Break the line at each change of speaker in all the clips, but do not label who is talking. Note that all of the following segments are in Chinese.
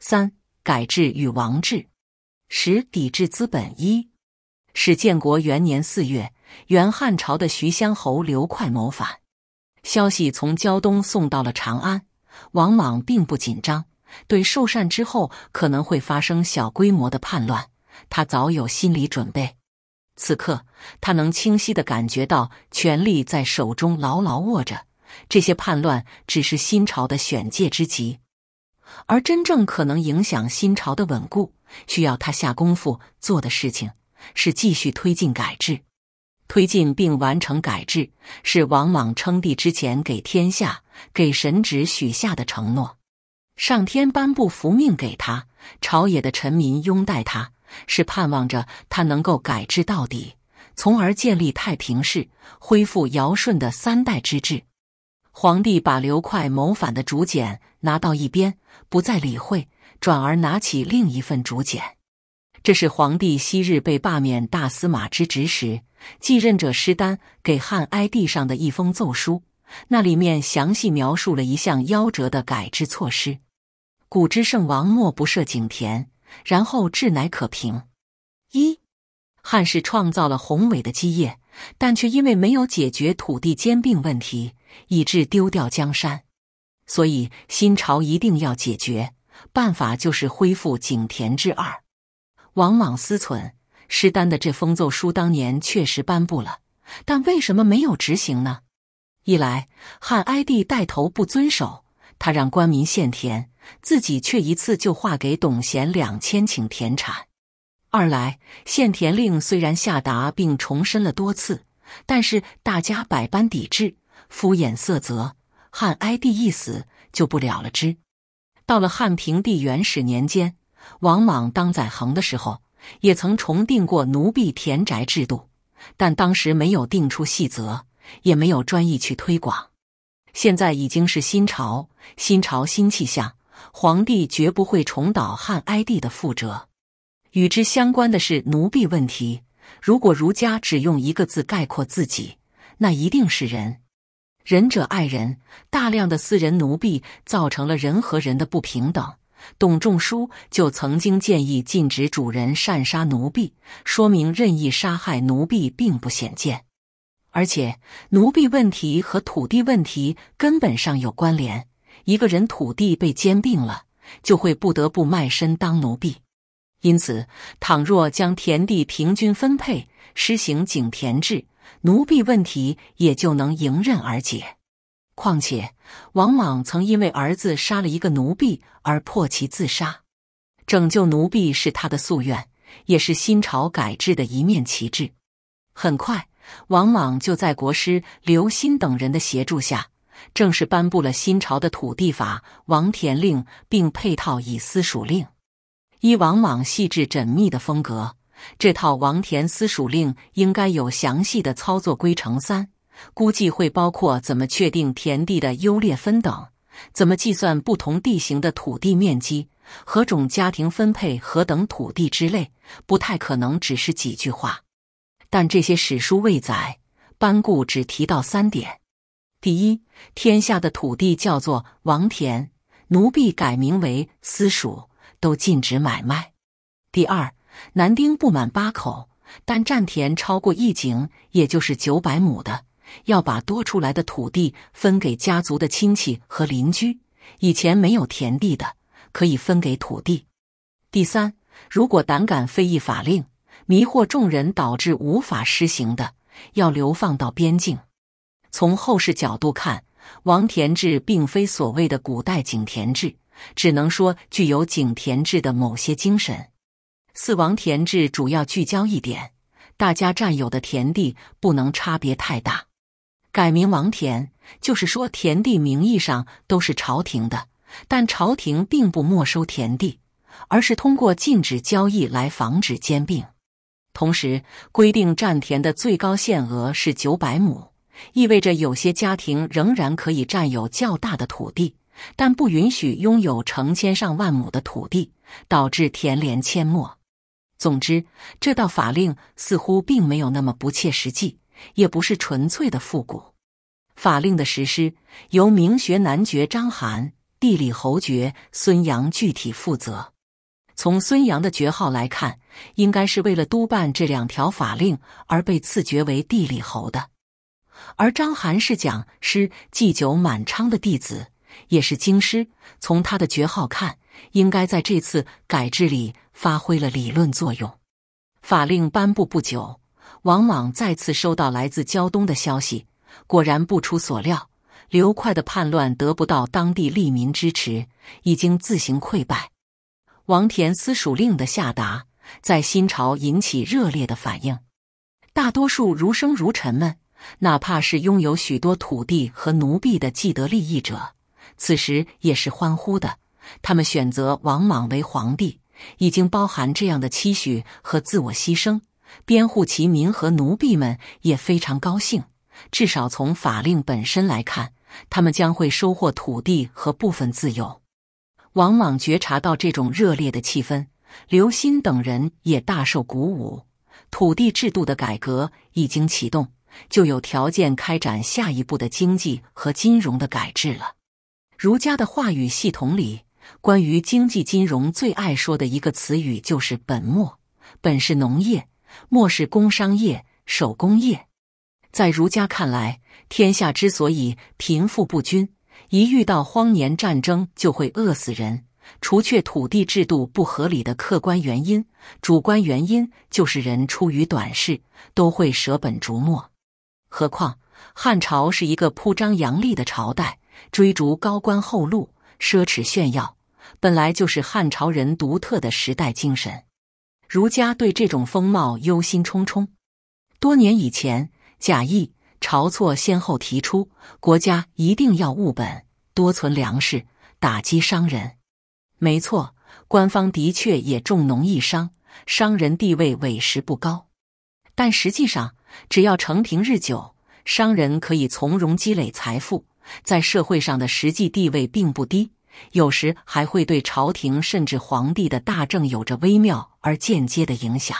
三改制与王制，十抵制资本。一，始建国元年四月，原汉朝的徐乡侯刘快谋反，消息从胶东送到了长安。王莽并不紧张，对受禅之后可能会发生小规模的叛乱，他早有心理准备。此刻，他能清晰的感觉到权力在手中牢牢握着，这些叛乱只是新朝的选界之急。而真正可能影响新朝的稳固，需要他下功夫做的事情是继续推进改制，推进并完成改制，是王莽称帝之前给天下、给神职许下的承诺。上天颁布福命给他，朝野的臣民拥戴他，是盼望着他能够改制到底，从而建立太平世，恢复尧舜的三代之治。皇帝把刘快谋反的竹简拿到一边，不再理会，转而拿起另一份竹简。这是皇帝昔日被罢免大司马之职时，继任者师丹给汉哀帝上的一封奏书。那里面详细描述了一项夭折的改制措施：古之圣王莫不设井田，然后治乃可平。一汉室创造了宏伟的基业。但却因为没有解决土地兼并问题，以致丢掉江山。所以新朝一定要解决，办法就是恢复井田制二。王莽思忖，施丹的这封奏书当年确实颁布了，但为什么没有执行呢？一来汉哀帝带头不遵守，他让官民献田，自己却一次就划给董贤两千顷田产。二来，限田令虽然下达并重申了多次，但是大家百般抵制，敷衍塞责。汉哀帝一死就不了了之。到了汉平帝元始年间，王莽当宰衡的时候，也曾重定过奴婢田宅制度，但当时没有定出细则，也没有专意去推广。现在已经是新朝，新朝新气象，皇帝绝不会重蹈汉哀帝的覆辙。与之相关的是奴婢问题。如果儒家只用一个字概括自己，那一定是“仁”。仁者爱人，大量的私人奴婢造成了人和人的不平等。董仲舒就曾经建议禁止主人擅杀奴婢，说明任意杀害奴婢并不鲜见。而且，奴婢问题和土地问题根本上有关联。一个人土地被兼并了，就会不得不卖身当奴婢。因此，倘若将田地平均分配，施行井田制，奴婢问题也就能迎刃而解。况且，王莽曾因为儿子杀了一个奴婢而迫其自杀，拯救奴婢是他的夙愿，也是新朝改制的一面旗帜。很快，王莽就在国师刘歆等人的协助下，正式颁布了新朝的土地法《王田令》，并配套以私属令。一往往细致缜密的风格，这套王田私属令应该有详细的操作规程。三估计会包括怎么确定田地的优劣分等，怎么计算不同地形的土地面积，何种家庭分配何等土地之类。不太可能只是几句话。但这些史书未载，班固只提到三点：第一，天下的土地叫做王田，奴婢改名为私属。都禁止买卖。第二，男丁不满八口，但占田超过一井，也就是九百亩的，要把多出来的土地分给家族的亲戚和邻居。以前没有田地的，可以分给土地。第三，如果胆敢非议法令，迷惑众人，导致无法施行的，要流放到边境。从后世角度看，王田制并非所谓的古代井田制。只能说具有井田制的某些精神。四王田制主要聚焦一点：大家占有的田地不能差别太大。改名王田，就是说田地名义上都是朝廷的，但朝廷并不没收田地，而是通过禁止交易来防止兼并。同时规定占田的最高限额是九百亩，意味着有些家庭仍然可以占有较大的土地。但不允许拥有成千上万亩的土地，导致田连阡陌。总之，这道法令似乎并没有那么不切实际，也不是纯粹的复古。法令的实施由明学男爵章邯、地理侯爵孙杨具体负责。从孙杨的爵号来看，应该是为了督办这两条法令而被赐爵为地理侯的。而章邯是讲师祭酒满昌的弟子。也是京师，从他的爵号看，应该在这次改制里发挥了理论作用。法令颁布不久，王莽再次收到来自胶东的消息，果然不出所料，刘快的叛乱得不到当地利民支持，已经自行溃败。王田私属令的下达，在新朝引起热烈的反应，大多数儒生、儒臣们，哪怕是拥有许多土地和奴婢的既得利益者。此时也是欢呼的，他们选择王莽为皇帝，已经包含这样的期许和自我牺牲。边户齐民和奴婢们也非常高兴，至少从法令本身来看，他们将会收获土地和部分自由。王莽觉察到这种热烈的气氛，刘歆等人也大受鼓舞。土地制度的改革已经启动，就有条件开展下一步的经济和金融的改制了。儒家的话语系统里，关于经济金融最爱说的一个词语就是“本末”。本是农业，末是工商业、手工业。在儒家看来，天下之所以贫富不均，一遇到荒年、战争就会饿死人。除却土地制度不合理的客观原因，主观原因就是人出于短视，都会舍本逐末。何况汉朝是一个铺张扬利的朝代。追逐高官厚禄、奢侈炫耀，本来就是汉朝人独特的时代精神。儒家对这种风貌忧心忡忡。多年以前，贾谊、晁错先后提出，国家一定要务本，多存粮食，打击商人。没错，官方的确也重农抑商，商人地位委实不高。但实际上，只要承平日久，商人可以从容积累财富。在社会上的实际地位并不低，有时还会对朝廷甚至皇帝的大政有着微妙而间接的影响。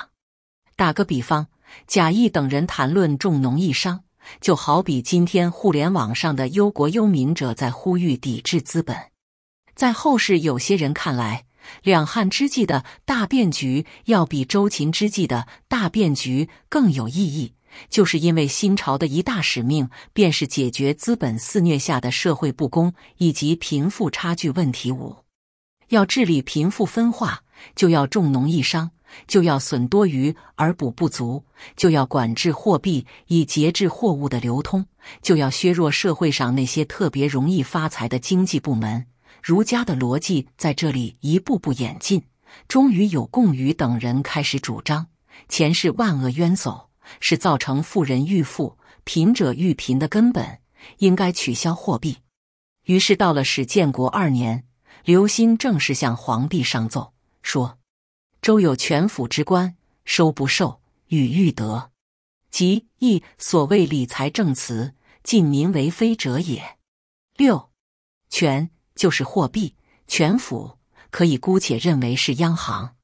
打个比方，贾谊等人谈论重农抑商，就好比今天互联网上的忧国忧民者在呼吁抵制资本。在后世有些人看来，两汉之际的大变局要比周秦之际的大变局更有意义。就是因为新朝的一大使命，便是解决资本肆虐下的社会不公以及贫富差距问题。五，要治理贫富分化，就要重农抑商，就要损多余而补不足，就要管制货币以节制货物的流通，就要削弱社会上那些特别容易发财的经济部门。儒家的逻辑在这里一步步演进，终于有贡禹等人开始主张：钱是万恶冤走。是造成富人愈富、贫者愈贫的根本，应该取消货币。于是到了史建国二年，刘歆正式向皇帝上奏说：“周有权府之官，收不授，与欲得，即亦所谓理财正词，尽民为非者也。”六权就是货币，权府可以姑且认为是央行。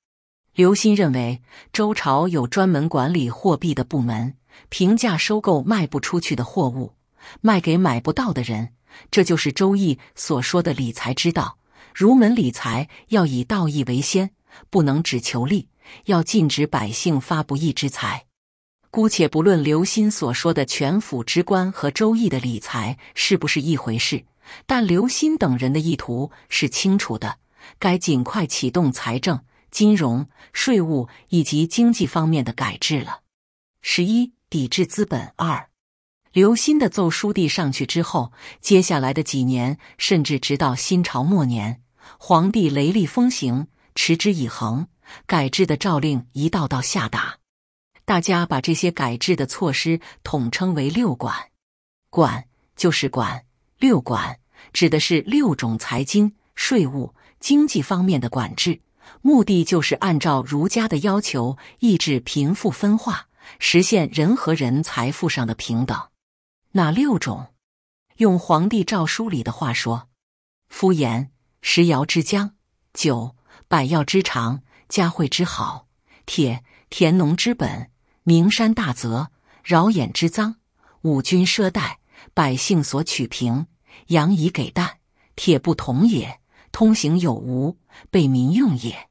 刘鑫认为，周朝有专门管理货币的部门，平价收购卖不出去的货物，卖给买不到的人，这就是周易所说的理财之道。儒门理财要以道义为先，不能只求利，要禁止百姓发不义之财。姑且不论刘鑫所说的全府之官和周易的理财是不是一回事，但刘鑫等人的意图是清楚的，该尽快启动财政。金融、税务以及经济方面的改制了。十一，抵制资本二，刘歆的奏书递上去之后，接下来的几年，甚至直到新朝末年，皇帝雷厉风行，持之以恒，改制的诏令一道道下达。大家把这些改制的措施统称为六管，管就是管，六管指的是六种财经、税务、经济方面的管制。目的就是按照儒家的要求，抑制贫富分化，实现人和人财富上的平等。哪六种，用皇帝诏书里的话说：夫衍，石、尧之将，九百药之长，家惠之好，铁、田农之本，名山大泽，饶眼之脏，五军奢贷，百姓所取平，羊以给蛋，铁不同也。通行有无，备民用也。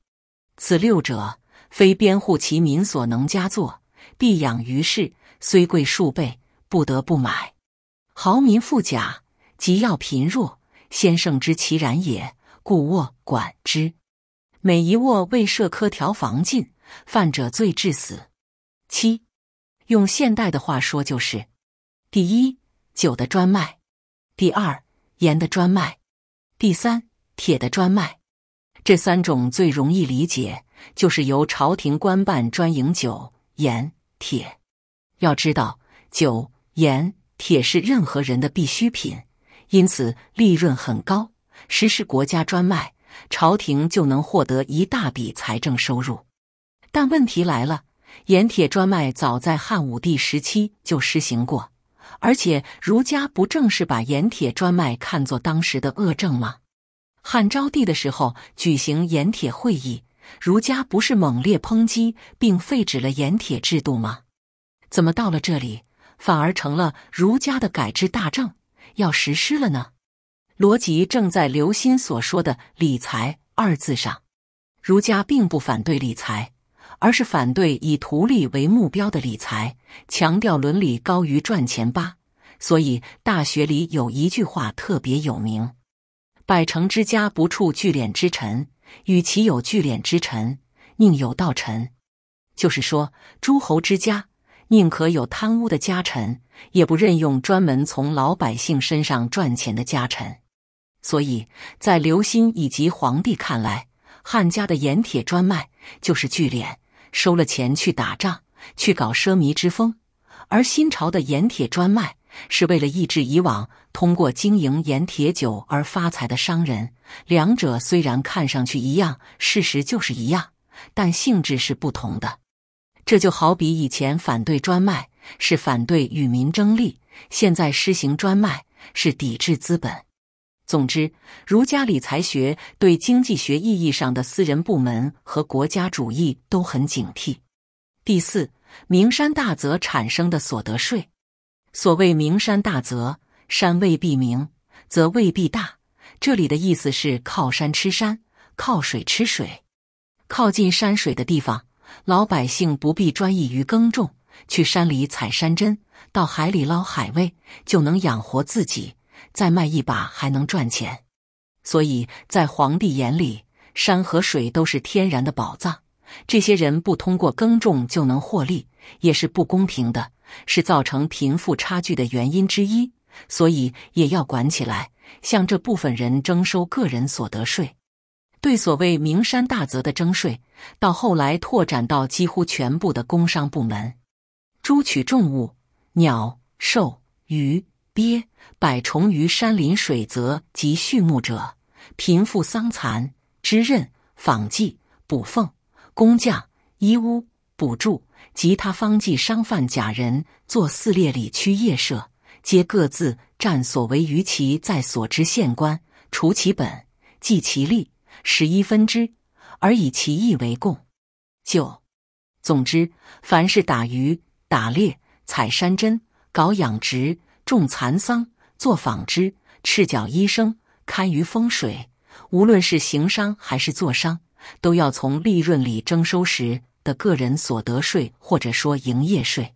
此六者，非边户其民所能家作，必养于市，虽贵数倍，不得不买。豪民富甲，即要贫弱，先胜之其然也，故握管之。每一握为设科条防禁，犯者罪至死。七，用现代的话说，就是：第一酒的专卖，第二盐的专卖，第三。铁的专卖，这三种最容易理解，就是由朝廷官办专营酒、盐、铁。要知道，酒、盐、铁是任何人的必需品，因此利润很高。实施国家专卖，朝廷就能获得一大笔财政收入。但问题来了，盐铁专卖早在汉武帝时期就施行过，而且儒家不正是把盐铁专卖看作当时的恶政吗？汉昭帝的时候举行盐铁会议，儒家不是猛烈抨击并废止了盐铁制度吗？怎么到了这里反而成了儒家的改制大政要实施了呢？逻辑正在刘歆所说的“理财”二字上。儒家并不反对理财，而是反对以图利为目标的理财，强调伦理高于赚钱吧。所以《大学》里有一句话特别有名。百城之家不处聚敛之臣，与其有聚敛之臣，宁有盗臣。就是说，诸侯之家宁可有贪污的家臣，也不任用专门从老百姓身上赚钱的家臣。所以在刘歆以及皇帝看来，汉家的盐铁专卖就是聚敛，收了钱去打仗，去搞奢靡之风；而新朝的盐铁专卖。是为了抑制以往通过经营盐铁酒而发财的商人。两者虽然看上去一样，事实就是一样，但性质是不同的。这就好比以前反对专卖是反对与民争利，现在施行专卖是抵制资本。总之，儒家理财学对经济学意义上的私人部门和国家主义都很警惕。第四，名山大泽产生的所得税。所谓名山大泽，山未必名，则未必大。这里的意思是靠山吃山，靠水吃水。靠近山水的地方，老百姓不必专意于耕种，去山里采山珍，到海里捞海味，就能养活自己，再卖一把还能赚钱。所以在皇帝眼里，山和水都是天然的宝藏。这些人不通过耕种就能获利，也是不公平的。是造成贫富差距的原因之一，所以也要管起来。向这部分人征收个人所得税，对所谓名山大泽的征税，到后来拓展到几乎全部的工商部门。猪取重物，鸟兽鱼鳖，百虫于山林水泽及畜牧者，贫富桑蚕、织纫、纺绩、补缝工匠衣屋补助。及他方计商贩假人做四列里区业社，皆各自占所为于其在所之县官除其本计其利十一分之，而以其义为供。九，总之，凡是打鱼、打猎、采山珍、搞养殖、种蚕桑、做纺织、赤脚医生、堪舆风水，无论是行商还是做商，都要从利润里征收时的个人所得税或者说营业税，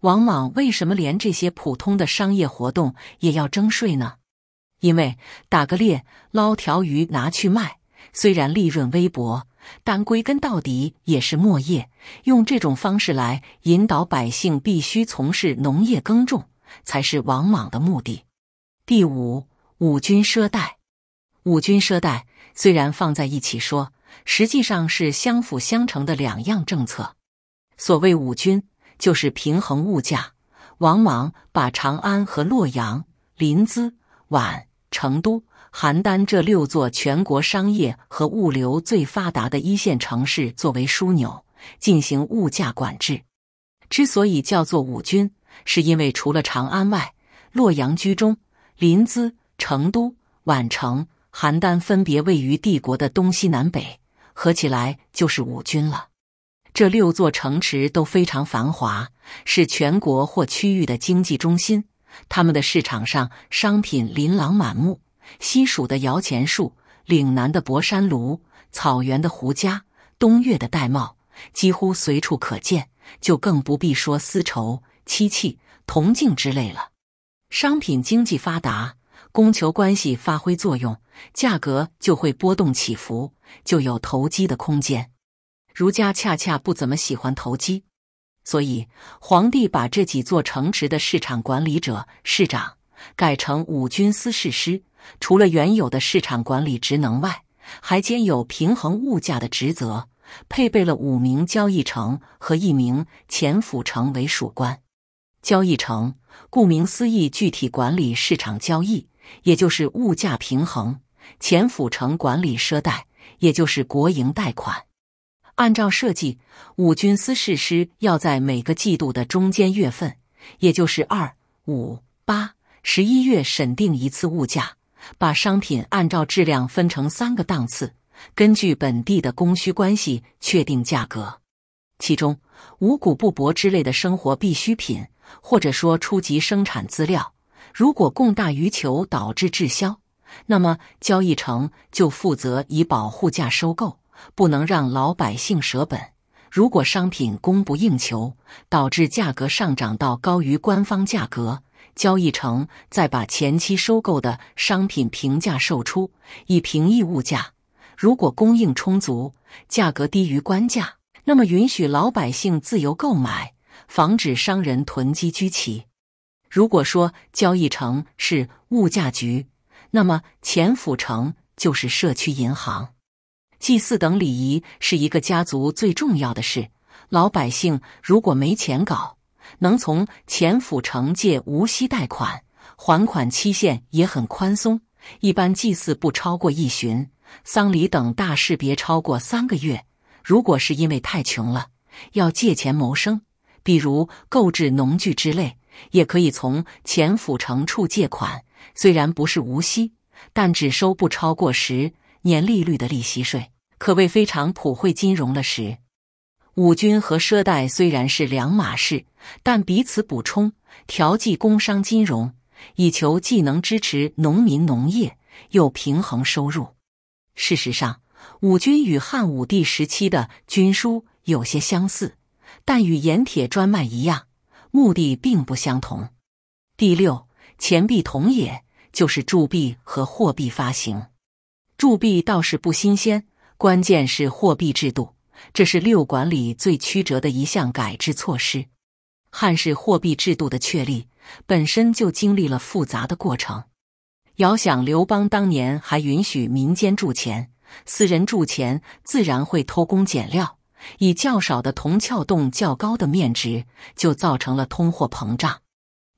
王莽为什么连这些普通的商业活动也要征税呢？因为打个猎，捞条鱼拿去卖，虽然利润微薄，但归根到底也是末业。用这种方式来引导百姓必须从事农业耕种，才是王莽的目的。第五，五军赊贷，五军赊贷虽然放在一起说。实际上是相辅相成的两样政策。所谓五均，就是平衡物价。往往把长安和洛阳、临淄、宛、成都、邯郸这六座全国商业和物流最发达的一线城市作为枢纽，进行物价管制。之所以叫做五均，是因为除了长安外，洛阳居中，临淄、成都、宛城、邯郸分别位于帝国的东西南北。合起来就是五军了。这六座城池都非常繁华，是全国或区域的经济中心。他们的市场上商品琳琅满目，西蜀的摇钱树、岭南的博山炉、草原的胡家、东岳的玳瑁，几乎随处可见，就更不必说丝绸、漆器、铜镜之类了。商品经济发达，供求关系发挥作用。价格就会波动起伏，就有投机的空间。儒家恰恰不怎么喜欢投机，所以皇帝把这几座城池的市场管理者市长改成五军司事师，除了原有的市场管理职能外，还兼有平衡物价的职责。配备了五名交易城和一名钱府城为属官。交易城，顾名思义，具体管理市场交易，也就是物价平衡。前府城管理赊贷，也就是国营贷款。按照设计，五军司市师要在每个季度的中间月份，也就是二、五、八、十一月，审定一次物价，把商品按照质量分成三个档次，根据本地的供需关系确定价格。其中，五谷、布帛之类的生活必需品，或者说初级生产资料，如果供大于求，导致滞销。那么交易城就负责以保护价收购，不能让老百姓舍本。如果商品供不应求，导致价格上涨到高于官方价格，交易城再把前期收购的商品平价售出，以平抑物价。如果供应充足，价格低于官价，那么允许老百姓自由购买，防止商人囤积居奇。如果说交易城是物价局。那么钱府城就是社区银行，祭祀等礼仪是一个家族最重要的事。老百姓如果没钱搞，能从钱府城借无息贷款，还款期限也很宽松。一般祭祀不超过一旬，丧礼等大事别超过三个月。如果是因为太穷了，要借钱谋生，比如购置农具之类，也可以从钱府城处借款。虽然不是无息，但只收不超过十年利率的利息税，可谓非常普惠金融了。十，五军和赊贷虽然是两码事，但彼此补充调剂工商金融，以求既能支持农民农业，又平衡收入。事实上，五军与汉武帝时期的军书有些相似，但与盐铁专卖一样，目的并不相同。第六。钱币铜也就是铸币和货币发行。铸币倒是不新鲜，关键是货币制度，这是六管里最曲折的一项改制措施。汉式货币制度的确立本身就经历了复杂的过程。遥想刘邦当年还允许民间铸钱，私人铸钱自然会偷工减料，以较少的铜撬动较高的面值，就造成了通货膨胀。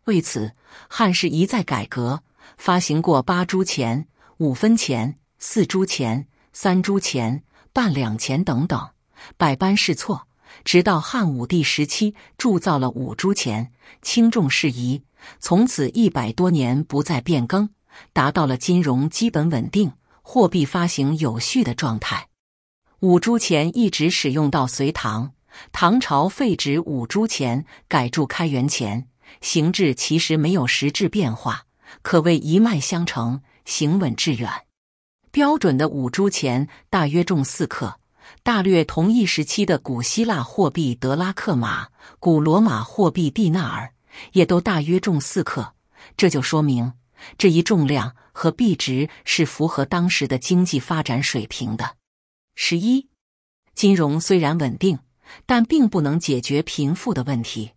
为此，汉室一再改革，发行过八铢钱、五分钱、四铢钱、三铢钱、半两钱等等，百般试错，直到汉武帝时期铸造了五铢钱，轻重适宜，从此一百多年不再变更，达到了金融基本稳定、货币发行有序的状态。五铢钱一直使用到隋唐，唐朝废止五铢钱，改铸开元钱。形制其实没有实质变化，可谓一脉相承，行稳致远。标准的五铢钱大约重四克，大略同一时期的古希腊货币德拉克马、古罗马货币蒂纳尔也都大约重四克，这就说明这一重量和币值是符合当时的经济发展水平的。十一，金融虽然稳定，但并不能解决贫富的问题。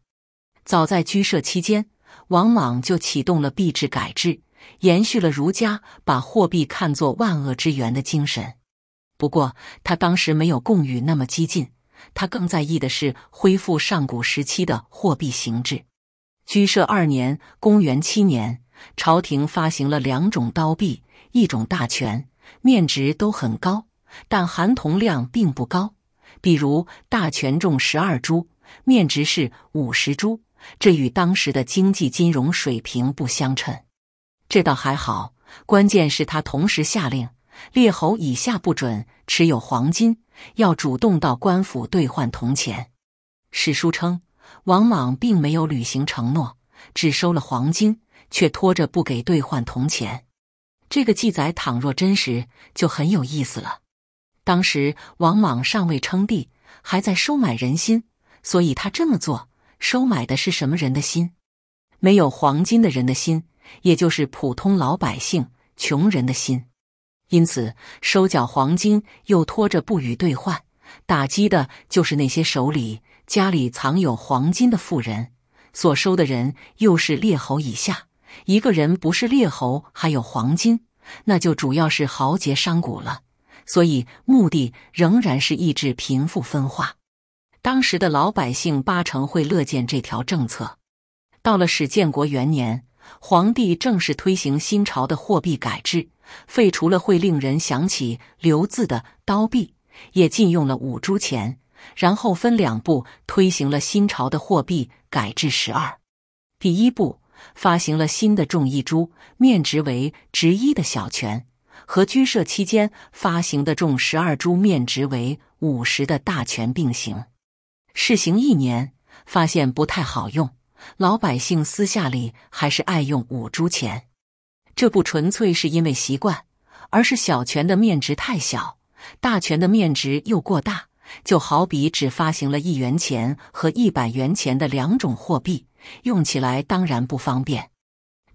早在居舍期间，王莽就启动了币制改制，延续了儒家把货币看作万恶之源的精神。不过，他当时没有贡禹那么激进，他更在意的是恢复上古时期的货币形制。居舍二年（公元七年），朝廷发行了两种刀币，一种大权，面值都很高，但含铜量并不高。比如，大权重十二铢，面值是五十铢。这与当时的经济金融水平不相称，这倒还好。关键是他同时下令，列侯以下不准持有黄金，要主动到官府兑换铜钱。史书称，王莽并没有履行承诺，只收了黄金，却拖着不给兑换铜钱。这个记载倘若真实，就很有意思了。当时王莽尚未称帝，还在收买人心，所以他这么做。收买的是什么人的心？没有黄金的人的心，也就是普通老百姓、穷人的心。因此，收缴黄金又拖着不予兑换，打击的就是那些手里、家里藏有黄金的富人。所收的人又是列侯以下，一个人不是列侯还有黄金，那就主要是豪杰商贾了。所以，目的仍然是抑制贫富分化。当时的老百姓八成会乐见这条政策。到了史建国元年，皇帝正式推行新朝的货币改制，废除了会令人想起刘字的刀币，也禁用了五铢钱，然后分两步推行了新朝的货币改制十二。第一步，发行了新的重一铢、面值为值一的小泉，和居舍期间发行的重十二铢、面值为五十的大泉并行。试行一年，发现不太好用，老百姓私下里还是爱用五铢钱。这不纯粹是因为习惯，而是小权的面值太小，大权的面值又过大。就好比只发行了一元钱和一百元钱的两种货币，用起来当然不方便。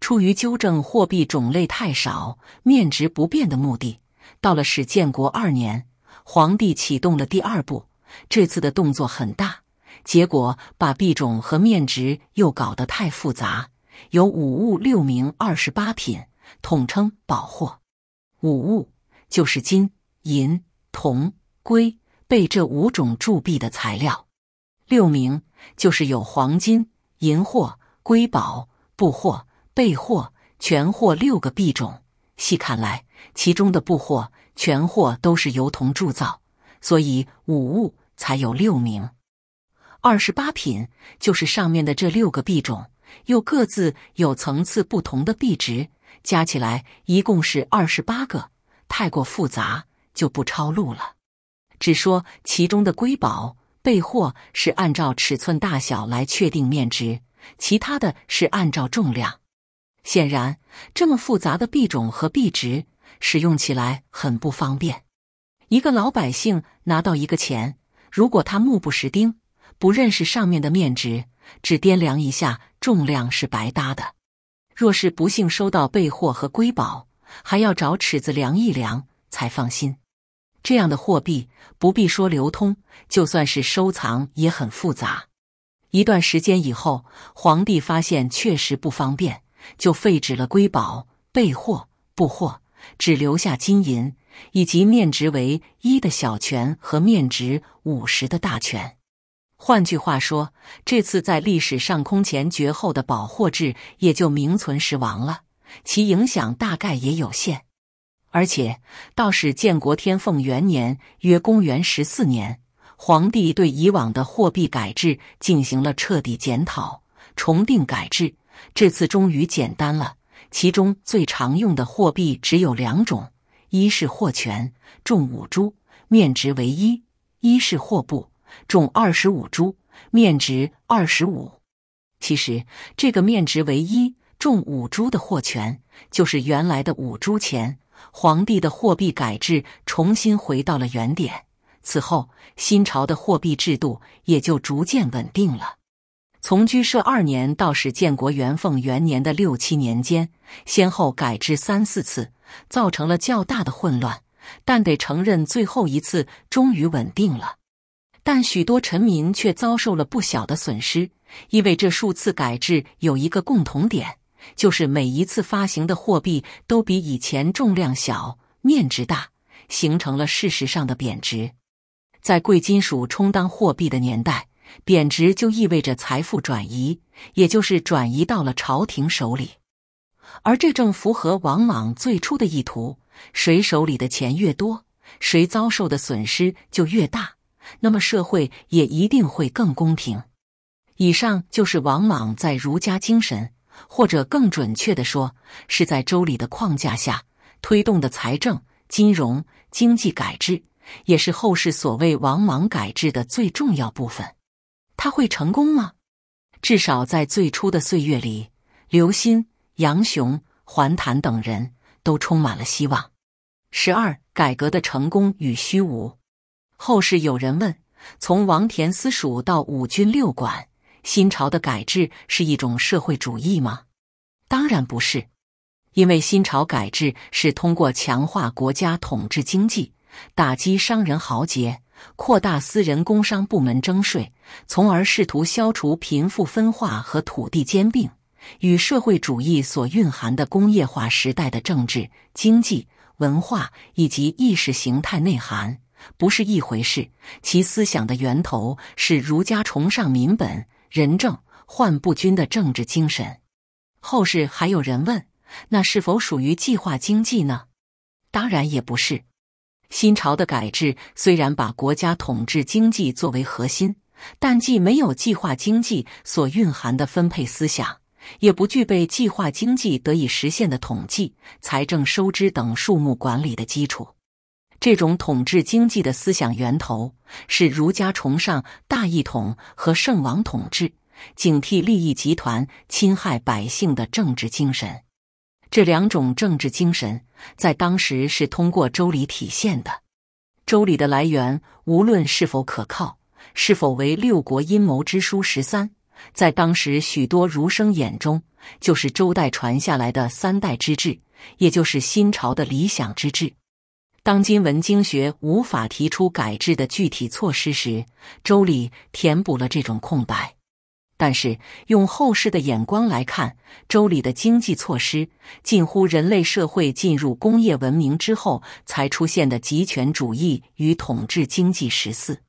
出于纠正货币种类太少、面值不变的目的，到了史建国二年，皇帝启动了第二步。这次的动作很大，结果把币种和面值又搞得太复杂。有五物六名二十八品，统称宝货。五物就是金、银、铜、硅，被这五种铸币的材料。六名就是有黄金、银货、瑰宝、布货、贝货、全货六个币种。细看来，其中的布货、全货都是由铜铸造。所以五物才有六名，二十八品就是上面的这六个币种，又各自有层次不同的币值，加起来一共是二十八个，太过复杂就不抄录了，只说其中的瑰宝备货是按照尺寸大小来确定面值，其他的是按照重量。显然，这么复杂的币种和币值使用起来很不方便。一个老百姓拿到一个钱，如果他目不识丁，不认识上面的面值，只掂量一下重量是白搭的。若是不幸收到备货和瑰宝，还要找尺子量一量才放心。这样的货币不必说流通，就算是收藏也很复杂。一段时间以后，皇帝发现确实不方便，就废止了瑰宝、备货、布货，只留下金银。以及面值为一的小泉和面值五十的大泉。换句话说，这次在历史上空前绝后的保货制也就名存实亡了，其影响大概也有限。而且，到是建国天凤元年（约公元十四年），皇帝对以往的货币改制进行了彻底检讨，重定改制。这次终于简单了，其中最常用的货币只有两种。一是货权，重五铢，面值为一；一是货布，重二十五铢，面值二十五。其实，这个面值为一，重五铢的货权，就是原来的五铢钱。皇帝的货币改制，重新回到了原点。此后，新朝的货币制度也就逐渐稳定了。从居摄二年到始建国元凤元年的六七年间，先后改制三四次，造成了较大的混乱。但得承认，最后一次终于稳定了。但许多臣民却遭受了不小的损失，因为这数次改制有一个共同点，就是每一次发行的货币都比以前重量小、面值大，形成了事实上的贬值。在贵金属充当货币的年代。贬值就意味着财富转移，也就是转移到了朝廷手里，而这正符合王莽最初的意图：谁手里的钱越多，谁遭受的损失就越大，那么社会也一定会更公平。以上就是王莽在儒家精神，或者更准确地说，是在《周礼》的框架下推动的财政、金融、经济改制，也是后世所谓王莽改制的最重要部分。他会成功吗？至少在最初的岁月里，刘歆、杨雄、桓谭等人都充满了希望。十二改革的成功与虚无。后世有人问：从王田私塾到五军六管，新朝的改制是一种社会主义吗？当然不是，因为新朝改制是通过强化国家统治经济，打击商人豪杰。扩大私人工商部门征税，从而试图消除贫富分化和土地兼并，与社会主义所蕴含的工业化时代的政治、经济、文化以及意识形态内涵不是一回事。其思想的源头是儒家崇尚民本、仁政、患不均的政治精神。后世还有人问，那是否属于计划经济呢？当然也不是。新朝的改制虽然把国家统治经济作为核心，但既没有计划经济所蕴含的分配思想，也不具备计划经济得以实现的统计、财政收支等数目管理的基础。这种统治经济的思想源头是儒家崇尚大一统和圣王统治，警惕利益集团侵害百姓的政治精神。这两种政治精神在当时是通过《周礼》体现的，《周礼》的来源无论是否可靠，是否为六国阴谋之书十三，在当时许多儒生眼中，就是周代传下来的三代之治，也就是新朝的理想之治。当今文经学无法提出改制的具体措施时，《周礼》填补了这种空白。但是，用后世的眼光来看，周礼的经济措施，近乎人类社会进入工业文明之后才出现的集权主义与统治经济。十四，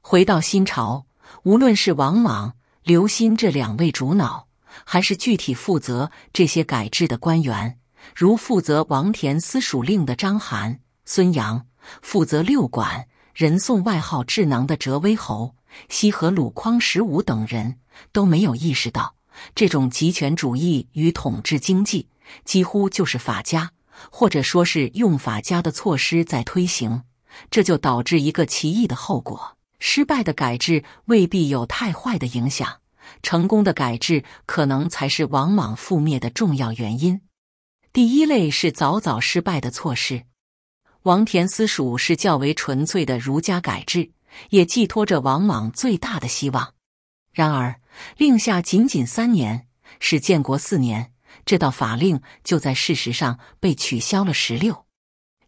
回到新朝，无论是王莽、刘歆这两位主脑，还是具体负责这些改制的官员，如负责王田司属令的张邯、孙阳，负责六管、人送外号“智囊”的折威侯。西和鲁匡十五等人都没有意识到，这种集权主义与统治经济几乎就是法家，或者说是用法家的措施在推行，这就导致一个奇异的后果：失败的改制未必有太坏的影响，成功的改制可能才是往往覆灭的重要原因。第一类是早早失败的措施，王田私塾是较为纯粹的儒家改制。也寄托着王莽最大的希望。然而，令下仅仅三年，是建国四年，这道法令就在事实上被取消了十六。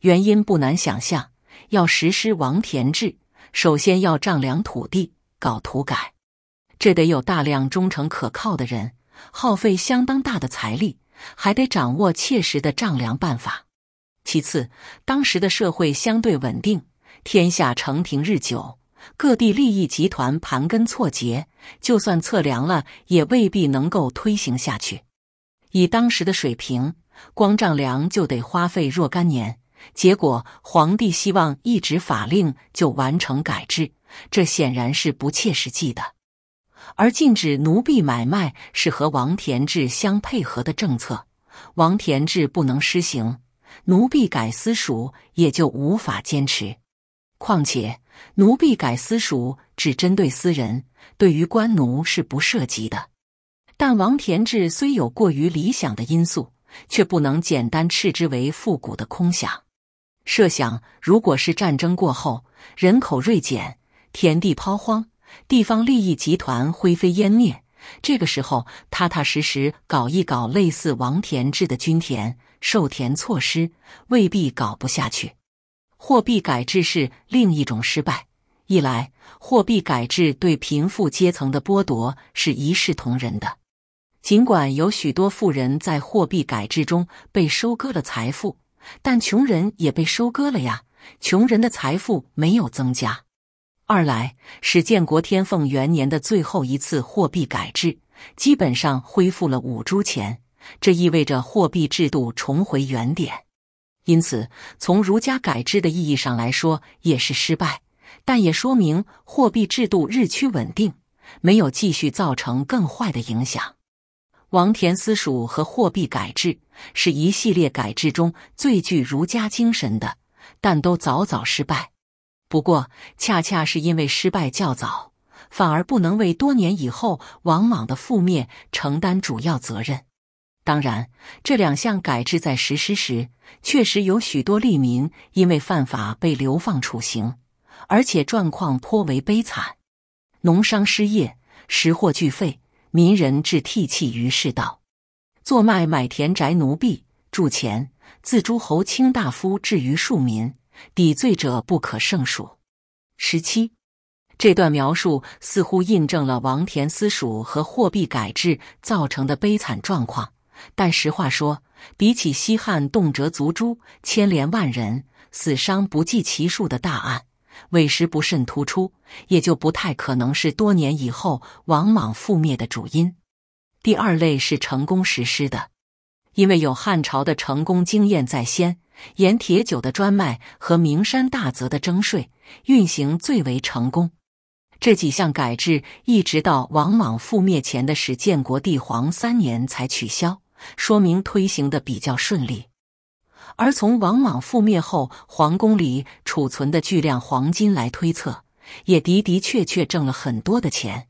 原因不难想象：要实施王田制，首先要丈量土地，搞土改，这得有大量忠诚可靠的人，耗费相当大的财力，还得掌握切实的丈量办法。其次，当时的社会相对稳定。天下承平日久，各地利益集团盘根错节，就算测量了，也未必能够推行下去。以当时的水平，光丈量就得花费若干年。结果，皇帝希望一纸法令就完成改制，这显然是不切实际的。而禁止奴婢买卖是和王田制相配合的政策，王田制不能施行，奴婢改私塾也就无法坚持。况且，奴婢改私塾只针对私人，对于官奴是不涉及的。但王田志虽有过于理想的因素，却不能简单斥之为复古的空想。设想，如果是战争过后，人口锐减，田地抛荒，地方利益集团灰飞烟灭，这个时候，踏踏实实搞一搞类似王田志的均田授田措施，未必搞不下去。货币改制是另一种失败。一来，货币改制对贫富阶层的剥夺是一视同仁的。尽管有许多富人在货币改制中被收割了财富，但穷人也被收割了呀，穷人的财富没有增加。二来，史建国天凤元年的最后一次货币改制，基本上恢复了五铢钱，这意味着货币制度重回原点。因此，从儒家改制的意义上来说，也是失败，但也说明货币制度日趋稳定，没有继续造成更坏的影响。王田私塾和货币改制是一系列改制中最具儒家精神的，但都早早失败。不过，恰恰是因为失败较早，反而不能为多年以后王莽的覆灭承担主要责任。当然，这两项改制在实施时，确实有许多利民因为犯法被流放处刑，而且状况颇为悲惨，农商失业，食货俱废，民人至涕泣于市道，做卖买田宅奴婢，铸钱，自诸侯卿大夫至于庶民，抵罪者不可胜数。十七，这段描述似乎印证了王田私塾和货币改制造成的悲惨状况。但实话说，比起西汉动辄族诛、牵连万人、死伤不计其数的大案，委实不甚突出，也就不太可能是多年以后王莽覆灭的主因。第二类是成功实施的，因为有汉朝的成功经验在先，盐铁酒的专卖和名山大泽的征税运行最为成功。这几项改制，一直到王莽覆灭前的始建国帝皇三年才取消。说明推行的比较顺利，而从王莽覆灭后皇宫里储存的巨量黄金来推测，也的的确确挣了很多的钱。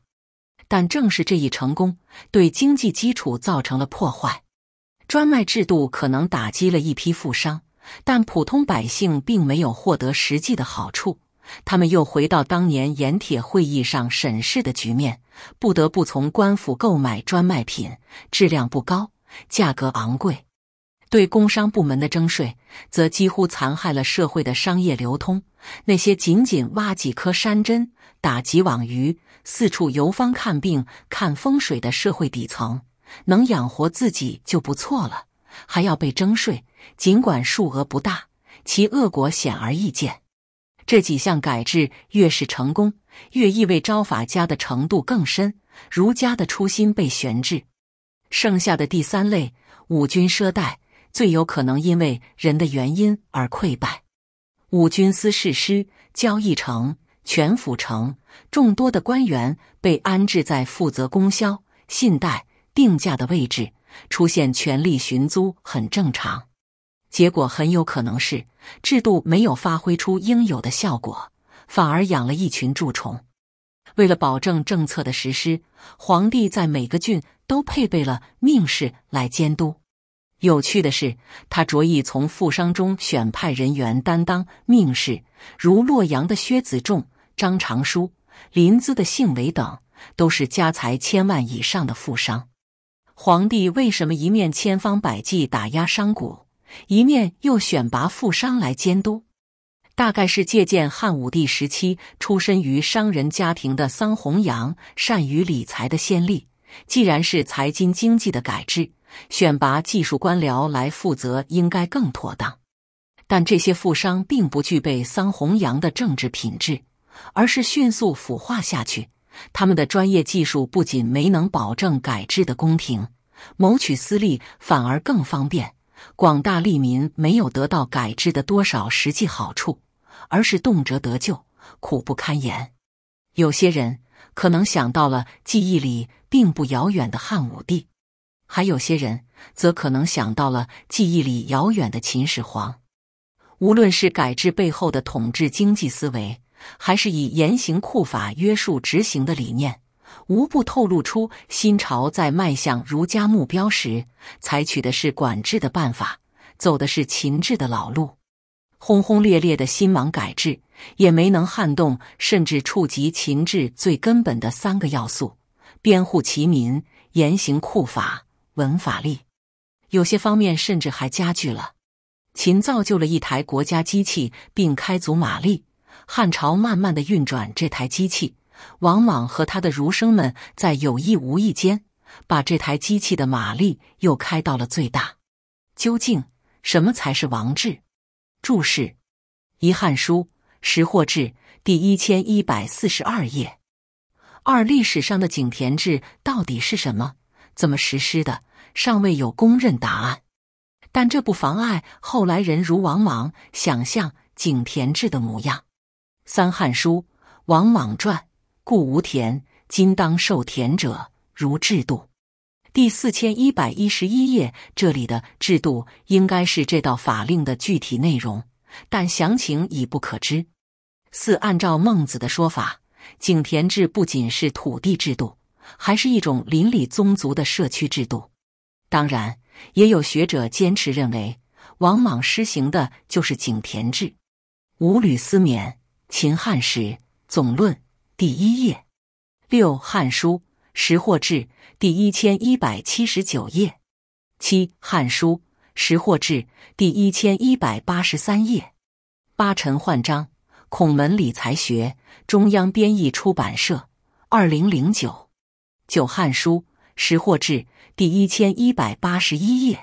但正是这一成功，对经济基础造成了破坏。专卖制度可能打击了一批富商，但普通百姓并没有获得实际的好处。他们又回到当年盐铁会议上审视的局面，不得不从官府购买专卖品，质量不高。价格昂贵，对工商部门的征税，则几乎残害了社会的商业流通。那些仅仅挖几颗山珍、打几网鱼、四处游方看病、看风水的社会底层，能养活自己就不错了，还要被征税。尽管数额不大，其恶果显而易见。这几项改制越是成功，越意味招法家的程度更深，儒家的初心被悬置。剩下的第三类五军赊贷，最有可能因为人的原因而溃败。五军司事师、交易城、全府城众多的官员被安置在负责供销、信贷、定价的位置，出现权力寻租很正常。结果很有可能是制度没有发挥出应有的效果，反而养了一群蛀虫。为了保证政策的实施，皇帝在每个郡都配备了命士来监督。有趣的是，他着意从富商中选派人员担当命士，如洛阳的薛子仲、张长舒、临淄的姓韦等，都是家财千万以上的富商。皇帝为什么一面千方百计打压商贾，一面又选拔富商来监督？大概是借鉴汉武帝时期出身于商人家庭的桑弘羊善于理财的先例。既然是财经经济的改制，选拔技术官僚来负责应该更妥当。但这些富商并不具备桑弘羊的政治品质，而是迅速腐化下去。他们的专业技术不仅没能保证改制的公平，谋取私利反而更方便。广大利民没有得到改制的多少实际好处。而是动辄得咎，苦不堪言。有些人可能想到了记忆里并不遥远的汉武帝，还有些人则可能想到了记忆里遥远的秦始皇。无论是改制背后的统治经济思维，还是以严刑酷法约束执行的理念，无不透露出新朝在迈向儒家目标时采取的是管制的办法，走的是秦制的老路。轰轰烈烈的新王改制也没能撼动甚至触及秦制最根本的三个要素：编户齐民、严刑酷法、文法力。有些方面甚至还加剧了。秦造就了一台国家机器，并开足马力。汉朝慢慢的运转这台机器，往往和他的儒生们在有意无意间把这台机器的马力又开到了最大。究竟什么才是王制？注释：《一汉书·识货志》第一千一百四十二页。二、历史上的井田制到底是什么？怎么实施的？尚未有公认答案。但这不妨碍后来人如王莽想象井田制的模样。三、《汉书·王莽传》：故无田，今当受田者，如制度。第四千一百一十一页，这里的制度应该是这道法令的具体内容，但详情已不可知。四，按照孟子的说法，井田制不仅是土地制度，还是一种邻里宗族的社区制度。当然，也有学者坚持认为，王莽施行的就是井田制。五吕思勉《秦汉史》总论第一页。六《汉书》。《识货志》第一千一百七十九页，七《汉书·识货志》第一千一百八十三页，八陈焕章《孔门理财学》，中央编译出版社，二零零九，九《汉书·识货志》第一千一百八十一页，《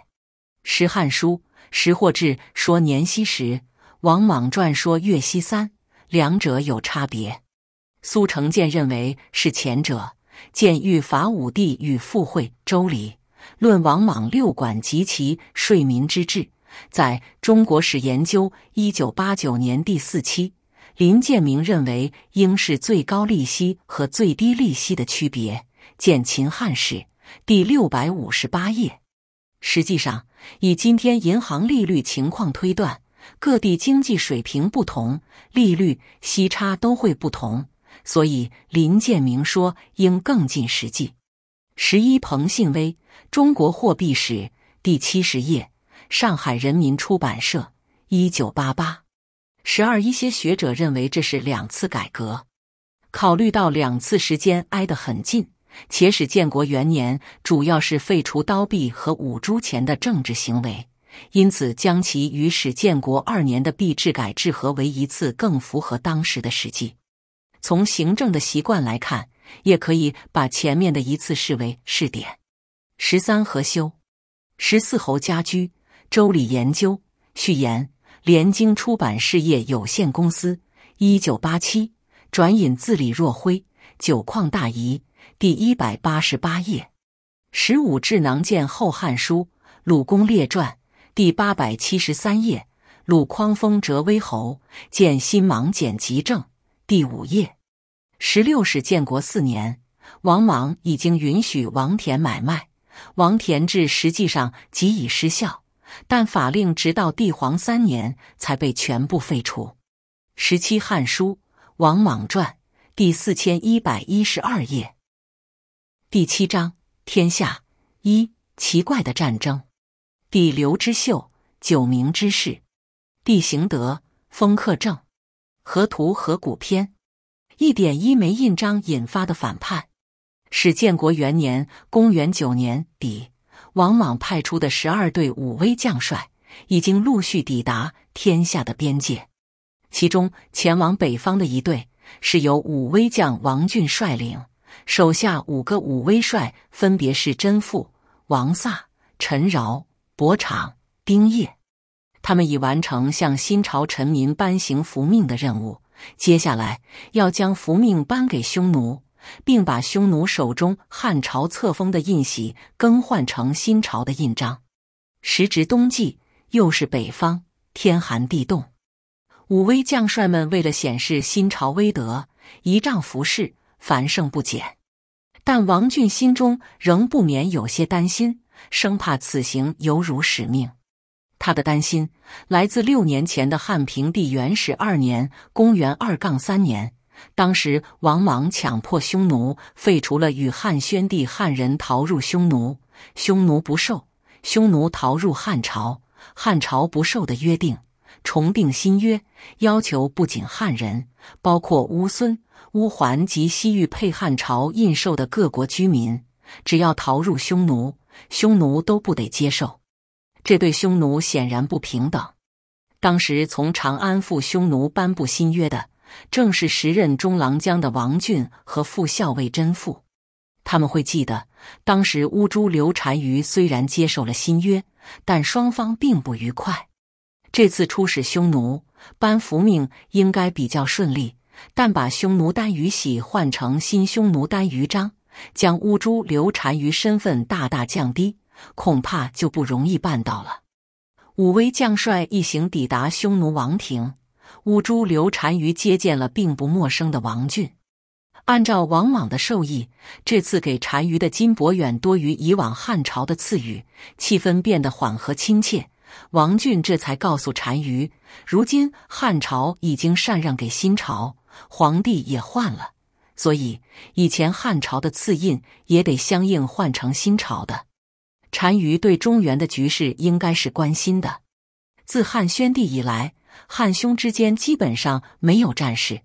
十《汉书·识货志》说年希时，《王莽传》说月息三，两者有差别。苏承建认为是前者。见《御法五帝与附会周礼》，论王莽六管及其税民之治在《中国史研究》1989年第四期，林建明认为应是最高利息和最低利息的区别。见《秦汉史》第六百五十八页。实际上，以今天银行利率情况推断，各地经济水平不同，利率息差都会不同。所以，林建明说应更近实际。十一，彭信威《中国货币史》第七十页，上海人民出版社，一九八八。十二，一些学者认为这是两次改革。考虑到两次时间挨得很近，且史建国元年主要是废除刀币和五铢钱的政治行为，因此将其与史建国二年的币制改制合为一次，更符合当时的实际。从行政的习惯来看，也可以把前面的一次视为试点。十三合修，十四侯家居《周礼》研究序言，联经出版事业有限公司，一九八七。转引自李若辉《九矿大疑》，第一百八十八页。十五智囊见《后汉书·鲁公列传》第八百七十三页。鲁匡风折威侯，见《新莽简辑证》，第五页。十六史建国四年，王莽已经允许王田买卖，王田制实际上即已失效，但法令直到帝皇三年才被全部废除。十七，《汉书·王莽传》第四千一百一十二页，第七章天下一奇怪的战争，第刘之秀九名之士，第行德封克正河图河谷篇。一点一枚印章引发的反叛，是建国元年（公元九年底），王莽派出的十二队武威将帅已经陆续抵达天下的边界。其中前往北方的一队是由武威将王俊率领，手下五个武威帅分别是甄父、王飒、陈饶、博敞、丁业，他们已完成向新朝臣民颁行福命的任务。接下来要将福命颁给匈奴，并把匈奴手中汉朝册封的印玺更换成新朝的印章。时值冬季，又是北方天寒地冻，武威将帅们为了显示新朝威德，仪仗服饰繁盛不减。但王俊心中仍不免有些担心，生怕此行犹辱使命。他的担心来自六年前的汉平帝元始二年（公元二杠三年）。当时，王莽强迫匈奴废除了与汉宣帝汉人逃入匈奴、匈奴不受；匈奴逃入汉朝、汉朝不受的约定，重定新约，要求不仅汉人，包括乌孙、乌桓及西域配汉朝印绶的各国居民，只要逃入匈奴，匈奴都不得接受。这对匈奴显然不平等。当时从长安赴匈奴颁布新约的，正是时任中郎将的王俊和副校尉甄富，他们会记得，当时乌珠刘单于虽然接受了新约，但双方并不愉快。这次出使匈奴，班福命应该比较顺利，但把匈奴单于玺换成新匈奴单于章，将乌珠刘单于身份大大降低。恐怕就不容易办到了。武威将帅一行抵达匈奴王庭，乌珠刘单于接见了并不陌生的王俊。按照王莽的授意，这次给单于的金帛远多于以往汉朝的赐予，气氛变得缓和亲切。王俊这才告诉单于，如今汉朝已经禅让给新朝，皇帝也换了，所以以前汉朝的赐印也得相应换成新朝的。单于对中原的局势应该是关心的。自汉宣帝以来，汉匈之间基本上没有战事，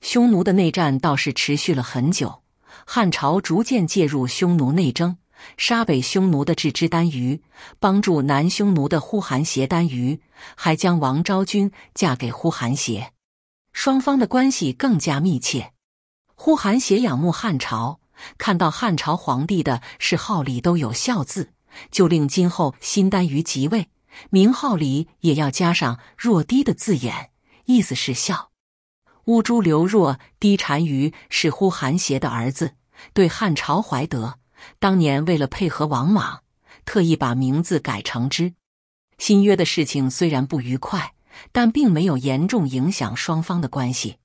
匈奴的内战倒是持续了很久。汉朝逐渐介入匈奴内争，杀北匈奴的郅支单于，帮助南匈奴的呼韩邪单于，还将王昭君嫁给呼韩邪，双方的关系更加密切。呼韩邪仰慕汉朝。看到汉朝皇帝的谥号里都有“孝”字，就令今后新单于即位，名号里也要加上“若低”的字眼，意思是孝。乌珠流若低单于是呼韩邪的儿子，对汉朝怀德。当年为了配合王莽，特意把名字改成之。新约的事情虽然不愉快，但并没有严重影响双方的关系。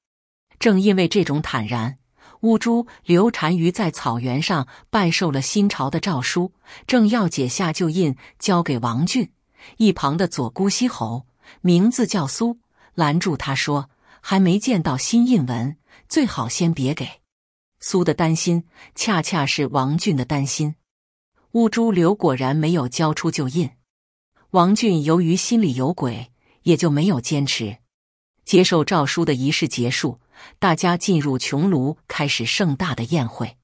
正因为这种坦然。乌珠刘单于在草原上拜受了新朝的诏书，正要解下旧印交给王俊，一旁的左姑息侯，名字叫苏，拦住他说：“还没见到新印文，最好先别给。”苏的担心恰恰是王俊的担心。乌珠刘果然没有交出旧印，王俊由于心里有鬼，也就没有坚持。接受诏书的仪式结束。大家进入穹庐，开始盛大的宴会，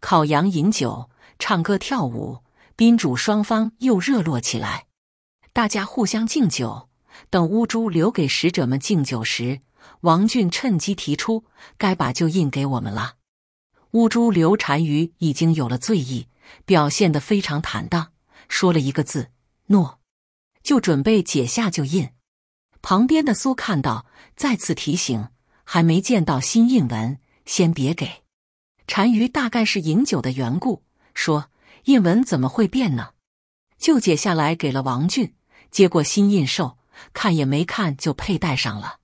烤羊、饮酒、唱歌、跳舞，宾主双方又热络起来。大家互相敬酒。等乌珠留给使者们敬酒时，王俊趁机提出该把旧印给我们了。乌珠刘单于已经有了醉意，表现得非常坦荡，说了一个字“诺”，就准备解下旧印。旁边的苏看到，再次提醒。还没见到新印文，先别给。单于大概是饮酒的缘故，说印文怎么会变呢？就解下来给了王俊，接过新印绶，看也没看就佩戴上了。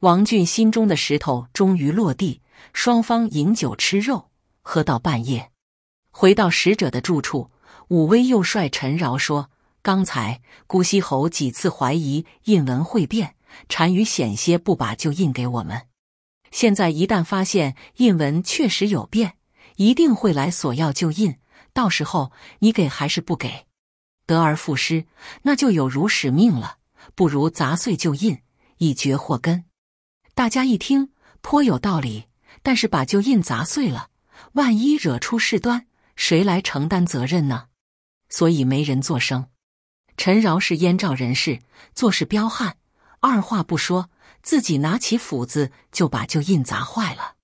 王俊心中的石头终于落地。双方饮酒吃肉，喝到半夜，回到使者的住处，武威右帅陈饶说：“刚才姑息侯几次怀疑印文会变。”单于险些不把旧印给我们，现在一旦发现印文确实有变，一定会来索要旧印。到时候你给还是不给？得而复失，那就有辱使命了。不如砸碎旧印，以绝祸根。大家一听颇有道理，但是把旧印砸碎了，万一惹出事端，谁来承担责任呢？所以没人作声。陈饶是燕赵人士，做事彪悍。二话不说，自己拿起斧子就把旧印砸坏了。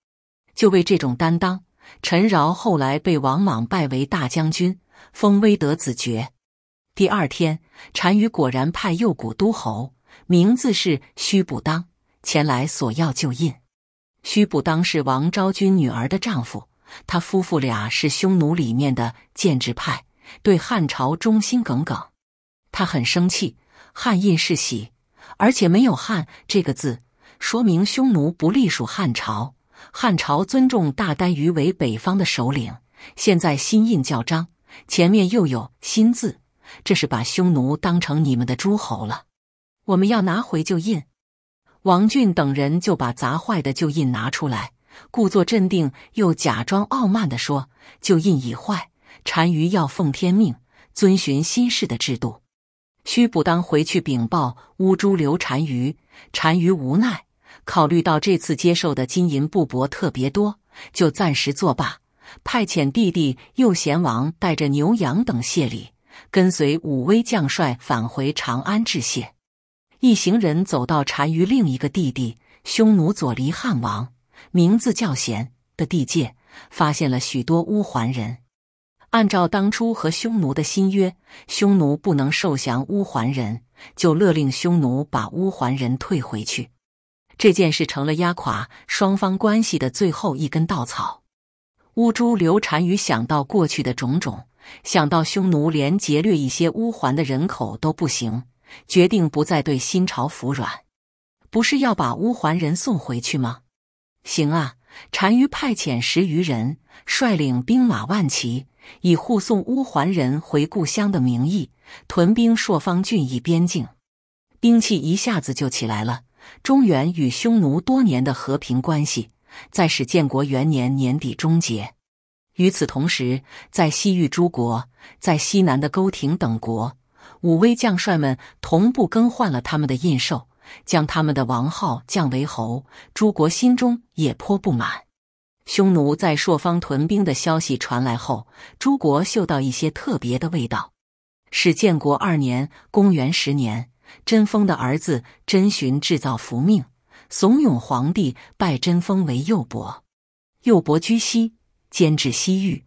就为这种担当，陈饶后来被王莽拜为大将军，封威德子爵。第二天，单于果然派右谷都侯，名字是须不当，前来索要旧印。须不当是王昭君女儿的丈夫，他夫妇俩是匈奴里面的建制派，对汉朝忠心耿耿。他很生气，汉印是喜而且没有“汉”这个字，说明匈奴不隶属汉朝。汉朝尊重大单于为北方的首领。现在新印叫“章”，前面又有“新”字，这是把匈奴当成你们的诸侯了。我们要拿回旧印，王俊等人就把砸坏的旧印拿出来，故作镇定，又假装傲慢地说：“旧印已坏，单于要奉天命，遵循新式的制度。”须不当回去禀报乌珠流单于，单于无奈，考虑到这次接受的金银布帛特别多，就暂时作罢，派遣弟弟右贤王带着牛羊等谢礼，跟随武威将帅返回长安致谢。一行人走到单于另一个弟弟匈奴左黎汉王，名字叫贤的地界，发现了许多乌桓人。按照当初和匈奴的新约，匈奴不能受降乌桓人，就勒令匈奴把乌桓人退回去。这件事成了压垮双方关系的最后一根稻草。乌珠刘单于想到过去的种种，想到匈奴连劫掠一些乌桓的人口都不行，决定不再对新朝服软。不是要把乌桓人送回去吗？行啊，单于派遣十余人，率领兵马万骑。以护送乌桓人回故乡的名义，屯兵朔方郡邑边境，兵器一下子就起来了。中原与匈奴多年的和平关系，在始建国元年年底终结。与此同时，在西域诸国，在西南的勾亭等国，武威将帅们同步更换了他们的印绶，将他们的王号降为侯，诸国心中也颇不满。匈奴在朔方屯兵的消息传来后，诸国嗅到一些特别的味道。是建国二年（公元十年），贞丰的儿子真寻制造福命，怂恿皇帝拜贞丰为右伯。右伯居西，监治西域。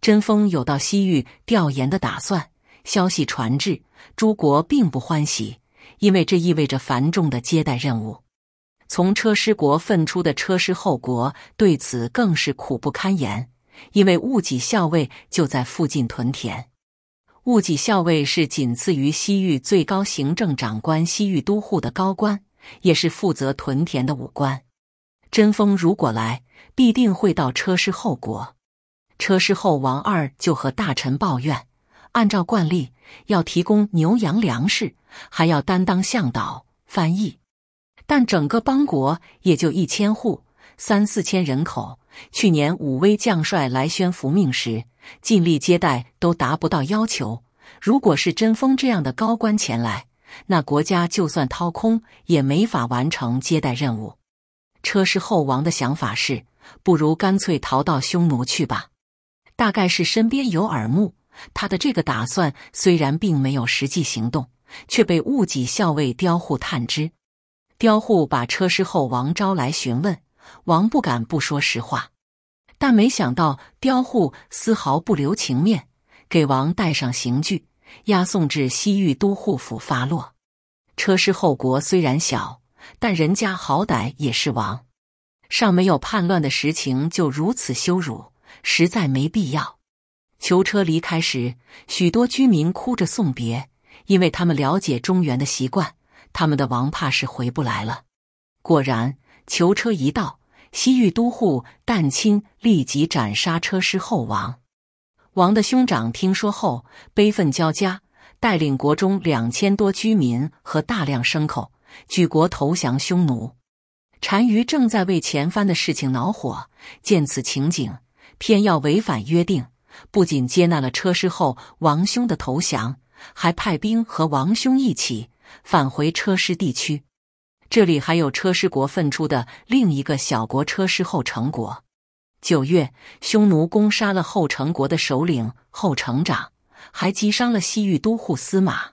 贞丰有到西域调研的打算，消息传至诸国，并不欢喜，因为这意味着繁重的接待任务。从车师国分出的车师后国对此更是苦不堪言，因为戊己校尉就在附近屯田。戊己校尉是仅次于西域最高行政长官西域都护的高官，也是负责屯田的武官。真风如果来，必定会到车师后国。车师后王二就和大臣抱怨：按照惯例，要提供牛羊粮食，还要担当向导、翻译。但整个邦国也就一千户，三四千人口。去年武威将帅来宣服命时，尽力接待都达不到要求。如果是真封这样的高官前来，那国家就算掏空也没法完成接待任务。车师后王的想法是，不如干脆逃到匈奴去吧。大概是身边有耳目，他的这个打算虽然并没有实际行动，却被误己校尉刁护探知。刁护把车师后王招来询问，王不敢不说实话，但没想到刁护丝毫不留情面，给王带上刑具，押送至西域都护府发落。车师后国虽然小，但人家好歹也是王，尚没有叛乱的实情就如此羞辱，实在没必要。囚车离开时，许多居民哭着送别，因为他们了解中原的习惯。他们的王怕是回不来了。果然，囚车一到，西域都护单钦立即斩杀车师后王。王的兄长听说后，悲愤交加，带领国中两千多居民和大量牲口，举国投降匈奴。单于正在为前番的事情恼火，见此情景，偏要违反约定，不仅接纳了车师后王兄的投降，还派兵和王兄一起。返回车师地区，这里还有车师国分出的另一个小国车师后成国。九月，匈奴攻杀了后成国的首领后成长，还击伤了西域都护司马。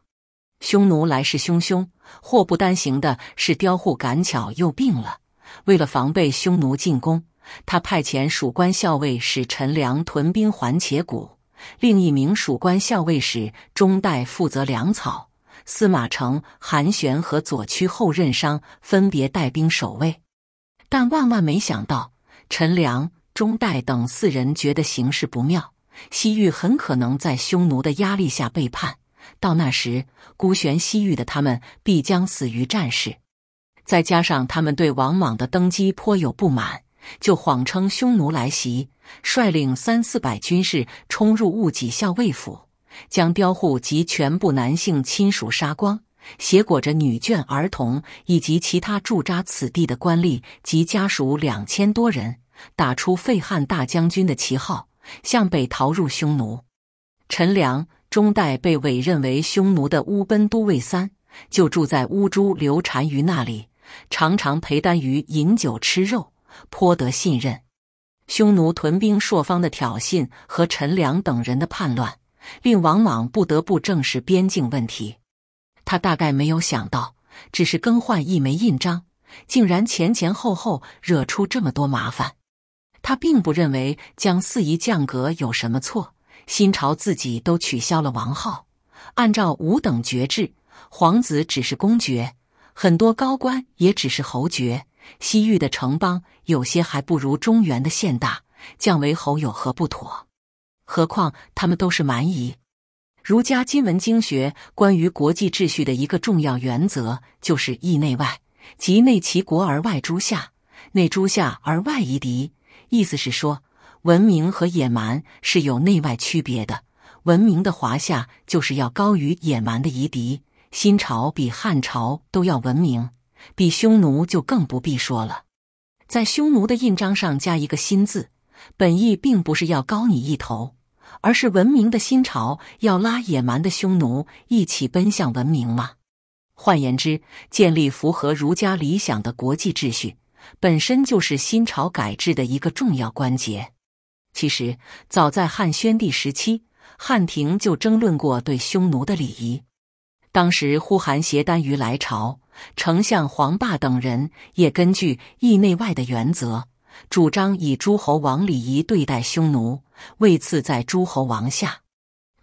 匈奴来势汹汹，祸不单行的是刁护赶巧又病了。为了防备匈奴进攻，他派遣属官校尉使陈良屯兵还且谷，另一名属官校尉使中代负责粮草。司马承、韩玄和左渠后任商分别带兵守卫，但万万没想到，陈良、钟岱等四人觉得形势不妙，西域很可能在匈奴的压力下背叛。到那时，孤悬西域的他们必将死于战事。再加上他们对王莽的登基颇有不满，就谎称匈奴来袭，率领三四百军士冲入戊己校尉府。将刁户及全部男性亲属杀光，挟裹着女眷、儿童以及其他驻扎此地的官吏及家属两千多人，打出废汉大将军的旗号，向北逃入匈奴。陈良、中代被委任为匈奴的乌奔都尉三，就住在乌珠刘单于那里，常常陪单于饮酒吃肉，颇得信任。匈奴屯兵朔方的挑衅和陈良等人的叛乱。令王莽不得不正视边境问题，他大概没有想到，只是更换一枚印章，竟然前前后后惹出这么多麻烦。他并不认为将四夷降格有什么错，新朝自己都取消了王号，按照五等爵制，皇子只是公爵，很多高官也只是侯爵，西域的城邦有些还不如中原的县大，降为侯有何不妥？何况他们都是蛮夷。儒家今文经学关于国际秩序的一个重要原则就是“义内外”，即内其国而外诸夏，内诸夏而外夷狄。意思是说，文明和野蛮是有内外区别的。文明的华夏就是要高于野蛮的夷狄。新朝比汉朝都要文明，比匈奴就更不必说了。在匈奴的印章上加一个“新”字，本意并不是要高你一头。而是文明的新朝要拉野蛮的匈奴一起奔向文明吗？换言之，建立符合儒家理想的国际秩序，本身就是新朝改制的一个重要关节。其实，早在汉宣帝时期，汉廷就争论过对匈奴的礼仪。当时呼韩邪单于来朝，丞相黄霸等人也根据“义内外”的原则。主张以诸侯王礼仪对待匈奴，位次在诸侯王下。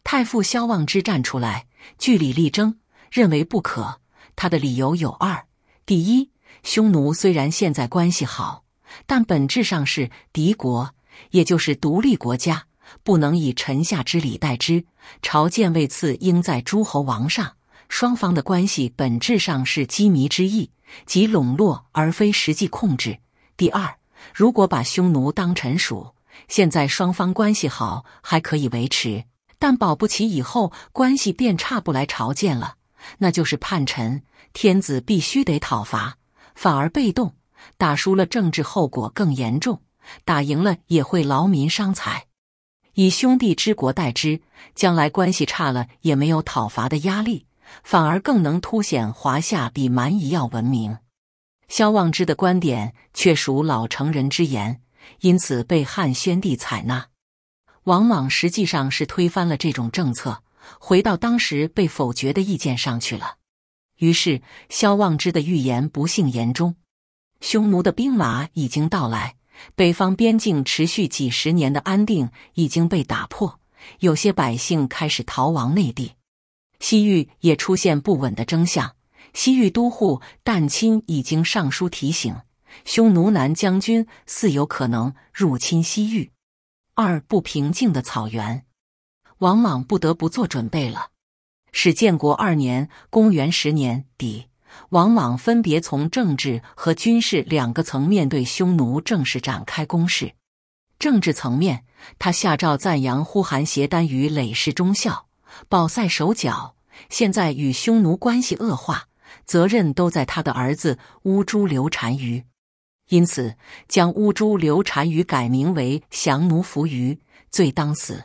太傅萧望之站出来据理力争，认为不可。他的理由有二：第一，匈奴虽然现在关系好，但本质上是敌国，也就是独立国家，不能以臣下之礼待之。朝见位次应在诸侯王上，双方的关系本质上是羁縻之意，即笼络而非实际控制。第二。如果把匈奴当臣属，现在双方关系好，还可以维持；但保不齐以后关系变差，不来朝见了，那就是叛臣，天子必须得讨伐，反而被动，打输了政治后果更严重；打赢了也会劳民伤财。以兄弟之国代之，将来关系差了也没有讨伐的压力，反而更能凸显华夏比蛮夷要文明。萧望之的观点却属老成人之言，因此被汉宣帝采纳。王莽实际上是推翻了这种政策，回到当时被否决的意见上去了。于是，萧望之的预言不幸言中，匈奴的兵马已经到来，北方边境持续几十年的安定已经被打破，有些百姓开始逃亡内地，西域也出现不稳的征象。西域都护旦钦已经上书提醒，匈奴南将军似有可能入侵西域。二不平静的草原，王莽不得不做准备了。始建国二年（公元十年）底，王莽分别从政治和军事两个层面对匈奴正式展开攻势。政治层面，他下诏赞扬呼韩邪单于累世忠孝，保塞守脚。现在与匈奴关系恶化。责任都在他的儿子乌珠刘禅于，因此将乌珠刘禅于改名为降奴服于，罪当死。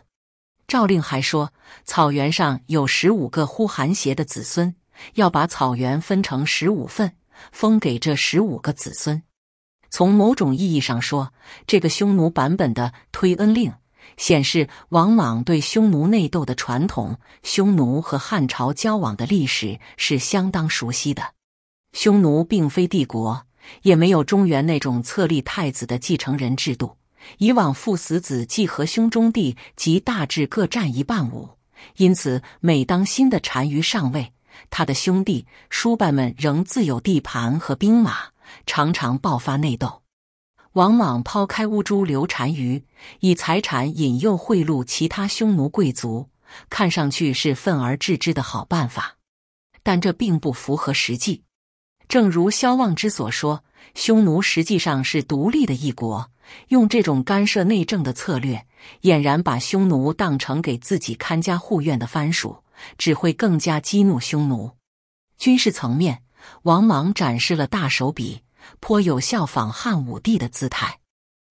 诏令还说，草原上有十五个呼韩邪的子孙，要把草原分成十五份，封给这十五个子孙。从某种意义上说，这个匈奴版本的推恩令。显示王莽对匈奴内斗的传统、匈奴和汉朝交往的历史是相当熟悉的。匈奴并非帝国，也没有中原那种册立太子的继承人制度。以往父死子继和兄中弟及大致各占一半武，因此每当新的单于上位，他的兄弟叔伯们仍自有地盘和兵马，常常爆发内斗。王莽抛开乌珠留单于，以财产引诱贿赂其他匈奴贵族，看上去是愤而治之的好办法，但这并不符合实际。正如萧望之所说，匈奴实际上是独立的一国，用这种干涉内政的策略，俨然把匈奴当成给自己看家护院的藩属，只会更加激怒匈奴。军事层面，王莽展示了大手笔。颇有效仿汉武帝的姿态。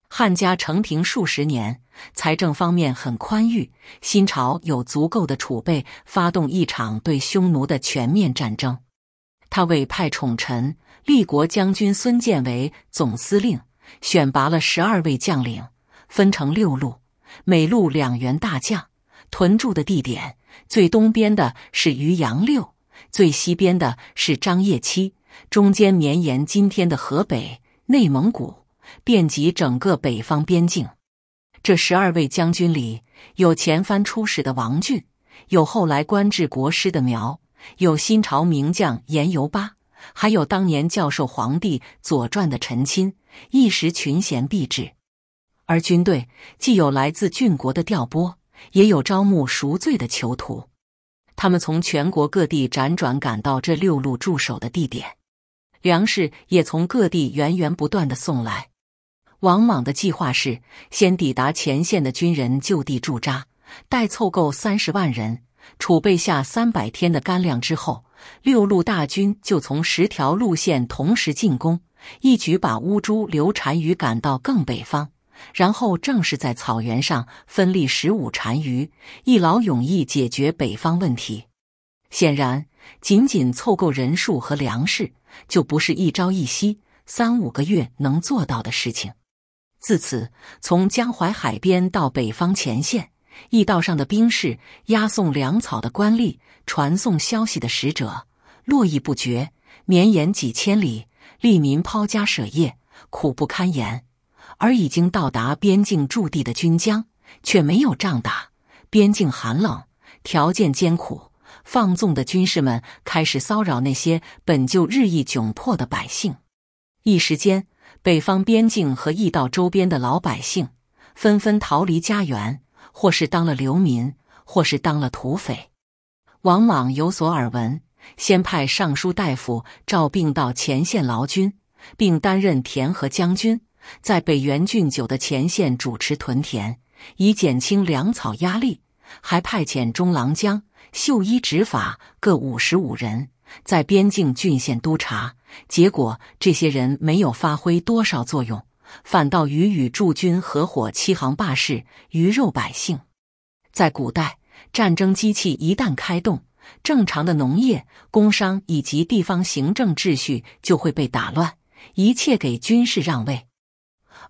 汉家承平数十年，财政方面很宽裕，新朝有足够的储备发动一场对匈奴的全面战争。他委派宠臣、立国将军孙建为总司令，选拔了十二位将领，分成六路，每路两员大将，屯驻的地点最东边的是渔阳六，最西边的是张掖七。中间绵延今天的河北、内蒙古，遍及整个北方边境。这十二位将军里，有前番出使的王俊，有后来官至国师的苗，有新朝名将严尤巴，还有当年教授皇帝《左传》的陈钦，一时群贤毕至。而军队既有来自郡国的调拨，也有招募赎罪的囚徒，他们从全国各地辗转赶到这六路驻守的地点。粮食也从各地源源不断的送来。王莽的计划是，先抵达前线的军人就地驻扎，待凑够三十万人，储备下三百天的干粮之后，六路大军就从十条路线同时进攻，一举把乌珠、刘单于赶到更北方，然后正式在草原上分立十五单于，一劳永逸解决北方问题。显然，仅仅凑够人数和粮食。就不是一朝一夕、三五个月能做到的事情。自此，从江淮海边到北方前线，驿道上的兵士、押送粮草的官吏、传送消息的使者络绎不绝，绵延几千里。利民抛家舍业，苦不堪言；而已经到达边境驻地的军将，却没有仗打。边境寒冷，条件艰苦。放纵的军士们开始骚扰那些本就日益窘迫的百姓，一时间，北方边境和驿道周边的老百姓纷纷逃离家园，或是当了流民，或是当了土匪。王莽有所耳闻，先派尚书大夫赵病到前线劳军，并担任田和将军，在北元郡九的前线主持屯田，以减轻粮草压力，还派遣中郎将。秀衣执法各五十五人，在边境郡县督察。结果，这些人没有发挥多少作用，反倒与与驻军合伙欺行霸市，鱼肉百姓。在古代，战争机器一旦开动，正常的农业、工商以及地方行政秩序就会被打乱，一切给军事让位。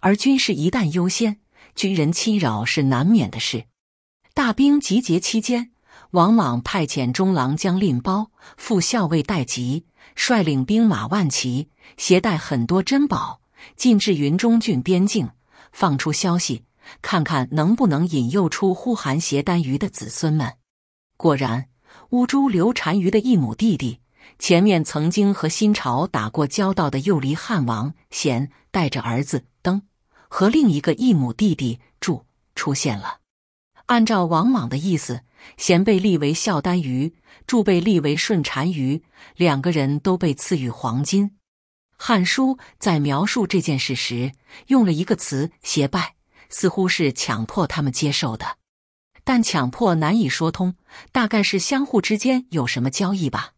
而军事一旦优先，军人侵扰是难免的事。大兵集结期间。王莽派遣中郎将令包、副校尉待吉率领兵马万骑，携带很多珍宝，进至云中郡边境，放出消息，看看能不能引诱出呼韩邪单于的子孙们。果然，乌珠流单于的异母弟弟，前面曾经和新朝打过交道的右离汉王贤，带着儿子登和另一个异母弟弟祝出现了。按照王莽的意思。贤被立为孝丹于，祝被立为顺单于，两个人都被赐予黄金。《汉书》在描述这件事时用了一个词“胁拜”，似乎是强迫他们接受的，但强迫难以说通，大概是相互之间有什么交易吧。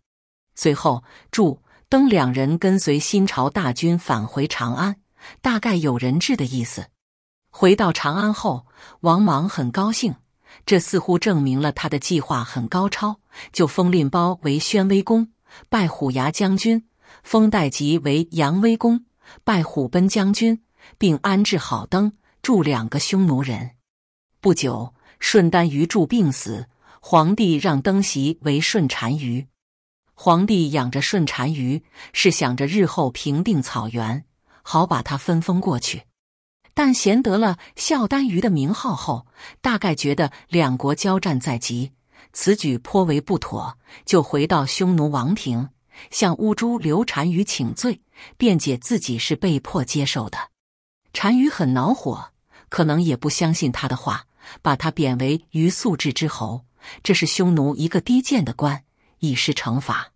随后，祝、登两人跟随新朝大军返回长安，大概有人质的意思。回到长安后，王莽很高兴。这似乎证明了他的计划很高超。就封令包为宣威公，拜虎牙将军；封代吉为扬威公，拜虎贲将军，并安置好灯，住两个匈奴人。不久，顺丹于柱病死，皇帝让登袭为顺单于。皇帝养着顺单于，是想着日后平定草原，好把他分封过去。但贤得了孝丹于的名号后，大概觉得两国交战在即，此举颇为不妥，就回到匈奴王庭，向乌珠刘单于请罪，辩解自己是被迫接受的。单于很恼火，可能也不相信他的话，把他贬为于素质之侯，这是匈奴一个低贱的官，以示惩罚。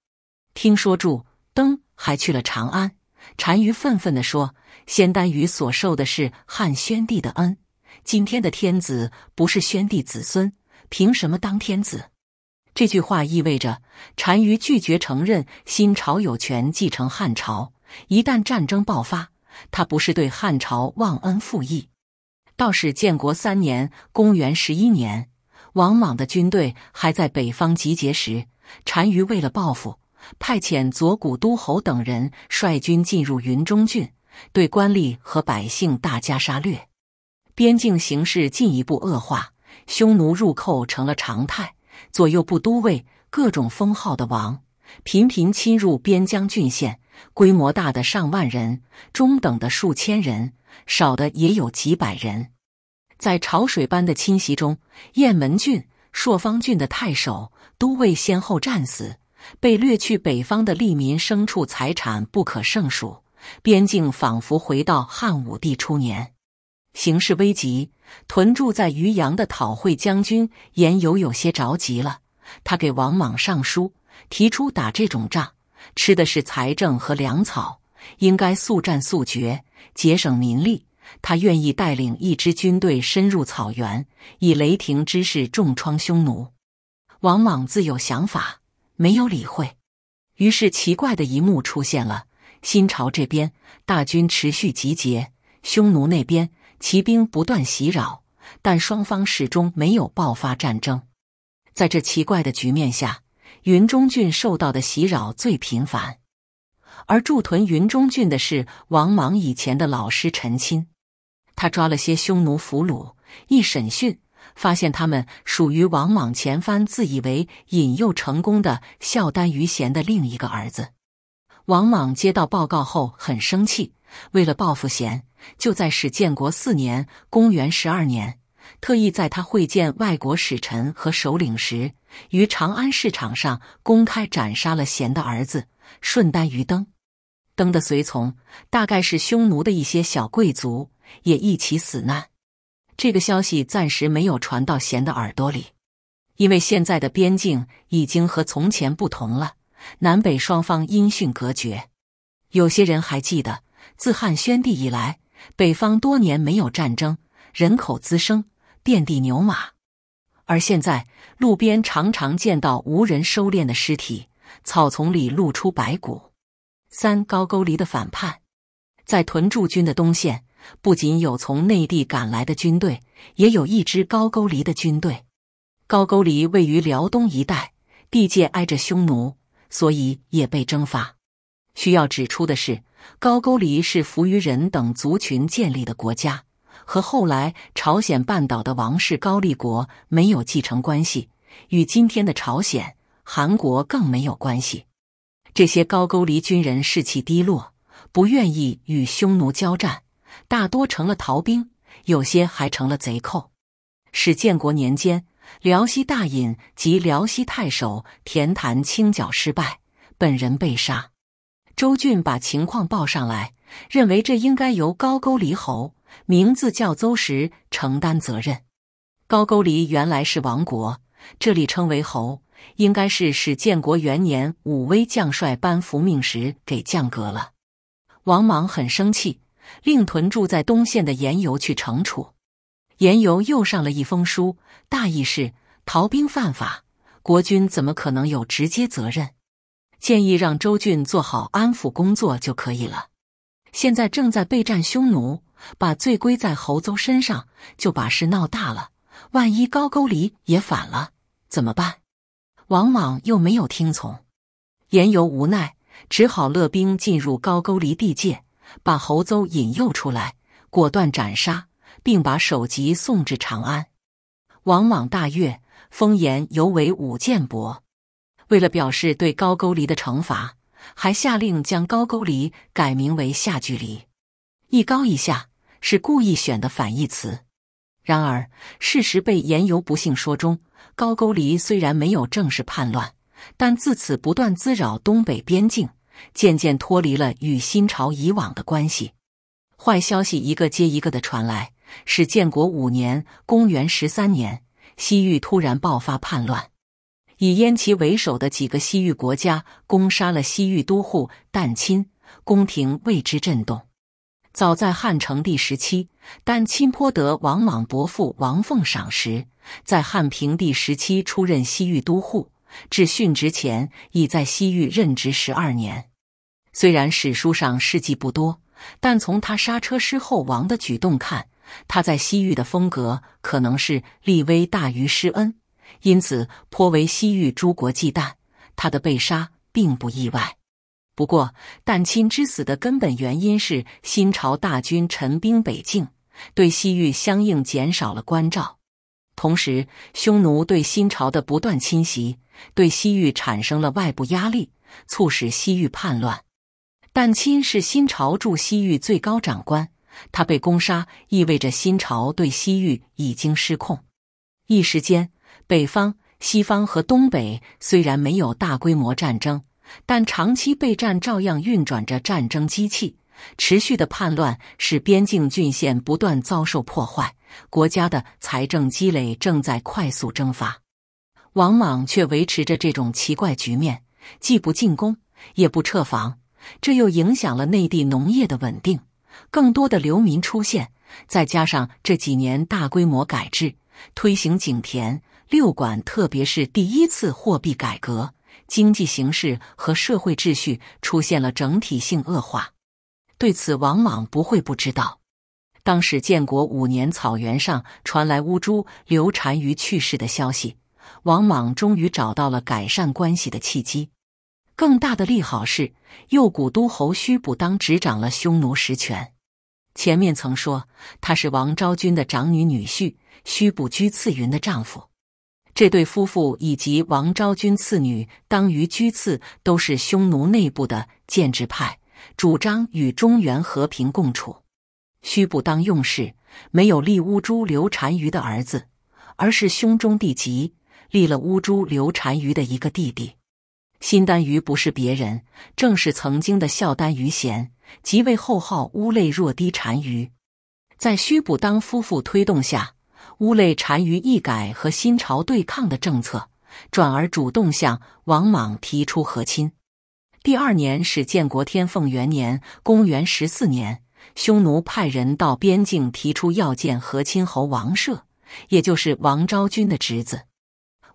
听说柱登还去了长安，单于愤愤地说。仙丹于所受的是汉宣帝的恩，今天的天子不是宣帝子孙，凭什么当天子？这句话意味着单于拒绝承认新朝有权继承汉朝。一旦战争爆发，他不是对汉朝忘恩负义。倒是建国三年（公元十一年），王莽的军队还在北方集结时，单于为了报复，派遣左谷都侯等人率军进入云中郡。对官吏和百姓大加杀掠，边境形势进一步恶化，匈奴入寇成了常态。左右部都尉、各种封号的王频频侵入边疆郡县，规模大的上万人，中等的数千人，少的也有几百人。在潮水般的侵袭中，雁门郡、朔方郡的太守、都尉先后战死，被掠去北方的利民牲畜、财产不可胜数。边境仿佛回到汉武帝初年，形势危急。屯驻在渔阳的讨会将军严有有些着急了，他给王莽上书，提出打这种仗吃的是财政和粮草，应该速战速决，节省民力。他愿意带领一支军队深入草原，以雷霆之势重创匈奴。王莽自有想法，没有理会。于是，奇怪的一幕出现了。新朝这边大军持续集结，匈奴那边骑兵不断袭扰，但双方始终没有爆发战争。在这奇怪的局面下，云中郡受到的袭扰最频繁。而驻屯云中郡的是王莽以前的老师陈钦，他抓了些匈奴俘虏，一审讯发现他们属于王莽前番自以为引诱成功的孝丹于贤的另一个儿子。王莽接到报告后很生气，为了报复贤，就在始建国四年（公元十二年），特意在他会见外国使臣和首领时，于长安市场上公开斩杀了贤的儿子顺丹于登。登的随从大概是匈奴的一些小贵族，也一起死难。这个消息暂时没有传到贤的耳朵里，因为现在的边境已经和从前不同了。南北双方音讯隔绝，有些人还记得自汉宣帝以来，北方多年没有战争，人口滋生，遍地牛马。而现在路边常常见到无人收敛的尸体，草丛里露出白骨。三高句丽的反叛，在屯驻军的东线，不仅有从内地赶来的军队，也有一支高句丽的军队。高句丽位于辽东一带，地界挨着匈奴。所以也被征伐。需要指出的是，高句丽是扶余人等族群建立的国家，和后来朝鲜半岛的王室高丽国没有继承关系，与今天的朝鲜、韩国更没有关系。这些高句丽军人士气低落，不愿意与匈奴交战，大多成了逃兵，有些还成了贼寇。史建国年间。辽西大尹及辽西太守田谭清剿失败，本人被杀。周俊把情况报上来，认为这应该由高句丽侯，名字叫邹石承担责任。高句丽原来是王国，这里称为侯，应该是使建国元年武威将帅班福命时给降格了。王莽很生气，令屯驻在东县的严尤去惩处。严尤又上了一封书，大意是：逃兵犯法，国君怎么可能有直接责任？建议让周俊做好安抚工作就可以了。现在正在备战匈奴，把罪归在侯邹身上，就把事闹大了。万一高句丽也反了，怎么办？王莽又没有听从，严尤无奈，只好勒兵进入高句丽地界，把侯邹引诱出来，果断斩杀。并把首级送至长安，王莽大悦，封严尤为武建伯。为了表示对高句丽的惩罚，还下令将高句丽改名为下句丽，一高一下是故意选的反义词。然而，事实被言尤不幸说中。高句丽虽然没有正式叛乱，但自此不断滋扰东北边境，渐渐脱离了与新朝以往的关系。坏消息一个接一个的传来。是建国五年，公元十三年，西域突然爆发叛乱，以燕齐为首的几个西域国家攻杀了西域都护旦钦，宫廷为之震动。早在汉成帝时期，丹钦颇得王莽伯父王凤赏识，在汉平帝时期出任西域都护，至殉职前已在西域任职十二年。虽然史书上事迹不多，但从他刹车失后王的举动看。他在西域的风格可能是立威大于施恩，因此颇为西域诸国忌惮。他的被杀并不意外。不过，旦钦之死的根本原因是新朝大军陈兵北境，对西域相应减少了关照。同时，匈奴对新朝的不断侵袭，对西域产生了外部压力，促使西域叛乱。旦钦是新朝驻西域最高长官。他被攻杀，意味着新朝对西域已经失控。一时间，北方、西方和东北虽然没有大规模战争，但长期备战照样运转着战争机器。持续的叛乱使边境郡县不断遭受破坏，国家的财政积累正在快速蒸发。王莽却维持着这种奇怪局面，既不进攻，也不撤防，这又影响了内地农业的稳定。更多的流民出现，再加上这几年大规模改制、推行井田六管，特别是第一次货币改革，经济形势和社会秩序出现了整体性恶化。对此，王莽不会不知道。当时，建国五年，草原上传来乌珠刘单于去世的消息，王莽终于找到了改善关系的契机。更大的利好是，右谷都侯须卜当执掌了匈奴实权。前面曾说，他是王昭君的长女女婿，须卜居次云的丈夫。这对夫妇以及王昭君次女当于居次都是匈奴内部的建制派，主张与中原和平共处。须卜当用事，没有立乌珠刘单于的儿子，而是兄中弟及，立了乌珠刘单于的一个弟弟。新丹于不是别人，正是曾经的孝丹于贤，即位后号乌累若鞮单于。在虚补当夫妇推动下，乌累单于一改和新朝对抗的政策，转而主动向王莽提出和亲。第二年是建国天凤元年，公元十四年，匈奴派人到边境提出要见和亲侯王舍，也就是王昭君的侄子。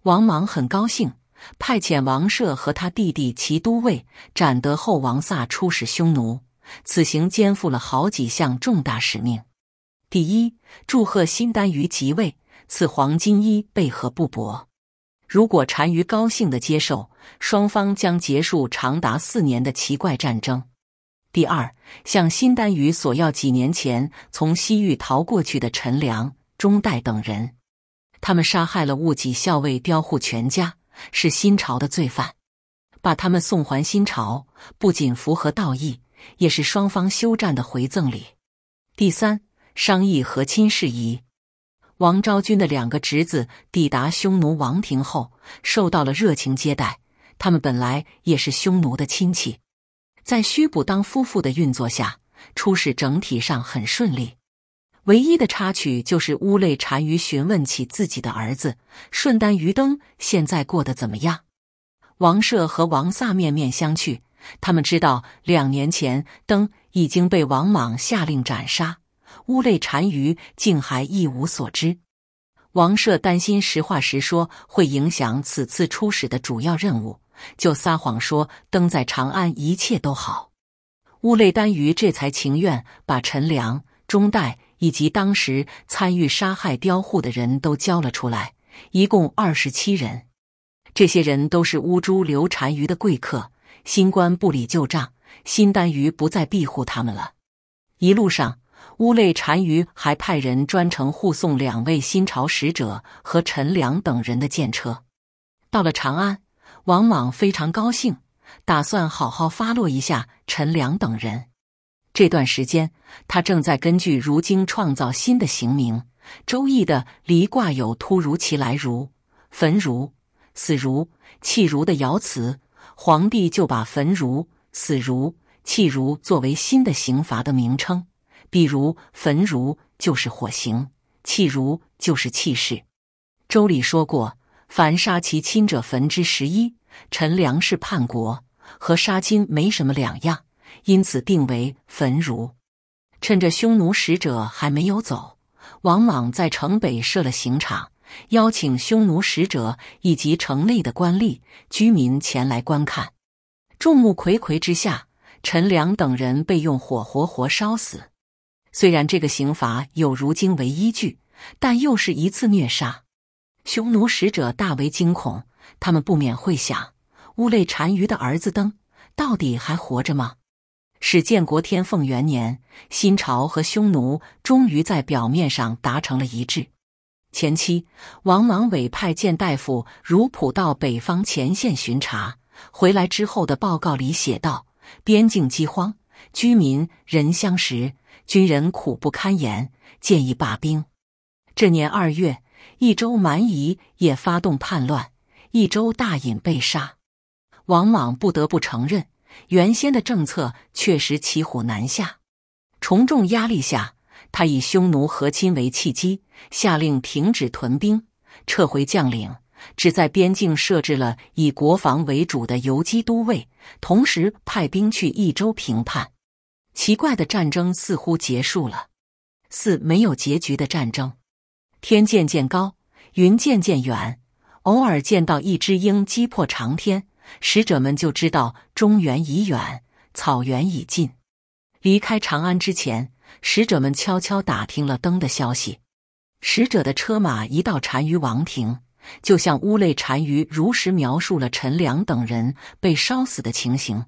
王莽很高兴。派遣王舍和他弟弟齐都尉斩德后王飒出使匈奴，此行肩负了好几项重大使命。第一，祝贺新单于即位，赐黄金衣，为何不薄？如果单于高兴的接受，双方将结束长达四年的奇怪战争。第二，向新单于索要几年前从西域逃过去的陈良、钟岱等人，他们杀害了戊己校尉刁护全家。是新朝的罪犯，把他们送还新朝，不仅符合道义，也是双方休战的回赠礼。第三，商议和亲事宜。王昭君的两个侄子抵达匈奴王庭后，受到了热情接待。他们本来也是匈奴的亲戚，在须卜当夫妇的运作下，出使整体上很顺利。唯一的插曲就是乌累单于询问起自己的儿子顺丹于登现在过得怎么样。王舍和王飒面面相觑，他们知道两年前登已经被王莽下令斩杀，乌累单于竟还一无所知。王舍担心实话实说会影响此次出使的主要任务，就撒谎说登在长安一切都好。乌累单于这才情愿把陈良钟代以及当时参与杀害刁户的人都交了出来，一共二十七人。这些人都是乌珠刘单于的贵客，新官不理旧账，新单于不再庇护他们了。一路上，乌累单于还派人专程护送两位新朝使者和陈良等人的见车。到了长安，王莽非常高兴，打算好好发落一下陈良等人。这段时间，他正在根据如经创造新的刑名。周易的离卦有突如其来如焚如死如弃如的爻辞，皇帝就把焚如死如弃如作为新的刑罚的名称。比如焚如就是火刑，弃如就是弃世。周礼说过：“凡杀其亲者，焚之十一。”臣梁是叛国，和杀亲没什么两样。因此定为焚儒。趁着匈奴使者还没有走，王莽在城北设了刑场，邀请匈奴使者以及城内的官吏、居民前来观看。众目睽睽之下，陈良等人被用火活活烧死。虽然这个刑罚有如今为依据，但又是一次虐杀。匈奴使者大为惊恐，他们不免会想：乌内单于的儿子登到底还活着吗？是建国天凤元年，新朝和匈奴终于在表面上达成了一致。前期，王莽委派谏大夫如普到北方前线巡查，回来之后的报告里写道：“边境饥荒，居民人相食，军人苦不堪言，建议罢兵。”这年二月，益州蛮夷也发动叛乱，益州大尹被杀，王莽不得不承认。原先的政策确实骑虎难下，重重压力下，他以匈奴和亲为契机，下令停止屯兵，撤回将领，只在边境设置了以国防为主的游击都尉，同时派兵去益州平叛。奇怪的战争似乎结束了，四没有结局的战争。天渐渐高，云渐渐远，偶尔见到一只鹰击破长天。使者们就知道中原已远，草原已尽。离开长安之前，使者们悄悄打听了登的消息。使者的车马一到单于王庭，就向乌内单于如实描述了陈良等人被烧死的情形，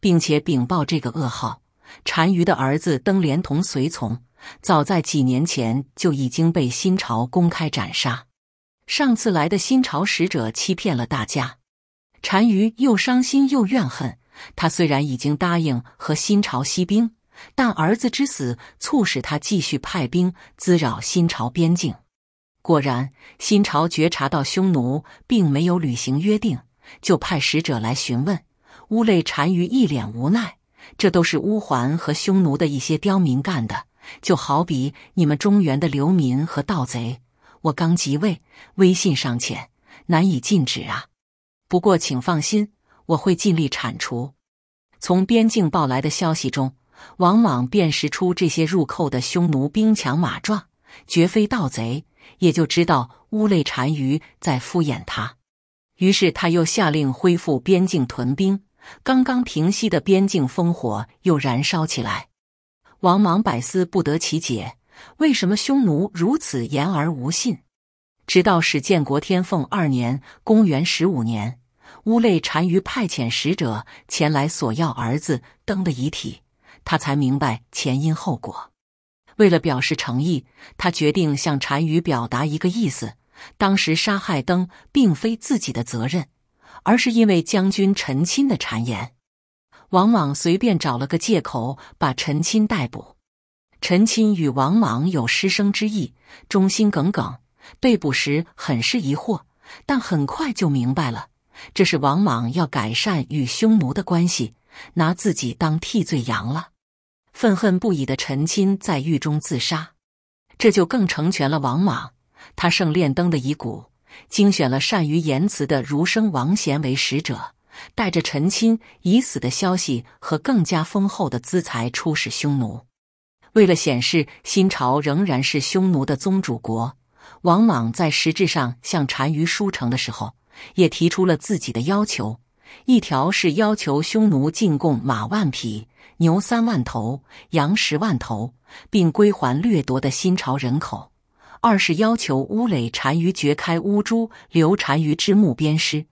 并且禀报这个噩耗。单于的儿子登连同随从，早在几年前就已经被新朝公开斩杀。上次来的新朝使者欺骗了大家。单于又伤心又怨恨。他虽然已经答应和新朝息兵，但儿子之死促使他继续派兵滋扰新朝边境。果然，新朝觉察到匈奴并没有履行约定，就派使者来询问。乌内单于一脸无奈：“这都是乌桓和匈奴的一些刁民干的，就好比你们中原的流民和盗贼。我刚即位，威信尚浅，难以禁止啊。”不过，请放心，我会尽力铲除。从边境报来的消息中，王莽辨识出这些入寇的匈奴兵强马壮，绝非盗贼，也就知道乌类单于在敷衍他。于是他又下令恢复边境屯兵，刚刚平息的边境烽火又燃烧起来。王莽百思不得其解，为什么匈奴如此言而无信？直到始建国天凤二年（公元十五年），乌内单于派遣使者前来索要儿子登的遗体，他才明白前因后果。为了表示诚意，他决定向单于表达一个意思：当时杀害登并非自己的责任，而是因为将军陈钦的谗言。王莽随便找了个借口，把陈钦逮捕。陈钦与王莽有师生之谊，忠心耿耿。被捕时很是疑惑，但很快就明白了，这是王莽要改善与匈奴的关系，拿自己当替罪羊了。愤恨不已的陈钦在狱中自杀，这就更成全了王莽。他胜炼灯的遗骨，精选了善于言辞的儒生王贤为使者，带着陈钦已死的消息和更加丰厚的资财出使匈奴。为了显示新朝仍然是匈奴的宗主国。王莽在实质上向单于书城的时候，也提出了自己的要求：一条是要求匈奴进贡马万匹、牛三万头、羊十万头，并归还掠夺的新朝人口；二是要求乌垒单于掘开乌珠，留单于之墓鞭尸。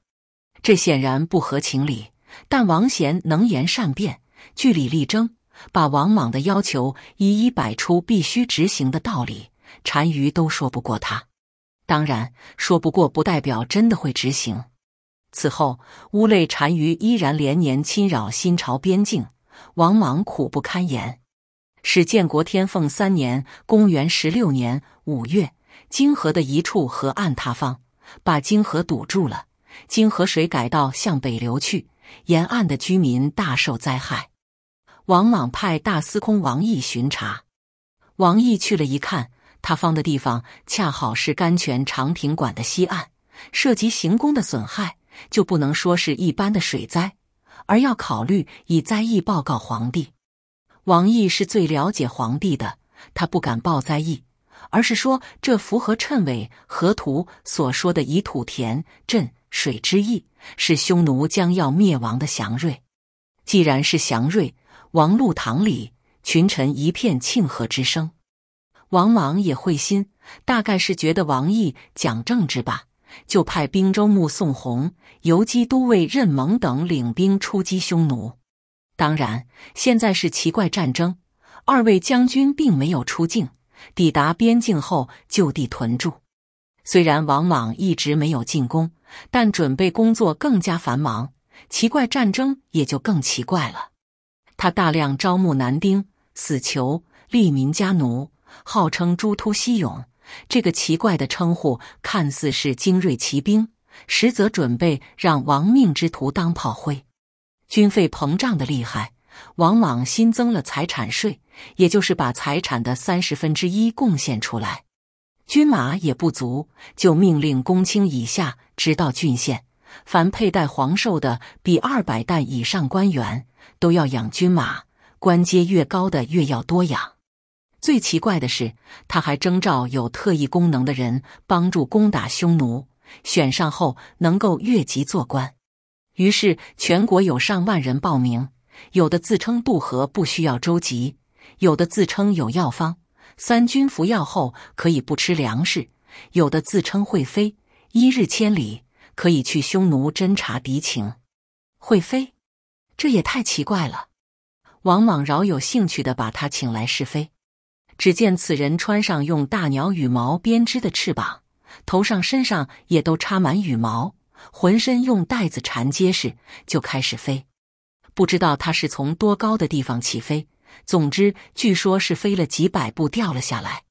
这显然不合情理，但王贤能言善辩，据理力争，把王莽的要求一一摆出必须执行的道理。单于都说不过他，当然说不过不代表真的会执行。此后，乌内单于依然连年侵扰新朝边境，王莽苦不堪言。始建国天凤三年（公元十六年）五月，泾河的一处河岸塌方，把泾河堵住了，泾河水改道向北流去，沿岸的居民大受灾害。王莽派大司空王毅巡查，王毅去了一看。他方的地方恰好是甘泉长亭馆的西岸，涉及行宫的损害，就不能说是一般的水灾，而要考虑以灾异报告皇帝。王毅是最了解皇帝的，他不敢报灾异，而是说这符合谶纬河图所说的以土田镇水之意，是匈奴将要灭亡的祥瑞。既然是祥瑞，王禄堂里群臣一片庆贺之声。王莽也会心，大概是觉得王毅讲政治吧，就派兵州牧宋弘、游击都尉任蒙等领兵出击匈奴。当然，现在是奇怪战争，二位将军并没有出境，抵达边境后就地屯驻。虽然王莽一直没有进攻，但准备工作更加繁忙，奇怪战争也就更奇怪了。他大量招募男丁、死囚、利民家奴。号称“朱突西勇”这个奇怪的称呼，看似是精锐骑兵，实则准备让亡命之徒当炮灰。军费膨胀的厉害，往往新增了财产税，也就是把财产的三十分之一贡献出来。军马也不足，就命令公卿以下直到郡县，凡佩戴黄绶的比二百石以上官员都要养军马，官阶越高的越要多养。最奇怪的是，他还征召有特异功能的人帮助攻打匈奴，选上后能够越级做官。于是全国有上万人报名，有的自称渡河不需要舟楫，有的自称有药方，三军服药后可以不吃粮食，有的自称会飞，一日千里，可以去匈奴侦察敌情。会飞？这也太奇怪了。王莽饶有兴趣的把他请来试飞。只见此人穿上用大鸟羽毛编织的翅膀，头上、身上也都插满羽毛，浑身用带子缠结实，就开始飞。不知道他是从多高的地方起飞，总之据说是飞了几百步掉了下来。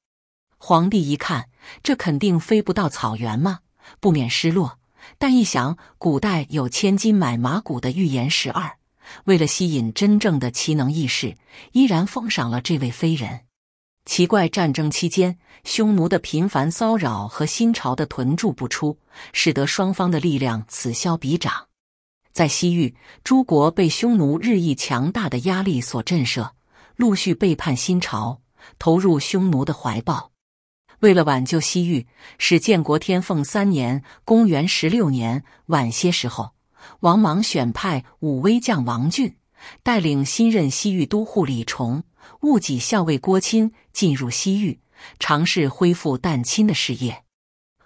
皇帝一看，这肯定飞不到草原嘛，不免失落。但一想，古代有“千金买马骨”的预言，十二为了吸引真正的奇能异士，依然封赏了这位飞人。奇怪，战争期间，匈奴的频繁骚扰和新朝的屯驻不出，使得双方的力量此消彼长。在西域诸国被匈奴日益强大的压力所震慑，陆续背叛新朝，投入匈奴的怀抱。为了挽救西域，使建国天凤三年（公元十六年）晚些时候，王莽选派武威将王浚带领新任西域都护李崇。戊己校尉郭钦进入西域，尝试恢复淡钦的事业。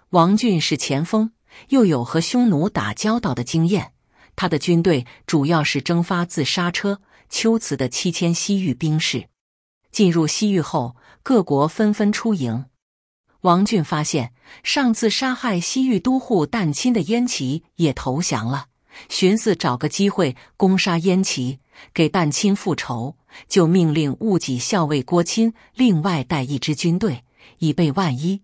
王俊是前锋，又有和匈奴打交道的经验，他的军队主要是征发自沙车、秋辞的七千西域兵士。进入西域后，各国纷纷出营。王俊发现，上次杀害西域都护单钦的燕齐也投降了。寻思找个机会攻杀燕齐，给旦亲复仇，就命令戊己校尉郭钦另外带一支军队，以备万一。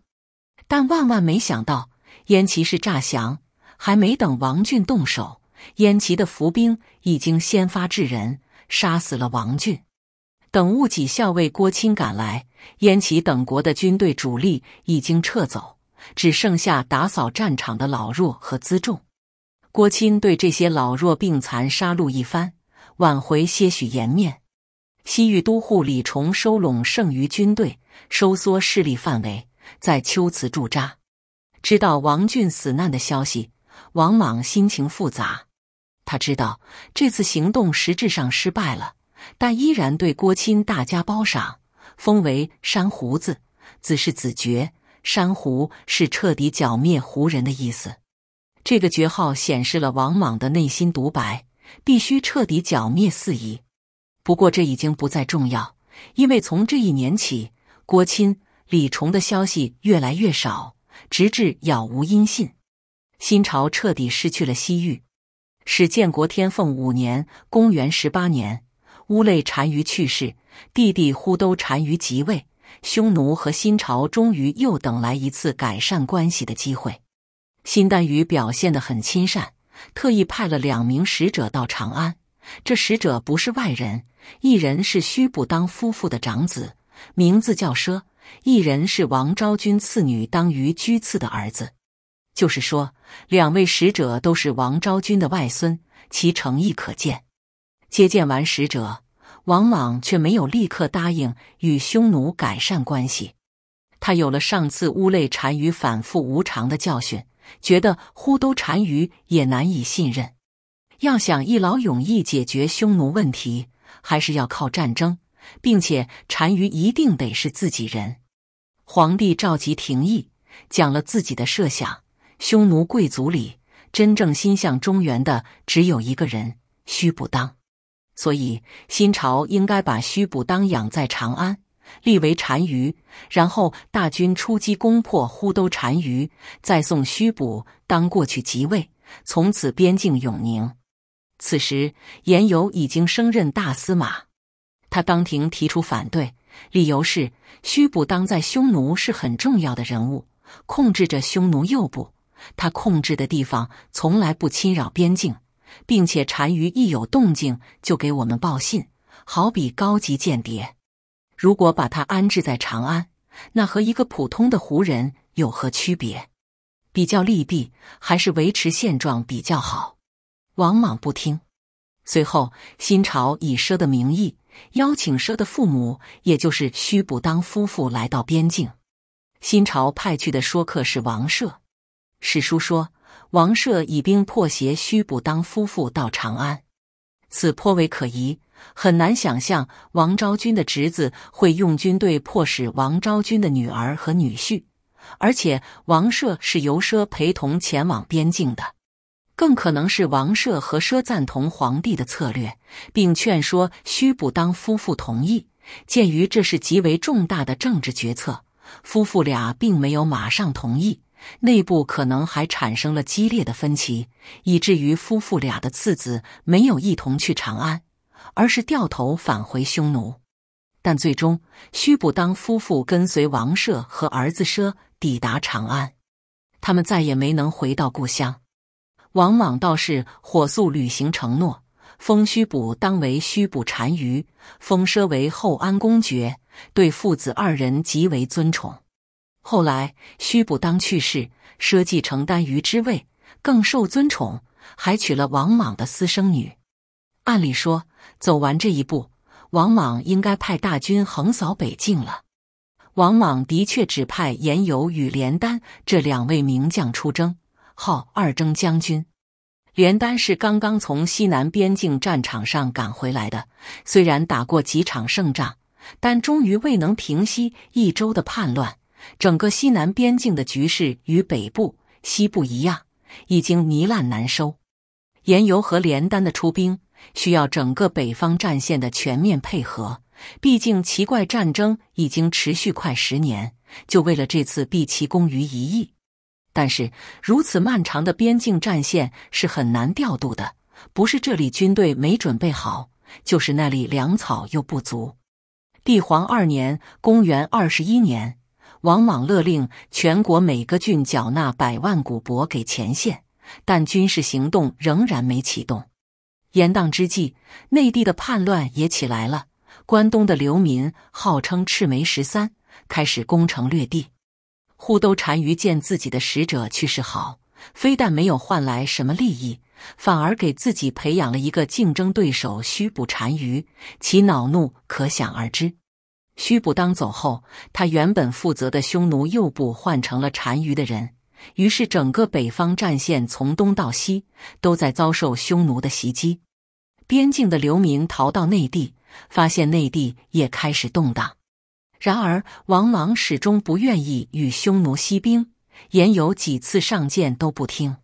但万万没想到，燕齐是诈降，还没等王俊动手，燕齐的伏兵已经先发制人，杀死了王俊。等戊己校尉郭钦赶来，燕齐等国的军队主力已经撤走，只剩下打扫战场的老弱和辎重。郭钦对这些老弱病残杀戮一番，挽回些许颜面。西域都护李崇收拢剩余军队，收缩势力范围，在秋瓷驻扎。知道王浚死难的消息，王莽心情复杂。他知道这次行动实质上失败了，但依然对郭钦大加褒赏，封为山胡子，子是子爵。山胡是彻底剿灭胡人的意思。这个爵号显示了王莽的内心独白：必须彻底剿灭四夷。不过这已经不再重要，因为从这一年起，郭钦、李崇的消息越来越少，直至杳无音信。新朝彻底失去了西域。是建国天凤五年（公元十八年），乌类单于去世，弟弟忽都单于即位。匈奴和新朝终于又等来一次改善关系的机会。新单于表现得很亲善，特意派了两名使者到长安。这使者不是外人，一人是虚不当夫妇的长子，名字叫奢；一人是王昭君次女当于居次的儿子。就是说，两位使者都是王昭君的外孙，其诚意可见。接见完使者，王莽却没有立刻答应与匈奴改善关系。他有了上次乌累单于反复无常的教训。觉得呼都单于也难以信任，要想一劳永逸解决匈奴问题，还是要靠战争，并且单于一定得是自己人。皇帝召集廷议，讲了自己的设想：匈奴贵族里真正心向中原的只有一个人，须不当，所以新朝应该把须不当养在长安。立为单于，然后大军出击，攻破呼都单于，再送虚补当过去即位，从此边境永宁。此时，严尤已经升任大司马，他当庭提出反对，理由是虚补当在匈奴是很重要的人物，控制着匈奴右部，他控制的地方从来不侵扰边境，并且单于一有动静就给我们报信，好比高级间谍。如果把他安置在长安，那和一个普通的胡人有何区别？比较利弊，还是维持现状比较好。王莽不听。随后，新朝以奢的名义邀请奢的父母，也就是虚不当夫妇，来到边境。新朝派去的说客是王奢。史书说，王奢以兵迫胁虚不当夫妇到长安，此颇为可疑。很难想象王昭君的侄子会用军队迫使王昭君的女儿和女婿，而且王赦是由奢陪同前往边境的，更可能是王赦和奢赞同皇帝的策略，并劝说须不当夫妇同意。鉴于这是极为重大的政治决策，夫妇俩并没有马上同意，内部可能还产生了激烈的分歧，以至于夫妇俩的次子没有一同去长安。而是掉头返回匈奴，但最终虚补当夫妇跟随王奢和儿子奢抵达长安，他们再也没能回到故乡。王莽倒是火速履行承诺，封虚补当为虚补单于，封奢为后安公爵，对父子二人极为尊崇。后来虚补当去世，奢继承单于之位，更受尊崇，还娶了王莽的私生女。按理说。走完这一步，王莽应该派大军横扫北境了。王莽的确指派严尤与连丹这两位名将出征，号二征将军。连丹是刚刚从西南边境战场上赶回来的，虽然打过几场胜仗，但终于未能平息益州的叛乱。整个西南边境的局势与北部、西部一样，已经糜烂难收。严尤和连丹的出兵。需要整个北方战线的全面配合，毕竟奇怪战争已经持续快十年，就为了这次毕其功于一役。但是如此漫长的边境战线是很难调度的，不是这里军队没准备好，就是那里粮草又不足。帝皇二年（公元二十一年），王莽勒令全国每个郡缴纳百万谷帛给前线，但军事行动仍然没启动。严荡之际，内地的叛乱也起来了。关东的流民号称赤眉十三，开始攻城略地。户都单于见自己的使者去世好，非但没有换来什么利益，反而给自己培养了一个竞争对手。须卜单于其恼怒可想而知。须卜当走后，他原本负责的匈奴右部换成了单于的人，于是整个北方战线从东到西都在遭受匈奴的袭击。边境的流民逃到内地，发现内地也开始动荡。然而，王莽始终不愿意与匈奴息兵。严尤几次上谏都不听，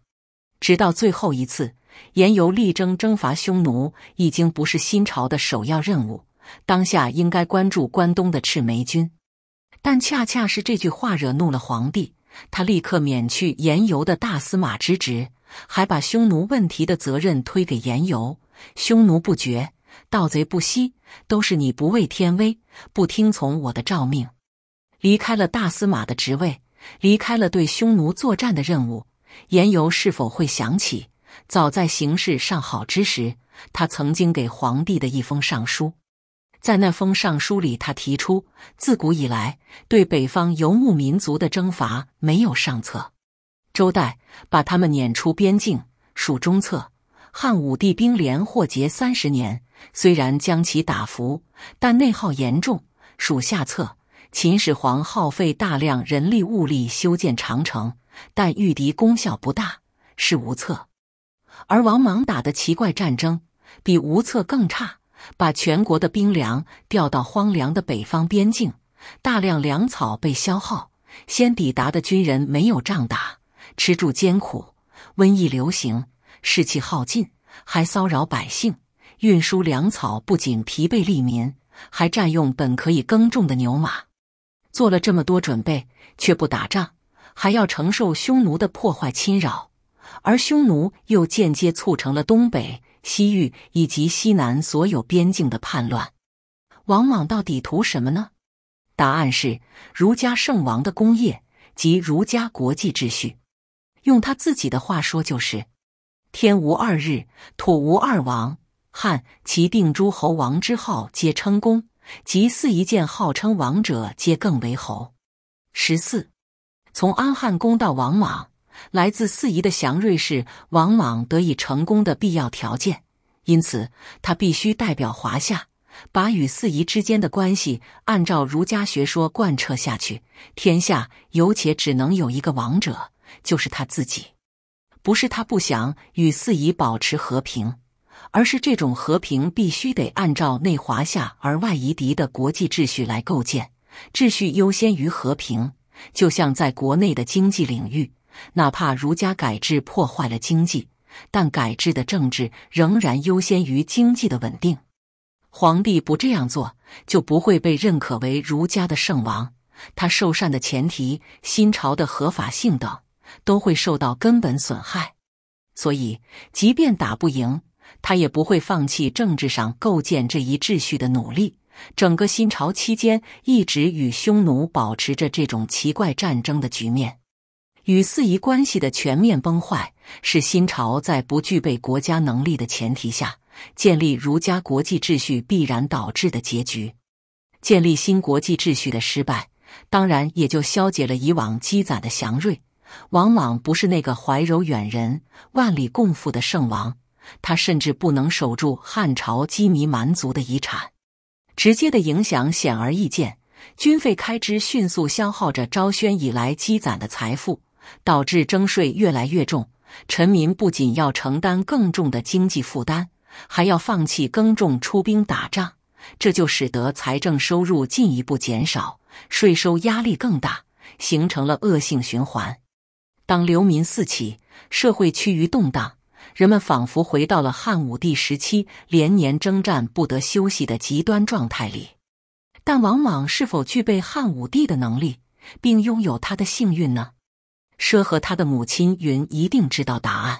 直到最后一次，严尤力争征伐匈奴已经不是新朝的首要任务，当下应该关注关东的赤眉军。但恰恰是这句话惹怒了皇帝，他立刻免去严尤的大司马之职，还把匈奴问题的责任推给严尤。匈奴不绝，盗贼不息，都是你不畏天威，不听从我的诏命，离开了大司马的职位，离开了对匈奴作战的任务。颜由是否会想起，早在形势尚好之时，他曾经给皇帝的一封上书？在那封上书里，他提出，自古以来，对北方游牧民族的征伐没有上策，周代把他们撵出边境属中策。汉武帝兵连祸结三十年，虽然将其打服，但内耗严重，属下策。秦始皇耗费大量人力物力修建长城，但御敌功效不大，是无策。而王莽打的奇怪战争，比无策更差，把全国的兵粮调到荒凉的北方边境，大量粮草被消耗，先抵达的军人没有仗打，吃住艰苦，瘟疫流行。士气耗尽，还骚扰百姓，运输粮草不仅疲惫利民，还占用本可以耕种的牛马。做了这么多准备，却不打仗，还要承受匈奴的破坏侵扰，而匈奴又间接促成了东北、西域以及西南所有边境的叛乱。王莽到底图什么呢？答案是儒家圣王的功业及儒家国际秩序。用他自己的话说，就是。天无二日，土无二王。汉其定诸侯王之号，皆称公；及四夷间号称王者，皆更为侯。十四，从安汉公到王莽，来自四夷的祥瑞是王莽得以成功的必要条件。因此，他必须代表华夏，把与四夷之间的关系按照儒家学说贯彻下去。天下有且只能有一个王者，就是他自己。不是他不想与四夷保持和平，而是这种和平必须得按照内华夏而外夷狄的国际秩序来构建，秩序优先于和平。就像在国内的经济领域，哪怕儒家改制破坏了经济，但改制的政治仍然优先于经济的稳定。皇帝不这样做，就不会被认可为儒家的圣王。他受善的前提，新朝的合法性等。都会受到根本损害，所以即便打不赢，他也不会放弃政治上构建这一秩序的努力。整个新朝期间，一直与匈奴保持着这种奇怪战争的局面。与四夷关系的全面崩坏，是新朝在不具备国家能力的前提下建立儒家国际秩序必然导致的结局。建立新国际秩序的失败，当然也就消解了以往积攒的祥瑞。往往不是那个怀柔远人、万里共赴的圣王，他甚至不能守住汉朝羁縻蛮族的遗产。直接的影响显而易见，军费开支迅速消耗着昭宣以来积攒的财富，导致征税越来越重。臣民不仅要承担更重的经济负担，还要放弃耕种、出兵打仗，这就使得财政收入进一步减少，税收压力更大，形成了恶性循环。当流民四起，社会趋于动荡，人们仿佛回到了汉武帝时期连年征战不得休息的极端状态里。但王莽是否具备汉武帝的能力，并拥有他的幸运呢？奢和他的母亲云一定知道答案。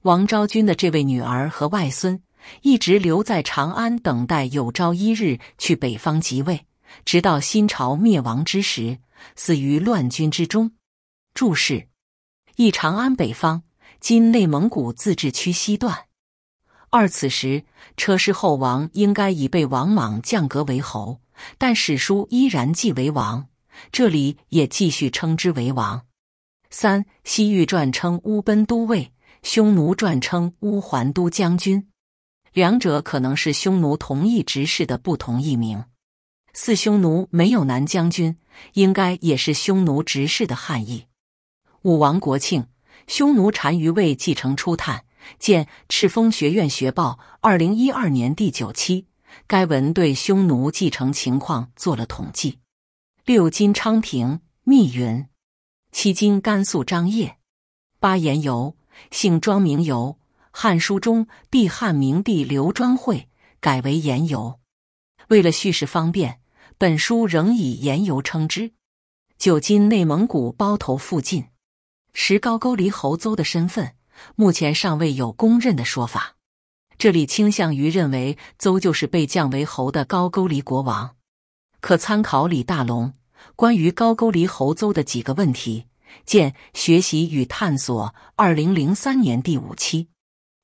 王昭君的这位女儿和外孙一直留在长安，等待有朝一日去北方即位，直到新朝灭亡之时，死于乱军之中。注释。一长安北方，今内蒙古自治区西段。二此时车师后王应该已被王莽降格为侯，但史书依然记为王，这里也继续称之为王。三《西域传》称乌奔都尉，《匈奴传》称乌桓都将军，两者可能是匈奴同一职事的不同译名。四匈奴没有南将军，应该也是匈奴职事的汉译。武王国庆，匈奴单于为继承初探，见《赤峰学院学报》二零一二年第九期。该文对匈奴继承情况做了统计：六金昌平密云，七今甘肃张掖，八颜游，姓庄名游，《汉书》中避汉明帝刘庄会改为颜游。为了叙事方便，本书仍以颜游称之。九金内蒙古包头附近。石高勾离侯邹的身份，目前尚未有公认的说法。这里倾向于认为邹就是被降为侯的高句丽国王。可参考李大龙关于高句丽侯邹的几个问题，见《学习与探索》2003年第五期，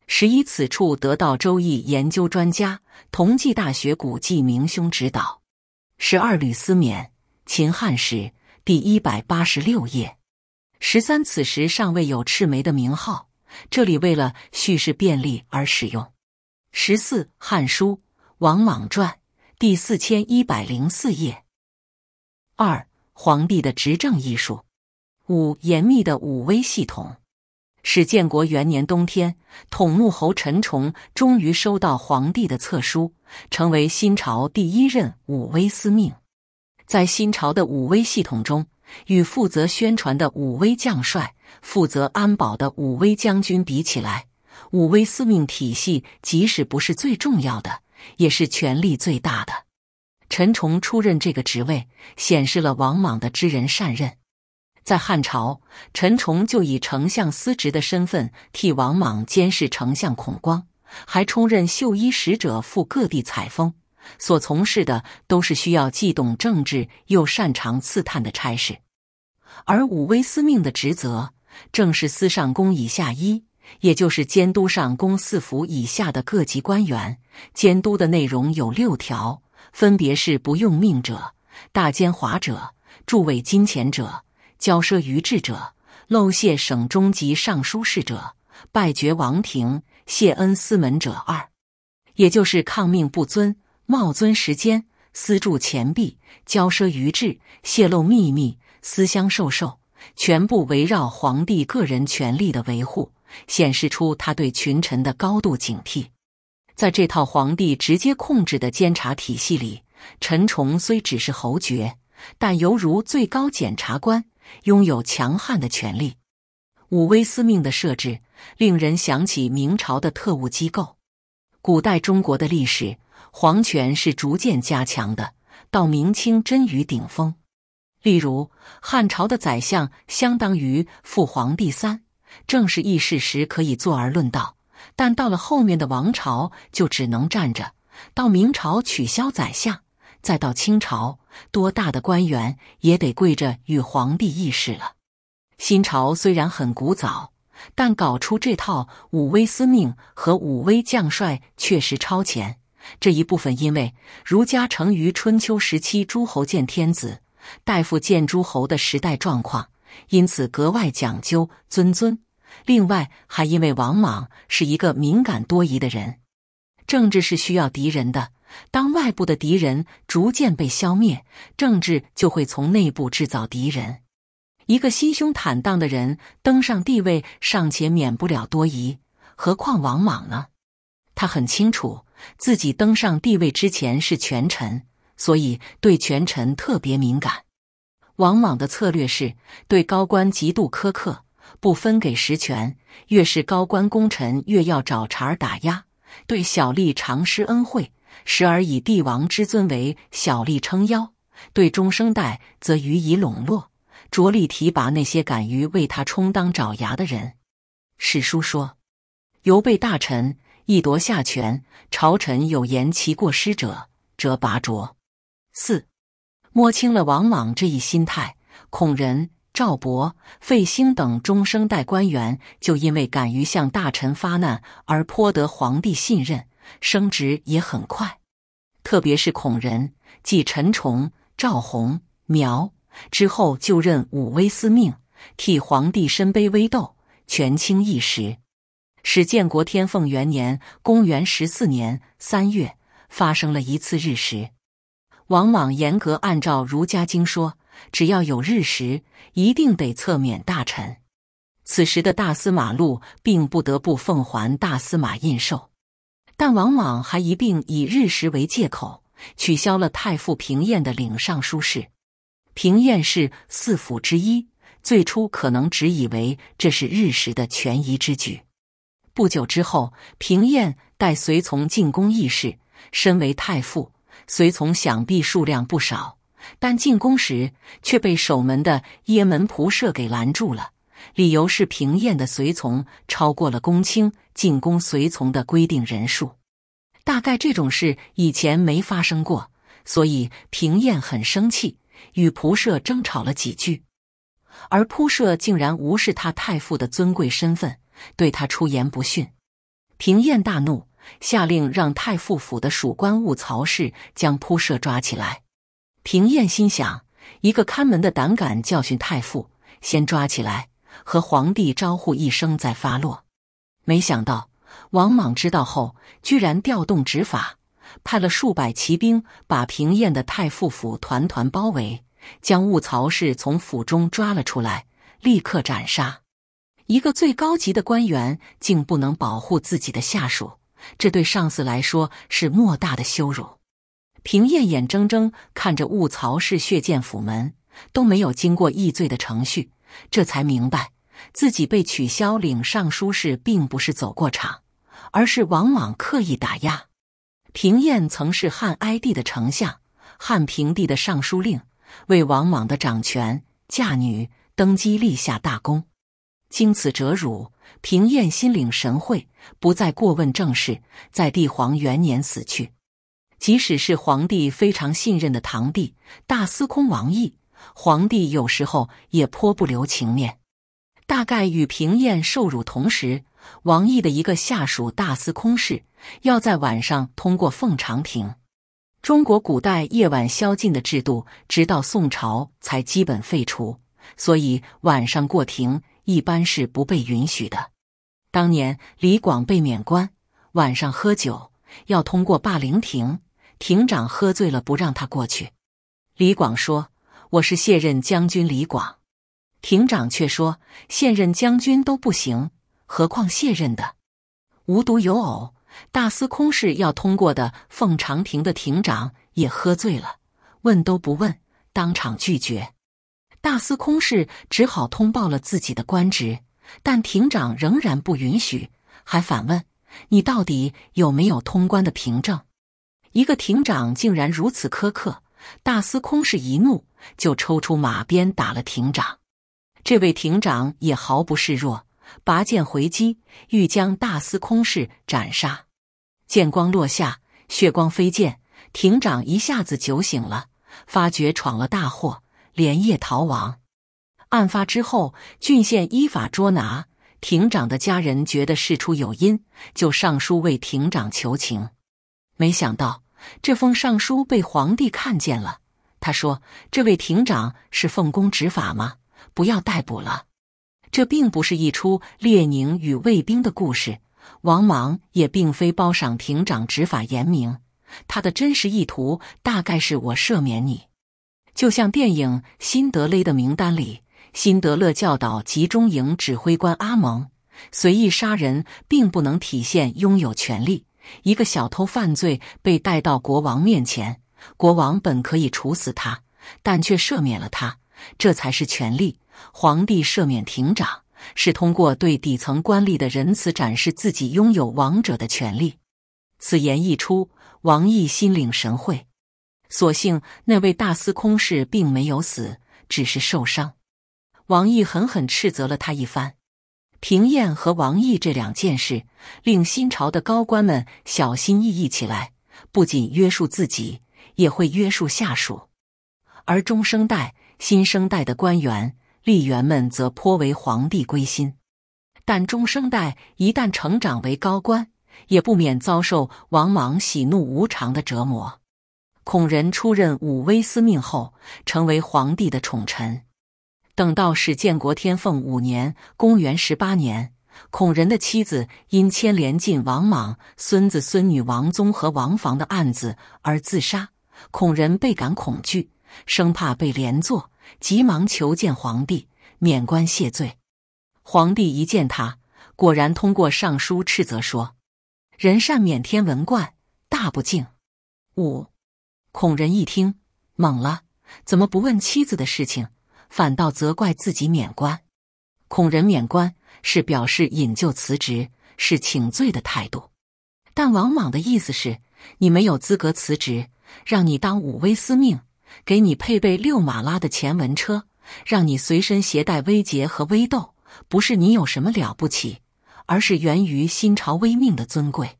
十一。此处得到周易研究专家同济大学古籍明兄指导。十二，吕思勉《秦汉史》第一百八十六页。十三此时尚未有赤眉的名号，这里为了叙事便利而使用。十四，《汉书·王莽传》第四千一百零四页。二、皇帝的执政艺术。五、严密的武威系统。始建国元年冬天，统牧侯陈崇终于收到皇帝的册书，成为新朝第一任武威司命。在新朝的武威系统中。与负责宣传的武威将帅、负责安保的武威将军比起来，武威司命体系即使不是最重要的，也是权力最大的。陈崇出任这个职位，显示了王莽的知人善任。在汉朝，陈崇就以丞相司职的身份替王莽监视丞相孔光，还充任绣衣使者赴各地采风。所从事的都是需要既懂政治又擅长刺探的差事，而武威司命的职责正是司上公以下一，也就是监督上公四府以下的各级官员。监督的内容有六条，分别是：不用命者、大奸猾者、助为金钱者、骄奢于智者、漏泄省中级尚书事者、败爵王庭谢恩司门者二，也就是抗命不尊。冒尊时间私铸钱币骄奢逾制泄露秘密私相授受全部围绕皇帝个人权力的维护，显示出他对群臣的高度警惕。在这套皇帝直接控制的监察体系里，陈崇虽只是侯爵，但犹如最高检察官，拥有强悍的权利。武威司命的设置，令人想起明朝的特务机构。古代中国的历史。皇权是逐渐加强的，到明清臻于顶峰。例如，汉朝的宰相相当于父皇帝三，正式议事时可以坐而论道；但到了后面的王朝，就只能站着。到明朝取消宰相，再到清朝，多大的官员也得跪着与皇帝议事了。新朝虽然很古早，但搞出这套武威司命和武威将帅确实超前。这一部分，因为儒家成于春秋时期，诸侯见天子、大夫见诸侯的时代状况，因此格外讲究尊尊。另外，还因为王莽是一个敏感多疑的人，政治是需要敌人的。当外部的敌人逐渐被消灭，政治就会从内部制造敌人。一个心胸坦荡的人登上帝位，尚且免不了多疑，何况王莽呢？他很清楚。自己登上帝位之前是权臣，所以对权臣特别敏感。王莽的策略是对高官极度苛刻，不分给实权；越是高官功臣，越要找茬打压。对小吏常施恩惠，时而以帝王之尊为小吏撑腰；对中生代则予以笼络，着力提拔那些敢于为他充当爪牙的人。史书说，刘被大臣。一夺下权，朝臣有言其过失者，则拔擢。四摸清了王莽这一心态，孔仁、赵博、费兴等中生代官员就因为敢于向大臣发难而颇得皇帝信任，升职也很快。特别是孔仁继陈崇、赵弘、苗之后，就任武威司命，替皇帝身背微斗，权倾一时。史建国天凤元年（公元十四年）三月，发生了一次日食。往往严格按照儒家经说，只要有日食，一定得侧免大臣。此时的大司马禄并不得不奉还大司马印绶，但往往还一并以日食为借口，取消了太傅平晏的领尚书事。平晏是四府之一，最初可能只以为这是日食的权宜之举。不久之后，平晏带随从进宫议事。身为太傅，随从想必数量不少，但进宫时却被守门的耶门仆射给拦住了，理由是平晏的随从超过了公卿进宫随从的规定人数。大概这种事以前没发生过，所以平晏很生气，与仆射争吵了几句，而仆射竟然无视他太傅的尊贵身份。对他出言不逊，平燕大怒，下令让太傅府的属官务曹氏将铺设抓起来。平燕心想，一个看门的胆敢教训太傅，先抓起来，和皇帝招呼一声再发落。没想到王莽知道后，居然调动执法，派了数百骑兵把平燕的太傅府团团包围，将务曹氏从府中抓了出来，立刻斩杀。一个最高级的官员竟不能保护自己的下属，这对上司来说是莫大的羞辱。平晏眼睁睁看着雾曹氏血溅府门，都没有经过议罪的程序，这才明白自己被取消领尚书事并不是走过场，而是王莽刻意打压。平晏曾是汉哀帝的丞相，汉平帝的尚书令，为王莽的掌权、嫁女、登基立下大功。经此折辱，平燕心领神会，不再过问政事，在帝皇元年死去。即使是皇帝非常信任的堂弟大司空王毅，皇帝有时候也颇不留情面。大概与平燕受辱同时，王毅的一个下属大司空氏要在晚上通过奉长亭。中国古代夜晚宵禁的制度，直到宋朝才基本废除，所以晚上过亭。一般是不被允许的。当年李广被免官，晚上喝酒要通过霸陵亭，亭长喝醉了不让他过去。李广说：“我是卸任将军李广。”亭长却说：“现任将军都不行，何况卸任的？”无独有偶，大司空是要通过的奉长亭的亭长也喝醉了，问都不问，当场拒绝。大司空氏只好通报了自己的官职，但亭长仍然不允许，还反问：“你到底有没有通关的凭证？”一个亭长竟然如此苛刻，大司空氏一怒就抽出马鞭打了亭长。这位亭长也毫不示弱，拔剑回击，欲将大司空氏斩杀。剑光落下，血光飞溅，亭长一下子酒醒了，发觉闯了大祸。连夜逃亡。案发之后，郡县依法捉拿亭长的家人，觉得事出有因，就上书为亭长求情。没想到这封上书被皇帝看见了。他说：“这位亭长是奉公执法吗？不要逮捕了。”这并不是一出列宁与卫兵的故事。王莽也并非褒赏亭长执法严明，他的真实意图大概是我赦免你。就像电影《辛德勒的名单》里，辛德勒教导集中营指挥官阿蒙，随意杀人并不能体现拥有权利。一个小偷犯罪被带到国王面前，国王本可以处死他，但却赦免了他，这才是权利。皇帝赦免庭长，是通过对底层官吏的仁慈展示自己拥有王者的权利。此言一出，王毅心领神会。所幸那位大司空是并没有死，只是受伤。王毅狠狠斥责了他一番。平燕和王毅这两件事，令新朝的高官们小心翼翼起来，不仅约束自己，也会约束下属。而中生代、新生代的官员、吏员们则颇为皇帝归心。但中生代一旦成长为高官，也不免遭受王莽喜怒无常的折磨。孔仁出任武威司命后，成为皇帝的宠臣。等到是建国天凤五年（公元十八年），孔仁的妻子因牵连进王莽孙子孙女王宗和王房的案子而自杀，孔仁倍感恐惧，生怕被连坐，急忙求见皇帝，免官谢罪。皇帝一见他，果然通过上书斥责说：“人善免天文冠，大不敬。”五。孔仁一听懵了，怎么不问妻子的事情，反倒责怪自己免官？孔仁免官是表示引咎辞职，是请罪的态度。但王莽的意思是，你没有资格辞职，让你当武威司命，给你配备六马拉的前文车，让你随身携带威节和威斗，不是你有什么了不起，而是源于新朝威命的尊贵。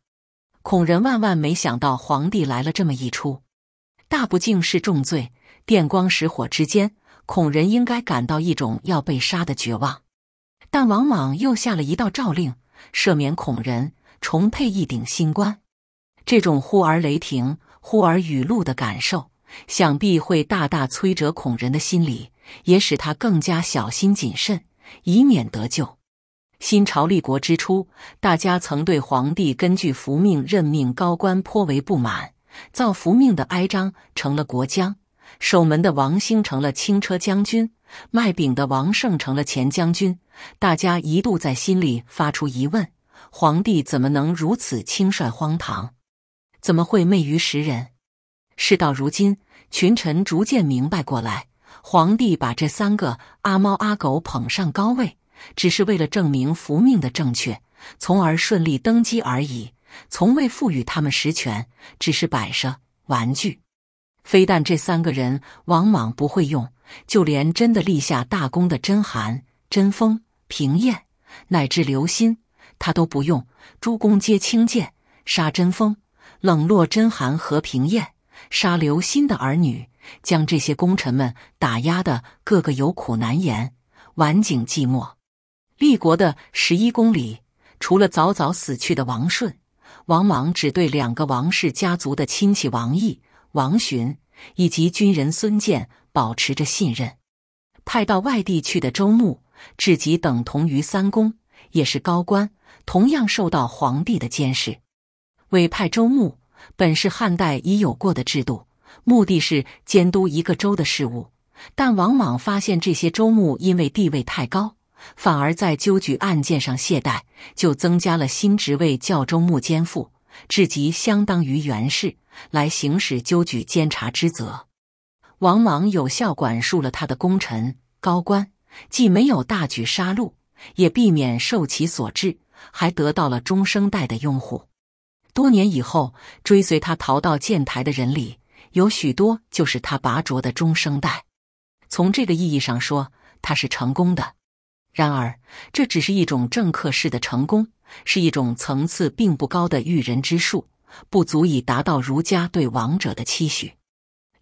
孔仁万万没想到，皇帝来了这么一出。大不敬是重罪，电光石火之间，孔人应该感到一种要被杀的绝望。但王莽又下了一道诏令，赦免孔人，重配一顶新冠。这种忽而雷霆，忽而雨露的感受，想必会大大摧折孔人的心理，也使他更加小心谨慎，以免得救。新朝立国之初，大家曾对皇帝根据福命任命高官颇为不满。造福命的哀章成了国将，守门的王兴成了轻车将军，卖饼的王胜成了前将军。大家一度在心里发出疑问：皇帝怎么能如此轻率荒唐？怎么会昧于时人？事到如今，群臣逐渐明白过来：皇帝把这三个阿猫阿狗捧上高位，只是为了证明福命的正确，从而顺利登基而已。从未赋予他们实权，只是摆设玩具。非但这三个人往往不会用，就连真的立下大功的甄寒、真风、平燕，乃至刘歆，他都不用。诸公皆轻贱，杀真风，冷落真寒和平燕，杀刘歆的儿女，将这些功臣们打压的个个有苦难言。晚景寂寞，立国的十一公里，除了早早死去的王顺。王莽只对两个王室家族的亲戚王毅、王寻以及军人孙建保持着信任，派到外地去的州牧，至极等同于三公，也是高官，同样受到皇帝的监视。委派州牧本是汉代已有过的制度，目的是监督一个州的事务，但王莽发现这些州牧因为地位太高。反而在纠举案件上懈怠，就增加了新职位教州牧监副，至极相当于元氏来行使纠举监察之责。王莽有效管束了他的功臣高官，既没有大举杀戮，也避免受其所制，还得到了中生代的拥护。多年以后，追随他逃到建台的人里，有许多就是他拔擢的中生代。从这个意义上说，他是成功的。然而，这只是一种政客式的成功，是一种层次并不高的驭人之术，不足以达到儒家对王者的期许。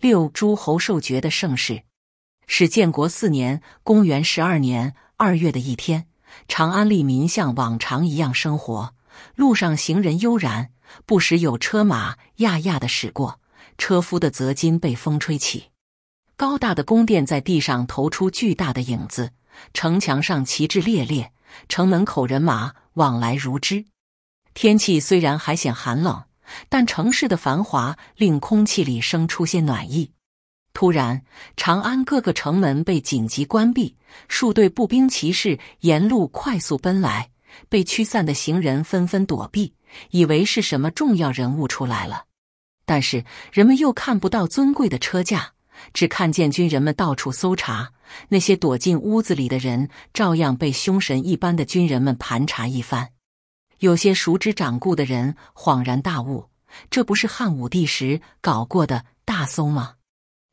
六诸侯受爵的盛世，是建国四年（公元十二年）二月的一天，长安吏民像往常一样生活，路上行人悠然，不时有车马轧轧的驶过，车夫的泽金被风吹起，高大的宫殿在地上投出巨大的影子。城墙上旗帜猎猎，城门口人马往来如织。天气虽然还显寒冷，但城市的繁华令空气里生出些暖意。突然，长安各个城门被紧急关闭，数队步兵、骑士沿路快速奔来。被驱散的行人纷纷躲避，以为是什么重要人物出来了，但是人们又看不到尊贵的车驾，只看见军人们到处搜查。那些躲进屋子里的人，照样被凶神一般的军人们盘查一番。有些熟知掌故的人恍然大悟：这不是汉武帝时搞过的大搜吗？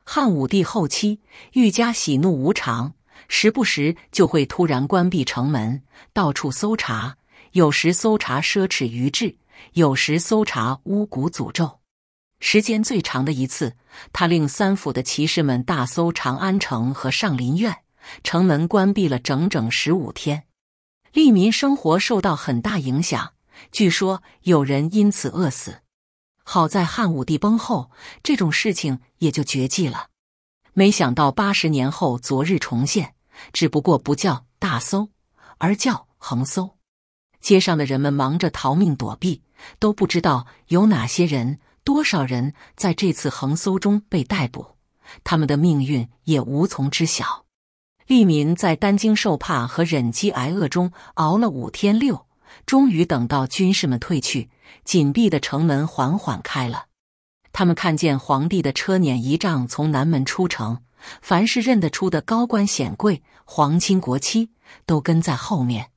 汉武帝后期愈加喜怒无常，时不时就会突然关闭城门，到处搜查。有时搜查奢侈余制，有时搜查巫蛊诅咒。时间最长的一次，他令三府的骑士们大搜长安城和上林苑，城门关闭了整整十五天，利民生活受到很大影响。据说有人因此饿死。好在汉武帝崩后，这种事情也就绝迹了。没想到八十年后，昨日重现，只不过不叫大搜，而叫横搜。街上的人们忙着逃命躲避，都不知道有哪些人。多少人在这次横搜中被逮捕？他们的命运也无从知晓。利民在担惊受怕和忍饥挨饿中熬了五天六，终于等到军士们退去，紧闭的城门缓缓开了。他们看见皇帝的车辇仪仗从南门出城，凡是认得出的高官显贵、皇亲国戚都跟在后面。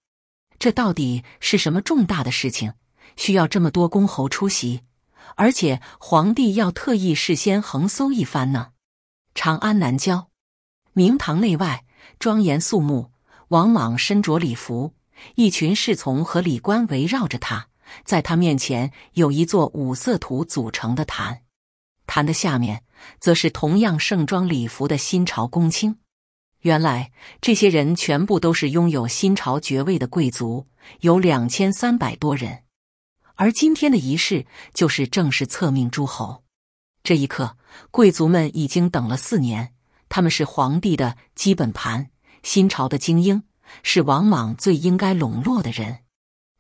这到底是什么重大的事情，需要这么多公侯出席？而且皇帝要特意事先横搜一番呢。长安南郊，明堂内外庄严肃穆。王莽身着礼服，一群侍从和礼官围绕着他，在他面前有一座五色土组成的坛，坛的下面则是同样盛装礼服的新朝公卿。原来这些人全部都是拥有新朝爵位的贵族，有两千三百多人。而今天的仪式就是正式册命诸侯。这一刻，贵族们已经等了四年。他们是皇帝的基本盘，新朝的精英，是王莽最应该笼络的人。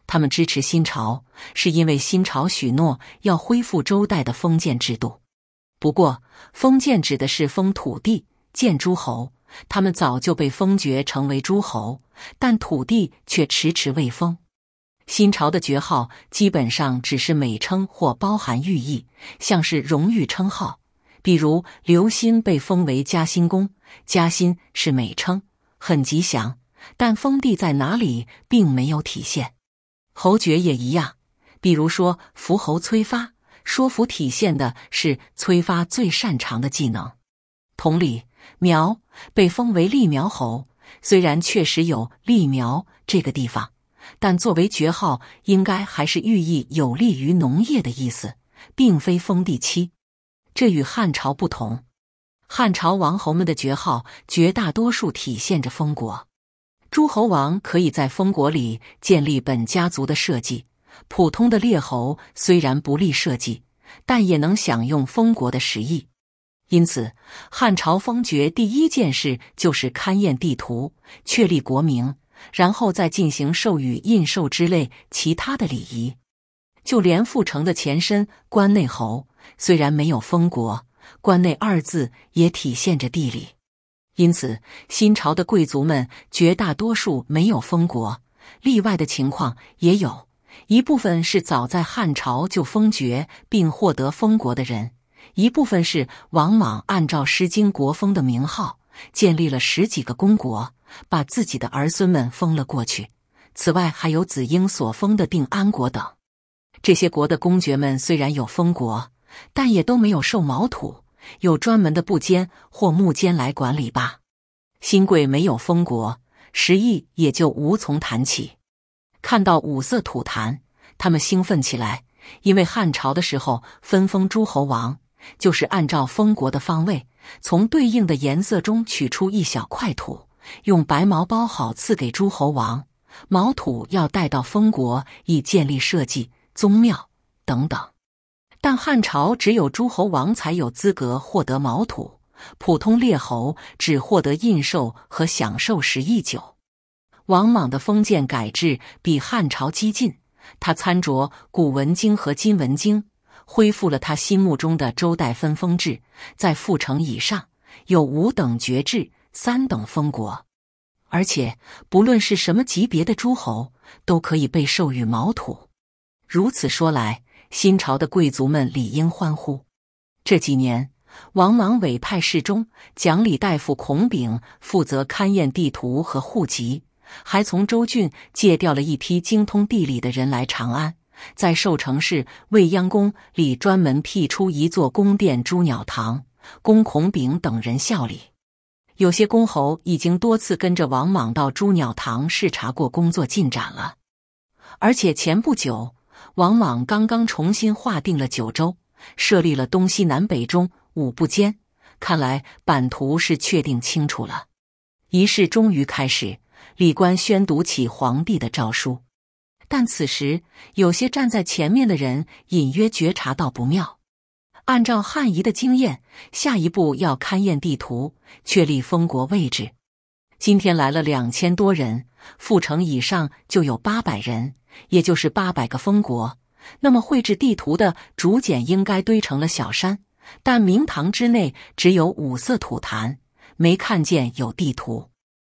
他们支持新朝，是因为新朝许诺要恢复周代的封建制度。不过，封建指的是封土地、建诸侯。他们早就被封爵成为诸侯，但土地却迟迟未封。新朝的爵号基本上只是美称或包含寓意，像是荣誉称号，比如刘歆被封为嘉兴公，嘉兴是美称，很吉祥，但封地在哪里并没有体现。侯爵也一样，比如说福侯崔发，说服体现的是崔发最擅长的技能。同理，苗被封为立苗侯，虽然确实有立苗这个地方。但作为爵号，应该还是寓意有利于农业的意思，并非封地期。这与汉朝不同。汉朝王侯们的爵号绝大多数体现着封国，诸侯王可以在封国里建立本家族的社稷。普通的列侯虽然不立社稷，但也能享用封国的食邑。因此，汉朝封爵第一件事就是勘验地图，确立国名。然后再进行授予印绶之类其他的礼仪，就连傅成的前身关内侯，虽然没有封国，“关内”二字也体现着地理。因此，新朝的贵族们绝大多数没有封国，例外的情况也有一部分是早在汉朝就封爵并获得封国的人，一部分是往往按照《诗经》国风的名号建立了十几个公国。把自己的儿孙们封了过去，此外还有子婴所封的定安国等，这些国的公爵们虽然有封国，但也都没有受毛土，有专门的布监或木监来管理吧。新贵没有封国，食邑也就无从谈起。看到五色土坛，他们兴奋起来，因为汉朝的时候分封诸侯王，就是按照封国的方位，从对应的颜色中取出一小块土。用白毛包好，赐给诸侯王。毛土要带到封国，以建立社稷、宗庙等等。但汉朝只有诸侯王才有资格获得毛土，普通列侯只获得印绶和享受食邑酒。王莽的封建改制比汉朝激进，他参酌《古文经》和《今文经》，恢复了他心目中的周代分封制，在父城以上有五等爵制。三等封国，而且不论是什么级别的诸侯，都可以被授予毛土。如此说来，新朝的贵族们理应欢呼。这几年，王莽委派侍中、讲理大夫孔炳负责勘验地图和户籍，还从周郡借调了一批精通地理的人来长安，在寿城市未央宫里专门辟出一座宫殿——朱鸟堂，供孔炳等人效力。有些公侯已经多次跟着王莽到朱鸟堂视察过工作进展了，而且前不久王莽刚刚重新划定了九州，设立了东西南北中五部监，看来版图是确定清楚了。仪式终于开始，李官宣读起皇帝的诏书，但此时有些站在前面的人隐约觉察到不妙。按照汉仪的经验，下一步要勘验地图，确立封国位置。今天来了两千多人，副城以上就有八百人，也就是八百个封国。那么绘制地图的竹简应该堆成了小山，但明堂之内只有五色土坛，没看见有地图。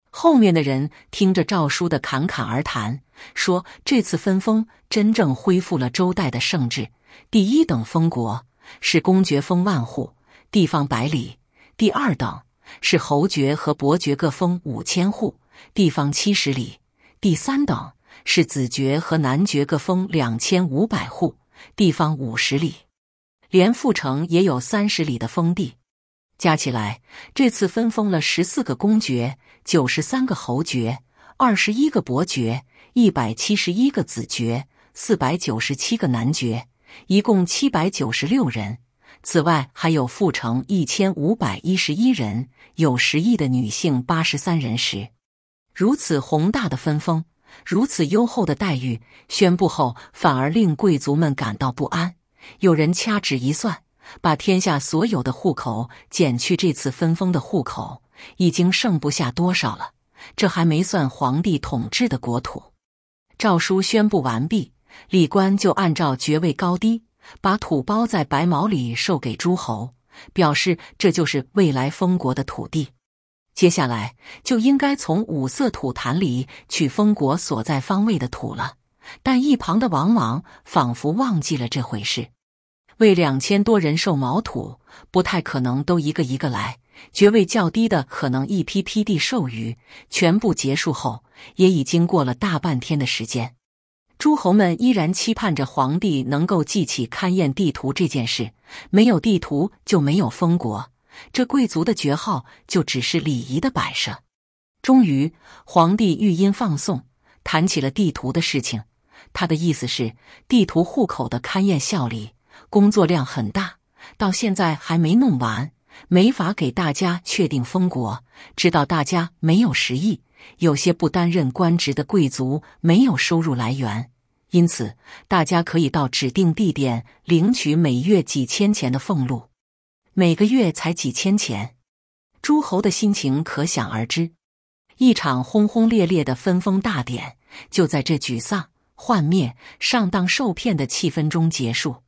后面的人听着诏书的侃侃而谈，说这次分封真正恢复了周代的圣制，第一等封国。是公爵封万户，地方百里；第二等是侯爵和伯爵各封五千户，地方七十里；第三等是子爵和男爵各封两千五百户，地方五十里。连阜城也有三十里的封地。加起来，这次分封了十四个公爵，九十三个侯爵，二十一个伯爵，一百七十一个子爵，四百九十七个男爵。一共七百九十六人，此外还有附城一千五百一十一人，有十亿的女性八十三人时，如此宏大的分封，如此优厚的待遇，宣布后反而令贵族们感到不安。有人掐指一算，把天下所有的户口减去这次分封的户口，已经剩不下多少了。这还没算皇帝统治的国土。诏书宣布完毕。李官就按照爵位高低，把土包在白毛里授给诸侯，表示这就是未来封国的土地。接下来就应该从五色土坛里取封国所在方位的土了。但一旁的王莽仿佛忘记了这回事。为两千多人授毛土，不太可能都一个一个来。爵位较低的可能一批批地授予。全部结束后，也已经过了大半天的时间。诸侯们依然期盼着皇帝能够记起勘验地图这件事。没有地图就没有封国，这贵族的爵号就只是礼仪的摆设。终于，皇帝御音放送，谈起了地图的事情。他的意思是，地图户口的勘验效力工作量很大，到现在还没弄完，没法给大家确定封国。知道大家没有实意，有些不担任官职的贵族没有收入来源。因此，大家可以到指定地点领取每月几千钱的俸禄，每个月才几千钱，诸侯的心情可想而知。一场轰轰烈烈的分封大典，就在这沮丧、幻灭、上当受骗的气氛中结束。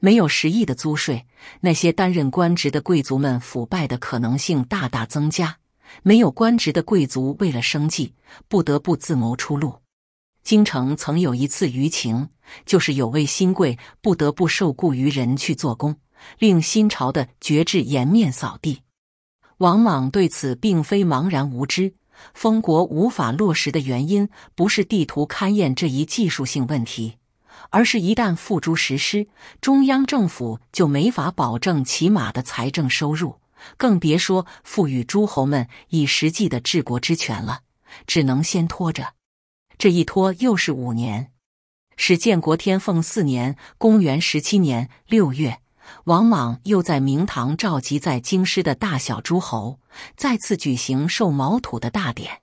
没有十亿的租税，那些担任官职的贵族们腐败的可能性大大增加；没有官职的贵族为了生计，不得不自谋出路。京城曾有一次舆情，就是有位新贵不得不受雇于人去做工，令新朝的爵制颜面扫地。王莽对此并非茫然无知。封国无法落实的原因，不是地图勘验这一技术性问题，而是一旦付诸实施，中央政府就没法保证起码的财政收入，更别说赋予诸侯们以实际的治国之权了，只能先拖着。这一拖又是五年，史建国天凤四年（公元十七年）六月，王莽又在明堂召集在京师的大小诸侯，再次举行授毛土的大典。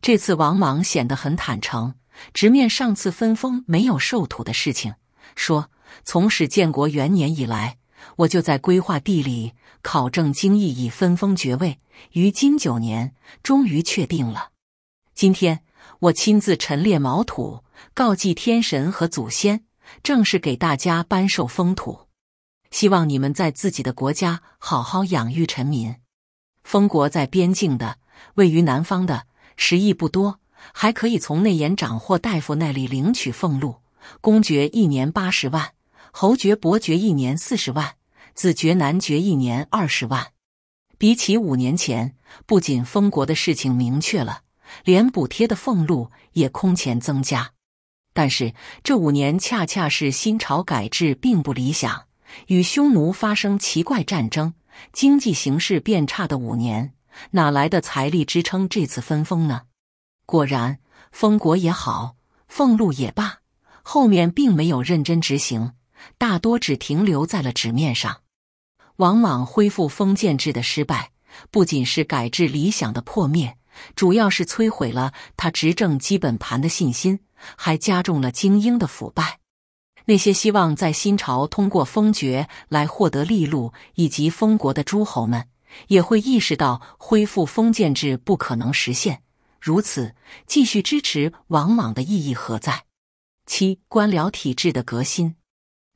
这次王莽显得很坦诚，直面上次分封没有受土的事情，说：“从史建国元年以来，我就在规划地理、考证经义，以分封爵位。于今九年，终于确定了。今天。”我亲自陈列毛土，告祭天神和祖先，正是给大家颁授封土。希望你们在自己的国家好好养育臣民。封国在边境的，位于南方的，食邑不多，还可以从内延长或大夫那里领取俸禄。公爵一年八十万，侯爵、伯爵一年四十万，子爵、男爵一年二十万。比起五年前，不仅封国的事情明确了。连补贴的俸禄也空前增加，但是这五年恰恰是新朝改制并不理想，与匈奴发生奇怪战争，经济形势变差的五年，哪来的财力支撑这次分封呢？果然，封国也好，俸禄也罢，后面并没有认真执行，大多只停留在了纸面上。往往恢复封建制的失败，不仅是改制理想的破灭。主要是摧毁了他执政基本盘的信心，还加重了精英的腐败。那些希望在新朝通过封爵来获得利禄以及封国的诸侯们，也会意识到恢复封建制不可能实现。如此，继续支持王莽的意义何在？七官僚体制的革新。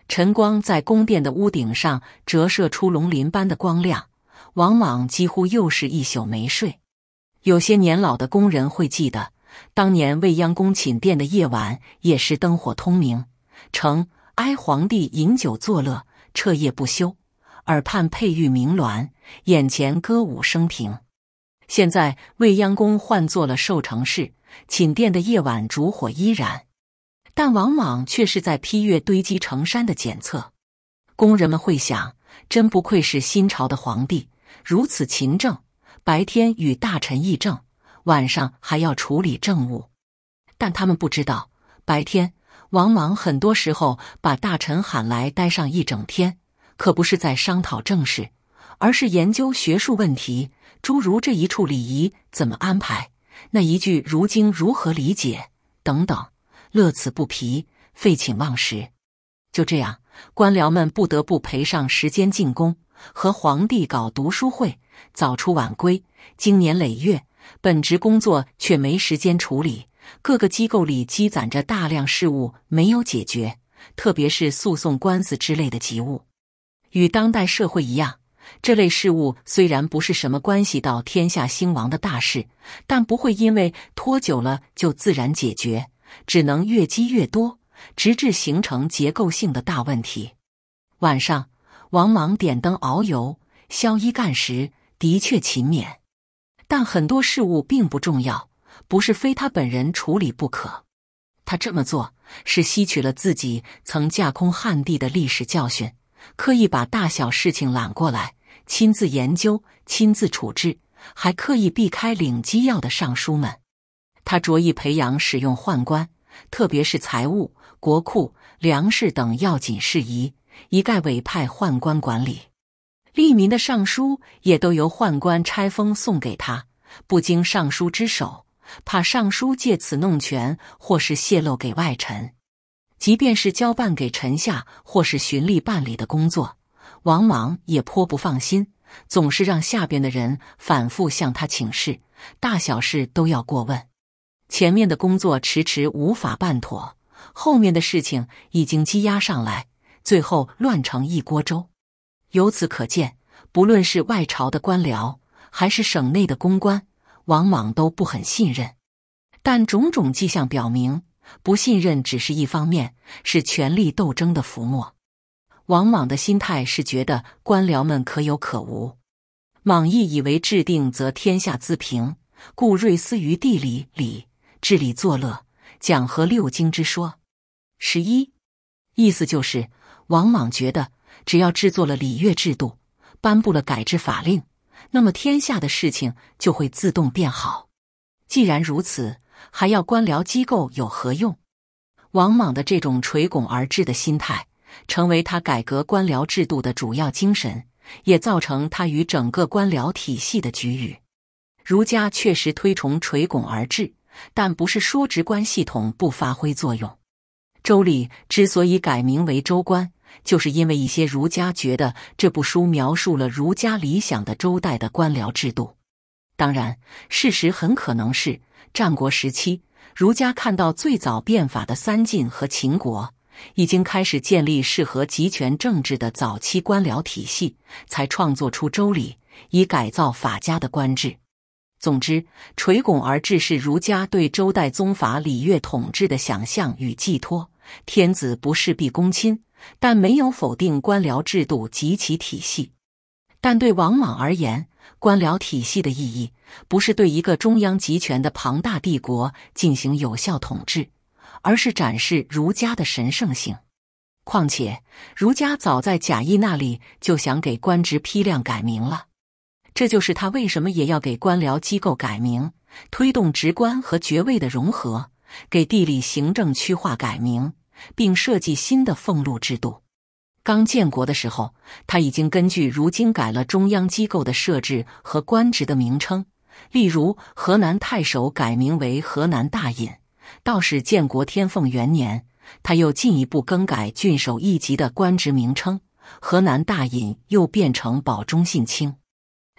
晨光在宫殿的屋顶上折射出龙鳞般的光亮。王莽几乎又是一宿没睡。有些年老的工人会记得，当年未央宫寝殿的夜晚也是灯火通明，成哀皇帝饮酒作乐，彻夜不休，耳畔佩玉鸣鸾，眼前歌舞升平。现在未央宫换作了寿成市，寝殿的夜晚烛火依然，但往往却是在批阅堆积成山的检测。工人们会想：真不愧是新朝的皇帝，如此勤政。白天与大臣议政，晚上还要处理政务，但他们不知道，白天王莽很多时候把大臣喊来待上一整天，可不是在商讨政事，而是研究学术问题，诸如这一处礼仪怎么安排，那一句如今如何理解等等，乐此不疲，废寝忘食。就这样，官僚们不得不赔上时间进宫，和皇帝搞读书会。早出晚归，经年累月，本职工作却没时间处理，各个机构里积攒着大量事务没有解决，特别是诉讼官司之类的急务。与当代社会一样，这类事务虽然不是什么关系到天下兴亡的大事，但不会因为拖久了就自然解决，只能越积越多，直至形成结构性的大问题。晚上，王莽点灯熬油，宵衣干食。的确勤勉，但很多事务并不重要，不是非他本人处理不可。他这么做是吸取了自己曾架空汉帝的历史教训，刻意把大小事情揽过来，亲自研究、亲自处置，还刻意避开领机要的尚书们。他着意培养使用宦官，特别是财务、国库、粮食等要紧事宜，一概委派宦官管理。利民的上书也都由宦官拆封送给他，不经尚书之手，怕尚书借此弄权或是泄露给外臣。即便是交办给臣下或是循例办理的工作，王莽也颇不放心，总是让下边的人反复向他请示，大小事都要过问。前面的工作迟迟无法办妥，后面的事情已经积压上来，最后乱成一锅粥。由此可见，不论是外朝的官僚，还是省内的公官，往往都不很信任。但种种迹象表明，不信任只是一方面，是权力斗争的浮沫。王莽的心态是觉得官僚们可有可无。莽意以为制定则天下自平，故锐思于地理理，治理作乐，讲和六经之说。十一，意思就是王莽觉得。只要制作了礼乐制度，颁布了改制法令，那么天下的事情就会自动变好。既然如此，还要官僚机构有何用？王莽的这种垂拱而治的心态，成为他改革官僚制度的主要精神，也造成他与整个官僚体系的局域。儒家确实推崇垂拱而治，但不是说职官系统不发挥作用。周礼之所以改名为周官。就是因为一些儒家觉得这部书描述了儒家理想的周代的官僚制度，当然，事实很可能是战国时期儒家看到最早变法的三晋和秦国已经开始建立适合集权政治的早期官僚体系，才创作出《周礼》以改造法家的官制。总之，垂拱而治是儒家对周代宗法礼乐统治的想象与寄托。天子不事必躬亲，但没有否定官僚制度及其体系。但对王莽而言，官僚体系的意义不是对一个中央集权的庞大帝国进行有效统治，而是展示儒家的神圣性。况且，儒家早在贾谊那里就想给官职批量改名了，这就是他为什么也要给官僚机构改名，推动职官和爵位的融合。给地理行政区划改名，并设计新的俸禄制度。刚建国的时候，他已经根据如今改了中央机构的设置和官职的名称，例如河南太守改名为河南大尹。到是建国天凤元年，他又进一步更改郡守一级的官职名称，河南大尹又变成保中信卿。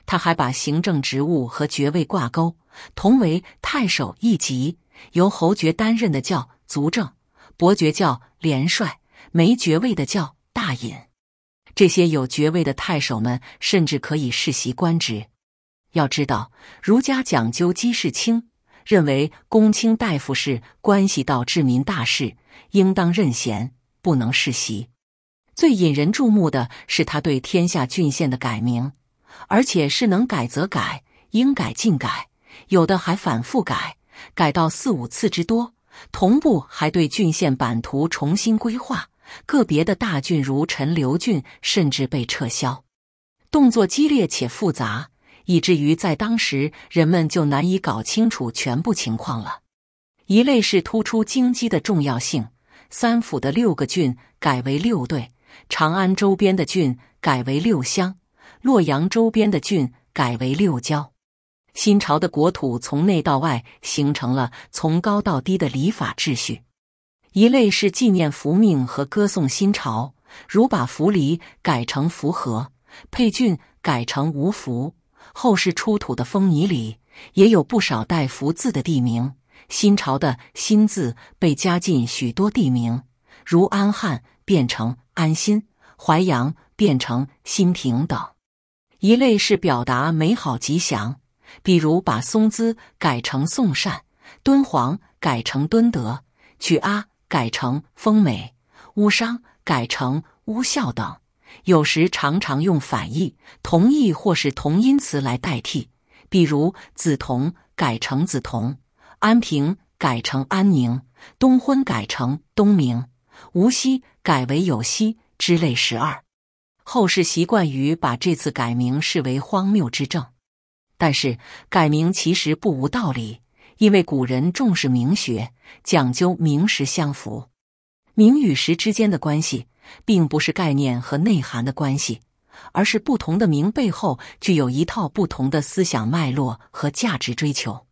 他还把行政职务和爵位挂钩，同为太守一级。由侯爵担任的叫族正，伯爵叫连帅，没爵位的叫大尹。这些有爵位的太守们甚至可以世袭官职。要知道，儒家讲究“积世清”，认为公卿大夫是关系到治民大事，应当任贤，不能世袭。最引人注目的是他对天下郡县的改名，而且是能改则改，应改尽改，有的还反复改。改到四五次之多，同步还对郡县版图重新规划，个别的大郡如陈、留郡甚至被撤销。动作激烈且复杂，以至于在当时人们就难以搞清楚全部情况了。一类是突出京畿的重要性，三府的六个郡改为六队，长安周边的郡改为六乡，洛阳周边的郡改为六郊。新朝的国土从内到外形成了从高到低的礼法秩序。一类是纪念福命和歌颂新朝，如把福离改成福和，沛郡改成无福。后世出土的封泥里也有不少带“福”字的地名。新朝的“新”字被加进许多地名，如安汉变成安心，淮阳变成新亭等。一类是表达美好吉祥。比如把松滋改成宋善，敦煌改成敦德，曲阿改成丰美，乌商”改成乌孝等。有时常常用反义、同义或是同音词来代替，比如梓潼改成梓潼，安平改成安宁，东昏改成东明，无锡改为有锡之类十二。后世习惯于把这次改名视为荒谬之政。但是改名其实不无道理，因为古人重视名学，讲究名实相符。名与实之间的关系，并不是概念和内涵的关系，而是不同的名背后具有一套不同的思想脉络和价值追求。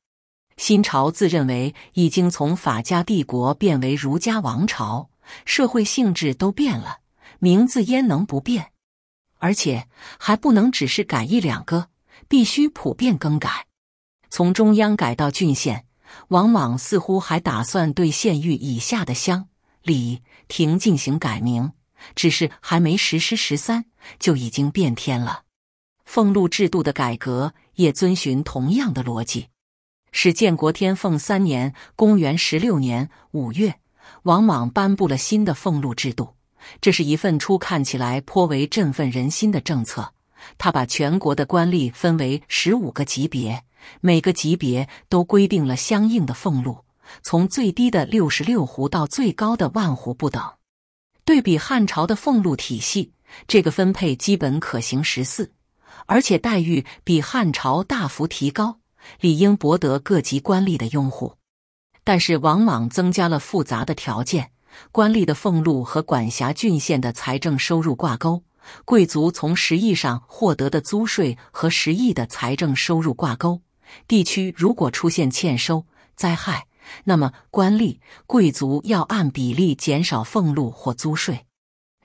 新朝自认为已经从法家帝国变为儒家王朝，社会性质都变了，名字焉能不变？而且还不能只是改一两个。必须普遍更改，从中央改到郡县。往往似乎还打算对县域以下的乡、里、亭进行改名，只是还没实施，十三就已经变天了。俸禄制度的改革也遵循同样的逻辑。是建国天凤三年（公元十六年）五月，往往颁布了新的俸禄制度。这是一份初看起来颇为振奋人心的政策。他把全国的官吏分为十五个级别，每个级别都规定了相应的俸禄，从最低的六十六到最高的万户不等。对比汉朝的俸禄体系，这个分配基本可行十四，而且待遇比汉朝大幅提高，理应博得各级官吏的拥护。但是，往往增加了复杂的条件，官吏的俸禄和管辖郡县的财政收入挂钩。贵族从十亿上获得的租税和十亿的财政收入挂钩，地区如果出现欠收、灾害，那么官吏、贵族要按比例减少俸禄或租税。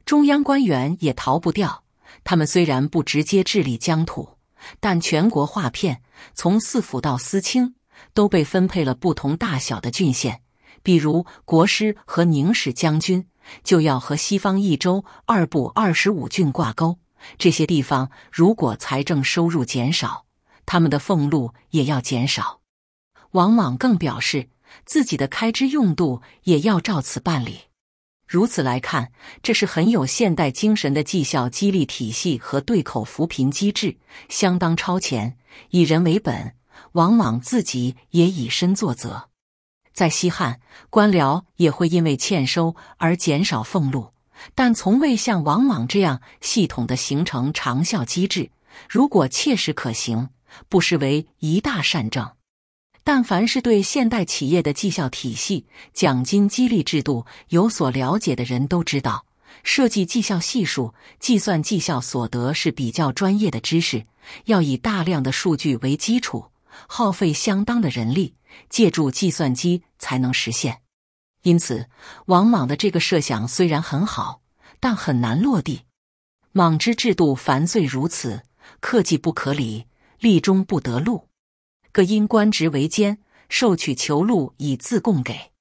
中央官员也逃不掉，他们虽然不直接治理疆土，但全国划片，从四府到司卿，都被分配了不同大小的郡县，比如国师和宁使将军。就要和西方一州二部二十五郡挂钩，这些地方如果财政收入减少，他们的俸禄也要减少。王莽更表示，自己的开支用度也要照此办理。如此来看，这是很有现代精神的绩效激励体系和对口扶贫机制，相当超前，以人为本。王莽自己也以身作则。在西汉，官僚也会因为欠收而减少俸禄，但从未像王莽这样系统的形成长效机制。如果切实可行，不失为一大善政。但凡是对现代企业的绩效体系、奖金激励制度有所了解的人都知道，设计绩效系数、计算绩效所得是比较专业的知识，要以大量的数据为基础，耗费相当的人力。借助计算机才能实现，因此王莽的这个设想虽然很好，但很难落地。莽之制度繁碎如此，克计不可理，立中不得禄。各因官职为奸，受取求禄以自供给。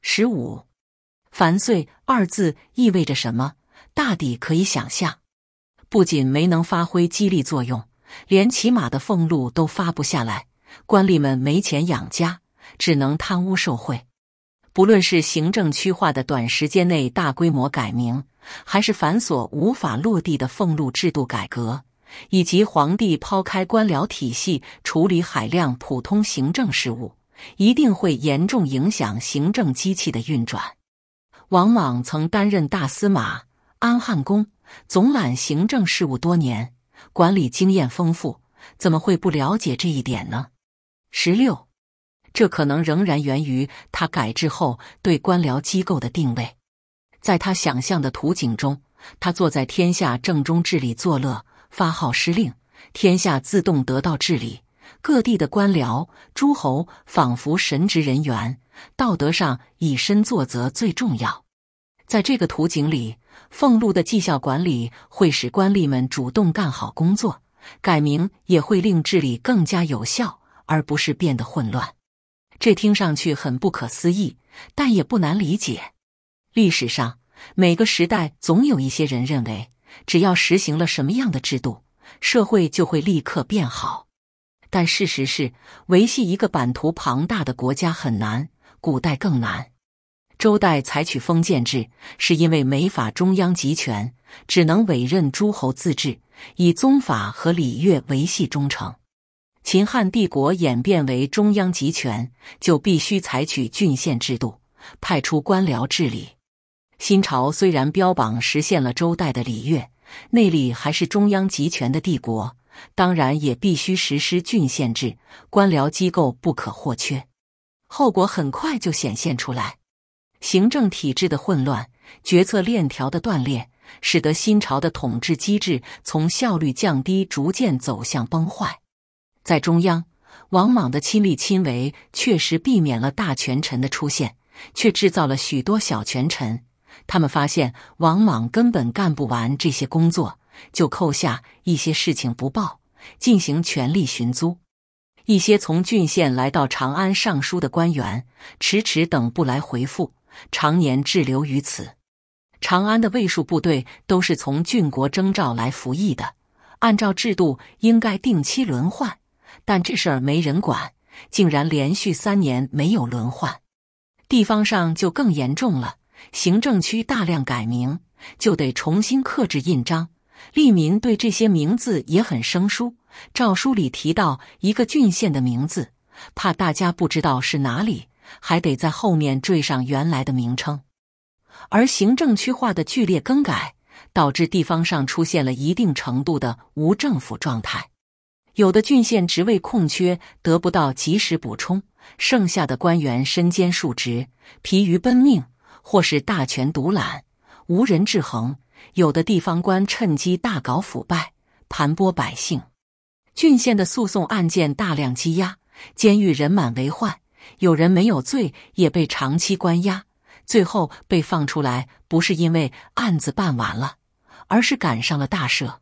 十五，繁碎二字意味着什么？大抵可以想象，不仅没能发挥激励作用，连起码的俸禄都发不下来。官吏们没钱养家，只能贪污受贿。不论是行政区划的短时间内大规模改名，还是繁琐无法落地的俸禄制度改革，以及皇帝抛开官僚体系处理海量普通行政事务，一定会严重影响行政机器的运转。王莽曾担任大司马、安汉公，总揽行政事务多年，管理经验丰富，怎么会不了解这一点呢？十六，这可能仍然源于他改制后对官僚机构的定位。在他想象的图景中，他坐在天下正中治理作乐，发号施令，天下自动得到治理。各地的官僚、诸侯仿佛神职人员，道德上以身作则最重要。在这个图景里，俸禄的绩效管理会使官吏们主动干好工作，改名也会令治理更加有效。而不是变得混乱，这听上去很不可思议，但也不难理解。历史上每个时代总有一些人认为，只要实行了什么样的制度，社会就会立刻变好。但事实是，维系一个版图庞大的国家很难，古代更难。周代采取封建制，是因为没法中央集权，只能委任诸侯自治，以宗法和礼乐维系忠诚。秦汉帝国演变为中央集权，就必须采取郡县制度，派出官僚治理。新朝虽然标榜实现了周代的礼乐，内里还是中央集权的帝国，当然也必须实施郡县制，官僚机构不可或缺。后果很快就显现出来：行政体制的混乱，决策链条的断裂，使得新朝的统治机制从效率降低，逐渐走向崩坏。在中央，王莽的亲力亲为确实避免了大权臣的出现，却制造了许多小权臣。他们发现王莽根本干不完这些工作，就扣下一些事情不报，进行权力寻租。一些从郡县来到长安上书的官员，迟迟等不来回复，常年滞留于此。长安的卫戍部队都是从郡国征召来服役的，按照制度应该定期轮换。但这事儿没人管，竟然连续三年没有轮换。地方上就更严重了，行政区大量改名，就得重新刻制印章。利民对这些名字也很生疏。诏书里提到一个郡县的名字，怕大家不知道是哪里，还得在后面缀上原来的名称。而行政区划的剧烈更改，导致地方上出现了一定程度的无政府状态。有的郡县职位空缺得不到及时补充，剩下的官员身兼数职，疲于奔命，或是大权独揽，无人制衡。有的地方官趁机大搞腐败，盘剥百姓。郡县的诉讼案件大量积压，监狱人满为患，有人没有罪也被长期关押，最后被放出来不是因为案子办完了，而是赶上了大赦。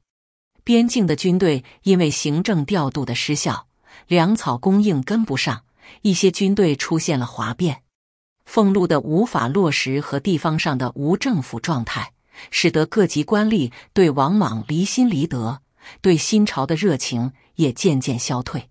边境的军队因为行政调度的失效，粮草供应跟不上，一些军队出现了哗变。俸禄的无法落实和地方上的无政府状态，使得各级官吏对王莽离心离德，对新朝的热情也渐渐消退。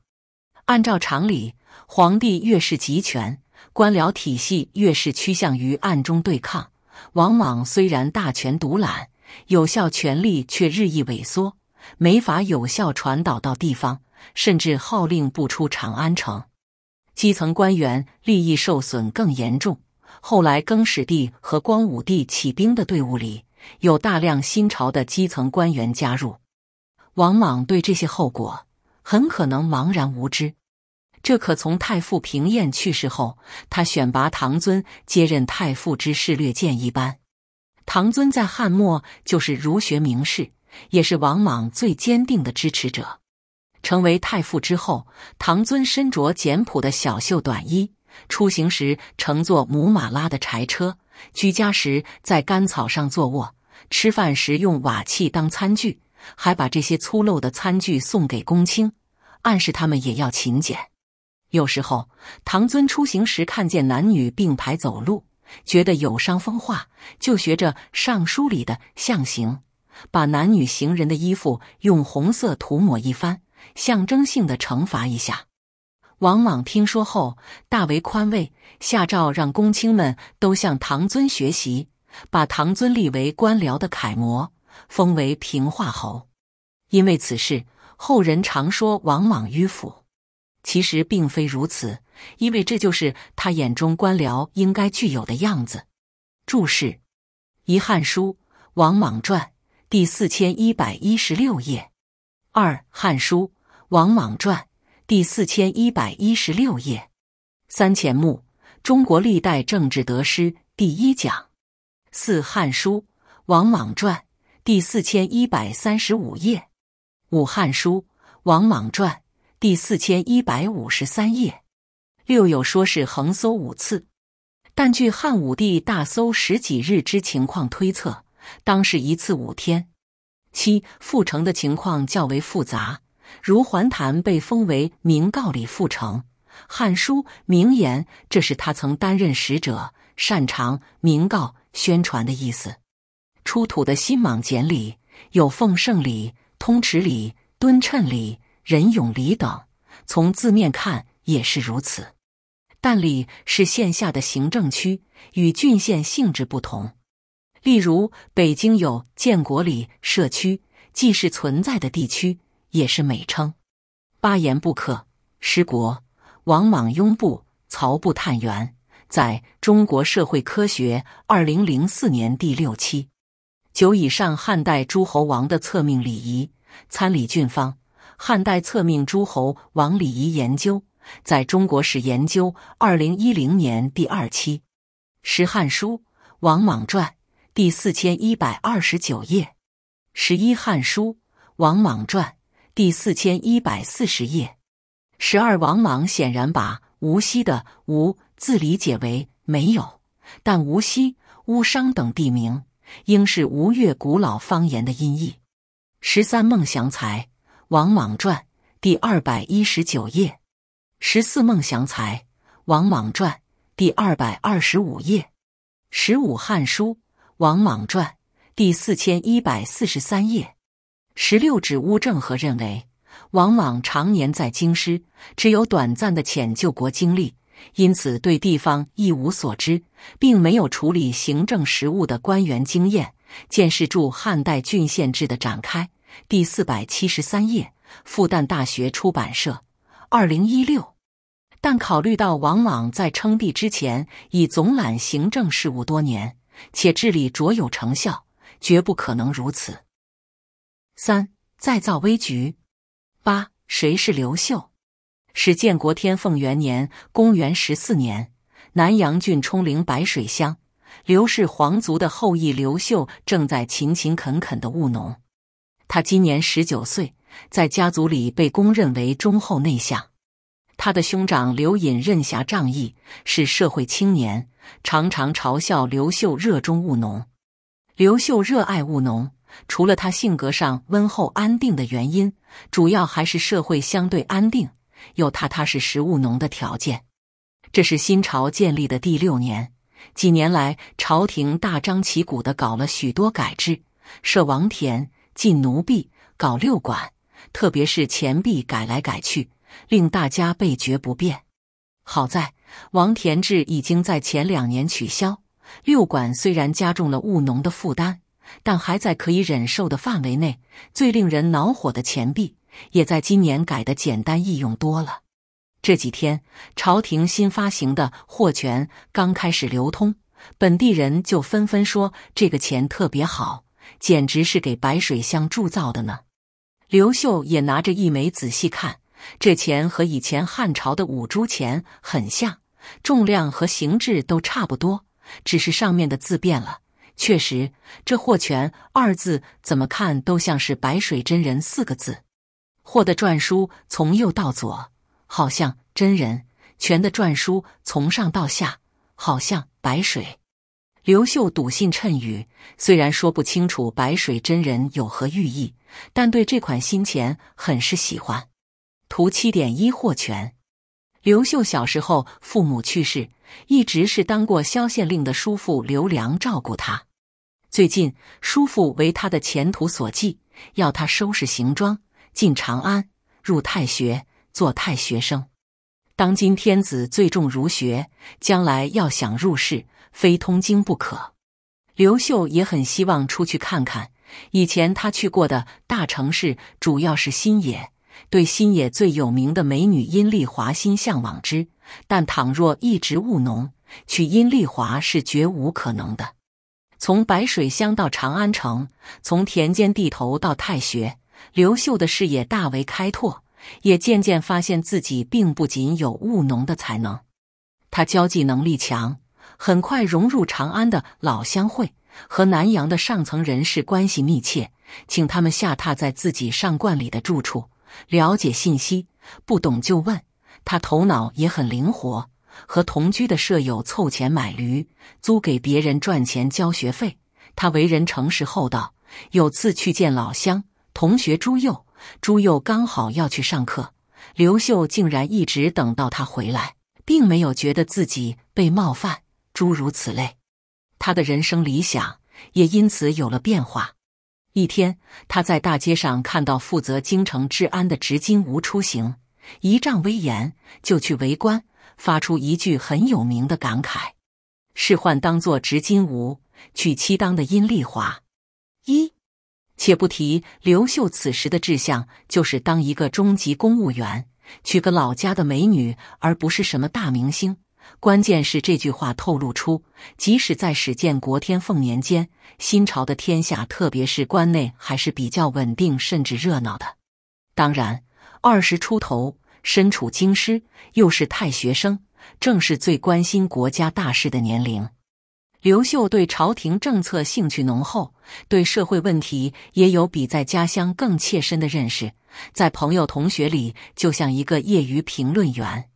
按照常理，皇帝越是集权，官僚体系越是趋向于暗中对抗。王莽虽然大权独揽，有效权力却日益萎缩。没法有效传导到地方，甚至号令不出长安城。基层官员利益受损更严重。后来，更始帝和光武帝起兵的队伍里有大量新朝的基层官员加入。王莽对这些后果很可能茫然无知。这可从太傅平晏去世后，他选拔唐尊接任太傅之侍略见一斑。唐尊在汉末就是儒学名士。也是王莽最坚定的支持者。成为太傅之后，唐尊身着简朴的小袖短衣，出行时乘坐母马拉的柴车，居家时在干草上坐卧，吃饭时用瓦器当餐具，还把这些粗陋的餐具送给公卿，暗示他们也要勤俭。有时候，唐尊出行时看见男女并排走路，觉得有伤风化，就学着《尚书》里的象形。把男女行人的衣服用红色涂抹一番，象征性的惩罚一下。王莽听说后大为宽慰，下诏让公卿们都向唐尊学习，把唐尊立为官僚的楷模，封为平化侯。因为此事，后人常说王莽迂腐，其实并非如此，因为这就是他眼中官僚应该具有的样子。注释：一《汉书·王莽传》。第四千一百一十六页，二《汉书·王莽传》第四千一百一十六页，三前目《中国历代政治得失》第一讲，四《汉书·王莽传》第四千一百三十五页，五《汉书·王莽传》第四千一百五十三页，六有说是横搜五次，但据汉武帝大搜十几日之情况推测。当时一次五天，七阜成的情况较为复杂。如桓谭被封为明告李阜成，《汉书·名言》，这是他曾担任使者，擅长明告宣传的意思。出土的新莽简里有奉圣礼、通池礼、敦称礼、仁永礼等，从字面看也是如此。但礼是县下的行政区，与郡县性质不同。例如，北京有建国里社区，既是存在的地区，也是美称。八言不可，十国王莽拥部，曹部探员，在《中国社会科学》二零零四年第六期。九以上，汉代诸侯王的册命礼仪，参李俊芳《汉代册命诸侯王礼仪研究》在《中国史研究》二零一零年第二期。石汉书》王莽传。第四千一百二十九页，十一《汉书·王莽传》第四千一百四十页，十二王莽显然把无锡的“吴”字理解为没有，但无锡、乌商等地名应是吴越古老方言的音译。十三孟祥才《王莽传》第二百一十九页，十四孟祥才《王莽传》第二百二十五页，十五《汉书》。《王莽传》第四千一百四十三页，十六指乌正和认为，王莽常年在京师，只有短暂的遣救国经历，因此对地方一无所知，并没有处理行政实务的官员经验。《见士著汉代郡县制的展开》第四百七十三页，复旦大学出版社，二零一六。但考虑到王莽在称帝之前已总揽行政事务多年。且治理卓有成效，绝不可能如此。三再造危局。八谁是刘秀？是建国天凤元年（公元十四年），南阳郡冲陵白水乡刘氏皇族的后裔刘秀，正在勤勤恳恳的务农。他今年十九岁，在家族里被公认为忠厚内向。他的兄长刘隐任侠仗义，是社会青年。常常嘲笑刘秀热衷务农。刘秀热爱务农，除了他性格上温厚安定的原因，主要还是社会相对安定，有踏踏实实务农的条件。这是新朝建立的第六年，几年来朝廷大张旗鼓地搞了许多改制，设王田、禁奴婢、搞六管，特别是钱币改来改去，令大家倍觉不便。好在。王田志已经在前两年取消，六管虽然加重了务农的负担，但还在可以忍受的范围内。最令人恼火的钱币也在今年改的简单易用多了。这几天朝廷新发行的货权刚开始流通，本地人就纷纷说这个钱特别好，简直是给白水乡铸造的呢。刘秀也拿着一枚仔细看。这钱和以前汉朝的五铢钱很像，重量和形制都差不多，只是上面的字变了。确实，这“货泉”二字怎么看都像是“白水真人”四个字。货的篆书从右到左，好像真人；泉的篆书从上到下，好像白水。刘秀笃信谶语，虽然说不清楚“白水真人”有何寓意，但对这款新钱很是喜欢。图七点一获全。刘秀小时候父母去世，一直是当过萧县令的叔父刘良照顾他。最近，叔父为他的前途所寄，要他收拾行装进长安，入太学做太学生。当今天子最重儒学，将来要想入仕，非通经不可。刘秀也很希望出去看看，以前他去过的大城市主要是新野。对新野最有名的美女殷丽华心向往之，但倘若一直务农，娶殷丽华是绝无可能的。从白水乡到长安城，从田间地头到太学，刘秀的视野大为开拓，也渐渐发现自己并不仅有务农的才能。他交际能力强，很快融入长安的老乡会，和南阳的上层人士关系密切，请他们下榻在自己上观里的住处。了解信息，不懂就问他。头脑也很灵活，和同居的舍友凑钱买驴，租给别人赚钱交学费。他为人诚实厚道。有次去见老乡同学朱佑，朱佑刚好要去上课，刘秀竟然一直等到他回来，并没有觉得自己被冒犯。诸如此类，他的人生理想也因此有了变化。一天，他在大街上看到负责京城治安的执金吾出行，仪仗威严，就去围观，发出一句很有名的感慨：“仕宦当作执金吾，娶妻当的阴丽华。”一，且不提刘秀此时的志向，就是当一个中级公务员，娶个老家的美女，而不是什么大明星。关键是这句话透露出，即使在始建国天凤年间，新朝的天下，特别是关内，还是比较稳定，甚至热闹的。当然，二十出头，身处京师，又是太学生，正是最关心国家大事的年龄。刘秀对朝廷政策兴趣浓厚，对社会问题也有比在家乡更切身的认识，在朋友同学里，就像一个业余评论员。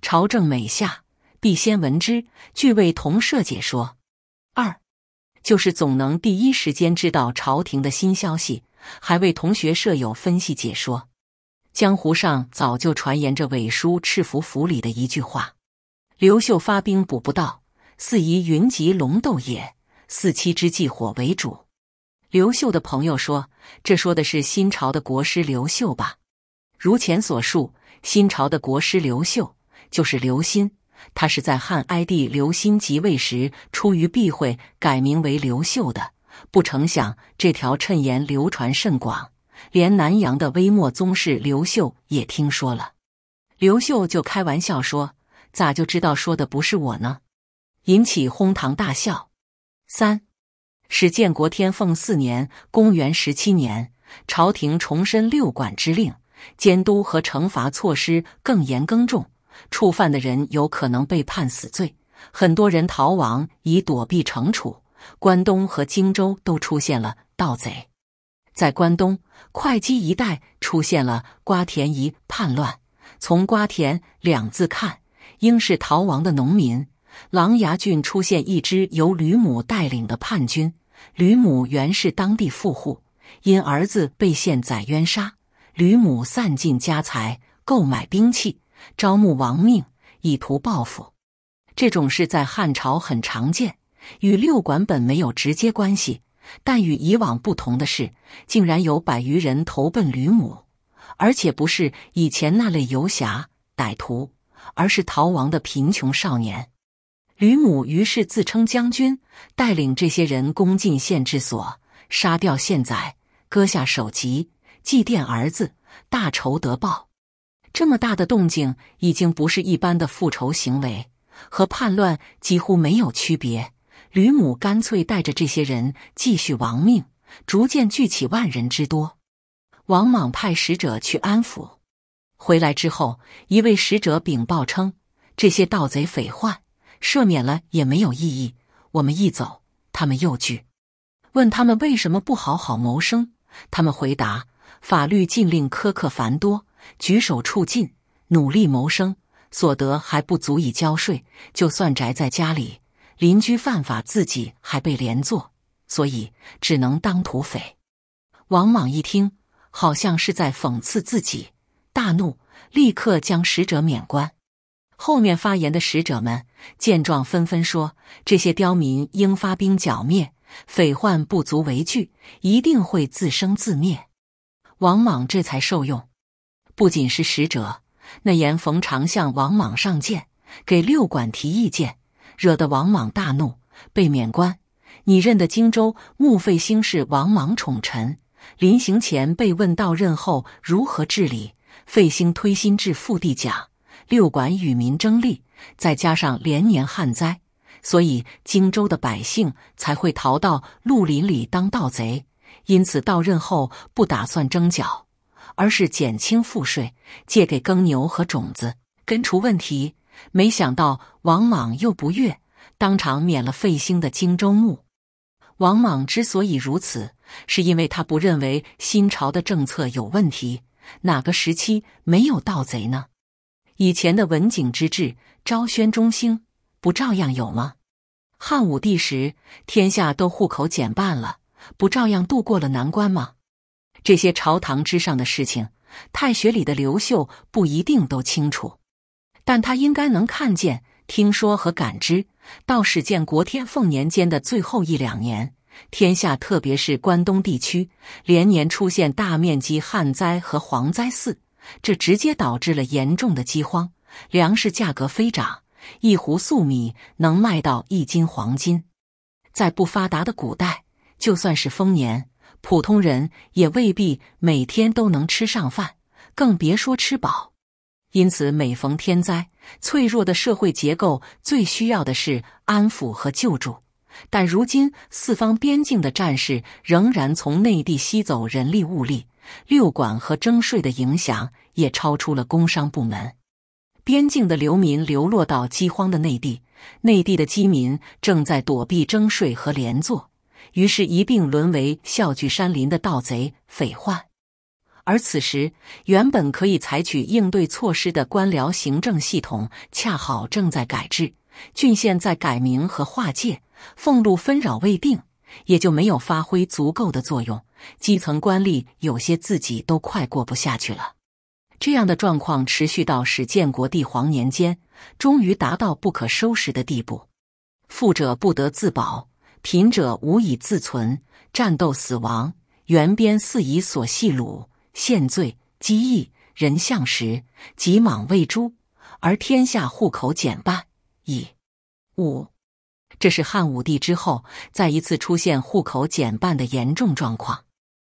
朝政每下。必先闻之，俱为同舍解说。二，就是总能第一时间知道朝廷的新消息，还为同学舍友分析解说。江湖上早就传言着伪书赤福府里的一句话：“刘秀发兵补不到，四夷云集龙斗也，四七之计火为主。”刘秀的朋友说：“这说的是新朝的国师刘秀吧？”如前所述，新朝的国师刘秀就是刘歆。他是在汉哀帝刘歆即位时，出于避讳改名为刘秀的。不成想，这条谶言流传甚广，连南阳的微末宗室刘秀也听说了。刘秀就开玩笑说：“咋就知道说的不是我呢？”引起哄堂大笑。三，是建国天凤四年（公元十七年），朝廷重申六管之令，监督和惩罚措施更严更重。触犯的人有可能被判死罪，很多人逃亡以躲避惩处。关东和荆州都出现了盗贼，在关东会稽一带出现了瓜田仪叛乱。从“瓜田”两字看，应是逃亡的农民。琅琊郡出现一支由吕母带领的叛军。吕母原是当地富户，因儿子被陷宰冤杀，吕母散尽家财购买兵器。招募亡命，以图报复。这种事在汉朝很常见，与六管本没有直接关系。但与以往不同的是，竟然有百余人投奔吕母，而且不是以前那类游侠歹徒，而是逃亡的贫穷少年。吕母于是自称将军，带领这些人攻进县治所，杀掉县宰，割下首级，祭奠儿子，大仇得报。这么大的动静，已经不是一般的复仇行为，和叛乱几乎没有区别。吕母干脆带着这些人继续亡命，逐渐聚起万人之多。王莽派使者去安抚，回来之后，一位使者禀报称：这些盗贼匪患，赦免了也没有意义。我们一走，他们又聚。问他们为什么不好好谋生，他们回答：法律禁令苛刻繁多。举手触禁，努力谋生，所得还不足以交税。就算宅在家里，邻居犯法，自己还被连坐，所以只能当土匪。王莽一听，好像是在讽刺自己，大怒，立刻将使者免官。后面发言的使者们见状，纷纷说：“这些刁民应发兵剿灭，匪患不足为惧，一定会自生自灭。”王莽这才受用。不仅是使者，那言逢常向王莽上谏，给六管提意见，惹得王莽大怒，被免官。你认得荆州牧费兴是王莽宠臣，临行前被问到任后如何治理，费兴推心置腹地讲，六管与民争利，再加上连年旱灾，所以荆州的百姓才会逃到绿林里当盗贼，因此到任后不打算征缴。而是减轻赋税，借给耕牛和种子，根除问题。没想到王莽又不悦，当场免了费兴的荆州牧。王莽之所以如此，是因为他不认为新朝的政策有问题。哪个时期没有盗贼呢？以前的文景之治、昭宣中兴，不照样有吗？汉武帝时，天下都户口减半了，不照样度过了难关吗？这些朝堂之上的事情，太学里的刘秀不一定都清楚，但他应该能看见、听说和感知。到始建国天凤年间的最后一两年，天下特别是关东地区连年出现大面积旱灾和蝗灾四，这直接导致了严重的饥荒，粮食价格飞涨，一壶粟米能卖到一斤黄金。在不发达的古代，就算是丰年。普通人也未必每天都能吃上饭，更别说吃饱。因此，每逢天灾，脆弱的社会结构最需要的是安抚和救助。但如今，四方边境的战事仍然从内地吸走人力物力，六管和征税的影响也超出了工商部门。边境的流民流落到饥荒的内地，内地的饥民正在躲避征税和连坐。于是，一并沦为啸聚山林的盗贼匪患。而此时，原本可以采取应对措施的官僚行政系统，恰好正在改制，郡县在改名和划界，俸禄纷扰未定，也就没有发挥足够的作用。基层官吏有些自己都快过不下去了。这样的状况持续到史建国帝皇年间，终于达到不可收拾的地步，富者不得自保。贫者无以自存，战斗死亡，原边四夷所系虏，献罪，饥疫，人相食，及莽喂猪，而天下户口减半，矣。五。这是汉武帝之后再一次出现户口减半的严重状况。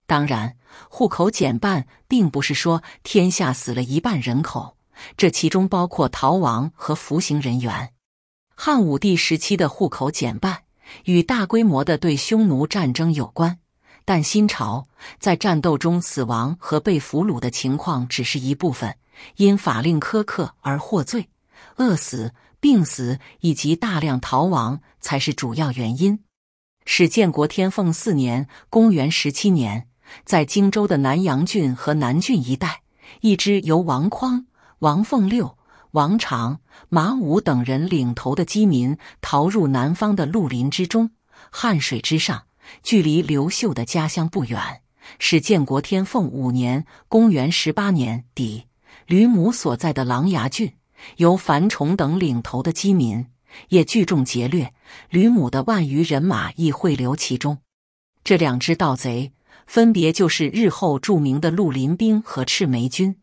当然，户口减半并不是说天下死了一半人口，这其中包括逃亡和服刑人员。汉武帝时期的户口减半。与大规模的对匈奴战争有关，但新朝在战斗中死亡和被俘虏的情况只是一部分，因法令苛刻而获罪、饿死、病死以及大量逃亡才是主要原因。始建国天凤四年（公元十七年），在荆州的南阳郡和南郡一带，一支由王匡、王凤六。王常、马武等人领头的饥民逃入南方的绿林之中，汉水之上，距离刘秀的家乡不远，是建国天凤五年（公元十八年）底，吕母所在的琅琊郡。由樊崇等领头的饥民也聚众劫掠，吕母的万余人马亦汇流其中。这两支盗贼，分别就是日后著名的绿林兵和赤眉军，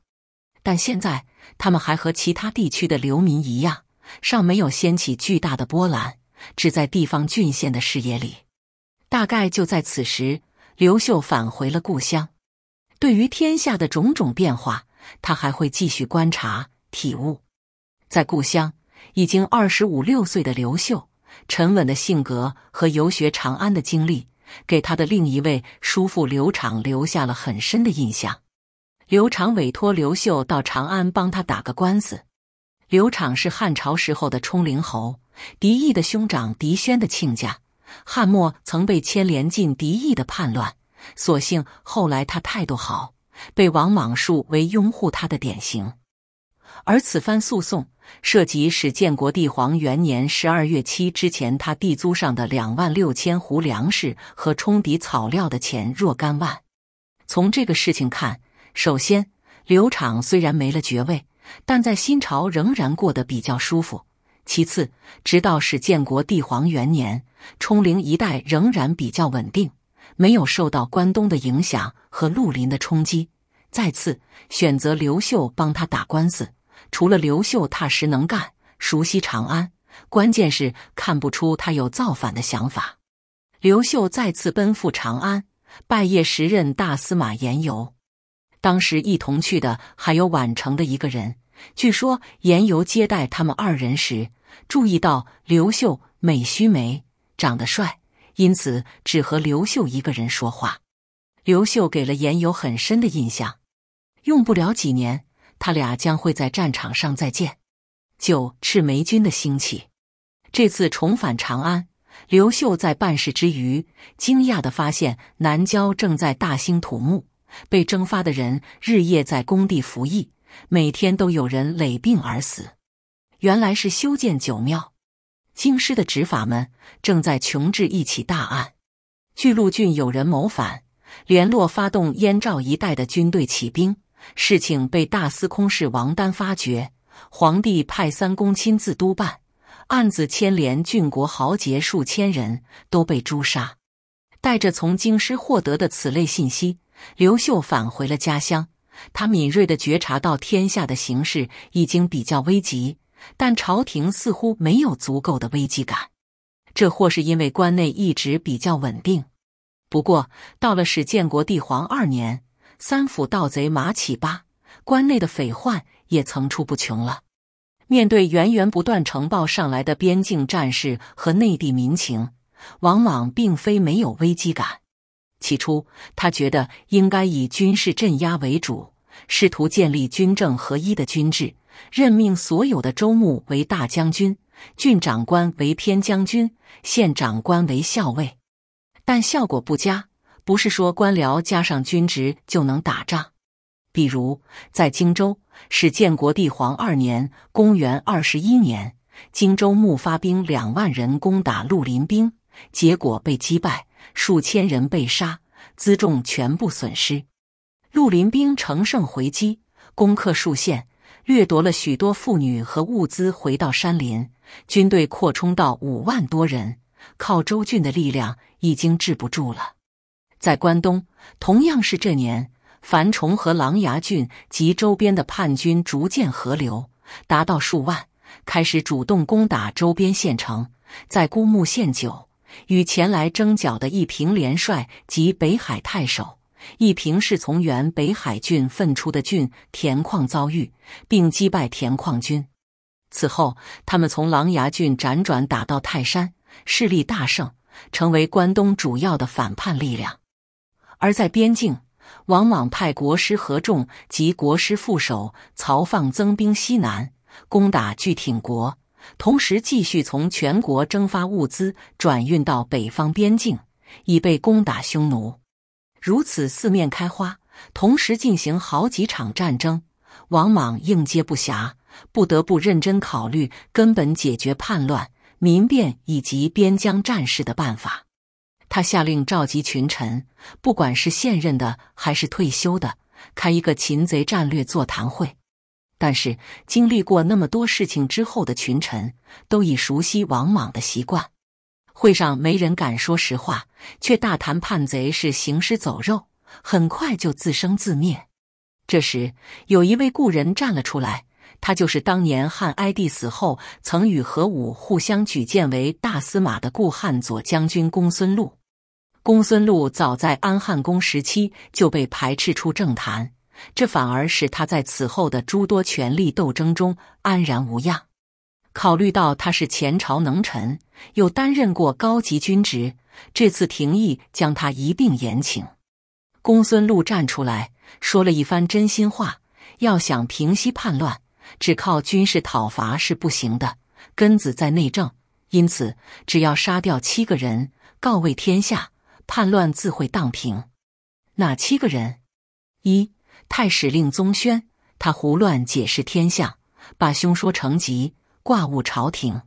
但现在。他们还和其他地区的流民一样，尚没有掀起巨大的波澜，只在地方郡县的视野里。大概就在此时，刘秀返回了故乡。对于天下的种种变化，他还会继续观察体悟。在故乡，已经二十五六岁的刘秀，沉稳的性格和游学长安的经历，给他的另一位叔父刘敞留下了很深的印象。刘长委托刘秀到长安帮他打个官司。刘长是汉朝时候的冲灵侯，狄义的兄长，狄宣的亲家。汉末曾被牵连进狄义的叛乱，所幸后来他态度好，被王莽树为拥护他的典型。而此番诉讼涉及始建国帝皇元年十二月七之前他地租上的两万六千斛粮食和冲抵草料的钱若干万。从这个事情看。首先，刘昶虽然没了爵位，但在新朝仍然过得比较舒服。其次，直到是建国帝皇元年，冲陵一带仍然比较稳定，没有受到关东的影响和绿林的冲击。再次，选择刘秀帮他打官司，除了刘秀踏实能干、熟悉长安，关键是看不出他有造反的想法。刘秀再次奔赴长安，拜谒时任大司马严尤。当时一同去的还有宛城的一个人。据说颜游接待他们二人时，注意到刘秀美须眉，长得帅，因此只和刘秀一个人说话。刘秀给了颜游很深的印象。用不了几年，他俩将会在战场上再见。九赤眉军的兴起，这次重返长安，刘秀在办事之余，惊讶的发现南郊正在大兴土木。被征发的人日夜在工地服役，每天都有人累病而死。原来是修建九庙。京师的执法们正在穷治一起大案。巨鹿郡有人谋反，联络发动燕赵一带的军队起兵。事情被大司空氏王丹发觉，皇帝派三公亲自督办。案子牵连郡国豪杰数千人，都被诛杀。带着从京师获得的此类信息。刘秀返回了家乡，他敏锐地觉察到天下的形势已经比较危急，但朝廷似乎没有足够的危机感。这或是因为关内一直比较稳定。不过，到了始建国帝皇二年，三辅盗贼马起八，关内的匪患也层出不穷了。面对源源不断呈报上来的边境战事和内地民情，往往并非没有危机感。起初，他觉得应该以军事镇压为主，试图建立军政合一的军制，任命所有的州牧为大将军，郡长官为偏将军，县长官为校尉。但效果不佳，不是说官僚加上军职就能打仗。比如在荆州，是建国帝皇二年（公元二十一年），荆州牧发兵两万人攻打绿林兵，结果被击败。数千人被杀，辎重全部损失。绿林兵乘胜回击，攻克数县，掠夺了许多妇女和物资，回到山林。军队扩充到五万多人，靠周郡的力量已经治不住了。在关东，同样是这年，樊崇和琅琊郡及周边的叛军逐渐合流，达到数万，开始主动攻打周边县城，在姑墓献酒。与前来征剿的义平联帅及北海太守义平是从原北海郡分出的郡田况遭遇，并击败田况军。此后，他们从琅琊郡辗转打到泰山，势力大盛，成为关东主要的反叛力量。而在边境，王莽派国师何仲及国师副手曹放增兵西南，攻打巨挺国。同时，继续从全国征发物资，转运到北方边境，以备攻打匈奴。如此四面开花，同时进行好几场战争，王莽应接不暇，不得不认真考虑根本解决叛乱、民变以及边疆战事的办法。他下令召集群臣，不管是现任的还是退休的，开一个擒贼战略座谈会。但是经历过那么多事情之后的群臣都已熟悉王莽的习惯，会上没人敢说实话，却大谈叛贼是行尸走肉，很快就自生自灭。这时有一位故人站了出来，他就是当年汉哀帝死后曾与何武互相举荐为大司马的故汉左将军公孙禄。公孙禄早在安汉公时期就被排斥出政坛。这反而使他在此后的诸多权力斗争中安然无恙。考虑到他是前朝能臣，又担任过高级军职，这次廷议将他一并延请。公孙禄站出来说了一番真心话：要想平息叛乱，只靠军事讨伐是不行的。根子在内政，因此只要杀掉七个人，告慰天下，叛乱自会荡平。哪七个人？一。太史令宗宣，他胡乱解释天象，把凶说成吉，挂误朝廷。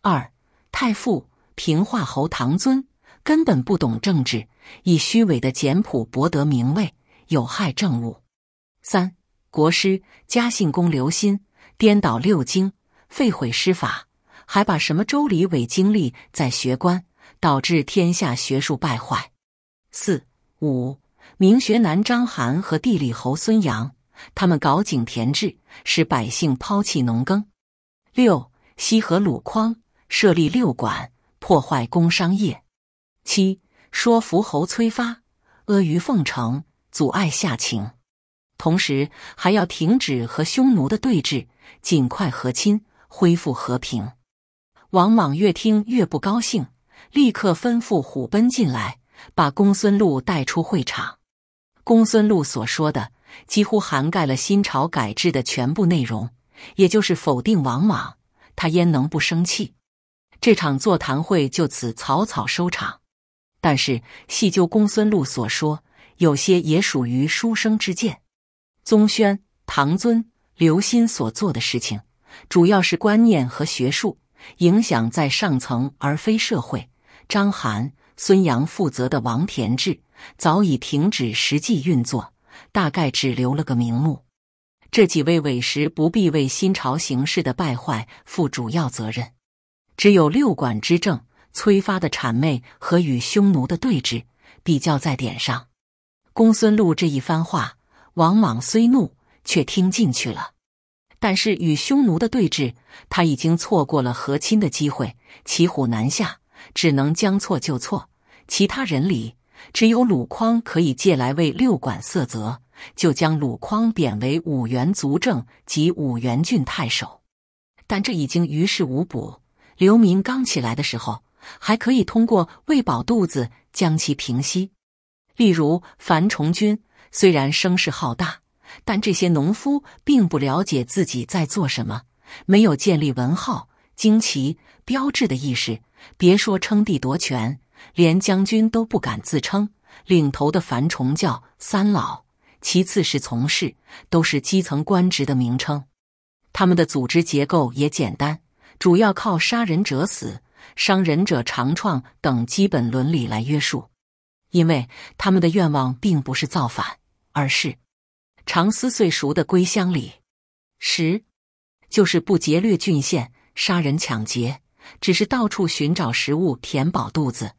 二太傅平化侯唐尊，根本不懂政治，以虚伪的简朴博得名位，有害政务。三国师嘉信公刘歆，颠倒六经，废毁师法，还把什么周礼伪经历在学官，导致天下学术败坏。四五。名学南张邯和地理侯孙阳，他们搞井田制，使百姓抛弃农耕。六西河鲁匡设立六馆，破坏工商业。七说服侯催发阿谀奉承，阻碍下情，同时还要停止和匈奴的对峙，尽快和亲，恢复和平。王莽越听越不高兴，立刻吩咐虎贲进来。把公孙禄带出会场。公孙禄所说的几乎涵盖了新朝改制的全部内容，也就是否定王莽，他焉能不生气？这场座谈会就此草草收场。但是细究公孙禄所说，有些也属于书生之见。宗宣、唐尊、刘歆所做的事情，主要是观念和学术影响在上层而非社会。章邯。孙杨负责的王田志早已停止实际运作，大概只留了个名目。这几位委实不必为新朝形势的败坏负主要责任。只有六管之政、催发的谄媚和与匈奴的对峙比较在点上。公孙禄这一番话，王莽虽怒，却听进去了。但是与匈奴的对峙，他已经错过了和亲的机会，骑虎难下。只能将错就错。其他人里，只有鲁匡可以借来为六管色泽，就将鲁匡贬为五原卒正及五原郡太守。但这已经于事无补。刘民刚起来的时候，还可以通过喂饱肚子将其平息。例如樊崇军虽然声势浩大，但这些农夫并不了解自己在做什么，没有建立文号旌旗。标志的意识，别说称帝夺权，连将军都不敢自称。领头的樊崇叫三老，其次是从事，都是基层官职的名称。他们的组织结构也简单，主要靠杀人者死，伤人者长创等基本伦理来约束。因为他们的愿望并不是造反，而是常思岁熟的归乡里。十，就是不劫掠郡县，杀人抢劫。只是到处寻找食物填饱肚子，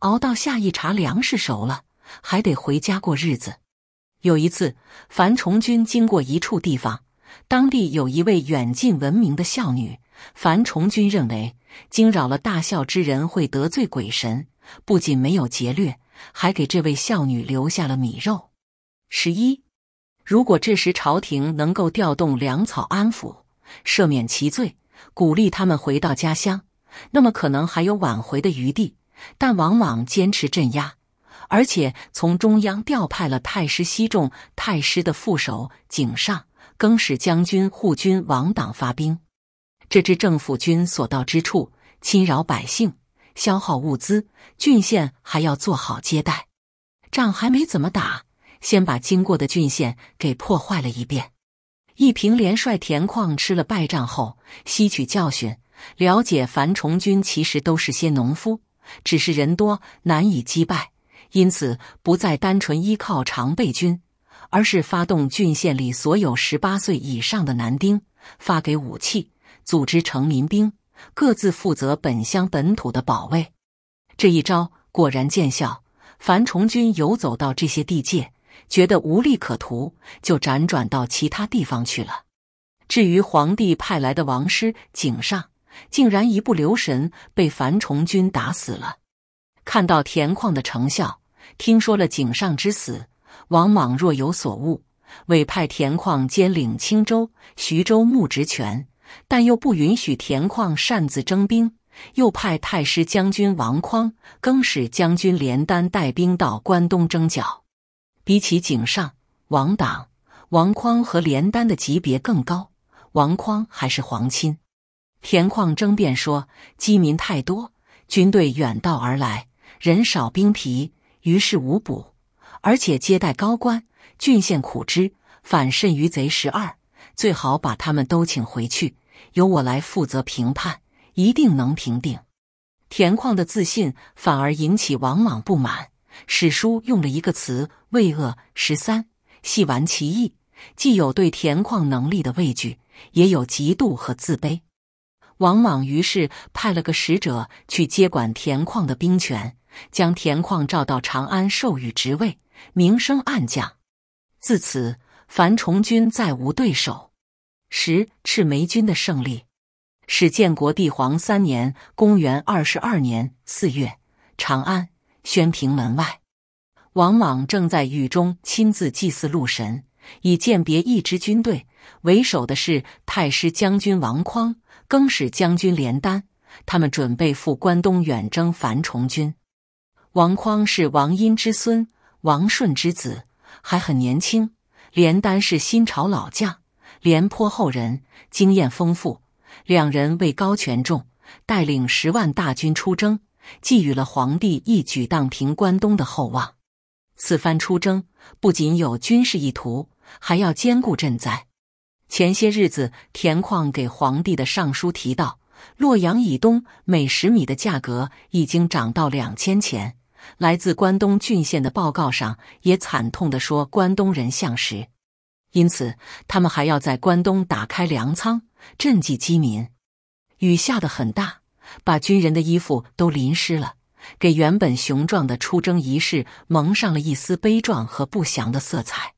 熬到下一茬粮食熟了，还得回家过日子。有一次，樊崇军经过一处地方，当地有一位远近闻名的孝女。樊崇军认为惊扰了大孝之人会得罪鬼神，不仅没有劫掠，还给这位孝女留下了米肉。十一，如果这时朝廷能够调动粮草安抚，赦免其罪，鼓励他们回到家乡。那么可能还有挽回的余地，但往往坚持镇压，而且从中央调派了太师西仲、太师的副手井上、更使将军护军王党发兵。这支政府军所到之处，侵扰百姓，消耗物资，郡县还要做好接待。仗还没怎么打，先把经过的郡县给破坏了一遍。一平连帅田矿吃了败仗后，吸取教训。了解樊崇军其实都是些农夫，只是人多难以击败，因此不再单纯依靠常备军，而是发动郡县里所有十八岁以上的男丁，发给武器，组织成民兵，各自负责本乡本土的保卫。这一招果然见效，樊崇军游走到这些地界，觉得无利可图，就辗转到其他地方去了。至于皇帝派来的王师井上。竟然一不留神被樊崇军打死了。看到田况的成效，听说了井上之死，王莽若有所悟，委派田况兼领青州、徐州牧职权，但又不允许田况擅自征兵。又派太师将军王匡、更使将军连丹带兵到关东征剿。比起井上、王党、王匡和连丹的级别更高，王匡还是皇亲。田况争辩说：“饥民太多，军队远道而来，人少兵疲，于事无补。而且接待高官，郡县苦之，反甚于贼十二。最好把他们都请回去，由我来负责评判，一定能平定。”田况的自信反而引起王莽不满。史书用了一个词“畏恶”十三，细玩其意，既有对田况能力的畏惧，也有嫉妒和自卑。王莽于是派了个使者去接管田况的兵权，将田况召到长安，授予职位，名声暗降。自此，樊崇军再无对手。十赤眉军的胜利，始建国帝皇三年（公元二十二年）四月，长安宣平门外，王莽正在雨中亲自祭祀路神，以鉴别一支军队，为首的是太师将军王匡。更使将军连丹，他们准备赴关东远征樊崇军。王匡是王殷之孙、王顺之子，还很年轻。连丹是新朝老将，廉颇后人，经验丰富。两人为高权重，带领十万大军出征，寄予了皇帝一举荡平关东的厚望。此番出征不仅有军事意图，还要兼顾赈灾。前些日子，田况给皇帝的上书提到，洛阳以东每十米的价格已经涨到两千钱。来自关东郡县的报告上也惨痛地说，关东人向食，因此他们还要在关东打开粮仓，赈济饥民。雨下得很大，把军人的衣服都淋湿了，给原本雄壮的出征仪式蒙上了一丝悲壮和不祥的色彩。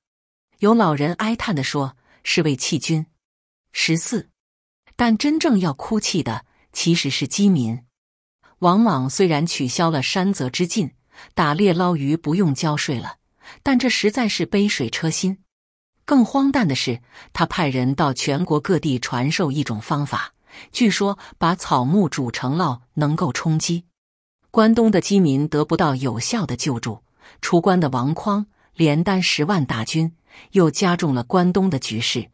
有老人哀叹地说。是为弃军十四，但真正要哭泣的其实是饥民。王莽虽然取消了山泽之禁，打猎捞鱼不用交税了，但这实在是杯水车薪。更荒诞的是，他派人到全国各地传授一种方法，据说把草木煮成烙能够充饥。关东的饥民得不到有效的救助，出关的王匡连担十万大军。又加重了关东的局势。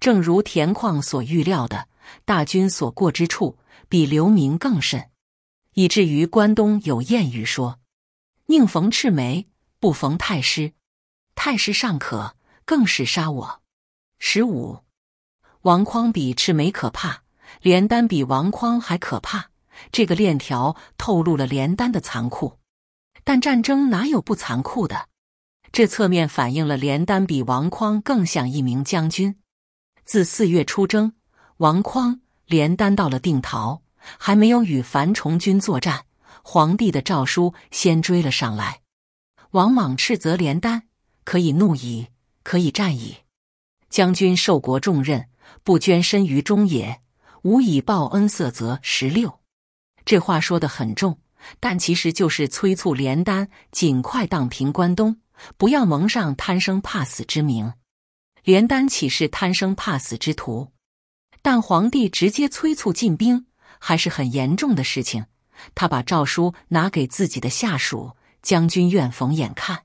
正如田况所预料的，大军所过之处，比流民更甚，以至于关东有谚语说：“宁逢赤眉，不逢太师。太师尚可，更是杀我。”十五，王匡比赤眉可怕，连丹比王匡还可怕。这个链条透露了连丹的残酷，但战争哪有不残酷的？这侧面反映了连丹比王匡更像一名将军。自四月出征，王匡、连丹到了定陶，还没有与樊崇军作战，皇帝的诏书先追了上来。王莽斥责连丹：“可以怒矣，可以战矣。将军受国重任，不捐身于忠也，无以报恩色泽十六，这话说得很重，但其实就是催促连丹尽快荡平关东。不要蒙上贪生怕死之名，连丹岂是贪生怕死之徒？但皇帝直接催促进兵，还是很严重的事情。他把诏书拿给自己的下属将军院冯衍看。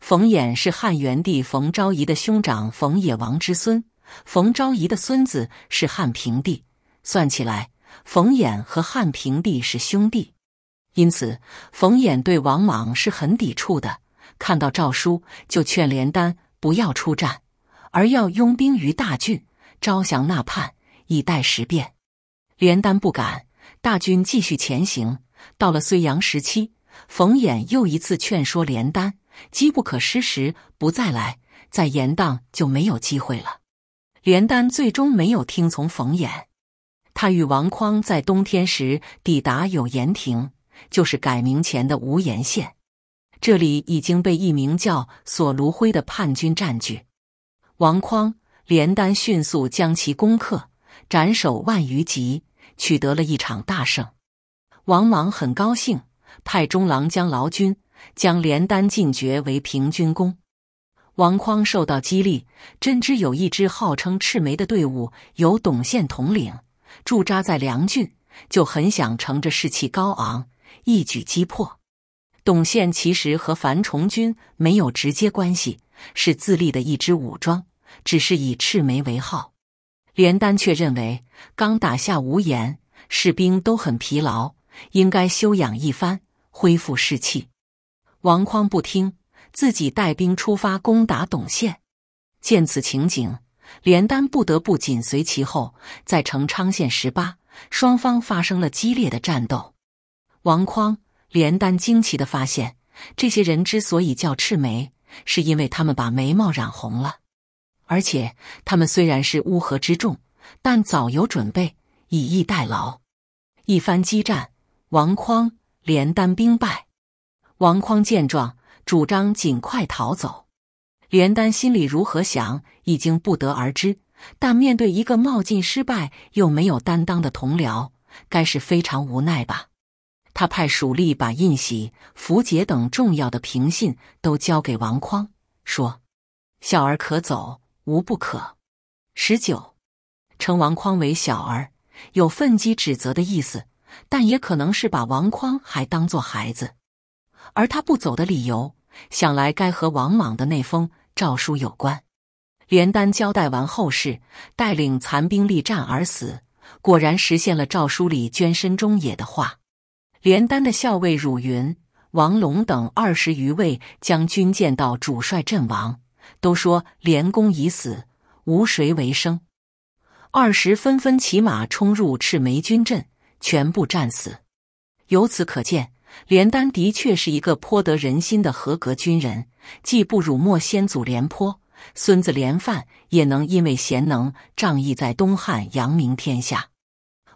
冯衍是汉元帝冯昭仪的兄长，冯野王之孙。冯昭仪的孙子是汉平帝，算起来，冯衍和汉平帝是兄弟，因此冯衍对王莽是很抵触的。看到诏书，就劝连丹不要出战，而要拥兵于大郡，招降纳叛，以待时变。连丹不敢，大军继续前行，到了睢阳时期，冯衍又一次劝说连丹，机不可失，时不再来，在严荡就没有机会了。连丹最终没有听从冯衍，他与王匡在冬天时抵达有盐亭，就是改名前的无盐县。这里已经被一名叫索卢辉的叛军占据，王匡、连丹迅速将其攻克，斩首万余级，取得了一场大胜。王莽很高兴，派中郎将劳军，将连丹进爵为平军公。王匡受到激励，深知有一支号称赤眉的队伍由董宪统领驻扎在梁郡，就很想乘着士气高昂，一举击破。董宪其实和樊崇军没有直接关系，是自立的一支武装，只是以赤眉为号。连丹却认为刚打下无盐，士兵都很疲劳，应该休养一番，恢复士气。王匡不听，自己带兵出发攻打董宪。见此情景，连丹不得不紧随其后，在成昌县十八，双方发生了激烈的战斗。王匡。连丹惊奇的发现，这些人之所以叫赤眉，是因为他们把眉毛染红了。而且，他们虽然是乌合之众，但早有准备，以逸待劳。一番激战，王匡、连丹兵败。王匡见状，主张尽快逃走。连丹心里如何想，已经不得而知。但面对一个冒进失败又没有担当的同僚，该是非常无奈吧。他派属吏把印玺、符节等重要的凭信都交给王匡，说：“小儿可走，无不可。”十九称王匡为小儿，有愤激指责的意思，但也可能是把王匡还当做孩子。而他不走的理由，想来该和王莽的那封诏书有关。连丹交代完后事，带领残兵力战而死，果然实现了诏书里捐身中野的话。连丹的校尉汝云、王龙等二十余位将军见到主帅阵亡，都说连公已死，无谁为生。二十纷纷骑马冲入赤眉军阵，全部战死。由此可见，连丹的确是一个颇得人心的合格军人，既不辱没先祖廉颇，孙子连范也能因为贤能、仗义在东汉扬名天下。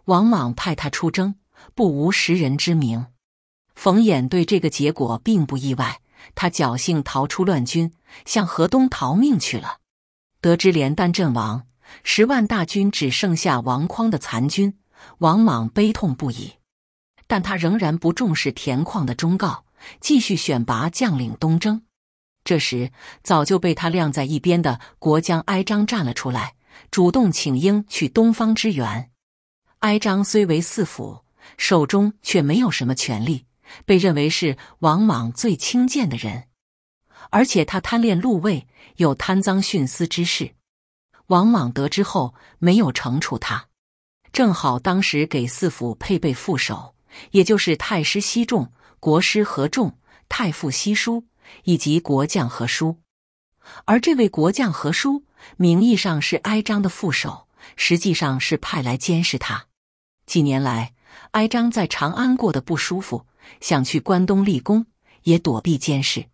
王莽派他出征。不无识人之明，冯衍对这个结果并不意外。他侥幸逃出乱军，向河东逃命去了。得知连丹阵亡，十万大军只剩下王匡的残军，王莽悲痛不已。但他仍然不重视田况的忠告，继续选拔将领东征。这时，早就被他晾在一边的国将哀章站了出来，主动请缨去东方支援。哀章虽为四府。手中却没有什么权力，被认为是王莽最轻贱的人，而且他贪恋禄位，有贪赃徇私之事。王莽得知后没有惩处他。正好当时给四府配备副手，也就是太师西仲、国师何仲、太傅西叔以及国将何叔。而这位国将何叔，名义上是哀章的副手，实际上是派来监视他。几年来。哀章在长安过得不舒服，想去关东立功，也躲避监视。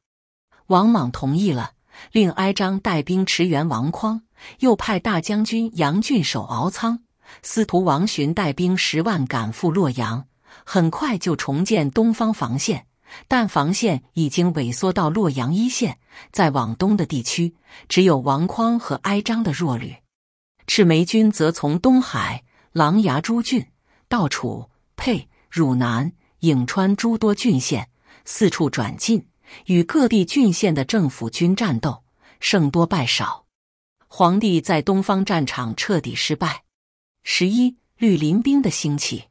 王莽同意了，令哀章带兵驰援王匡，又派大将军杨俊守敖仓，司徒王寻带兵十万赶赴洛阳，很快就重建东方防线。但防线已经萎缩到洛阳一线，再往东的地区只有王匡和哀章的弱旅。赤眉军则从东海、琅琊诸郡。到楚、沛、汝南、颍川诸多郡县，四处转进，与各地郡县的政府军战斗，胜多败少。皇帝在东方战场彻底失败。十一绿林兵的兴起，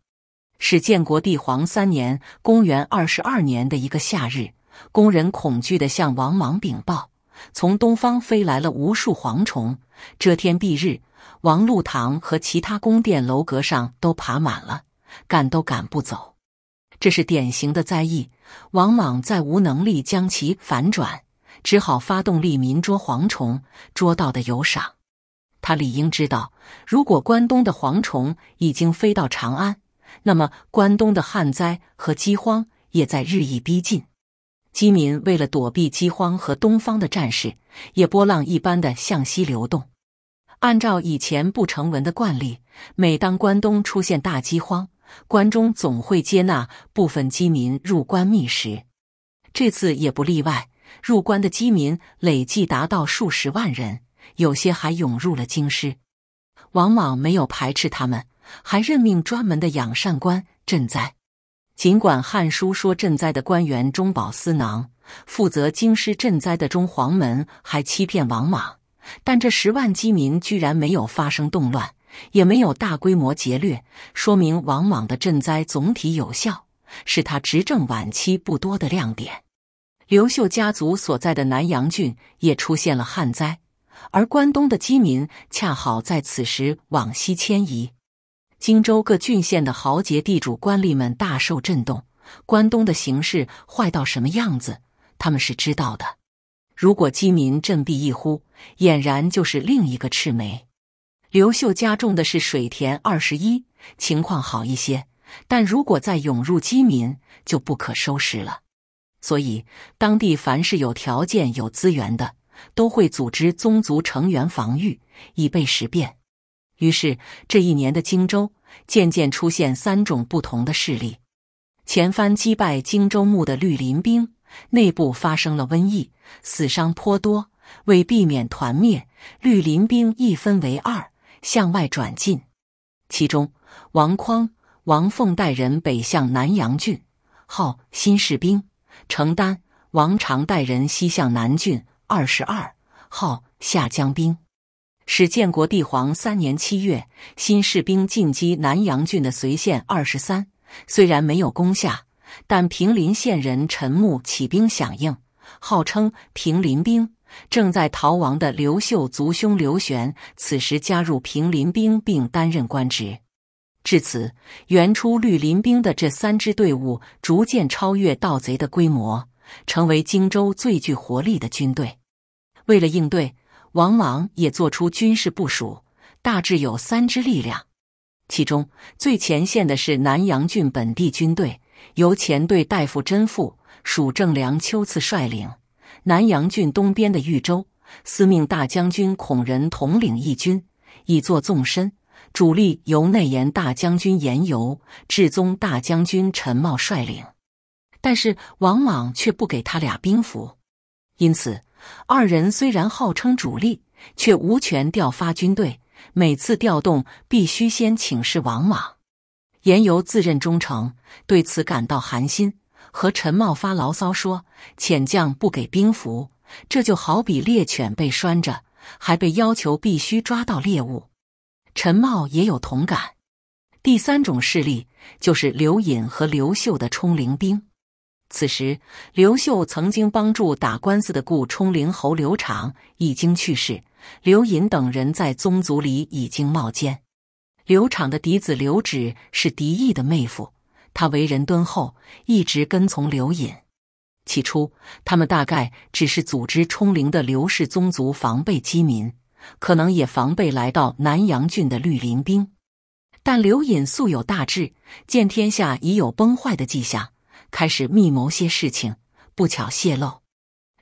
是建国帝皇三年（公元二十二年）的一个夏日，工人恐惧地向王莽禀报，从东方飞来了无数蝗虫，遮天蔽日。王禄堂和其他宫殿楼阁上都爬满了，赶都赶不走。这是典型的灾疫。王莽再无能力将其反转，只好发动利民捉蝗虫，捉到的有赏。他理应知道，如果关东的蝗虫已经飞到长安，那么关东的旱灾和饥荒也在日益逼近。饥民为了躲避饥荒和东方的战事，也波浪一般的向西流动。按照以前不成文的惯例，每当关东出现大饥荒，关中总会接纳部分饥民入关觅食。这次也不例外，入关的饥民累计达到数十万人，有些还涌入了京师。王莽没有排斥他们，还任命专门的养善官赈灾。尽管《汉书》说赈灾的官员中饱私囊，负责京师赈灾的中黄门还欺骗王莽。但这十万饥民居然没有发生动乱，也没有大规模劫掠，说明王莽的赈灾总体有效，是他执政晚期不多的亮点。刘秀家族所在的南阳郡也出现了旱灾，而关东的饥民恰好在此时往西迁移。荆州各郡县的豪杰、地主、官吏们大受震动，关东的形势坏到什么样子，他们是知道的。如果饥民振臂一呼，俨然就是另一个赤眉。刘秀家种的是水田二十一，情况好一些。但如果再涌入饥民，就不可收拾了。所以，当地凡是有条件、有资源的，都会组织宗族成员防御，以备时变。于是，这一年的荆州渐渐出现三种不同的势力：前番击败荆州牧的绿林兵。内部发生了瘟疫，死伤颇多。为避免团灭，绿林兵一分为二，向外转进。其中，王匡、王凤带人北向南阳郡，号新士兵；程丹、王常带人西向南郡。二十二号下江兵。始建国帝皇三年七月，新士兵进击南阳郡的随县。二十三虽然没有攻下。但平林县人陈牧起兵响应，号称平林兵。正在逃亡的刘秀族兄刘玄，此时加入平林兵，并担任官职。至此，原初绿林兵的这三支队伍逐渐超越盗贼的规模，成为荆州最具活力的军队。为了应对，王莽也做出军事部署，大致有三支力量。其中最前线的是南阳郡本地军队。由前队大夫甄宓、蜀正良秋次率领南阳郡东边的豫州司命大将军孔仁统领义军，以作纵深；主力由内延大将军延尤、至宗大将军陈茂率领。但是王莽却不给他俩兵符，因此二人虽然号称主力，却无权调发军队，每次调动必须先请示王莽。颜由自认忠诚，对此感到寒心，和陈茂发牢骚说：“遣将不给兵符，这就好比猎犬被拴着，还被要求必须抓到猎物。”陈茂也有同感。第三种势力就是刘隐和刘秀的冲灵兵。此时，刘秀曾经帮助打官司的故冲灵侯刘长已经去世，刘隐等人在宗族里已经冒尖。刘敞的嫡子刘祉是狄义的妹夫，他为人敦厚，一直跟从刘隐。起初，他们大概只是组织冲灵的刘氏宗族防备饥民，可能也防备来到南阳郡的绿林兵。但刘隐素有大志，见天下已有崩坏的迹象，开始密谋些事情，不巧泄露。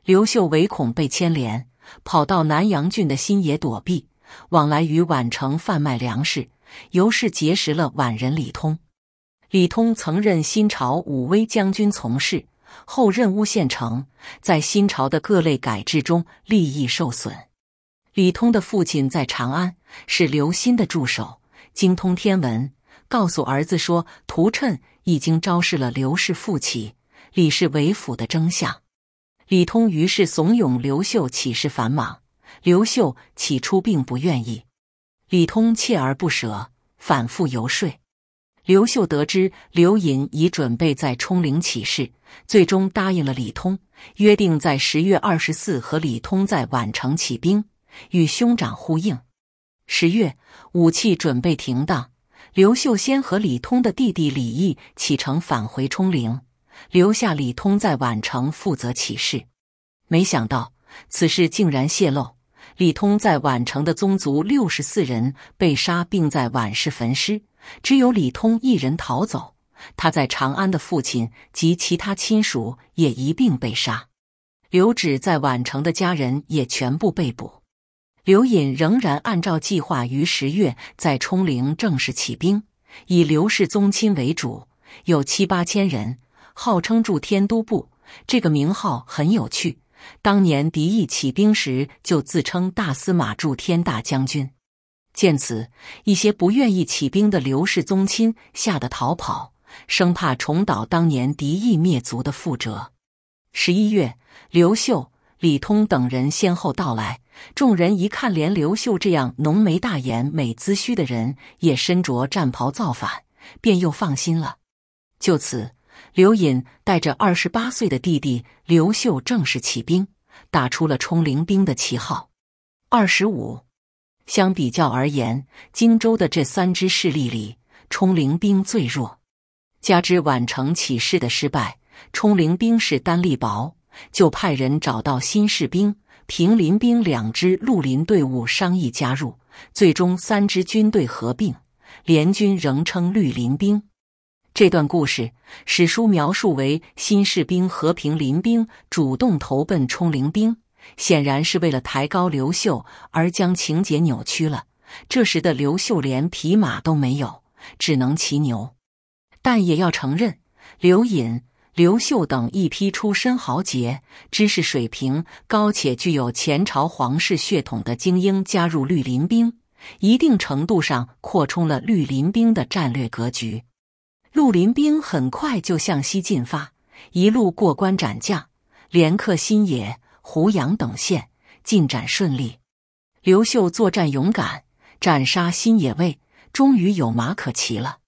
刘秀唯恐被牵连，跑到南阳郡的新野躲避，往来于宛城贩卖粮食。尤氏结识了宛人李通，李通曾任新朝武威将军从事，后任乌县城，在新朝的各类改制中利益受损。李通的父亲在长安是刘歆的助手，精通天文，告诉儿子说：“屠趁已经昭示了刘氏复起、李氏为辅的真相。”李通于是怂恿刘秀起事反莽，刘秀起初并不愿意。李通锲而不舍，反复游说。刘秀得知刘隐已准备在冲陵起事，最终答应了李通，约定在十月二十四和李通在宛城起兵，与兄长呼应。十月，武器准备停当，刘秀先和李通的弟弟李毅启程返回冲陵，留下李通在宛城负责起事。没想到此事竟然泄露。李通在宛城的宗族六十四人被杀，并在宛市焚尸，只有李通一人逃走。他在长安的父亲及其他亲属也一并被杀。刘祉在宛城的家人也全部被捕。刘隐仍然按照计划于十月在冲陵正式起兵，以刘氏宗亲为主，有七八千人，号称驻天都部。这个名号很有趣。当年敌意起兵时，就自称大司马、助天大将军。见此，一些不愿意起兵的刘氏宗亲吓得逃跑，生怕重蹈当年敌意灭族的覆辙。十一月，刘秀、李通等人先后到来，众人一看，连刘秀这样浓眉大眼、美姿须的人也身着战袍造反，便又放心了。就此。刘隐带着二十八岁的弟弟刘秀正式起兵，打出了冲灵兵的旗号。二十五，相比较而言，荆州的这三支势力里，冲灵兵最弱。加之宛城起事的失败，冲灵兵势单力薄，就派人找到新士兵、平林兵两支绿林队伍商议加入。最终，三支军队合并，联军仍称绿林兵。这段故事，史书描述为新士兵和平林兵主动投奔冲灵兵，显然是为了抬高刘秀而将情节扭曲了。这时的刘秀连匹马都没有，只能骑牛。但也要承认，刘隐、刘秀等一批出身豪杰、知识水平高且具有前朝皇室血统的精英加入绿林兵，一定程度上扩充了绿林兵的战略格局。绿林兵很快就向西进发，一路过关斩将，连克新野、胡杨等县，进展顺利。刘秀作战勇敢，斩杀新野卫，终于有马可骑了，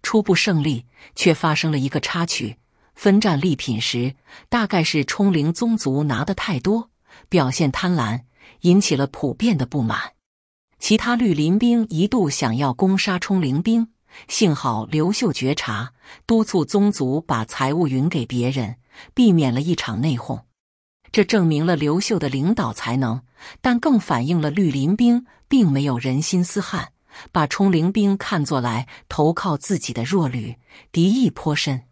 初步胜利。却发生了一个插曲：分战利品时，大概是冲灵宗族拿的太多，表现贪婪，引起了普遍的不满。其他绿林兵一度想要攻杀冲灵兵。幸好刘秀觉察，督促宗族把财物匀给别人，避免了一场内讧。这证明了刘秀的领导才能，但更反映了绿林兵并没有人心思汉，把冲灵兵看作来投靠自己的弱旅，敌意颇深。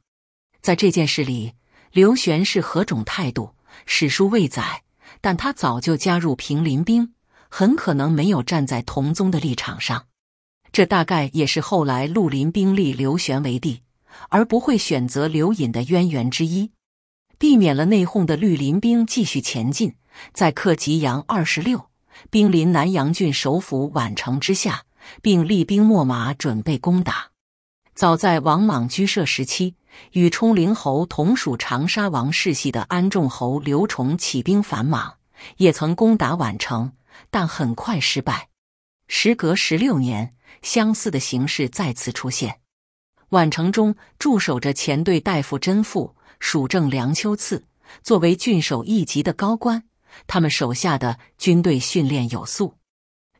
在这件事里，刘玄是何种态度，史书未载，但他早就加入平林兵，很可能没有站在同宗的立场上。这大概也是后来绿林兵立刘玄为帝而不会选择刘隐的渊源之一，避免了内讧的绿林兵继续前进，在克吉阳二十六，兵临南阳郡首府宛城之下，并厉兵秣马准备攻打。早在王莽居舍时期，与冲灵侯同属长沙王世系的安仲侯刘崇起兵反莽，也曾攻打宛城，但很快失败。时隔十六年。相似的形式再次出现。宛城中驻守着前队大夫甄父、属正梁秋次。作为郡守一级的高官，他们手下的军队训练有素。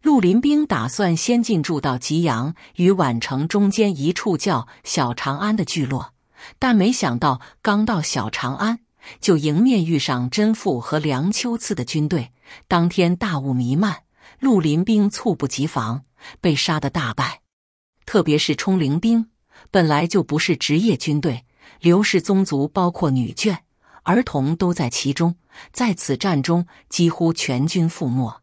陆林兵打算先进驻到吉阳与宛城中间一处叫小长安的聚落，但没想到刚到小长安，就迎面遇上甄父和梁秋次的军队。当天大雾弥漫，陆林兵猝不及防。被杀的大败，特别是冲灵兵本来就不是职业军队，刘氏宗族包括女眷、儿童都在其中，在此战中几乎全军覆没。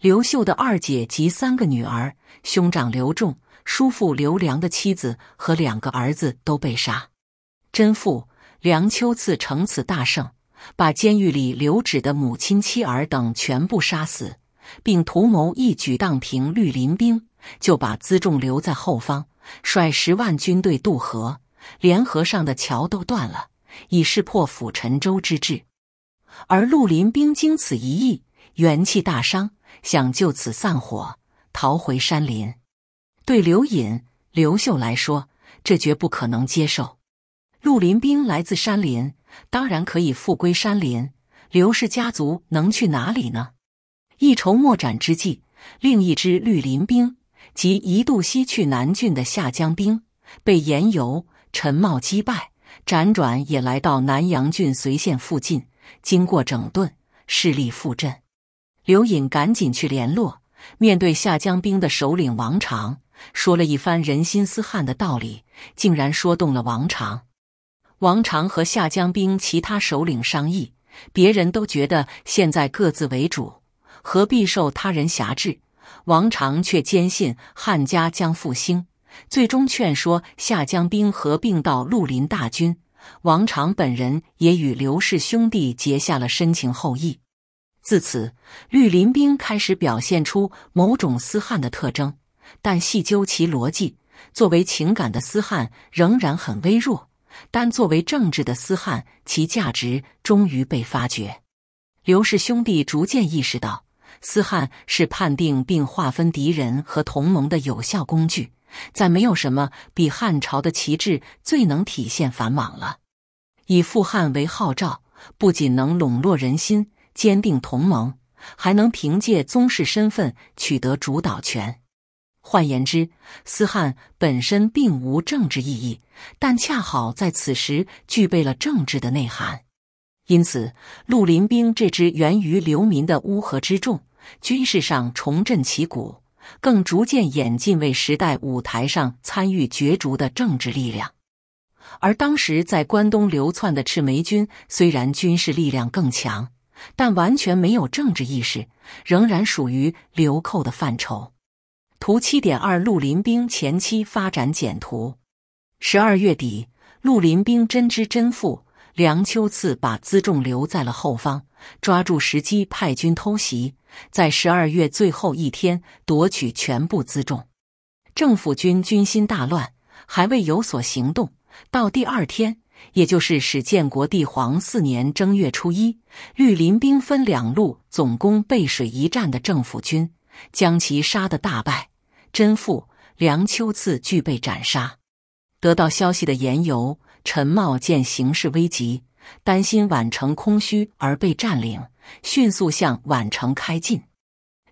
刘秀的二姐及三个女儿，兄长刘仲、叔父刘良的妻子和两个儿子都被杀。真父梁丘赐成此大胜，把监狱里刘旨的母亲、妻儿等全部杀死。并图谋一举荡平绿林兵，就把辎重留在后方，率十万军队渡河，连河上的桥都断了，以是破釜沉舟之志。而绿林兵经此一役，元气大伤，想就此散伙逃回山林，对刘隐、刘秀来说，这绝不可能接受。绿林兵来自山林，当然可以复归山林。刘氏家族能去哪里呢？一筹莫展之际，另一支绿林兵及一度西去南郡的夏江兵被严尤、陈茂击败，辗转也来到南阳郡随县附近。经过整顿，势力复振。刘隐赶紧去联络，面对夏江兵的首领王常，说了一番人心思汉的道理，竟然说动了王常。王常和夏江兵其他首领商议，别人都觉得现在各自为主。何必受他人挟制？王常却坚信汉家将复兴，最终劝说夏江兵合并到绿林大军。王常本人也与刘氏兄弟结下了深情厚谊。自此，绿林兵开始表现出某种思汉的特征，但细究其逻辑，作为情感的思汉仍然很微弱；但作为政治的思汉，其价值终于被发掘。刘氏兄弟逐渐意识到。思汉是判定并划分敌人和同盟的有效工具，在没有什么比汉朝的旗帜最能体现反莽了。以复汉为号召，不仅能笼络人心、坚定同盟，还能凭借宗室身份取得主导权。换言之，思汉本身并无政治意义，但恰好在此时具备了政治的内涵。因此，绿林兵这支源于流民的乌合之众，军事上重振旗鼓，更逐渐演进为时代舞台上参与角逐的政治力量。而当时在关东流窜的赤眉军，虽然军事力量更强，但完全没有政治意识，仍然属于流寇的范畴。图七点二，绿林兵前期发展简图。十二月底，绿林兵真知真富。梁秋次把辎重留在了后方，抓住时机派军偷袭，在十二月最后一天夺取全部辎重。政府军军心大乱，还未有所行动，到第二天，也就是始建国帝皇四年正月初一，绿林兵分两路总攻背水一战的政府军，将其杀得大败。甄父梁秋次俱被斩杀。得到消息的严尤。陈茂见形势危急，担心宛城空虚而被占领，迅速向宛城开进。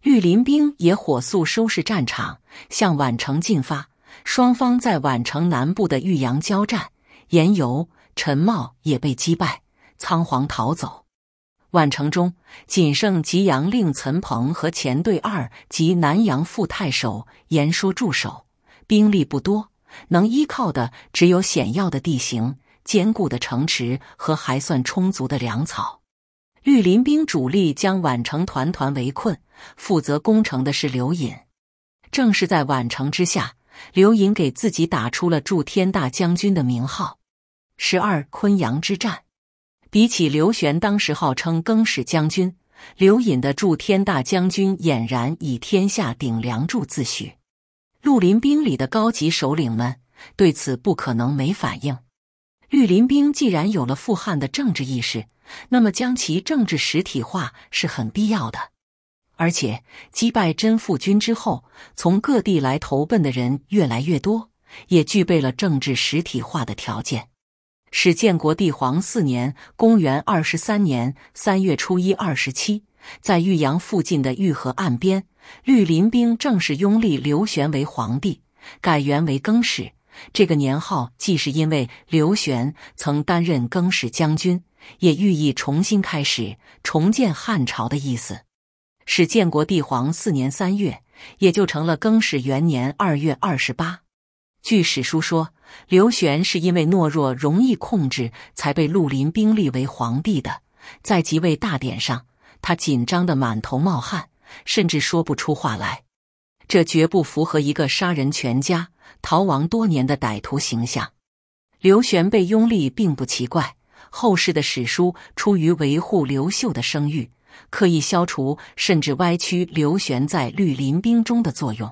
御林兵也火速收拾战场，向宛城进发。双方在宛城南部的玉阳交战，沿由陈茂也被击败，仓皇逃走。宛城中仅剩吉阳令岑鹏和前队二及南阳副太守严说驻守，兵力不多。能依靠的只有险要的地形、坚固的城池和还算充足的粮草。绿林兵主力将宛城团团围困，负责攻城的是刘隐。正是在宛城之下，刘隐给自己打出了“驻天大将军”的名号。十二昆阳之战，比起刘玄当时号称更始将军，刘隐的驻天大将军俨然以天下顶梁柱自诩。绿林兵里的高级首领们对此不可能没反应。绿林兵既然有了富汉的政治意识，那么将其政治实体化是很必要的。而且击败真父军之后，从各地来投奔的人越来越多，也具备了政治实体化的条件。史建国帝皇四年（公元二十三年）三月初一，二十七，在玉阳附近的玉河岸边。绿林兵正式拥立刘玄为皇帝，改元为更始。这个年号既是因为刘玄曾担任更始将军，也寓意重新开始、重建汉朝的意思。始建国帝皇四年三月，也就成了更始元年二月二十八。据史书说，刘玄是因为懦弱、容易控制，才被绿林兵立为皇帝的。在即位大典上，他紧张的满头冒汗。甚至说不出话来，这绝不符合一个杀人全家、逃亡多年的歹徒形象。刘玄被拥立并不奇怪。后世的史书出于维护刘秀的声誉，刻意消除甚至歪曲刘玄在绿林兵中的作用。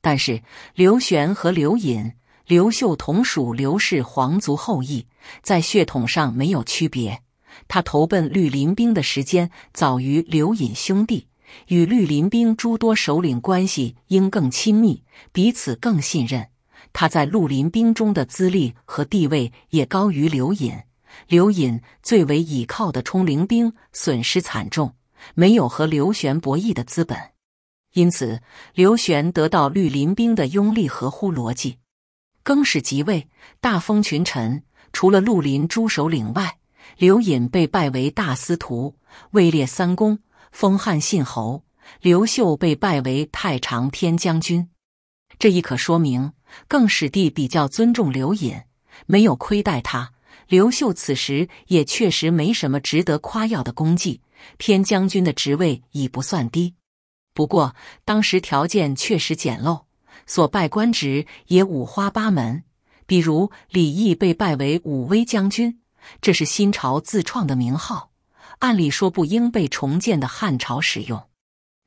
但是，刘玄和刘隐、刘秀同属刘氏皇族后裔，在血统上没有区别。他投奔绿林兵的时间早于刘隐兄弟。与绿林兵诸多首领关系应更亲密，彼此更信任。他在绿林兵中的资历和地位也高于刘隐。刘隐最为倚靠的冲灵兵损失惨重，没有和刘玄博弈的资本，因此刘玄得到绿林兵的拥立合乎逻辑。更始即位，大封群臣，除了绿林诸首领外，刘隐被拜为大司徒，位列三公。封汉信侯，刘秀被拜为太常偏将军，这一可说明更始帝比较尊重刘隐，没有亏待他。刘秀此时也确实没什么值得夸耀的功绩，偏将军的职位已不算低。不过当时条件确实简陋，所拜官职也五花八门，比如李毅被拜为武威将军，这是新朝自创的名号。按理说不应被重建的汉朝使用，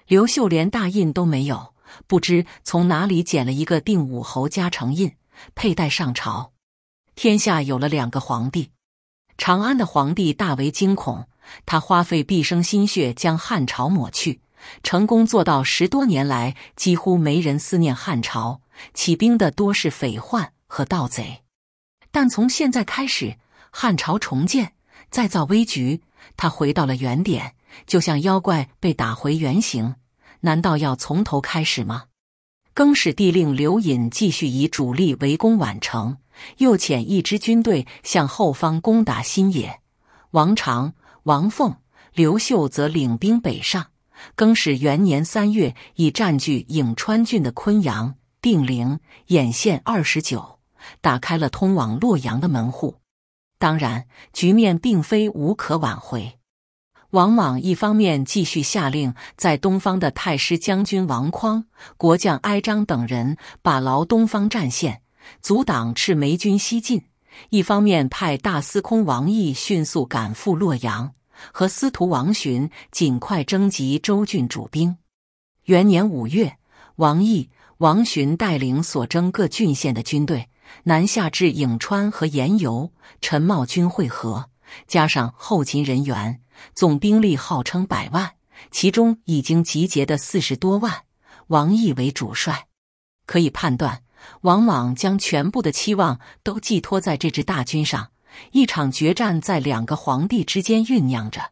刘秀连大印都没有，不知从哪里捡了一个定武侯加成印佩戴上朝，天下有了两个皇帝。长安的皇帝大为惊恐，他花费毕生心血将汉朝抹去，成功做到十多年来几乎没人思念汉朝，起兵的多是匪患和盗贼。但从现在开始，汉朝重建，再造危局。他回到了原点，就像妖怪被打回原形。难道要从头开始吗？更始帝令刘隐继续以主力围攻宛城，又遣一支军队向后方攻打新野。王长、王凤、刘秀则领兵北上。更始元年三月，已占据颍川郡的昆阳、定陵、偃县二十九，打开了通往洛阳的门户。当然，局面并非无可挽回。王莽一方面继续下令在东方的太师将军王匡、国将哀章等人把牢东方战线，阻挡赤眉军西进；一方面派大司空王邑迅速赶赴洛阳，和司徒王寻尽快征集州郡主兵。元年五月，王毅、王寻带领所征各郡县的军队。南下至颍川和颜油，陈茂军会合，加上后勤人员，总兵力号称百万。其中已经集结的四十多万，王毅为主帅。可以判断，王莽将全部的期望都寄托在这支大军上。一场决战在两个皇帝之间酝酿着。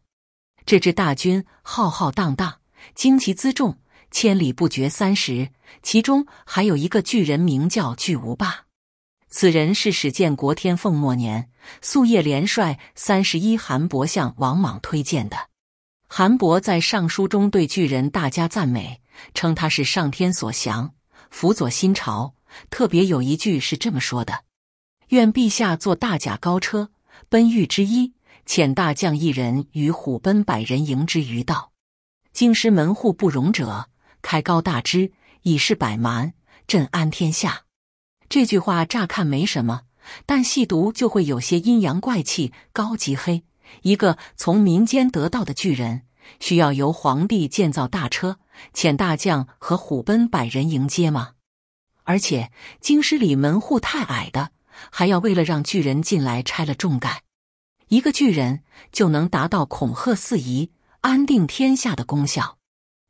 这支大军浩浩荡荡，旌旗辎重，千里不绝三十。其中还有一个巨人，名叫巨无霸。此人是始建国天凤末年，宿业连帅三十一韩博向王莽推荐的。韩博在上书中对巨人大加赞美，称他是上天所降，辅佐新朝。特别有一句是这么说的：“愿陛下坐大甲高车，奔御之一，遣大将一人与虎奔百人迎之于道。京师门户不容者，开高大之，以示百蛮，镇安天下。”这句话乍看没什么，但细读就会有些阴阳怪气、高级黑。一个从民间得到的巨人，需要由皇帝建造大车，遣大将和虎贲百人迎接吗？而且京师里门户太矮的，还要为了让巨人进来拆了重盖。一个巨人就能达到恐吓四夷、安定天下的功效，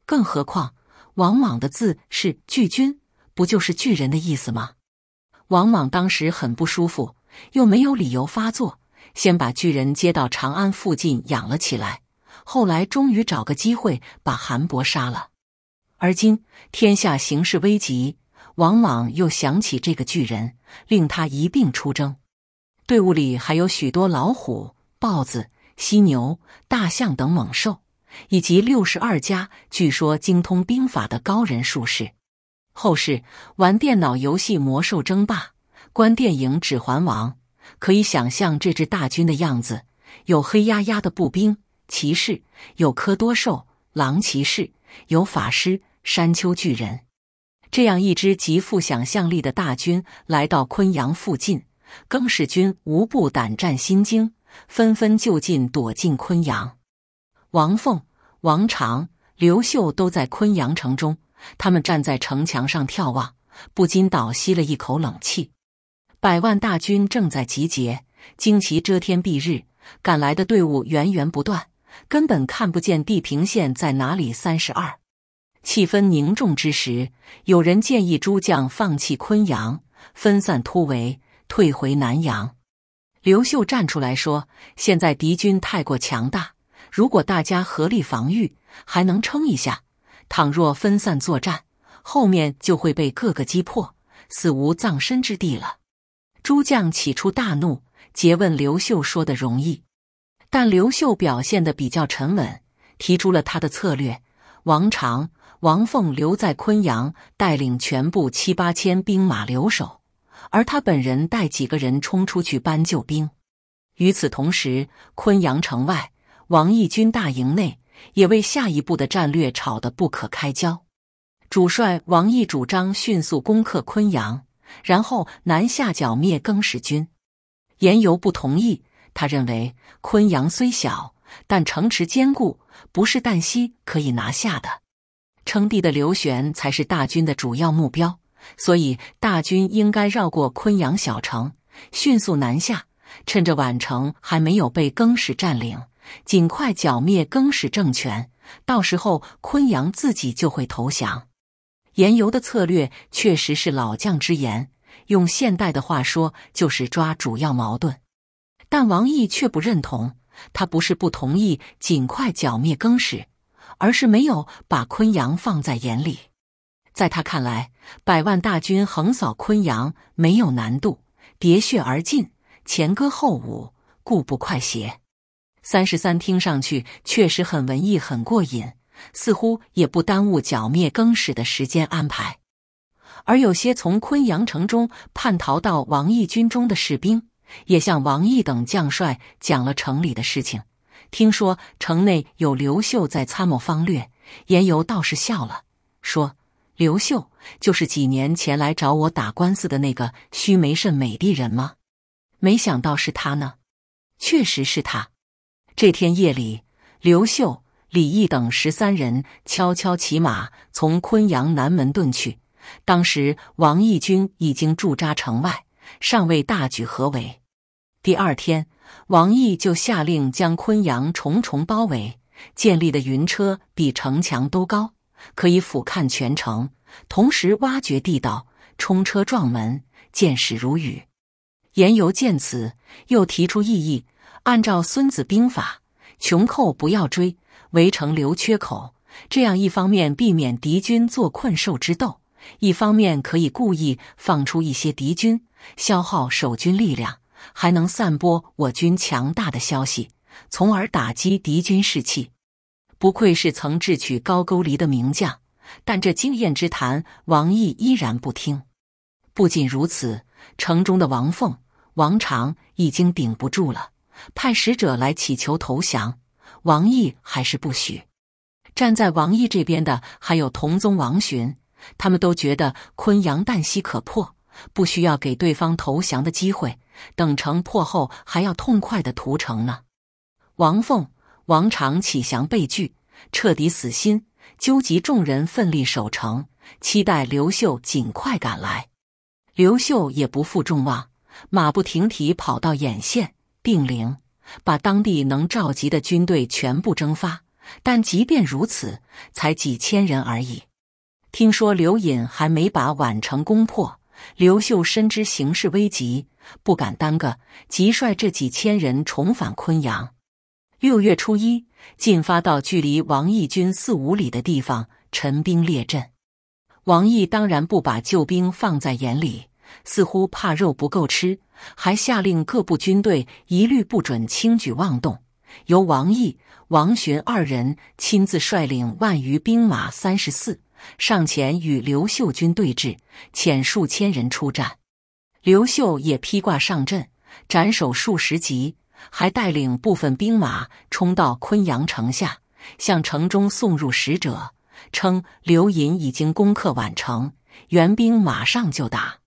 更何况王莽的字是巨君，不就是巨人的意思吗？王莽当时很不舒服，又没有理由发作，先把巨人接到长安附近养了起来。后来终于找个机会把韩博杀了。而今天下形势危急，王莽又想起这个巨人，令他一并出征。队伍里还有许多老虎、豹子、犀牛、大象等猛兽，以及六十二家据说精通兵法的高人术士。后世玩电脑游戏《魔兽争霸》，观电影《指环王》，可以想象这支大军的样子：有黑压压的步兵、骑士，有科多兽、狼骑士，有法师、山丘巨人。这样一支极富想象力的大军来到昆阳附近，更使军无不胆战心惊，纷纷就近躲进昆阳。王凤、王长、刘秀都在昆阳城中。他们站在城墙上眺望，不禁倒吸了一口冷气。百万大军正在集结，旌旗遮天蔽日，赶来的队伍源源不断，根本看不见地平线在哪里。三十二，气氛凝重之时，有人建议诸将放弃昆阳，分散突围，退回南阳。刘秀站出来说：“现在敌军太过强大，如果大家合力防御，还能撑一下。”倘若分散作战，后面就会被各个击破，死无葬身之地了。诸将起初大怒，诘问刘秀说的容易，但刘秀表现的比较沉稳，提出了他的策略：王常、王凤留在昆阳，带领全部七八千兵马留守，而他本人带几个人冲出去搬救兵。与此同时，昆阳城外，王义军大营内。也为下一步的战略吵得不可开交。主帅王毅主张迅速攻克昆阳，然后南下剿灭更始军。严尤不同意，他认为昆阳虽小，但城池坚固，不是旦夕可以拿下的。称帝的刘玄才是大军的主要目标，所以大军应该绕过昆阳小城，迅速南下，趁着宛城还没有被更始占领。尽快剿灭更始政权，到时候昆阳自己就会投降。严尤的策略确实是老将之言，用现代的话说就是抓主要矛盾。但王毅却不认同，他不是不同意尽快剿灭更始，而是没有把昆阳放在眼里。在他看来，百万大军横扫昆阳没有难度，叠穴而进，前歌后舞，故不快邪。三十三听上去确实很文艺，很过瘾，似乎也不耽误剿灭更始的时间安排。而有些从昆阳城中叛逃到王毅军中的士兵，也向王毅等将帅讲了城里的事情。听说城内有刘秀在参谋方略，言游倒是笑了，说：“刘秀就是几年前来找我打官司的那个须眉甚美的人吗？没想到是他呢，确实是他。”这天夜里，刘秀、李毅等十三人悄悄骑马从昆阳南门遁去。当时王义军已经驻扎城外，尚未大举合围。第二天，王义就下令将昆阳重重包围，建立的云车比城墙都高，可以俯瞰全城，同时挖掘地道、冲车撞门，箭矢如雨。言犹见此，又提出异议。按照《孙子兵法》，穷寇不要追，围城留缺口。这样一方面避免敌军做困兽之斗，一方面可以故意放出一些敌军，消耗守军力量，还能散播我军强大的消息，从而打击敌军士气。不愧是曾智取高句丽的名将，但这经验之谈，王毅依然不听。不仅如此，城中的王凤、王长已经顶不住了。派使者来乞求投降，王毅还是不许。站在王毅这边的还有同宗王寻，他们都觉得昆阳旦夕可破，不需要给对方投降的机会。等城破后，还要痛快的屠城呢。王凤、王长起降被拒，彻底死心，纠集众人奋力守城，期待刘秀尽快赶来。刘秀也不负众望，马不停蹄跑到眼线，定陵把当地能召集的军队全部征发，但即便如此，才几千人而已。听说刘隐还没把宛城攻破，刘秀深知形势危急，不敢耽搁，即率这几千人重返昆阳。六月初一，进发到距离王毅军四五里的地方，陈兵列阵。王毅当然不把救兵放在眼里，似乎怕肉不够吃。还下令各部军队一律不准轻举妄动，由王毅、王寻二人亲自率领万余兵马三十四上前与刘秀军对峙，遣数千人出战。刘秀也披挂上阵，斩首数十级，还带领部分兵马冲到昆阳城下，向城中送入使者，称刘营已经攻克宛城，援兵马上就打。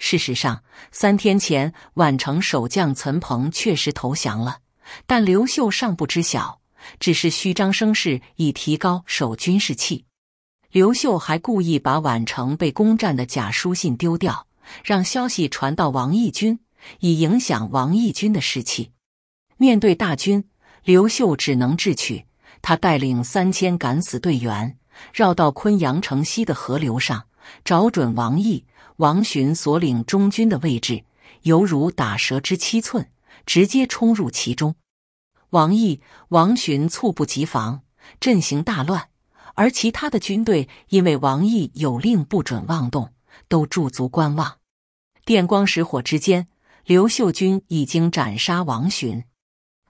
事实上，三天前宛城守将岑彭确实投降了，但刘秀尚不知晓，只是虚张声势以提高守军士气。刘秀还故意把宛城被攻占的假书信丢掉，让消息传到王义军，以影响王义军的士气。面对大军，刘秀只能智取。他带领三千敢死队员，绕到昆阳城西的河流上，找准王义。王寻所领中军的位置，犹如打蛇之七寸，直接冲入其中。王毅、王寻猝不及防，阵型大乱。而其他的军队因为王毅有令不准妄动，都驻足观望。电光石火之间，刘秀军已经斩杀王寻。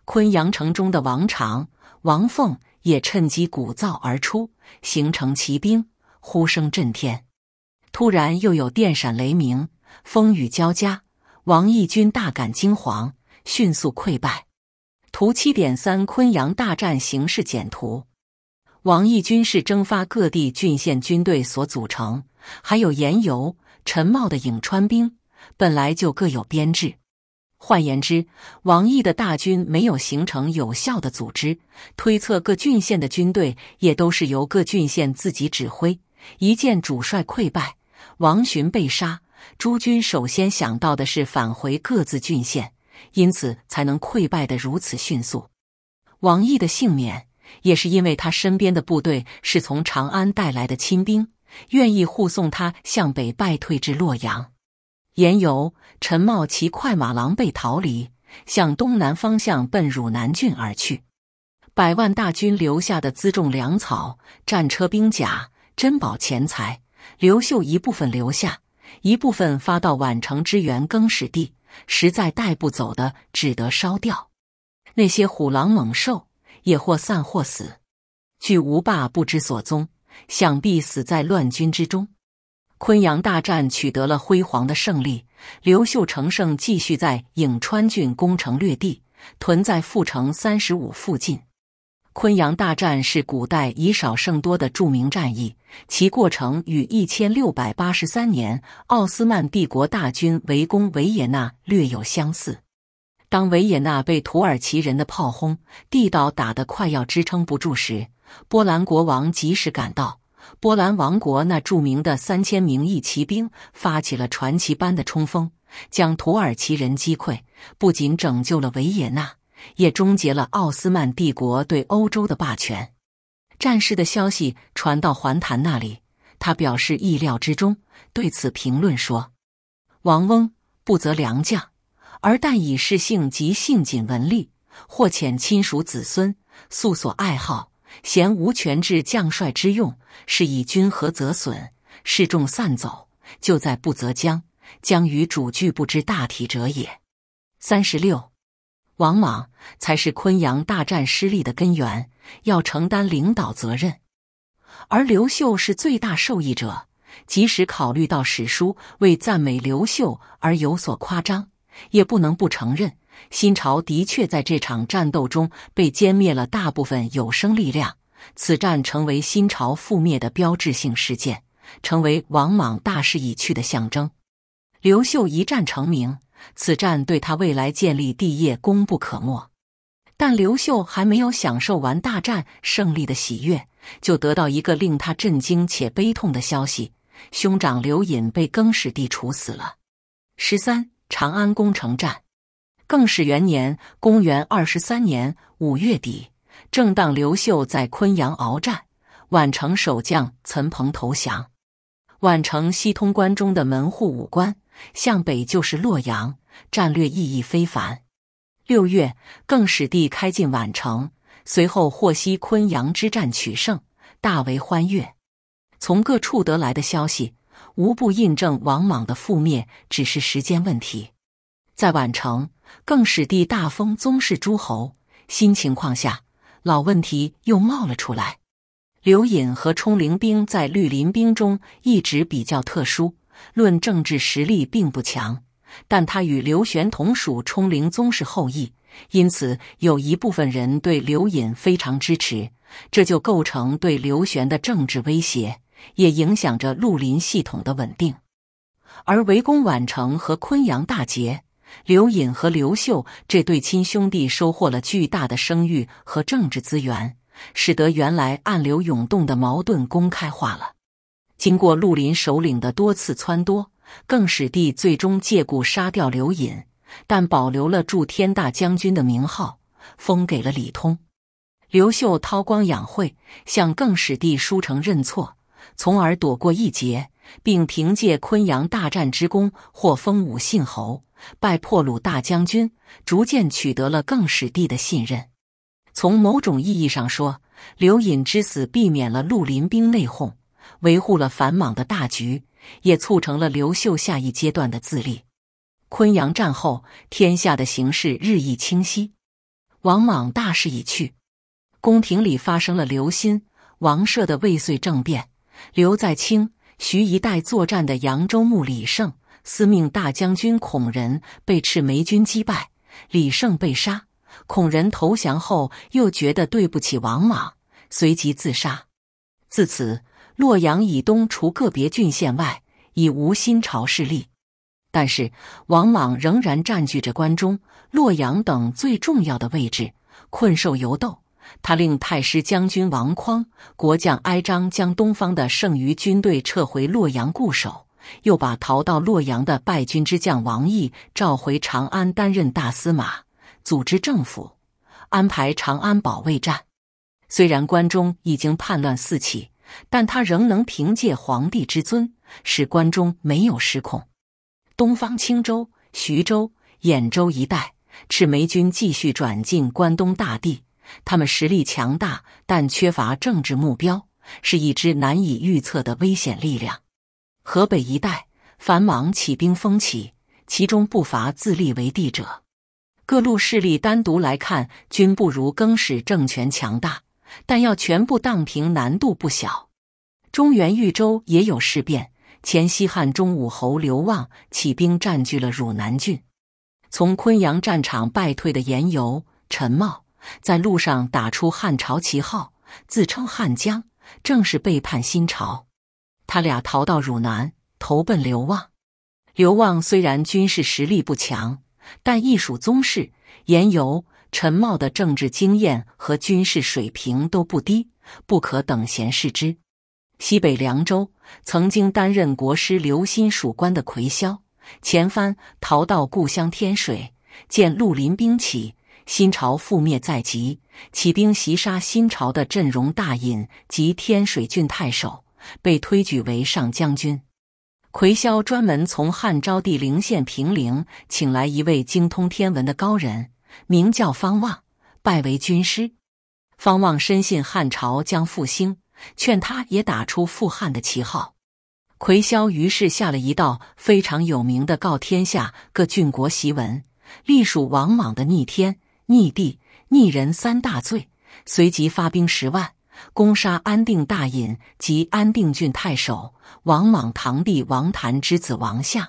昆阳城中的王长、王凤也趁机鼓噪而出，形成骑兵，呼声震天。突然又有电闪雷鸣，风雨交加，王义军大感惊惶，迅速溃败。图七点三，昆阳大战形势简图。王义军是征发各地郡县军队所组成，还有严尤、陈茂的颍川兵，本来就各有编制。换言之，王义的大军没有形成有效的组织。推测各郡县的军队也都是由各郡县自己指挥，一见主帅溃败。王寻被杀，诸军首先想到的是返回各自郡县，因此才能溃败得如此迅速。王毅的幸免，也是因为他身边的部队是从长安带来的亲兵，愿意护送他向北败退至洛阳。言由陈茂骑快马狼狈逃离，向东南方向奔汝南郡而去。百万大军留下的辎重粮草、战车兵甲、珍宝钱财。刘秀一部分留下，一部分发到宛城支援更始地，实在带不走的只得烧掉。那些虎狼猛兽也或散或死，巨无霸不知所踪，想必死在乱军之中。昆阳大战取得了辉煌的胜利，刘秀乘胜继续在颍川郡攻城略地，屯在阜城三十五附近。昆阳大战是古代以少胜多的著名战役，其过程与一千六百八十三年奥斯曼帝国大军围攻维也纳略有相似。当维也纳被土耳其人的炮轰、地道打得快要支撑不住时，波兰国王及时赶到，波兰王国那著名的三千名义骑兵发起了传奇般的冲锋，将土耳其人击溃，不仅拯救了维也纳。也终结了奥斯曼帝国对欧洲的霸权。战事的消息传到桓谭那里，他表示意料之中，对此评论说：“王翁不择良将，而但以事性及性谨文吏，或遣亲属子孙，素所爱好，贤无权制将帅之用，是以军合则损，士众散走。就在不择将，将与主俱不知大体者也。”三十六。王莽才是昆阳大战失利的根源，要承担领导责任，而刘秀是最大受益者。即使考虑到史书为赞美刘秀而有所夸张，也不能不承认，新朝的确在这场战斗中被歼灭了大部分有生力量。此战成为新朝覆灭的标志性事件，成为王莽大势已去的象征。刘秀一战成名。此战对他未来建立帝业功不可没，但刘秀还没有享受完大战胜利的喜悦，就得到一个令他震惊且悲痛的消息：兄长刘隐被更始帝处死了。十三，长安攻城战，更始元年（公元二十三年）五月底，正当刘秀在昆阳鏖战，宛城守将岑彭投降，宛城西通关中的门户武关。向北就是洛阳，战略意义非凡。六月，更始帝开进宛城，随后获悉昆阳之战取胜，大为欢悦。从各处得来的消息，无不印证王莽的覆灭只是时间问题。在宛城，更始帝大封宗室诸侯。新情况下，老问题又冒了出来。刘隐和冲灵兵在绿林兵中一直比较特殊。论政治实力并不强，但他与刘玄同属冲灵宗室后裔，因此有一部分人对刘隐非常支持，这就构成对刘玄的政治威胁，也影响着陆林系统的稳定。而围攻宛城和昆阳大捷，刘隐和刘秀这对亲兄弟收获了巨大的声誉和政治资源，使得原来暗流涌动的矛盾公开化了。经过绿林首领的多次撺掇，更始帝最终借故杀掉刘隐，但保留了驻天大将军的名号，封给了李通。刘秀韬光养晦，向更始帝书承认错，从而躲过一劫，并凭借昆阳大战之功获封武信侯，拜破虏大将军，逐渐取得了更始帝的信任。从某种意义上说，刘隐之死避免了绿林兵内讧。维护了王莽的大局，也促成了刘秀下一阶段的自立。昆阳战后，天下的形势日益清晰。王莽大势已去，宫廷里发生了刘歆、王舍的未遂政变。刘在清、徐一带作战的扬州牧李胜、司命大将军孔仁被赤眉军击败，李胜被杀，孔仁投降后又觉得对不起王莽，随即自杀。自此。洛阳以东，除个别郡县外，已无新朝势力。但是，王莽仍然占据着关中、洛阳等最重要的位置，困兽犹斗。他令太师将军王匡、国将哀章将东方的剩余军队撤回洛阳固守，又把逃到洛阳的败军之将王毅召回长安担任大司马，组织政府，安排长安保卫战。虽然关中已经叛乱四起。但他仍能凭借皇帝之尊，使关中没有失控。东方青州、徐州、兖州一带，赤眉军继续转进关东大地。他们实力强大，但缺乏政治目标，是一支难以预测的危险力量。河北一带，繁王起兵风起，其中不乏自立为帝者。各路势力单独来看，均不如更始政权强大。但要全部荡平难度不小。中原豫州也有事变，前西汉中武侯刘望起兵占据了汝南郡。从昆阳战场败退的严尤、陈茂在路上打出汉朝旗号，自称汉江，正是背叛新朝。他俩逃到汝南投奔刘望。刘望虽然军事实力不强，但亦属宗室。严尤。陈茂的政治经验和军事水平都不低，不可等闲视之。西北凉州曾经担任国师刘歆属官的魁肖，前番逃到故乡天水，见绿林兵起，新朝覆灭在即，起兵袭杀新朝的镇戎大尹及天水郡太守，被推举为上将军。魁肖专门从汉昭帝陵县平陵请来一位精通天文的高人。名叫方望，拜为军师。方望深信汉朝将复兴，劝他也打出复汉的旗号。奎嚣于是下了一道非常有名的告天下各郡国檄文，隶属王莽的逆天、逆地、逆人三大罪。随即发兵十万，攻杀安定大尹及安定郡太守王莽堂弟王谭之子王相。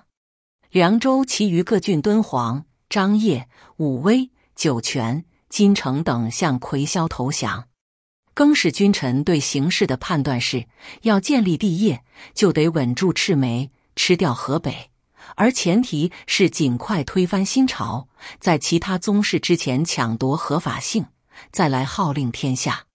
凉州其余各郡敦煌、张掖、武威。酒泉、金城等向奎骁投降。更始君臣对形势的判断是：要建立帝业，就得稳住赤眉，吃掉河北，而前提是尽快推翻新朝，在其他宗室之前抢夺合法性，再来号令天下。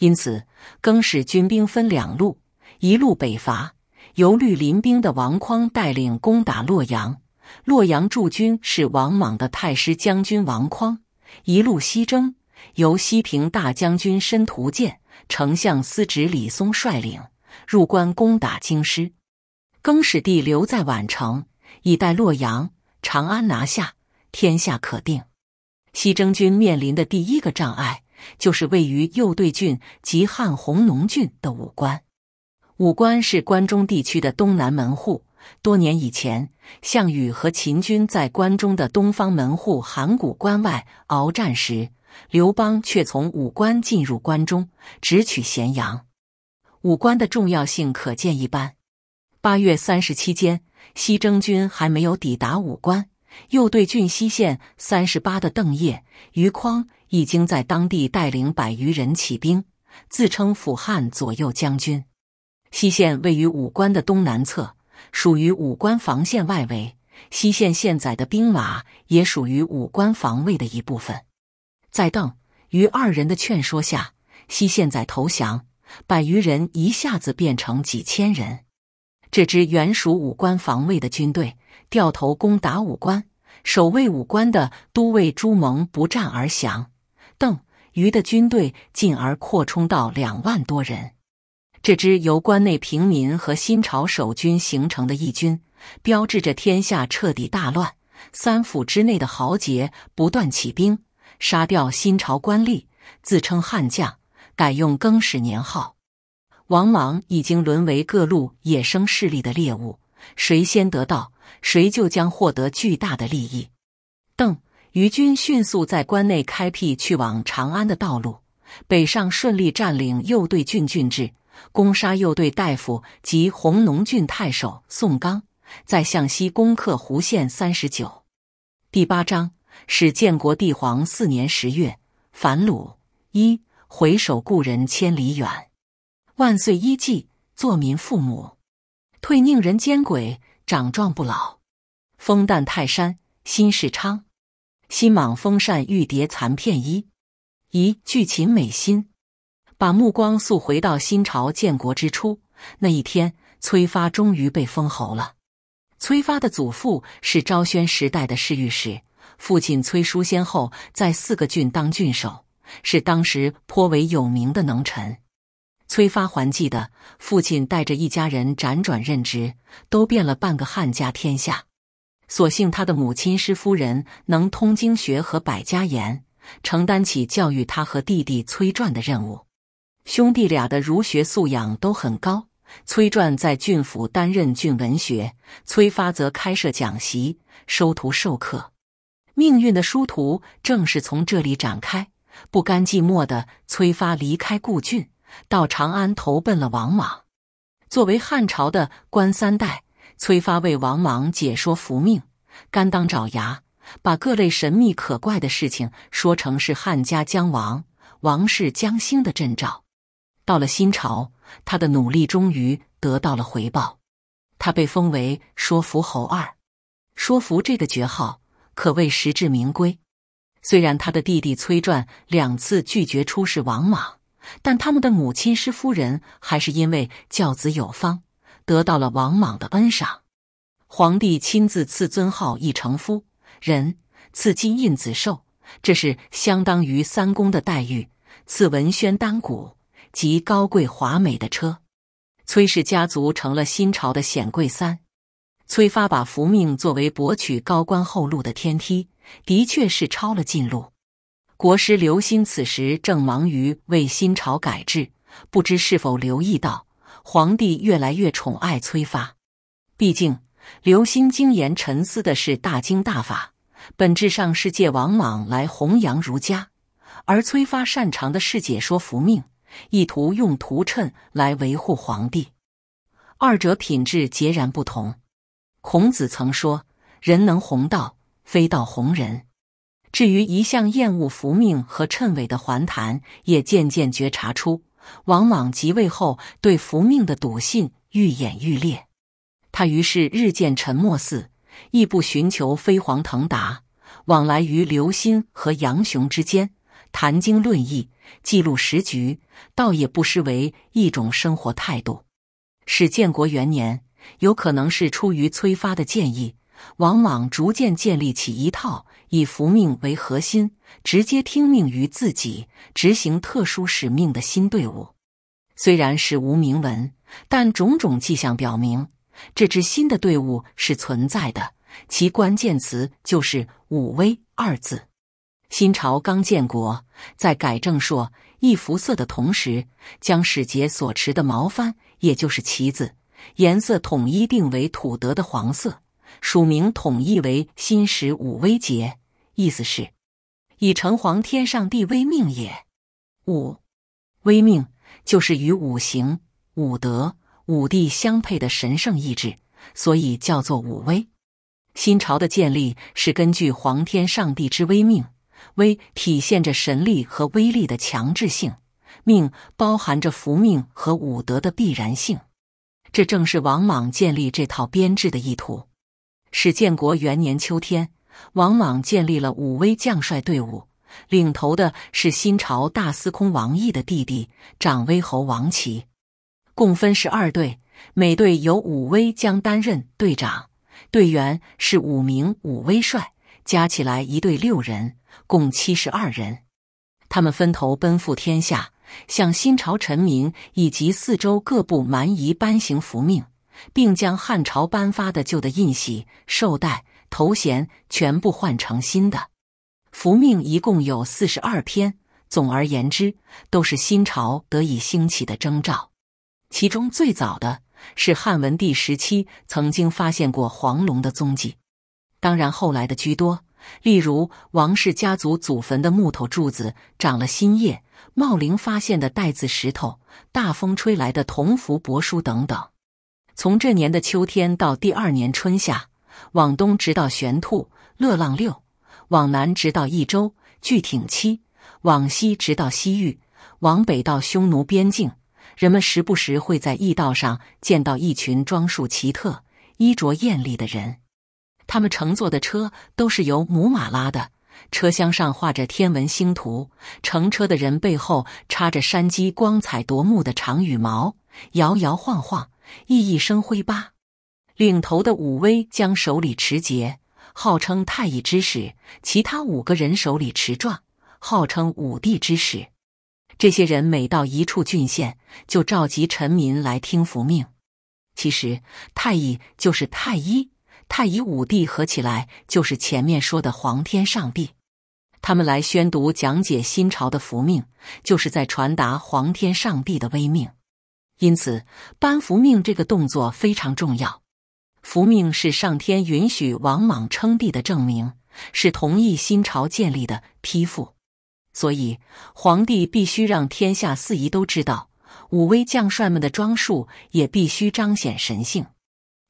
因此，更始军兵分两路，一路北伐，由绿林兵的王匡带领攻打洛阳。洛阳驻军是王莽的太师将军王匡，一路西征，由西平大将军申屠建、丞相司直李松率领入关攻打京师。更始帝留在宛城，以待洛阳、长安拿下，天下可定。西征军面临的第一个障碍就是位于右对郡及汉弘农郡的武关。武关是关中地区的东南门户，多年以前。项羽和秦军在关中的东方门户函谷关外鏖战时，刘邦却从武关进入关中，直取咸阳。武关的重要性可见一斑。八月三十七间，西征军还没有抵达武关，又对郡西县三十八的邓业、余匡已经在当地带领百余人起兵，自称辅汉左右将军。西县位于武关的东南侧。属于武关防线外围，西线现载的兵马也属于武关防卫的一部分。在邓余二人的劝说下，西线载投降，百余人一下子变成几千人。这支原属武关防卫的军队掉头攻打武关，守卫武关的都尉朱蒙不战而降。邓余的军队进而扩充到两万多人。这支由关内平民和新朝守军形成的义军，标志着天下彻底大乱。三府之内的豪杰不断起兵，杀掉新朝官吏，自称汉将，改用更始年号。王莽已经沦为各路野生势力的猎物，谁先得到，谁就将获得巨大的利益。邓于军迅速在关内开辟去往长安的道路，北上顺利占领右队郡郡治。攻杀右队大夫及弘农郡太守宋刚，在向西攻克湖县三十九。第八章是建国帝皇四年十月，反鲁一回首故人千里远，万岁一祭作民父母，退宁人奸鬼长壮不老，风淡泰山心事昌，新莽风扇玉蝶残片衣，一巨秦美心。把目光溯回到新朝建国之初那一天，崔发终于被封侯了。崔发的祖父是昭宣时代的侍御史，父亲崔叔先后在四个郡当郡守，是当时颇为有名的能臣。崔发还记得，父亲带着一家人辗转任职，都遍了半个汉家天下。所幸他的母亲施夫人能通经学和百家言，承担起教育他和弟弟崔传的任务。兄弟俩的儒学素养都很高。崔传在郡府担任郡文学，崔发则开设讲席，收徒授课。命运的殊途正是从这里展开。不甘寂寞的崔发离开故郡，到长安投奔了王莽。作为汉朝的官三代，崔发为王莽解说服命，甘当爪牙，把各类神秘可怪的事情说成是汉家将亡、王室将兴的征兆。到了新朝，他的努力终于得到了回报，他被封为说服侯二。说服这个爵号可谓实至名归。虽然他的弟弟崔传两次拒绝出使王莽，但他们的母亲施夫人还是因为教子有方，得到了王莽的恩赏。皇帝亲自赐尊号一成夫人，赐金印子绶，这是相当于三公的待遇，赐文宣单谷。及高贵华美的车，崔氏家族成了新朝的显贵三。崔发把福命作为博取高官厚禄的天梯，的确是抄了近路。国师刘歆此时正忙于为新朝改制，不知是否留意到皇帝越来越宠爱崔发。毕竟，刘歆精研沉思的是大经大法，本质上是借王莽来弘扬儒家，而崔发擅长的是解说福命。意图用图谶来维护皇帝，二者品质截然不同。孔子曾说：“人能弘道，非道弘人。”至于一向厌恶浮命和谶纬的桓谭，也渐渐觉察出王莽即位后对浮命的笃信愈演愈烈。他于是日渐沉默似，亦不寻求飞黄腾达，往来于刘歆和杨雄之间，谈经论义。记录时局，倒也不失为一种生活态度。始建国元年，有可能是出于崔发的建议，王莽逐渐建立起一套以服命为核心、直接听命于自己、执行特殊使命的新队伍。虽然是无名文，但种种迹象表明，这支新的队伍是存在的。其关键词就是“武威”二字。新朝刚建国，在改正朔、易服色的同时，将使节所持的毛幡，也就是旗子，颜色统一定为土德的黄色，署名统一为“新时五威节”，意思是“以承皇天上帝威命也”。五威命就是与五行、五德、五帝相配的神圣意志，所以叫做五威。新朝的建立是根据皇天上帝之威命。威体现着神力和威力的强制性，命包含着福命和武德的必然性。这正是王莽建立这套编制的意图。始建国元年秋天，王莽建立了武威将帅队伍，领头的是新朝大司空王毅的弟弟长威侯王奇，共分十二队，每队由武威将担任队长，队员是五名武威帅。加起来一队六人，共七十二人。他们分头奔赴天下，向新朝臣民以及四周各部蛮夷颁行符命，并将汉朝颁发的旧的印玺、绶带、头衔全部换成新的。符命一共有四十二篇，总而言之，都是新朝得以兴起的征兆。其中最早的，是汉文帝时期曾经发现过黄龙的踪迹。当然，后来的居多，例如王氏家族祖坟的木头柱子长了新叶，茂陵发现的带子石头，大风吹来的铜符帛书等等。从这年的秋天到第二年春夏，往东直到玄兔乐浪六，往南直到益州巨挺七，往西直到西域，往北到匈奴边境，人们时不时会在驿道上见到一群装束奇特、衣着艳丽的人。他们乘坐的车都是由母马拉的，车厢上画着天文星图。乘车的人背后插着山鸡，光彩夺目的长羽毛，摇摇晃晃，熠熠生辉吧。领头的武威将手里持节，号称太乙之使；其他五个人手里持状，号称五帝之使。这些人每到一处郡县，就召集臣民来听服命。其实，太乙就是太医。太乙五帝合起来就是前面说的皇天上帝，他们来宣读讲解新朝的福命，就是在传达皇天上帝的威命。因此，颁福命这个动作非常重要。福命是上天允许王莽称帝的证明，是同意新朝建立的批复。所以，皇帝必须让天下四夷都知道，武威将帅们的装束也必须彰显神性。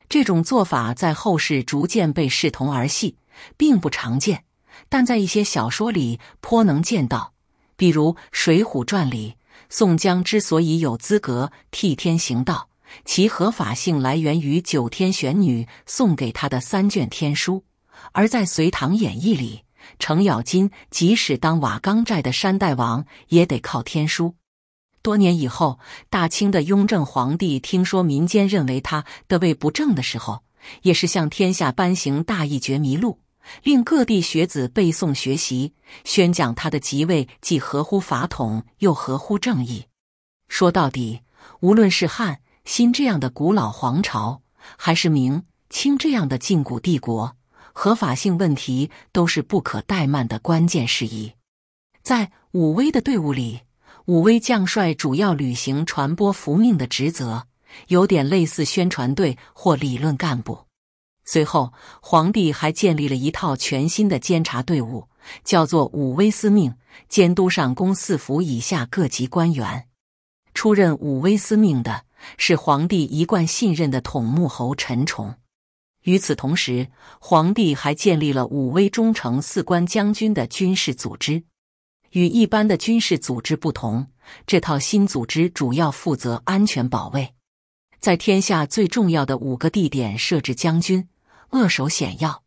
这种做法在后世逐渐被视同儿戏，并不常见，但在一些小说里颇能见到。比如《水浒传》里，宋江之所以有资格替天行道，其合法性来源于九天玄女送给他的三卷天书；而在《隋唐演义》里，程咬金即使当瓦岗寨的山大王，也得靠天书。多年以后，大清的雍正皇帝听说民间认为他的位不正的时候，也是向天下颁行《大义觉迷录》，令各地学子背诵学习，宣讲他的即位既合乎法统又合乎正义。说到底，无论是汉、新这样的古老皇朝，还是明、清这样的禁古帝国，合法性问题都是不可怠慢的关键事宜。在武威的队伍里。武威将帅主要履行传播福命的职责，有点类似宣传队或理论干部。随后，皇帝还建立了一套全新的监察队伍，叫做武威司命，监督上宫四府以下各级官员。出任武威司命的是皇帝一贯信任的统牧侯陈崇。与此同时，皇帝还建立了武威忠诚四官将军的军事组织。与一般的军事组织不同，这套新组织主要负责安全保卫，在天下最重要的五个地点设置将军，扼守险要。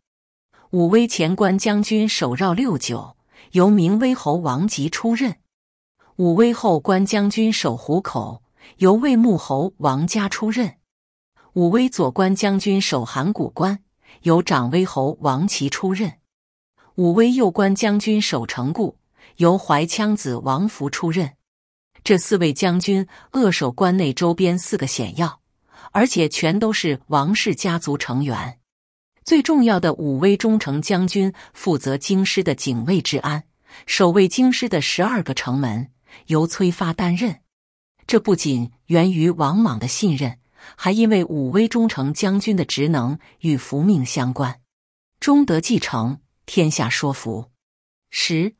武威前关将军守绕六九，由明威侯王吉出任；武威后关将军守虎口，由魏穆侯王嘉出任；武威左关将军守函谷关，由长威侯王奇出任；武威右关将军守城固。由怀羌子王福出任。这四位将军扼守关内周边四个险要，而且全都是王氏家族成员。最重要的武威忠诚将军负责京师的警卫治安，守卫京师的十二个城门，由崔发担任。这不仅源于王莽的信任，还因为武威忠诚将军的职能与福命相关。忠德继承天下，说服十。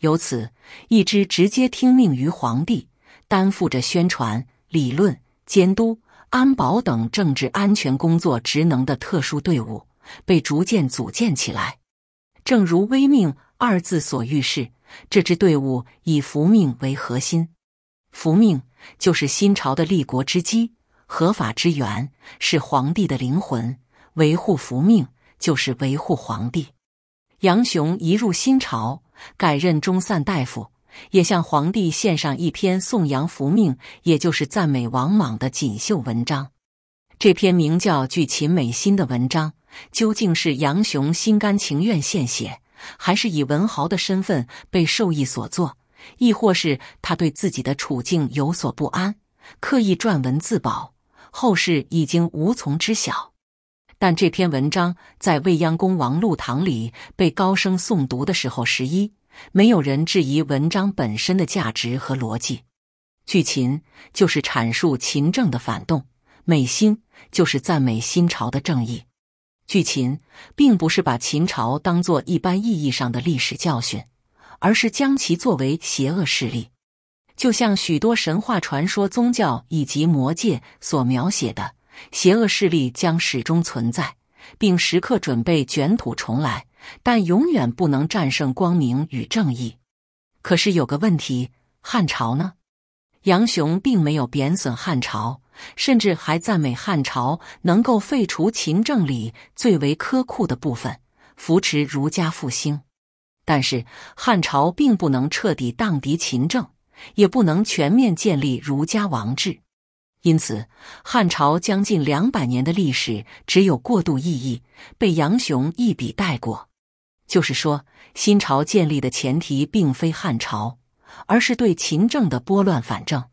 由此，一支直接听命于皇帝、担负着宣传、理论、监督、安保等政治安全工作职能的特殊队伍被逐渐组建起来。正如“威命”二字所预示，这支队伍以“福命”为核心，“福命”就是新朝的立国之基、合法之源，是皇帝的灵魂。维护“福命”，就是维护皇帝。杨雄一入新朝。改任中散大夫，也向皇帝献上一篇颂扬福命，也就是赞美王莽的锦绣文章。这篇名叫《聚秦美新》的文章，究竟是杨雄心甘情愿献血，还是以文豪的身份被授意所作，亦或是他对自己的处境有所不安，刻意撰文自保？后世已经无从知晓。但这篇文章在未央宫王禄堂里被高声诵读的时候，十一没有人质疑文章本身的价值和逻辑。剧秦就是阐述秦政的反动，美心就是赞美新朝的正义。剧秦并不是把秦朝当作一般意义上的历史教训，而是将其作为邪恶势力，就像许多神话传说、宗教以及魔界所描写的。邪恶势力将始终存在，并时刻准备卷土重来，但永远不能战胜光明与正义。可是有个问题，汉朝呢？杨雄并没有贬损汉朝，甚至还赞美汉朝能够废除秦政里最为苛酷的部分，扶持儒家复兴。但是汉朝并不能彻底荡涤秦政，也不能全面建立儒家王制。因此，汉朝将近两百年的历史只有过渡意义，被杨雄一笔带过。就是说，新朝建立的前提并非汉朝，而是对秦政的拨乱反正。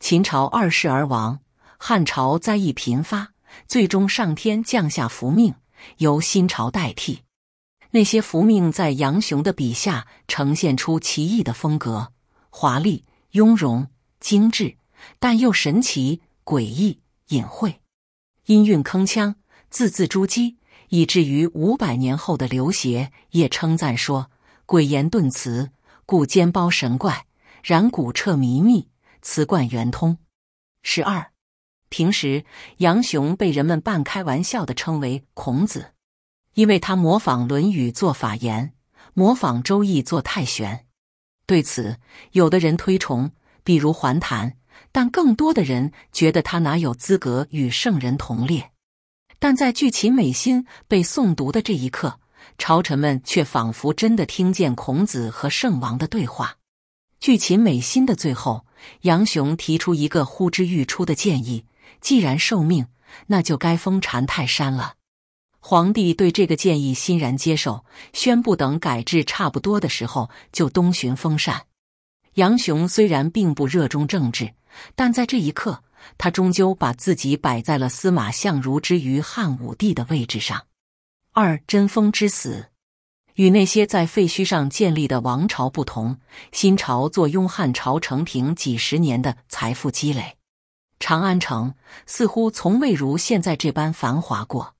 秦朝二世而亡，汉朝灾疫频发，最终上天降下福命，由新朝代替。那些福命在杨雄的笔下呈现出奇异的风格，华丽、雍容、精致。但又神奇、诡异、隐晦，音韵铿锵，字字珠玑，以至于五百年后的刘勰也称赞说：“诡言遁辞，故兼包神怪；然古彻靡靡，辞贯圆通。”十二。平时，杨雄被人们半开玩笑地称为孔子，因为他模仿《论语》做《法言》，模仿《周易》做《太玄》。对此，有的人推崇，比如桓谭。但更多的人觉得他哪有资格与圣人同列？但在《剧情美心》被诵读的这一刻，朝臣们却仿佛真的听见孔子和圣王的对话。《剧情美心》的最后，杨雄提出一个呼之欲出的建议：既然受命，那就该封禅泰山了。皇帝对这个建议欣然接受，宣布等改制差不多的时候就东巡封禅。杨雄虽然并不热衷政治，但在这一刻，他终究把自己摆在了司马相如之于汉武帝的位置上。二贞丰之死，与那些在废墟上建立的王朝不同，新朝坐拥汉朝承平几十年的财富积累，长安城似乎从未如现在这般繁华过。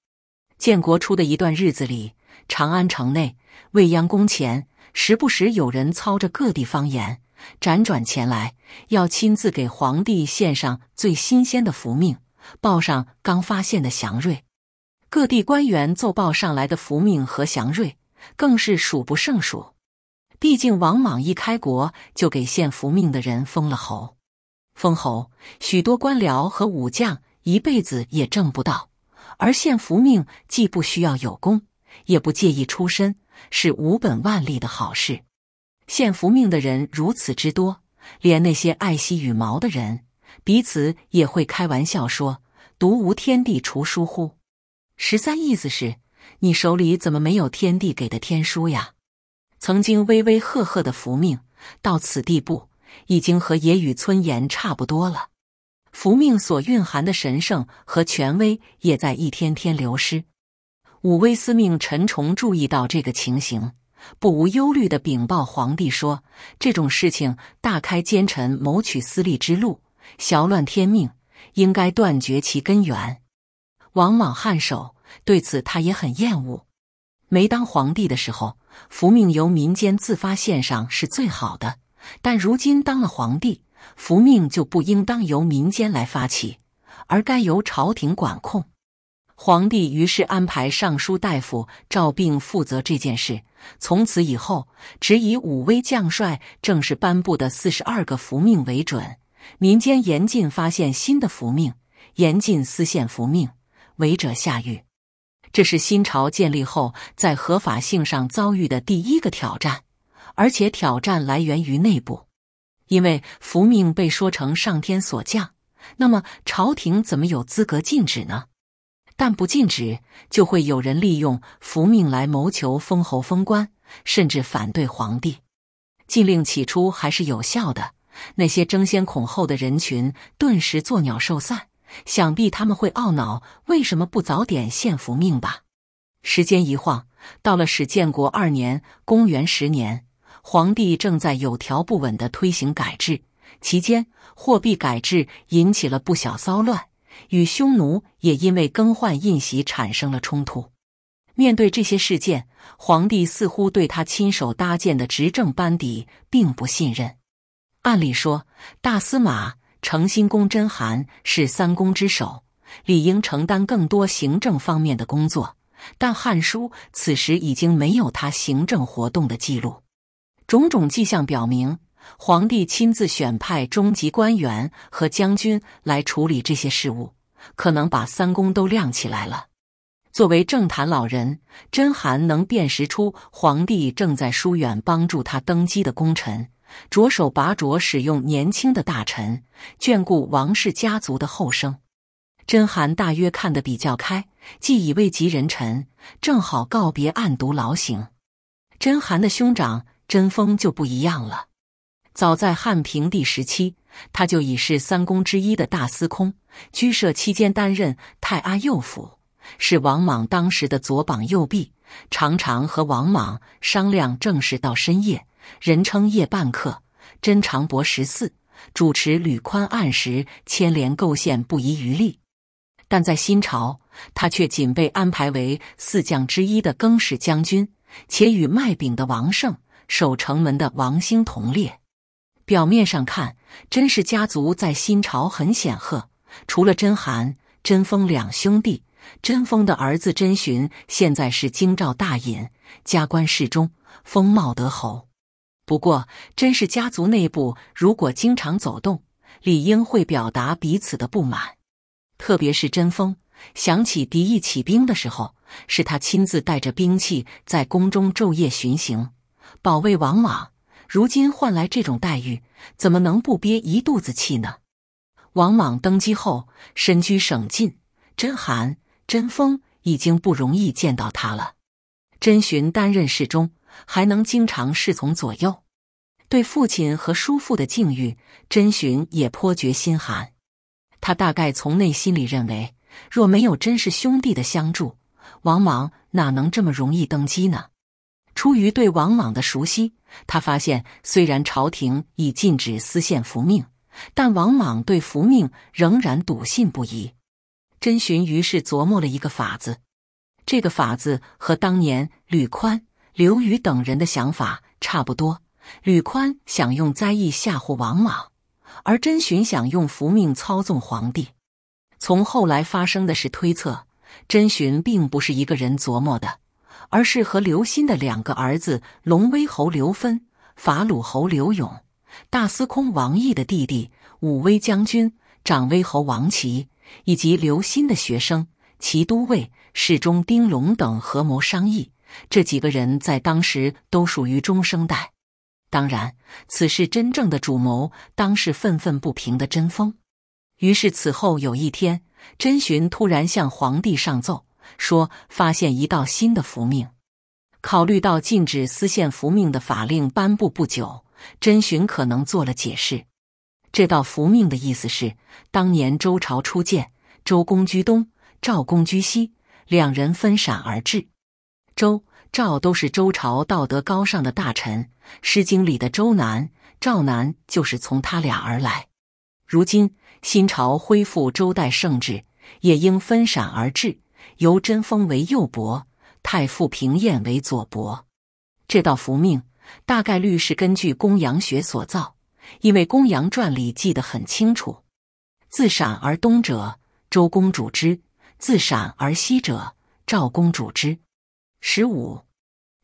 建国初的一段日子里，长安城内未央宫前，时不时有人操着各地方言。辗转前来，要亲自给皇帝献上最新鲜的福命，报上刚发现的祥瑞。各地官员奏报上来的福命和祥瑞，更是数不胜数。毕竟王莽一开国就给献福命的人封了侯，封侯许多官僚和武将一辈子也挣不到。而献福命既不需要有功，也不介意出身，是无本万利的好事。献福命的人如此之多，连那些爱惜羽毛的人，彼此也会开玩笑说：“独无天地除书乎？”十三意思是，你手里怎么没有天地给的天书呀？曾经威威赫赫的福命，到此地步，已经和野语村言差不多了。福命所蕴含的神圣和权威，也在一天天流失。武威司命陈崇注意到这个情形。不无忧虑地禀报皇帝说：“这种事情大开奸臣谋取私利之路，淆乱天命，应该断绝其根源。”王莽颔首，对此他也很厌恶。没当皇帝的时候，福命由民间自发献上是最好的，但如今当了皇帝，福命就不应当由民间来发起，而该由朝廷管控。皇帝于是安排尚书大夫赵病负责这件事。从此以后，只以武威将帅正式颁布的四十二个伏命为准，民间严禁发现新的伏命，严禁私献伏命，违者下狱。这是新朝建立后在合法性上遭遇的第一个挑战，而且挑战来源于内部，因为伏命被说成上天所降，那么朝廷怎么有资格禁止呢？但不禁止，就会有人利用福命来谋求封侯封官，甚至反对皇帝。禁令起初还是有效的，那些争先恐后的人群顿时作鸟兽散。想必他们会懊恼为什么不早点献福命吧。时间一晃，到了史建国二年（公元十年），皇帝正在有条不紊的推行改制，期间货币改制引起了不小骚乱。与匈奴也因为更换印玺产生了冲突。面对这些事件，皇帝似乎对他亲手搭建的执政班底并不信任。按理说，大司马程新公真韩是三公之首，理应承担更多行政方面的工作，但《汉书》此时已经没有他行政活动的记录。种种迹象表明。皇帝亲自选派中级官员和将军来处理这些事务，可能把三公都亮起来了。作为政坛老人，甄嬛能辨识出皇帝正在疏远帮助他登基的功臣，着手拔擢使用年轻的大臣，眷顾王氏家族的后生。甄嬛大约看得比较开，既已位极人臣，正好告别暗毒劳形。甄嬛的兄长甄封就不一样了。早在汉平帝时期，他就已是三公之一的大司空，居舍期间担任太阿右辅，是王莽当时的左膀右臂，常常和王莽商量政事到深夜，人称夜半客。真常博十四主持吕宽案时，牵连构陷不遗余力，但在新朝，他却仅被安排为四将之一的更始将军，且与卖饼的王胜、守城门的王兴同列。表面上看，甄氏家族在新朝很显赫。除了甄邯、甄丰两兄弟，甄峰的儿子甄寻现在是京兆大尹，加官侍中，封茂德侯。不过，甄氏家族内部如果经常走动，理应会表达彼此的不满。特别是甄丰，想起敌意起兵的时候，是他亲自带着兵器在宫中昼夜巡行，保卫王莽。如今换来这种待遇，怎么能不憋一肚子气呢？王莽登基后，身居省禁，真寒真风已经不容易见到他了。真寻担任侍中，还能经常侍从左右，对父亲和叔父的境遇，真寻也颇觉心寒。他大概从内心里认为，若没有甄氏兄弟的相助，王莽哪能这么容易登基呢？出于对王莽的熟悉，他发现虽然朝廷已禁止私献符命，但王莽对符命仍然笃信不疑。甄寻于是琢磨了一个法子，这个法子和当年吕宽、刘虞等人的想法差不多。吕宽想用灾异吓唬王莽，而甄寻想用符命操纵皇帝。从后来发生的事推测，甄寻并不是一个人琢磨的。而是和刘歆的两个儿子龙威侯刘芬、法鲁侯刘勇、大司空王毅的弟弟武威将军长威侯王奇，以及刘歆的学生齐都尉侍中丁龙等合谋商议。这几个人在当时都属于中生代。当然，此事真正的主谋当是愤愤不平的甄丰。于是此后有一天，甄寻突然向皇帝上奏。说发现一道新的符命，考虑到禁止私献符命的法令颁布不久，真询可能做了解释。这道符命的意思是，当年周朝初建，周公居东，赵公居西，两人分陕而治。周、赵都是周朝道德高尚的大臣，《诗经》里的周南、赵南就是从他俩而来。如今新朝恢复周代圣制，也应分陕而治。由真封为右伯，太傅平晏为左伯。这道符命大概率是根据公羊学所造，因为公羊传里记得很清楚：自陕而东者，周公主之；自陕而西者，赵公主之。十五，《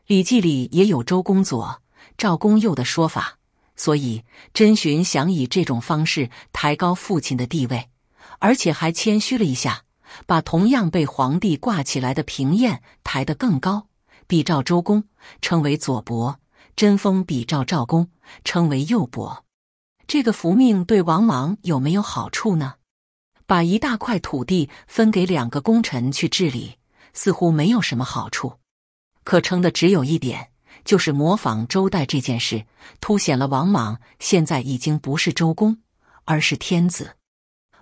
礼记》里也有周公左、赵公右的说法。所以，真寻想以这种方式抬高父亲的地位，而且还谦虚了一下。把同样被皇帝挂起来的平燕抬得更高，比照周公称为左伯；真封比照赵公称为右伯。这个福命对王莽有没有好处呢？把一大块土地分给两个功臣去治理，似乎没有什么好处。可称的只有一点，就是模仿周代这件事，凸显了王莽现在已经不是周公，而是天子。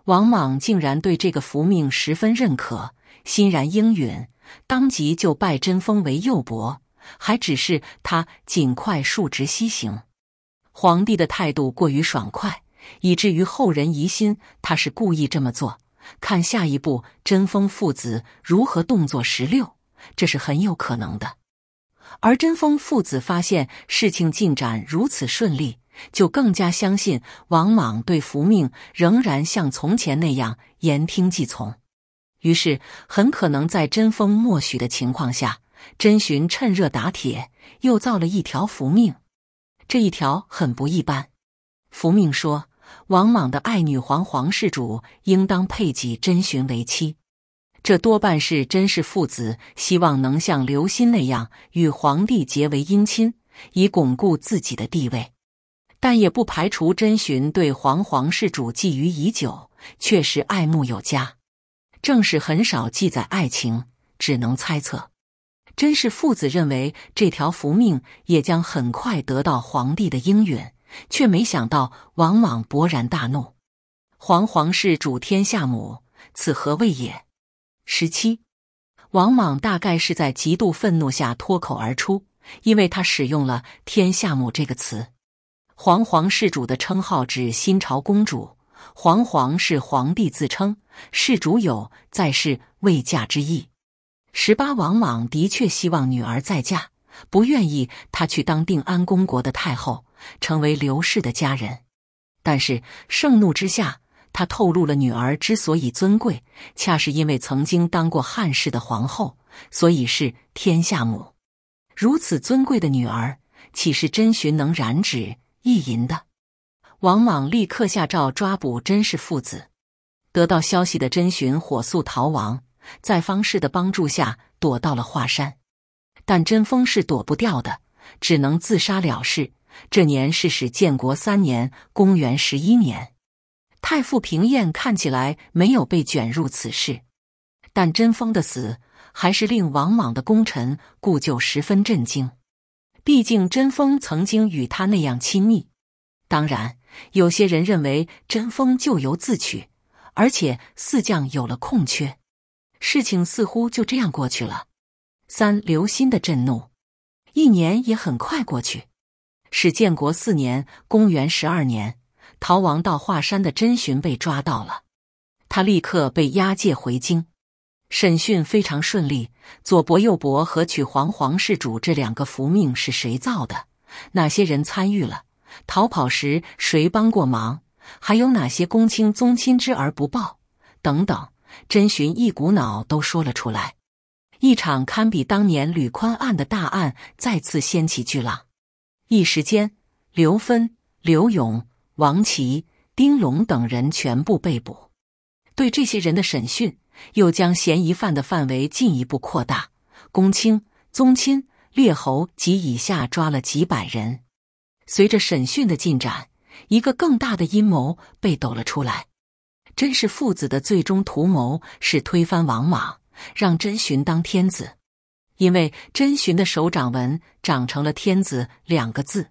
王莽竟然对这个福命十分认可，欣然应允，当即就拜真封为右伯，还指示他尽快述职西行。皇帝的态度过于爽快，以至于后人疑心他是故意这么做，看下一步真封父子如何动作十六，这是很有可能的。而真封父子发现事情进展如此顺利。就更加相信王莽对福命仍然像从前那样言听计从，于是很可能在真封默许的情况下，真寻趁热打铁又造了一条福命。这一条很不一般。福命说，王莽的爱女皇皇室主应当配给真寻为妻，这多半是甄氏父子希望能像刘歆那样与皇帝结为姻亲，以巩固自己的地位。但也不排除甄寻对皇皇世主觊觎已久，确实爱慕有加。正史很少记载爱情，只能猜测。甄氏父子认为这条福命也将很快得到皇帝的应允，却没想到王莽勃然大怒：“皇皇世主天下母，此何谓也？”十七，王莽大概是在极度愤怒下脱口而出，因为他使用了“天下母”这个词。皇皇世主的称号指新朝公主，皇皇是皇帝自称，世主有在世未嫁之意。十八王莽的确希望女儿再嫁，不愿意她去当定安公国的太后，成为刘氏的家人。但是盛怒之下，他透露了女儿之所以尊贵，恰是因为曾经当过汉室的皇后，所以是天下母。如此尊贵的女儿，岂是真寻能染指？意淫的，王莽立刻下诏抓捕甄氏父子。得到消息的甄寻火速逃亡，在方士的帮助下躲到了华山，但甄丰是躲不掉的，只能自杀了事。这年是始建国三年，公元十一年。太傅平晏看起来没有被卷入此事，但甄丰的死还是令王莽的功臣故旧十分震惊。毕竟，真丰曾经与他那样亲密。当然，有些人认为真丰咎由自取，而且四将有了空缺，事情似乎就这样过去了。三刘歆的震怒，一年也很快过去。史建国四年（公元十二年），逃亡到华山的真寻被抓到了，他立刻被押解回京。审讯非常顺利。左伯右伯和曲皇皇室主这两个福命是谁造的？哪些人参与了？逃跑时谁帮过忙？还有哪些公卿宗亲知而不报？等等，真询一股脑都说了出来。一场堪比当年吕宽案的大案再次掀起巨浪。一时间，刘芬、刘勇、王琦、丁龙等人全部被捕。对这些人的审讯。又将嫌疑犯的范围进一步扩大，公卿、宗亲、列侯及以下抓了几百人。随着审讯的进展，一个更大的阴谋被抖了出来。甄氏父子的最终图谋是推翻王莽，让甄寻当天子，因为甄寻的手掌纹长成了“天子”两个字。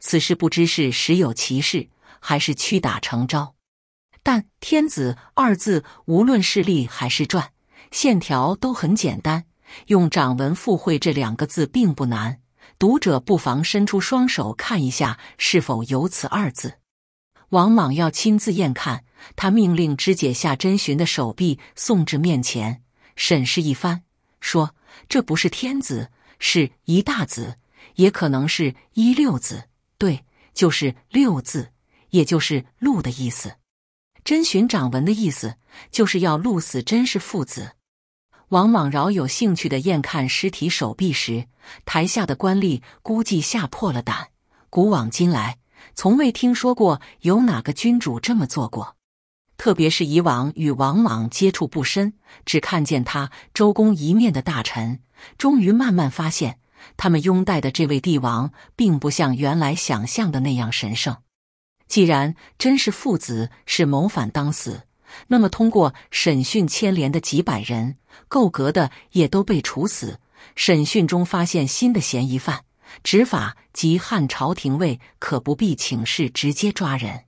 此事不知是实有其事，还是屈打成招。但“天子”二字，无论是立还是转，线条都很简单。用掌纹附会这两个字并不难。读者不妨伸出双手看一下，是否有此二字？王莽要亲自验看，他命令肢解下真寻的手臂送至面前，审视一番，说：“这不是天子，是一大子，也可能是一六子。对，就是六字，也就是‘路’的意思。”真寻掌纹的意思就是要鹿死真是父子。王莽饶有兴趣的验看尸体手臂时，台下的官吏估计吓破了胆。古往今来，从未听说过有哪个君主这么做过。特别是以往与王莽接触不深，只看见他周公一面的大臣，终于慢慢发现，他们拥戴的这位帝王，并不像原来想象的那样神圣。既然真是父子是谋反当死，那么通过审讯牵连的几百人，够格的也都被处死。审讯中发现新的嫌疑犯，执法及汉朝廷卫可不必请示，直接抓人。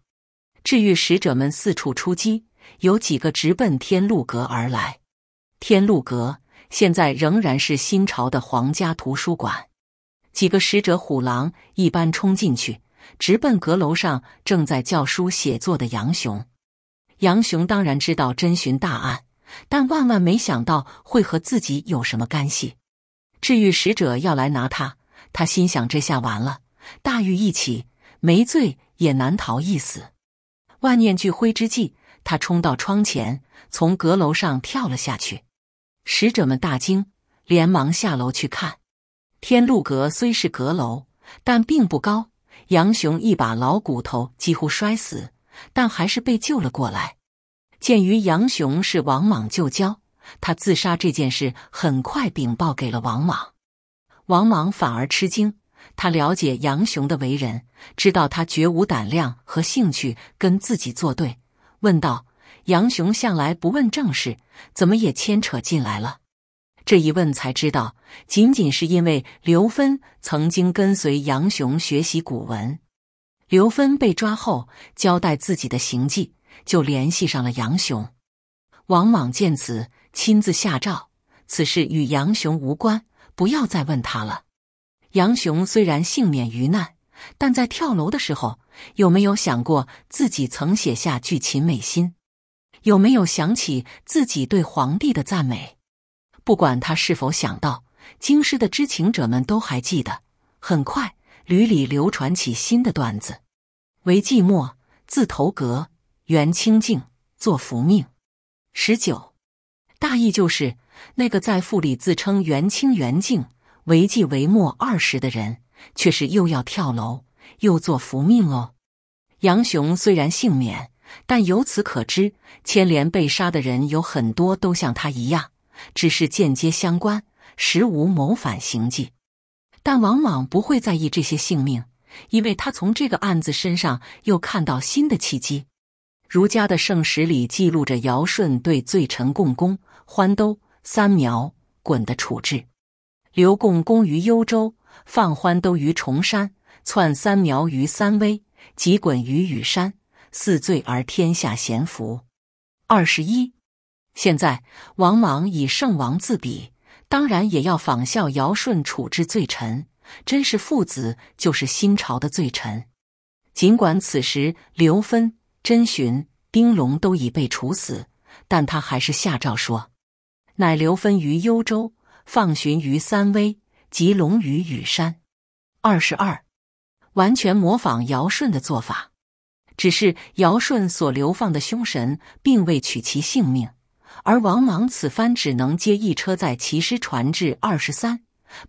治愈使者们四处出击，有几个直奔天禄阁而来。天禄阁现在仍然是新朝的皇家图书馆，几个使者虎狼一般冲进去。直奔阁楼上正在教书写作的杨雄，杨雄当然知道真寻大案，但万万没想到会和自己有什么干系。至于使者要来拿他，他心想这下完了，大狱一起，没罪也难逃一死。万念俱灰之际，他冲到窗前，从阁楼上跳了下去。使者们大惊，连忙下楼去看。天禄阁虽是阁楼，但并不高。杨雄一把老骨头几乎摔死，但还是被救了过来。鉴于杨雄是王莽旧交，他自杀这件事很快禀报给了王莽。王莽反而吃惊，他了解杨雄的为人，知道他绝无胆量和兴趣跟自己作对，问道：“杨雄向来不问正事，怎么也牵扯进来了？”这一问才知道，仅仅是因为刘芬曾经跟随杨雄学习古文。刘芬被抓后，交代自己的行迹，就联系上了杨雄。王莽见此，亲自下诏，此事与杨雄无关，不要再问他了。杨雄虽然幸免于难，但在跳楼的时候，有没有想过自己曾写下巨秦美心”，有没有想起自己对皇帝的赞美？不管他是否想到，京师的知情者们都还记得。很快，屡里流传起新的段子：为寂寞，自投阁；原清静，做福命。十九，大意就是那个在赋里自称“袁清元静，为寂为末二十的人，却是又要跳楼，又做福命哦。杨雄虽然幸免，但由此可知，牵连被杀的人有很多，都像他一样。只是间接相关，实无谋反行迹，但往往不会在意这些性命，因为他从这个案子身上又看到新的契机。儒家的圣史里记录着尧舜对罪臣共工、欢兜、三苗、鲧的处置：刘共工于幽州，放欢兜于崇山，窜三苗于三危，及鲧于羽山，四罪而天下咸服。二十一。现在王莽以圣王自比，当然也要仿效尧舜处置罪臣，真是父子就是新朝的罪臣。尽管此时刘芬、甄洵、丁龙都已被处死，但他还是下诏说：“乃刘芬于幽州，放寻于三危，及龙于羽山。”二十二，完全模仿尧舜的做法，只是尧舜所流放的凶神，并未取其性命。而王莽此番只能接一车载骑师传至二十三，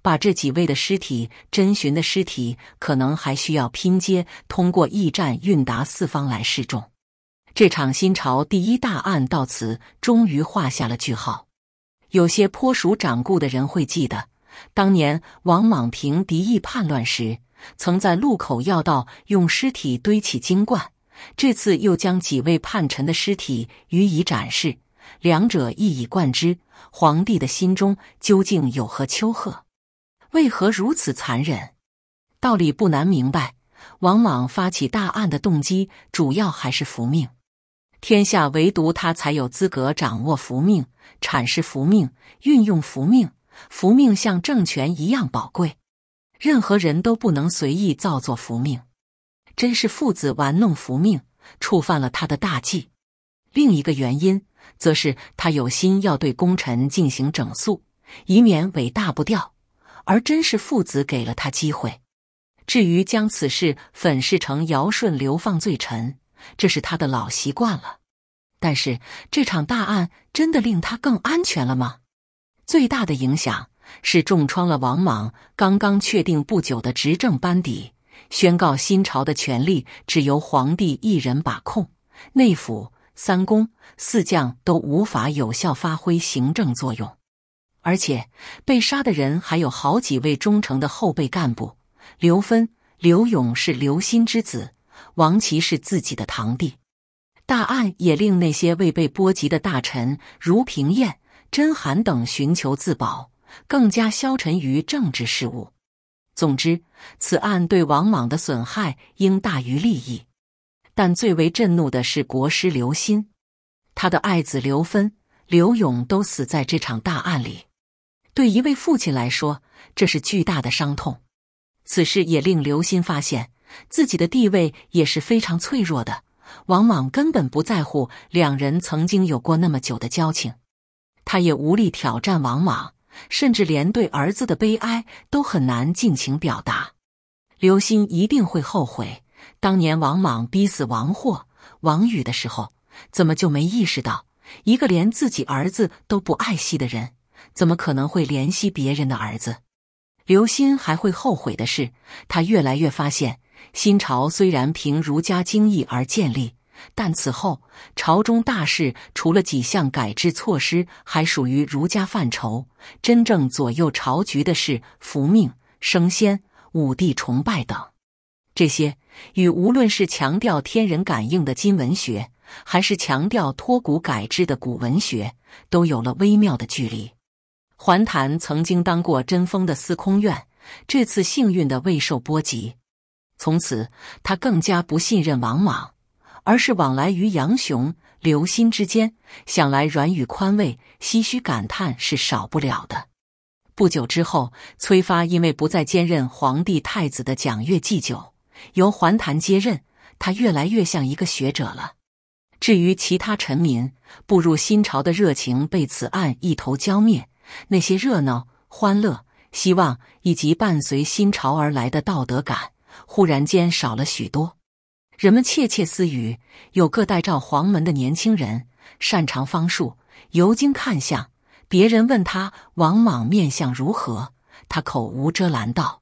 把这几位的尸体，真寻的尸体可能还需要拼接，通过驿站运达四方来示众。这场新朝第一大案到此终于画下了句号。有些颇熟掌故的人会记得，当年王莽平敌意叛乱时，曾在路口要道用尸体堆起金冠，这次又将几位叛臣的尸体予以展示。两者一以贯之，皇帝的心中究竟有何丘壑？为何如此残忍？道理不难明白，王莽发起大案的动机主要还是福命。天下唯独他才有资格掌握福命，阐释福命，运用福命。福命像政权一样宝贵，任何人都不能随意造作福命。真是父子玩弄福命，触犯了他的大忌。另一个原因。则是他有心要对功臣进行整肃，以免尾大不掉，而真是父子给了他机会。至于将此事粉饰成尧舜流放罪臣，这是他的老习惯了。但是这场大案真的令他更安全了吗？最大的影响是重创了王莽刚刚确定不久的执政班底，宣告新朝的权力只由皇帝一人把控内府。三公四将都无法有效发挥行政作用，而且被杀的人还有好几位忠诚的后备干部。刘芬、刘勇是刘歆之子，王琦是自己的堂弟。大案也令那些未被波及的大臣如平晏、甄韩等寻求自保，更加消沉于政治事务。总之，此案对王莽的损害应大于利益。但最为震怒的是国师刘忻，他的爱子刘芬、刘勇都死在这场大案里。对一位父亲来说，这是巨大的伤痛。此事也令刘忻发现，自己的地位也是非常脆弱的。王莽根本不在乎两人曾经有过那么久的交情，他也无力挑战王莽，甚至连对儿子的悲哀都很难尽情表达。刘忻一定会后悔。当年王莽逼死王货、王宇的时候，怎么就没意识到一个连自己儿子都不爱惜的人，怎么可能会怜惜别人的儿子？刘歆还会后悔的是，他越来越发现新朝虽然凭儒家经义而建立，但此后朝中大事除了几项改制措施，还属于儒家范畴。真正左右朝局的是福命、升仙、武帝崇拜等这些。与无论是强调天人感应的金文学，还是强调托古改制的古文学，都有了微妙的距离。环谭曾经当过真风的司空院，这次幸运的未受波及。从此，他更加不信任王莽，而是往来于杨雄、刘歆之间。想来软语宽慰、唏嘘感叹是少不了的。不久之后，崔发因为不再兼任皇帝太子的讲越祭酒。由桓坛接任，他越来越像一个学者了。至于其他臣民，步入新朝的热情被此案一头浇灭。那些热闹、欢乐、希望以及伴随新朝而来的道德感，忽然间少了许多。人们窃窃私语，有个带照黄门的年轻人，擅长方术，尤经看相。别人问他王莽面相如何，他口无遮拦道：“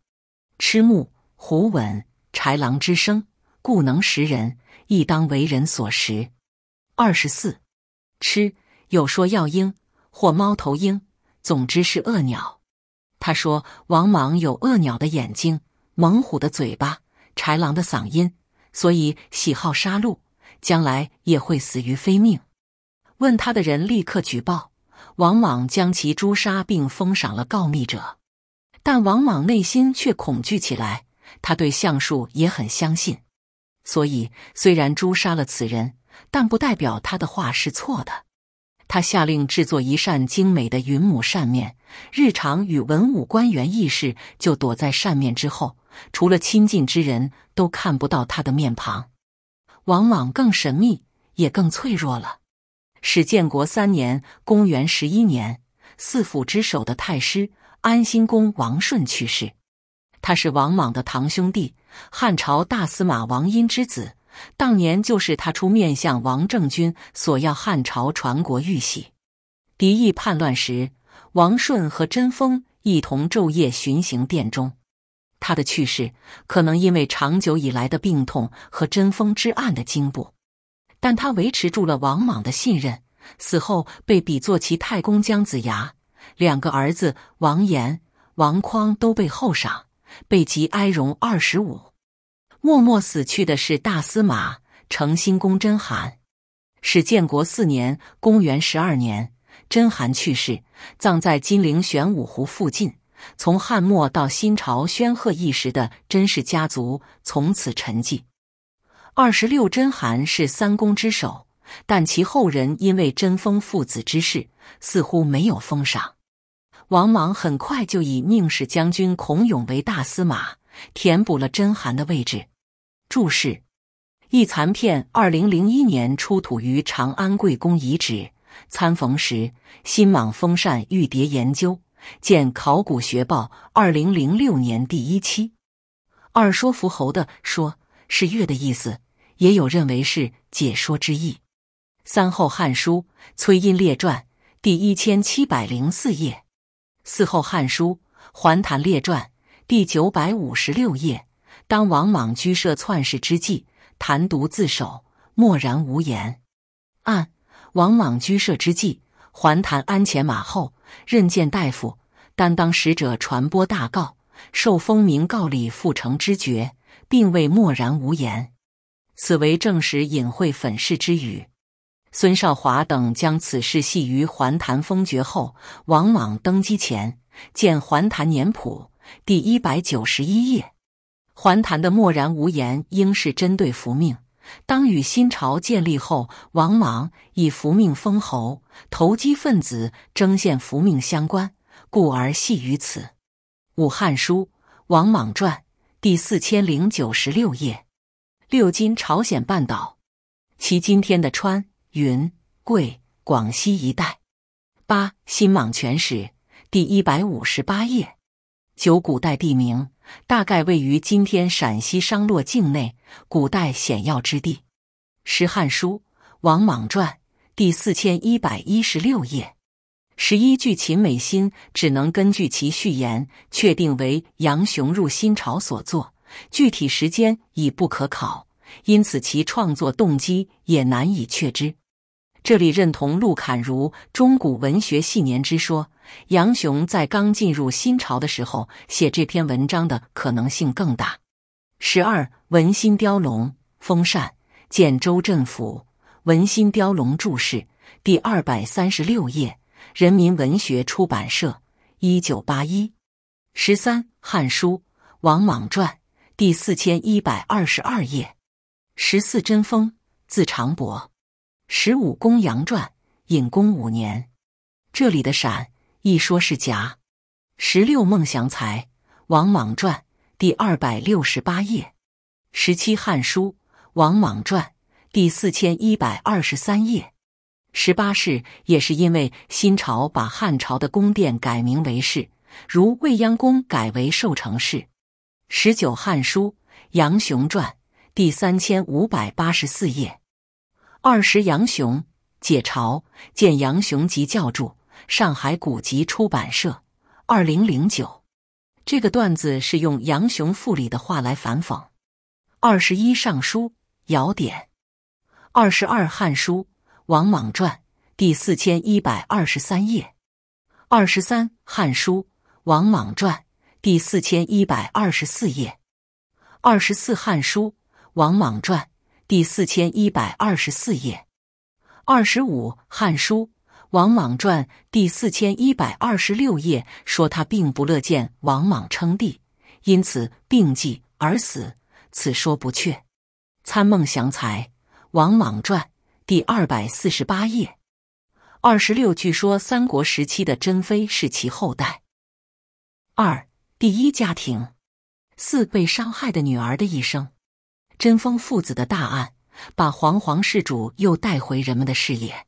痴目胡稳。”豺狼之声，故能食人，亦当为人所食。二十四，吃有说药鹰或猫头鹰，总之是恶鸟。他说王莽有恶鸟的眼睛，猛虎的嘴巴，豺狼的嗓音，所以喜好杀戮，将来也会死于非命。问他的人立刻举报，王莽将其诛杀，并封赏了告密者。但王莽内心却恐惧起来。他对相术也很相信，所以虽然诛杀了此人，但不代表他的话是错的。他下令制作一扇精美的云母扇面，日常与文武官员议事就躲在扇面之后，除了亲近之人都看不到他的面庞，往往更神秘也更脆弱了。史建国三年（公元十一年），四府之首的太师安兴公王顺去世。他是王莽的堂兄弟，汉朝大司马王殷之子。当年就是他出面向王政君索要汉朝传国玉玺。敌意叛乱时，王顺和贞丰一同昼夜巡行殿中。他的去世可能因为长久以来的病痛和贞丰之案的惊怖，但他维持住了王莽的信任。死后被比作其太公姜子牙，两个儿子王延、王匡都被厚赏。被吉哀荣二十五，默默死去的是大司马成新公真韩。史建国四年，公元十二年，真韩去世，葬在金陵玄武湖附近。从汉末到新朝宣赫一时的甄氏家族从此沉寂。二十六，甄韩是三公之首，但其后人因为贞封父子之事，似乎没有封赏。王莽很快就以宁氏将军孔勇为大司马，填补了甄邯的位置。注释：一残片，二零零一年出土于长安贵宫遗址。参逢时《新莽封禅玉蝶研究》，见《考古学报》，二零零六年第一期。二说服侯的说，是月的意思，也有认为是解说之意。三《后汉书·崔骃列传》第一千七百零四页。嗣后汉书·桓谭列传》第九百五十六页，当王莽居舍篡世之际，谭独自首，默然无言。按，王莽居舍之际，桓谭鞍前马后，任见大夫，担当使者，传播大告，受封明告礼，复承之爵，并未默然无言。此为证实隐晦粉饰之语。孙少华等将此事系于桓坛封爵后，王莽登基前，《见桓坛年谱》第一百九十一页。桓坛的默然无言，应是针对福命。当与新朝建立后，王莽以福命封侯，投机分子争献福命相关，故而系于此。《五汉书·王莽传》第四千零九十六页。六、金朝鲜半岛，其今天的川。云贵广西一带。八《新莽全史》第一百五十八页。九古代地名，大概位于今天陕西商洛境内，古代险要之地。石汉书·王莽传》第四千一百一十六页。十一句秦美新，只能根据其序言确定为杨雄入新朝所作，具体时间已不可考。因此，其创作动机也难以确知。这里认同陆侃如《中古文学系年》之说，杨雄在刚进入新朝的时候写这篇文章的可能性更大。十二，《文心雕龙》封禅，简州政府《文心雕龙》注释，第二百三十六页，人民文学出版社，一九八一。十三，《汉书》王莽传，第四千一百二十二页。十四真风，字长伯。十五公羊传，隐公五年。这里的“闪”一说是“夹”。十六孟祥才，王莽传第二百六十八页。十七汉书王莽传第四千一百二十三页。十八世也是因为新朝把汉朝的宫殿改名为氏，如未央宫改为寿成市。十九汉书杨雄传。第三千五百八十四页，二十杨雄解嘲，见《杨雄集教注》，上海古籍出版社，二零零九。这个段子是用杨雄赋里的话来反讽。二十一《尚书尧典》，二十二《汉书王莽传》第四千一百二十三页，二十三《汉书王莽传》第四千一百二十四页，二十四《汉书》。王莽传第四千一百二十四页，二十五《汉书·王莽传》第四千一百二十六页说他并不乐见王莽称帝，因此病疾而死。此说不确。参《孟祥才·王莽传》第二百四十八页。二十六据说三国时期的珍妃是其后代。二第一家庭四被伤害的女儿的一生。真风父子的大案，把皇皇世主又带回人们的视野。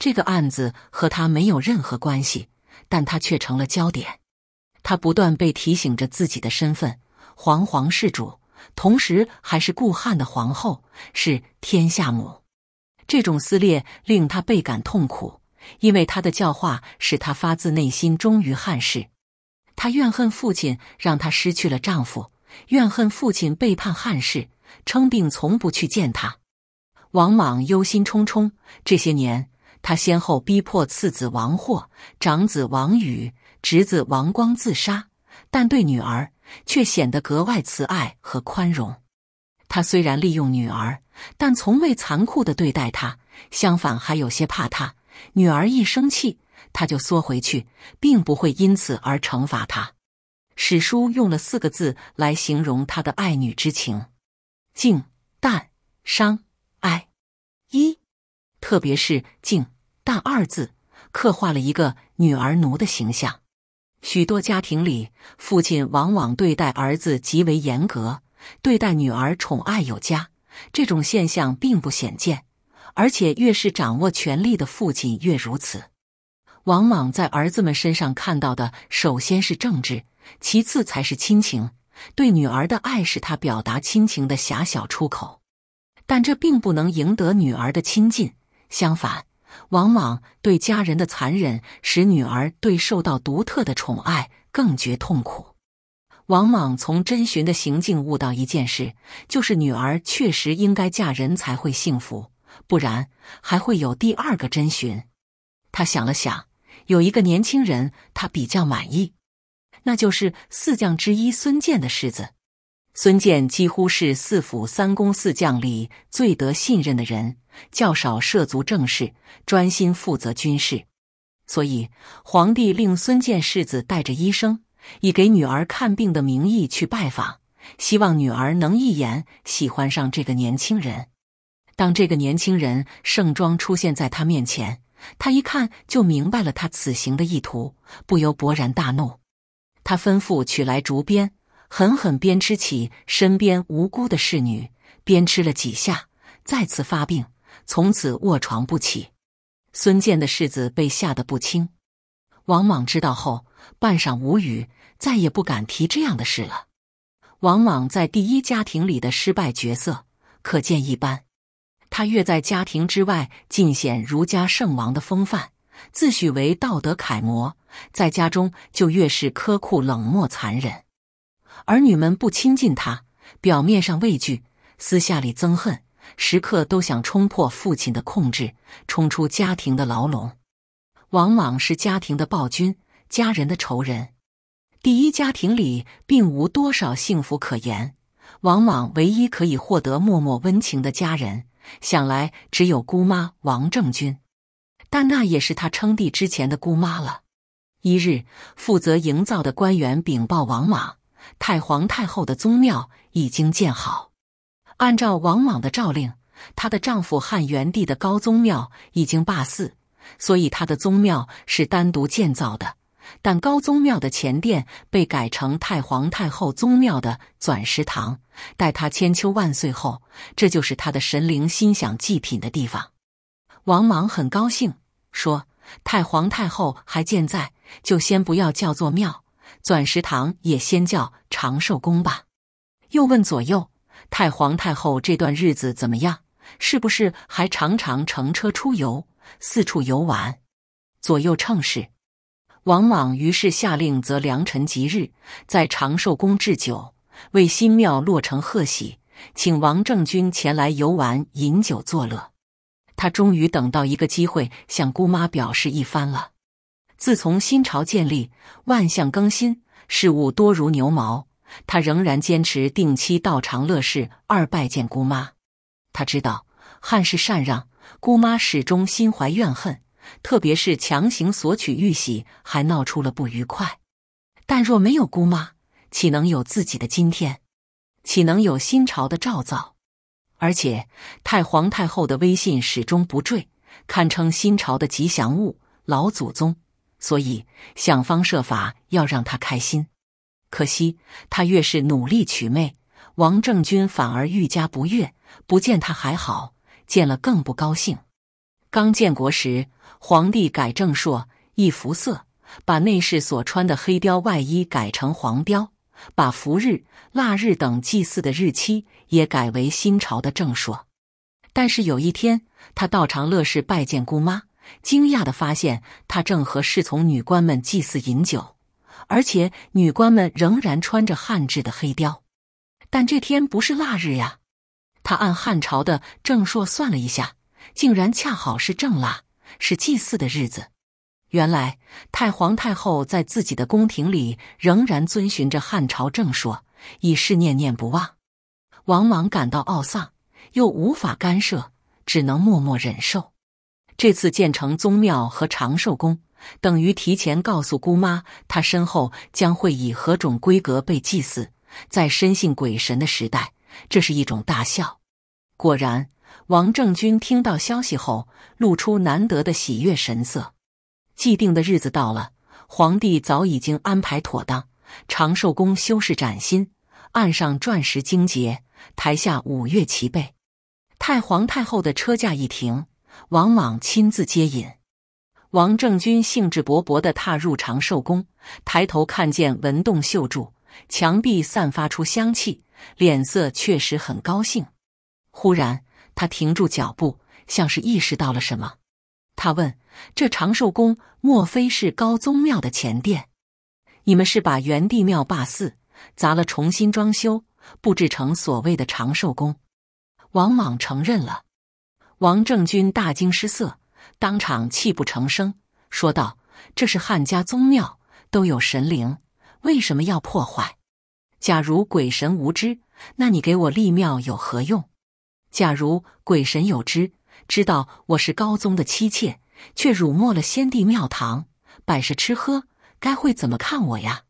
这个案子和他没有任何关系，但他却成了焦点。他不断被提醒着自己的身份：皇皇世主，同时还是顾汉的皇后，是天下母。这种撕裂令他倍感痛苦，因为他的教化使他发自内心忠于汉室。他怨恨父亲让他失去了丈夫，怨恨父亲背叛汉室。称病从不去见他，王莽忧心忡忡。这些年，他先后逼迫次子王霍、长子王宇、侄子王光自杀，但对女儿却显得格外慈爱和宽容。他虽然利用女儿，但从未残酷地对待她，相反还有些怕她。女儿一生气，他就缩回去，并不会因此而惩罚她。史书用了四个字来形容他的爱女之情。敬、淡、伤、哀，一，特别是“敬”“淡”二字，刻画了一个女儿奴的形象。许多家庭里，父亲往往对待儿子极为严格，对待女儿宠爱有加。这种现象并不鲜见，而且越是掌握权力的父亲越如此。往往在儿子们身上看到的，首先是政治，其次才是亲情。对女儿的爱是他表达亲情的狭小出口，但这并不能赢得女儿的亲近。相反，往往对家人的残忍使女儿对受到独特的宠爱更觉痛苦。王莽从甄寻的行径悟到一件事，就是女儿确实应该嫁人才会幸福，不然还会有第二个甄寻。他想了想，有一个年轻人他比较满意。那就是四将之一孙健的世子。孙健几乎是四府三公四将里最得信任的人，较少涉足政事，专心负责军事。所以，皇帝令孙健世子带着医生，以给女儿看病的名义去拜访，希望女儿能一眼喜欢上这个年轻人。当这个年轻人盛装出现在他面前，他一看就明白了他此行的意图，不由勃然大怒。他吩咐取来竹鞭，狠狠鞭笞起身边无辜的侍女。鞭笞了几下，再次发病，从此卧床不起。孙健的世子被吓得不轻。王莽知道后，半晌无语，再也不敢提这样的事了。王莽在第一家庭里的失败角色，可见一斑。他越在家庭之外尽显儒家圣王的风范，自诩为道德楷模。在家中就越是苛酷、冷漠、残忍，儿女们不亲近他，表面上畏惧，私下里憎恨，时刻都想冲破父亲的控制，冲出家庭的牢笼。往往是家庭的暴君，家人的仇人。第一家庭里并无多少幸福可言，往往唯一可以获得默默温情的家人，想来只有姑妈王正君，但那也是他称帝之前的姑妈了。一日，负责营造的官员禀报王莽，太皇太后的宗庙已经建好。按照王莽的诏令，他的丈夫汉元帝的高宗庙已经罢祀，所以他的宗庙是单独建造的。但高宗庙的前殿被改成太皇太后宗庙的转石堂，待他千秋万岁后，这就是他的神灵心想祭品的地方。王莽很高兴，说：“太皇太后还健在。”就先不要叫做庙，钻石堂也先叫长寿宫吧。又问左右，太皇太后这段日子怎么样？是不是还常常乘车出游，四处游玩？左右称是。王莽于是下令，择良辰吉日，在长寿宫置酒，为新庙落成贺喜，请王政君前来游玩、饮酒作乐。他终于等到一个机会，向姑妈表示一番了。自从新朝建立，万象更新，事物多如牛毛，他仍然坚持定期到长乐市二拜见姑妈。他知道汉室禅让，姑妈始终心怀怨恨，特别是强行索取玉玺，还闹出了不愉快。但若没有姑妈，岂能有自己的今天？岂能有新朝的照造？而且太皇太后的威信始终不坠，堪称新朝的吉祥物，老祖宗。所以想方设法要让他开心，可惜他越是努力取媚，王正军反而愈加不悦。不见他还好，见了更不高兴。刚建国时，皇帝改正朔，易服色，把内侍所穿的黑貂外衣改成黄貂，把服日、腊日等祭祀的日期也改为新朝的正朔。但是有一天，他到长乐市拜见姑妈。惊讶的发现，他正和侍从女官们祭祀饮酒，而且女官们仍然穿着汉制的黑貂。但这天不是腊日呀！他按汉朝的正朔算了一下，竟然恰好是正腊，是祭祀的日子。原来太皇太后在自己的宫廷里仍然遵循着汉朝正朔，以示念念不忘。王莽感到懊丧，又无法干涉，只能默默忍受。这次建成宗庙和长寿宫，等于提前告诉姑妈，她身后将会以何种规格被祭祀。在深信鬼神的时代，这是一种大孝。果然，王正军听到消息后，露出难得的喜悦神色。既定的日子到了，皇帝早已经安排妥当，长寿宫修饰崭新，案上钻石精洁，台下五乐齐备。太皇太后的车驾一停。王莽亲自接引，王政君兴致勃勃地踏入长寿宫，抬头看见文洞绣柱，墙壁散发出香气，脸色确实很高兴。忽然，他停住脚步，像是意识到了什么。他问：“这长寿宫莫非是高宗庙的前殿？你们是把元帝庙罢寺砸了，重新装修，布置成所谓的长寿宫？”王莽承认了。王政君大惊失色，当场泣不成声，说道：“这是汉家宗庙，都有神灵，为什么要破坏？假如鬼神无知，那你给我立庙有何用？假如鬼神有知，知道我是高宗的妻妾，却辱没了先帝庙堂，摆设吃喝，该会怎么看我呀？”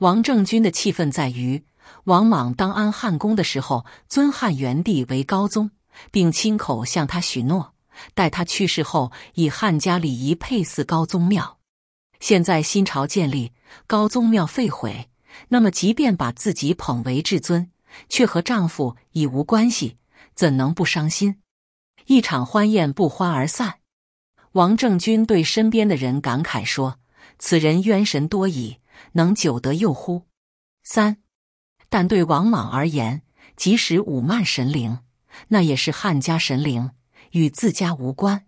王政君的气愤在于，王莽当安汉宫的时候，尊汉元帝为高宗。并亲口向他许诺，待他去世后以汉家礼仪配祀高宗庙。现在新朝建立，高宗庙废毁，那么即便把自己捧为至尊，却和丈夫已无关系，怎能不伤心？一场欢宴不欢而散。王政君对身边的人感慨说：“此人冤神多矣，能久得佑乎？”三，但对王莽而言，即使五慢神灵。那也是汉家神灵，与自家无关。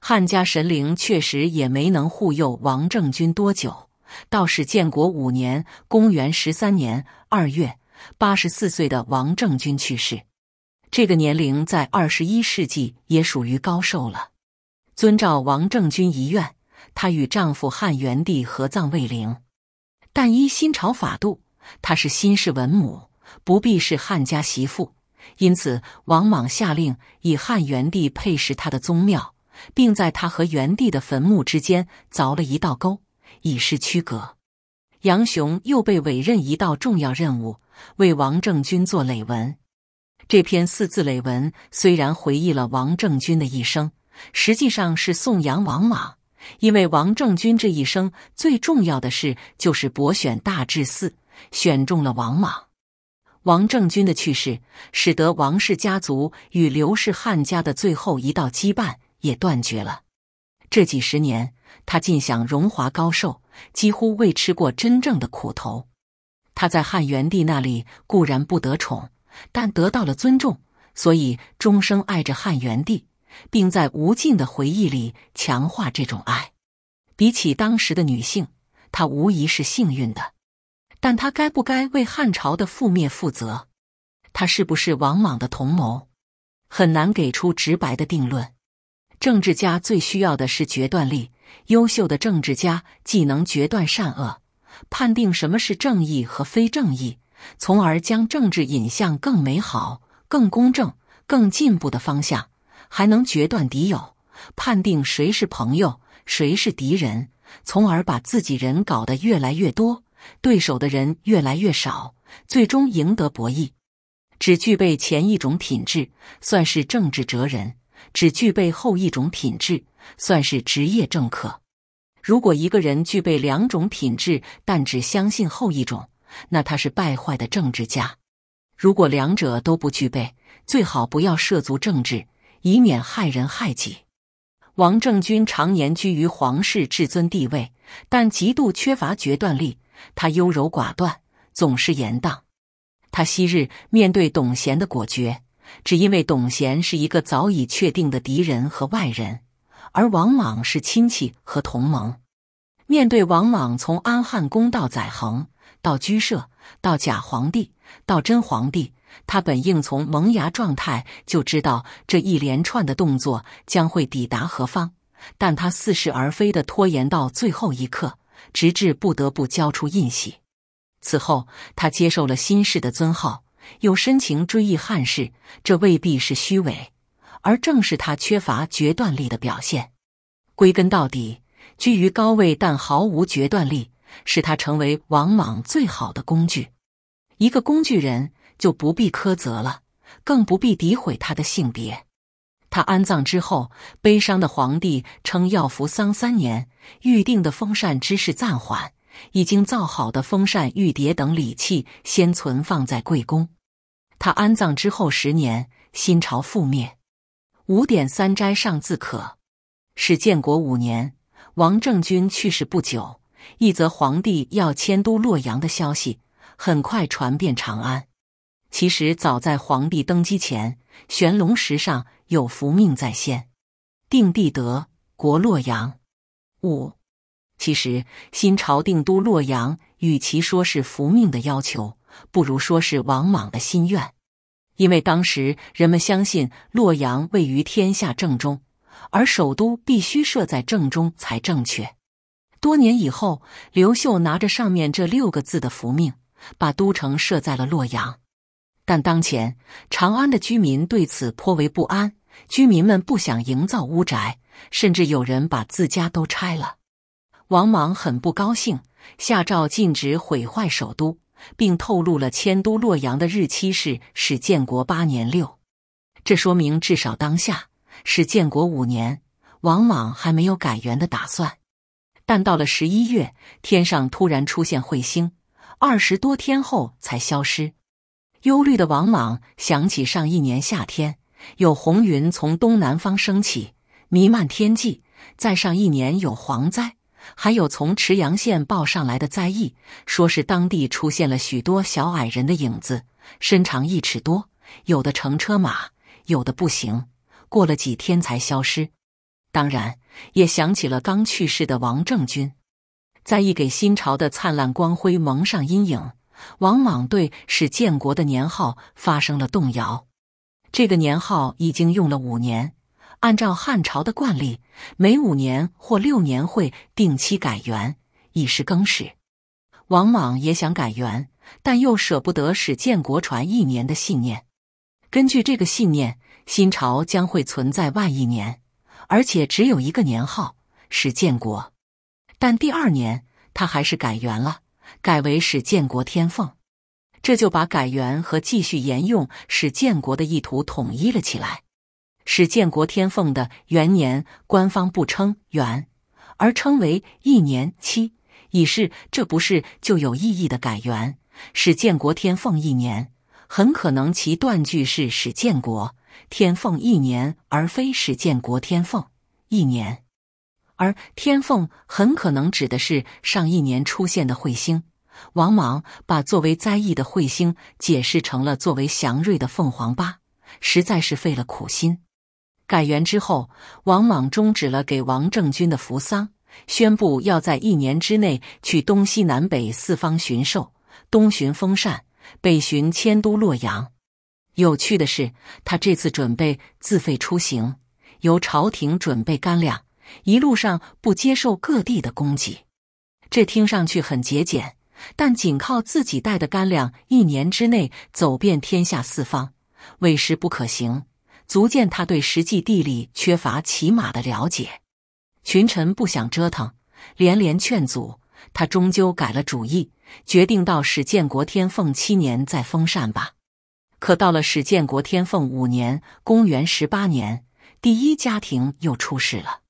汉家神灵确实也没能护佑王政君多久，倒是建国五年（公元十三年）二月，八十四岁的王政君去世。这个年龄在二十一世纪也属于高寿了。遵照王政君遗愿，她与丈夫汉元帝合葬卫陵。但依新朝法度，她是新氏文母，不必是汉家媳妇。因此，王莽下令以汉元帝配食他的宗庙，并在他和元帝的坟墓之间凿了一道沟，以示区隔。杨雄又被委任一道重要任务，为王政君做累文。这篇四字累文虽然回忆了王政君的一生，实际上是颂扬王莽。因为王政君这一生最重要的事就是博选大志寺，选中了王莽。王政君的去世，使得王氏家族与刘氏汉家的最后一道羁绊也断绝了。这几十年，他尽享荣华高寿，几乎未吃过真正的苦头。他在汉元帝那里固然不得宠，但得到了尊重，所以终生爱着汉元帝，并在无尽的回忆里强化这种爱。比起当时的女性，他无疑是幸运的。但他该不该为汉朝的覆灭负责？他是不是王莽的同谋？很难给出直白的定论。政治家最需要的是决断力。优秀的政治家既能决断善恶，判定什么是正义和非正义，从而将政治引向更美好、更公正、更进步的方向；还能决断敌友，判定谁是朋友，谁是敌人，从而把自己人搞得越来越多。对手的人越来越少，最终赢得博弈。只具备前一种品质，算是政治哲人；只具备后一种品质，算是职业政客。如果一个人具备两种品质，但只相信后一种，那他是败坏的政治家。如果两者都不具备，最好不要涉足政治，以免害人害己。王政君常年居于皇室至尊地位，但极度缺乏决断力。他优柔寡断，总是言当。他昔日面对董贤的果决，只因为董贤是一个早已确定的敌人和外人，而王莽是亲戚和同盟。面对王莽从安汉宫到宰衡，到居舍，到假皇帝到真皇帝，他本应从萌芽状态就知道这一连串的动作将会抵达何方，但他似是而非的拖延到最后一刻。直至不得不交出印玺。此后，他接受了新式的尊号，又深情追忆汉室，这未必是虚伪，而正是他缺乏决断力的表现。归根到底，居于高位但毫无决断力，使他成为王莽最好的工具。一个工具人就不必苛责了，更不必诋毁他的性别。他安葬之后，悲伤的皇帝称要服丧三年，预定的封禅之事暂缓，已经造好的封禅玉碟等礼器先存放在贵宫。他安葬之后十年，新朝覆灭。五点三斋上自可，是建国五年，王政君去世不久，一则皇帝要迁都洛阳的消息很快传遍长安。其实早在皇帝登基前，玄龙石上。有福命在先，定地德国洛阳五。其实，新朝定都洛阳，与其说是福命的要求，不如说是王莽的心愿。因为当时人们相信洛阳位于天下正中，而首都必须设在正中才正确。多年以后，刘秀拿着上面这六个字的福命，把都城设在了洛阳。但当前长安的居民对此颇为不安。居民们不想营造屋宅，甚至有人把自家都拆了。王莽很不高兴，下诏禁止毁坏首都，并透露了迁都洛阳的日期是始建国八年六。这说明至少当下始建国五年，王莽还没有改元的打算。但到了十一月，天上突然出现彗星，二十多天后才消失。忧虑的王莽想起上一年夏天。有红云从东南方升起，弥漫天际。再上一年有蝗灾，还有从池阳县报上来的灾异，说是当地出现了许多小矮人的影子，身长一尺多，有的乘车马，有的步行。过了几天才消失。当然，也想起了刚去世的王政君。灾异给新朝的灿烂光辉蒙上阴影，往往对史建国的年号发生了动摇。这个年号已经用了五年，按照汉朝的惯例，每五年或六年会定期改元，以示更始。王莽也想改元，但又舍不得使建国传一年的信念。根据这个信念，新朝将会存在万亿年，而且只有一个年号，使建国。但第二年他还是改元了，改为始建国天凤。这就把改元和继续沿用史建国的意图统一了起来，史建国天凤的元年官方不称元，而称为一年七，已是这不是就有意义的改元。使建国天凤一年，很可能其断句是使建国天凤一年，而非使建国天凤一年，而天凤很可能指的是上一年出现的彗星。王莽把作为灾异的彗星解释成了作为祥瑞的凤凰八，实在是费了苦心。改元之后，王莽终止了给王政君的扶桑，宣布要在一年之内去东西南北四方巡狩，东巡封禅，北巡迁都洛阳。有趣的是，他这次准备自费出行，由朝廷准备干粮，一路上不接受各地的供给，这听上去很节俭。但仅靠自己带的干粮，一年之内走遍天下四方，委实不可行，足见他对实际地理缺乏起码的了解。群臣不想折腾，连连劝阻，他终究改了主意，决定到史建国天凤七年再封禅吧。可到了史建国天凤五年（公元十八年），第一家庭又出事了，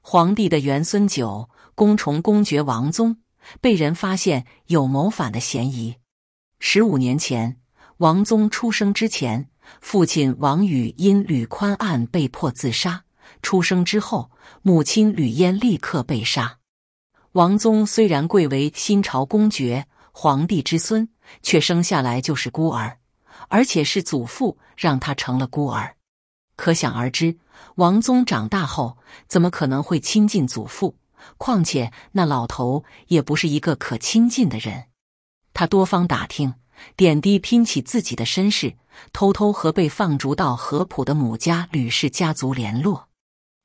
皇帝的元孙九公崇公爵王宗。被人发现有谋反的嫌疑。十五年前，王宗出生之前，父亲王宇因吕宽案被迫自杀；出生之后，母亲吕嫣立刻被杀。王宗虽然贵为新朝公爵、皇帝之孙，却生下来就是孤儿，而且是祖父让他成了孤儿。可想而知，王宗长大后怎么可能会亲近祖父？况且那老头也不是一个可亲近的人。他多方打听，点滴拼起自己的身世，偷偷和被放逐到河浦的母家吕氏家族联络。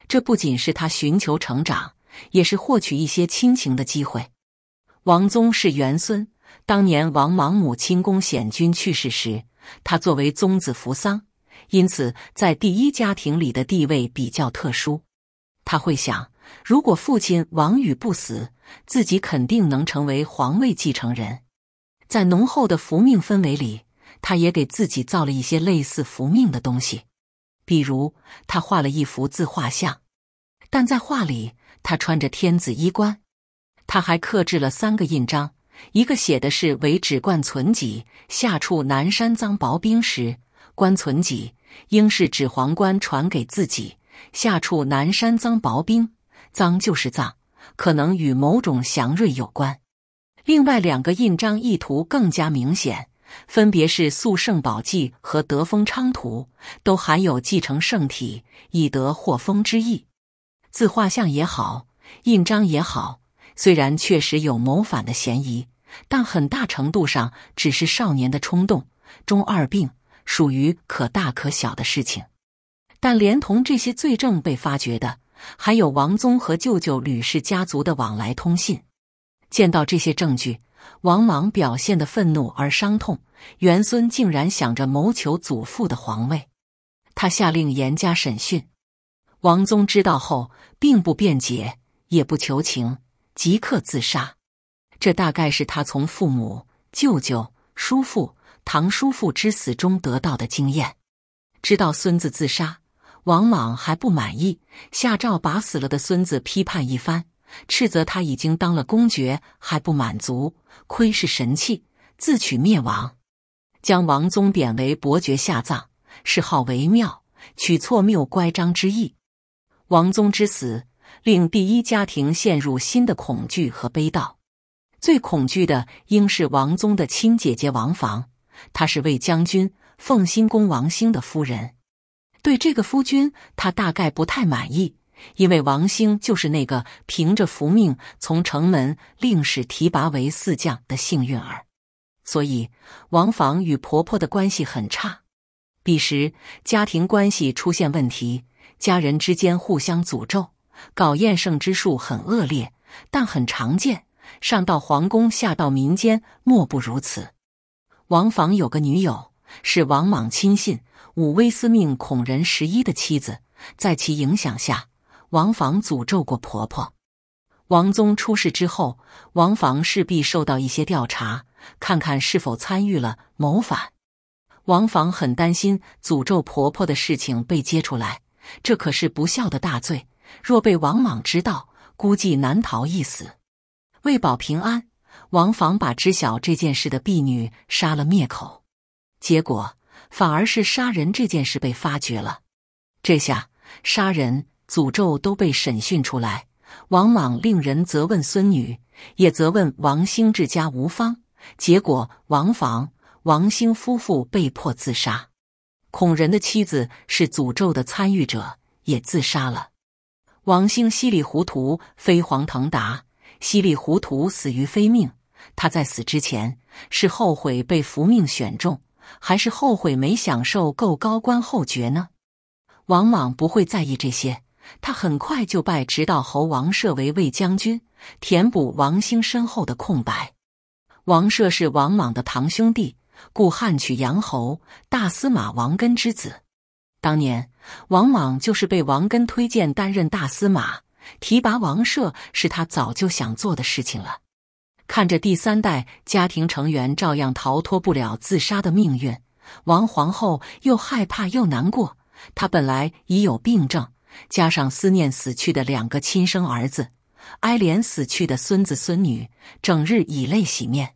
这不仅是他寻求成长，也是获取一些亲情的机会。王宗是元孙，当年王莽母亲公显君去世时，他作为宗子扶丧，因此在第一家庭里的地位比较特殊。他会想。如果父亲王禹不死，自己肯定能成为皇位继承人。在浓厚的福命氛围里，他也给自己造了一些类似福命的东西，比如他画了一幅自画像，但在画里他穿着天子衣冠。他还刻制了三个印章，一个写的是“为纸冠存己”，下处南山藏薄冰时，冠存己应是指皇冠传给自己。下处南山藏薄冰。脏就是脏，可能与某种祥瑞有关。另外两个印章意图更加明显，分别是“素圣宝记”和“德丰昌图”，都含有继承圣体、以德获封之意。字画像也好，印章也好，虽然确实有谋反的嫌疑，但很大程度上只是少年的冲动、中二病，属于可大可小的事情。但连同这些罪证被发掘的。还有王宗和舅舅吕氏家族的往来通信。见到这些证据，王莽表现的愤怒而伤痛。元孙竟然想着谋求祖父的皇位，他下令严加审讯。王宗知道后，并不辩解，也不求情，即刻自杀。这大概是他从父母、舅舅、叔父、堂叔父之死中得到的经验，知道孙子自杀。王莽还不满意，下诏把死了的孙子批判一番，斥责他已经当了公爵还不满足，亏是神器，自取灭亡。将王宗贬为伯爵下葬，谥号为庙，取错谬乖张之意。王宗之死令第一家庭陷入新的恐惧和悲悼。最恐惧的应是王宗的亲姐姐王房，她是魏将军奉新公王兴的夫人。对这个夫君，她大概不太满意，因为王兴就是那个凭着福命从城门令史提拔为四将的幸运儿，所以王房与婆婆的关系很差。彼时家庭关系出现问题，家人之间互相诅咒，搞厌胜之术很恶劣，但很常见，上到皇宫，下到民间，莫不如此。王房有个女友是王莽亲信。武威司命孔仁十一的妻子，在其影响下，王房诅咒过婆婆。王宗出事之后，王房势必受到一些调查，看看是否参与了谋反。王房很担心诅咒婆婆的事情被揭出来，这可是不孝的大罪。若被王莽知道，估计难逃一死。为保平安，王房把知晓这件事的婢女杀了灭口。结果。反而是杀人这件事被发觉了，这下杀人诅咒都被审讯出来，王莽令人责问孙女，也责问王兴治家无方，结果王房王兴夫妇被迫自杀。孔仁的妻子是诅咒的参与者，也自杀了。王兴稀里糊涂飞黄腾达，稀里糊涂死于非命。他在死之前是后悔被福命选中。还是后悔没享受够高官厚爵呢？王莽不会在意这些，他很快就拜直道侯王舍为卫将军，填补王兴身后的空白。王舍是王莽的堂兄弟，故汉曲阳侯大司马王根之子。当年王莽就是被王根推荐担任大司马，提拔王舍是他早就想做的事情了。看着第三代家庭成员照样逃脱不了自杀的命运，王皇后又害怕又难过。她本来已有病症，加上思念死去的两个亲生儿子，哀怜死去的孙子孙女，整日以泪洗面。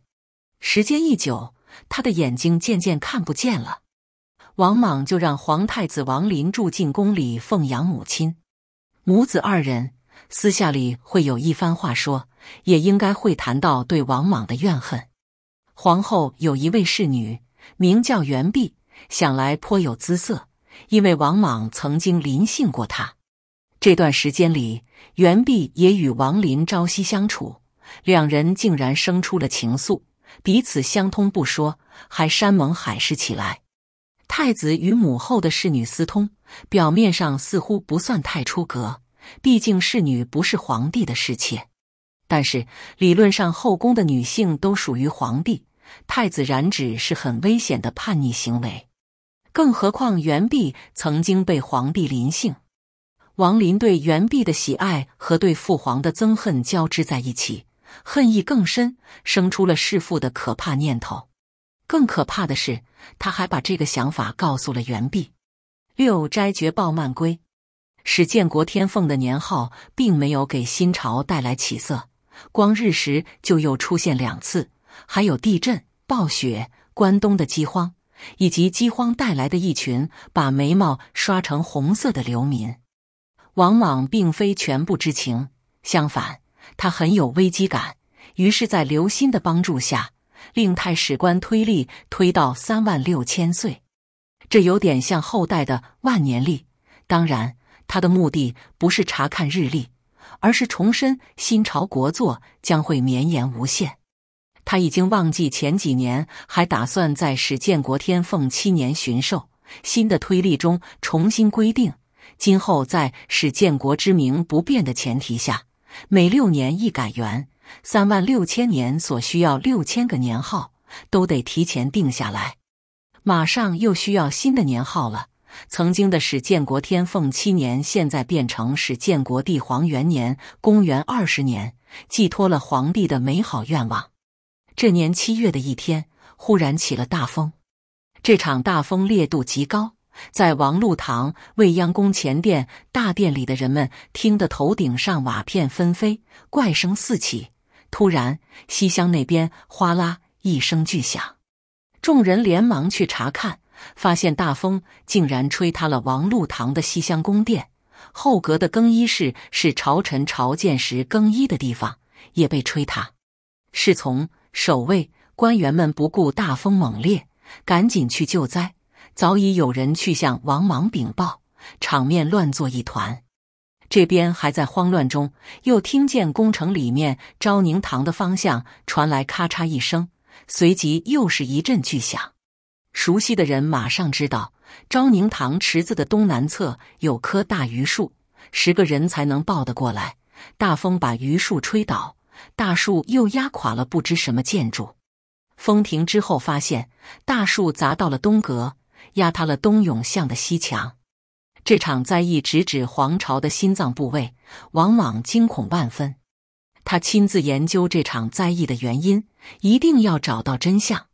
时间一久，她的眼睛渐渐看不见了。王莽就让皇太子王林住进宫里奉养母亲，母子二人私下里会有一番话说。也应该会谈到对王莽的怨恨。皇后有一位侍女名叫袁碧，想来颇有姿色。因为王莽曾经临幸过她，这段时间里，袁碧也与王林朝夕相处，两人竟然生出了情愫，彼此相通不说，还山盟海誓起来。太子与母后的侍女私通，表面上似乎不算太出格，毕竟侍女不是皇帝的侍妾。但是理论上，后宫的女性都属于皇帝，太子染指是很危险的叛逆行为。更何况元弼曾经被皇帝临幸，王林对元弼的喜爱和对父皇的憎恨交织在一起，恨意更深，生出了弑父的可怕念头。更可怕的是，他还把这个想法告诉了元弼。六摘绝暴慢规，使建国天凤的年号并没有给新朝带来起色。光日食就又出现两次，还有地震、暴雪、关东的饥荒，以及饥荒带来的一群把眉毛刷成红色的流民。往往并非全部知情，相反，他很有危机感。于是，在刘歆的帮助下，令太史官推力推到三万六千岁，这有点像后代的万年历。当然，他的目的不是查看日历。而是重申新朝国祚将会绵延无限。他已经忘记前几年还打算在始建国天凤七年巡狩新的推力中重新规定，今后在始建国之名不变的前提下，每六年一改元，三万六千年所需要六千个年号都得提前定下来。马上又需要新的年号了。曾经的始建国天凤七年，现在变成始建国帝皇元年，公元二十年，寄托了皇帝的美好愿望。这年七月的一天，忽然起了大风。这场大风烈度极高，在王禄堂未央宫前殿大殿里的人们听得头顶上瓦片纷飞，怪声四起。突然，西厢那边哗啦一声巨响，众人连忙去查看。发现大风竟然吹塌了王禄堂的西厢宫殿，后阁的更衣室是朝臣朝见时更衣的地方，也被吹塌。侍从、守卫、官员们不顾大风猛烈，赶紧去救灾。早已有人去向王莽禀报，场面乱作一团。这边还在慌乱中，又听见宫城里面昭宁堂的方向传来咔嚓一声，随即又是一阵巨响。熟悉的人马上知道，昭宁堂池子的东南侧有棵大榆树，十个人才能抱得过来。大风把榆树吹倒，大树又压垮了不知什么建筑。风停之后，发现大树砸到了东阁，压塌了东永巷的西墙。这场灾疫直指皇朝的心脏部位，王莽惊恐万分。他亲自研究这场灾疫的原因，一定要找到真相。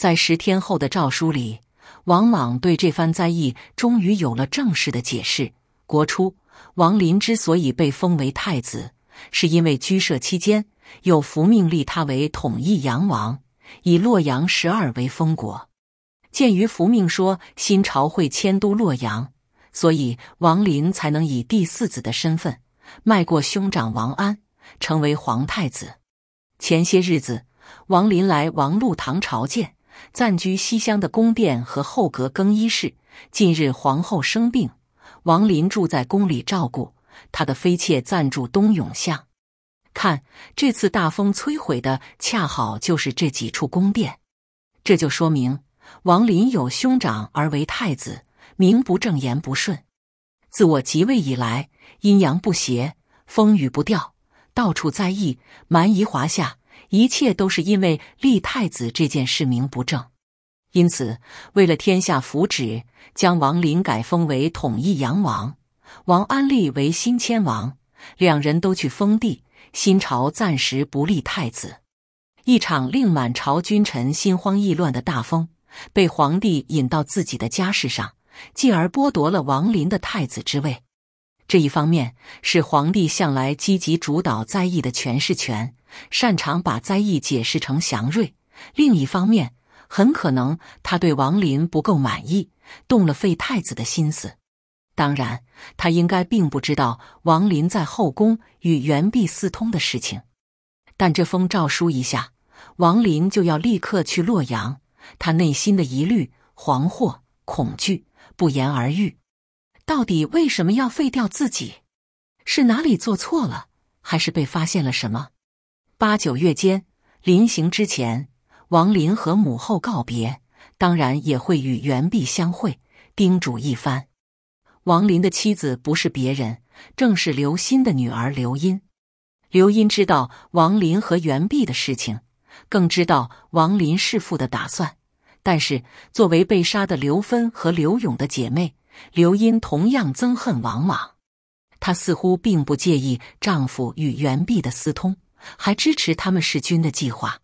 在十天后的诏书里，王莽对这番灾异终于有了正式的解释。国初，王林之所以被封为太子，是因为居舍期间，有福命立他为统一阳王，以洛阳十二为封国。鉴于福命说新朝会迁都洛阳，所以王林才能以第四子的身份，迈过兄长王安，成为皇太子。前些日子，王林来王路堂朝见。暂居西厢的宫殿和后阁更衣室。近日皇后生病，王林住在宫里照顾他的妃妾，暂住东永巷。看，这次大风摧毁的恰好就是这几处宫殿，这就说明王林有兄长而为太子，名不正言不顺。自我即位以来，阴阳不协，风雨不调，到处灾异，蛮夷华夏。一切都是因为立太子这件事名不正，因此为了天下福祉，将王林改封为统一阳王，王安立为新迁王，两人都去封地。新朝暂时不立太子，一场令满朝君臣心慌意乱的大风，被皇帝引到自己的家事上，继而剥夺了王林的太子之位。这一方面是皇帝向来积极主导灾疫的权势权。擅长把灾异解释成祥瑞，另一方面，很可能他对王林不够满意，动了废太子的心思。当然，他应该并不知道王林在后宫与元弼私通的事情。但这封诏书一下，王林就要立刻去洛阳，他内心的疑虑、惶惑、恐惧不言而喻。到底为什么要废掉自己？是哪里做错了，还是被发现了什么？八九月间，临行之前，王林和母后告别，当然也会与袁碧相会，叮嘱一番。王林的妻子不是别人，正是刘欣的女儿刘音。刘音知道王林和袁碧的事情，更知道王林弑父的打算。但是，作为被杀的刘芬和刘勇的姐妹，刘音同样憎恨王莽。她似乎并不介意丈夫与袁碧的私通。还支持他们弑君的计划。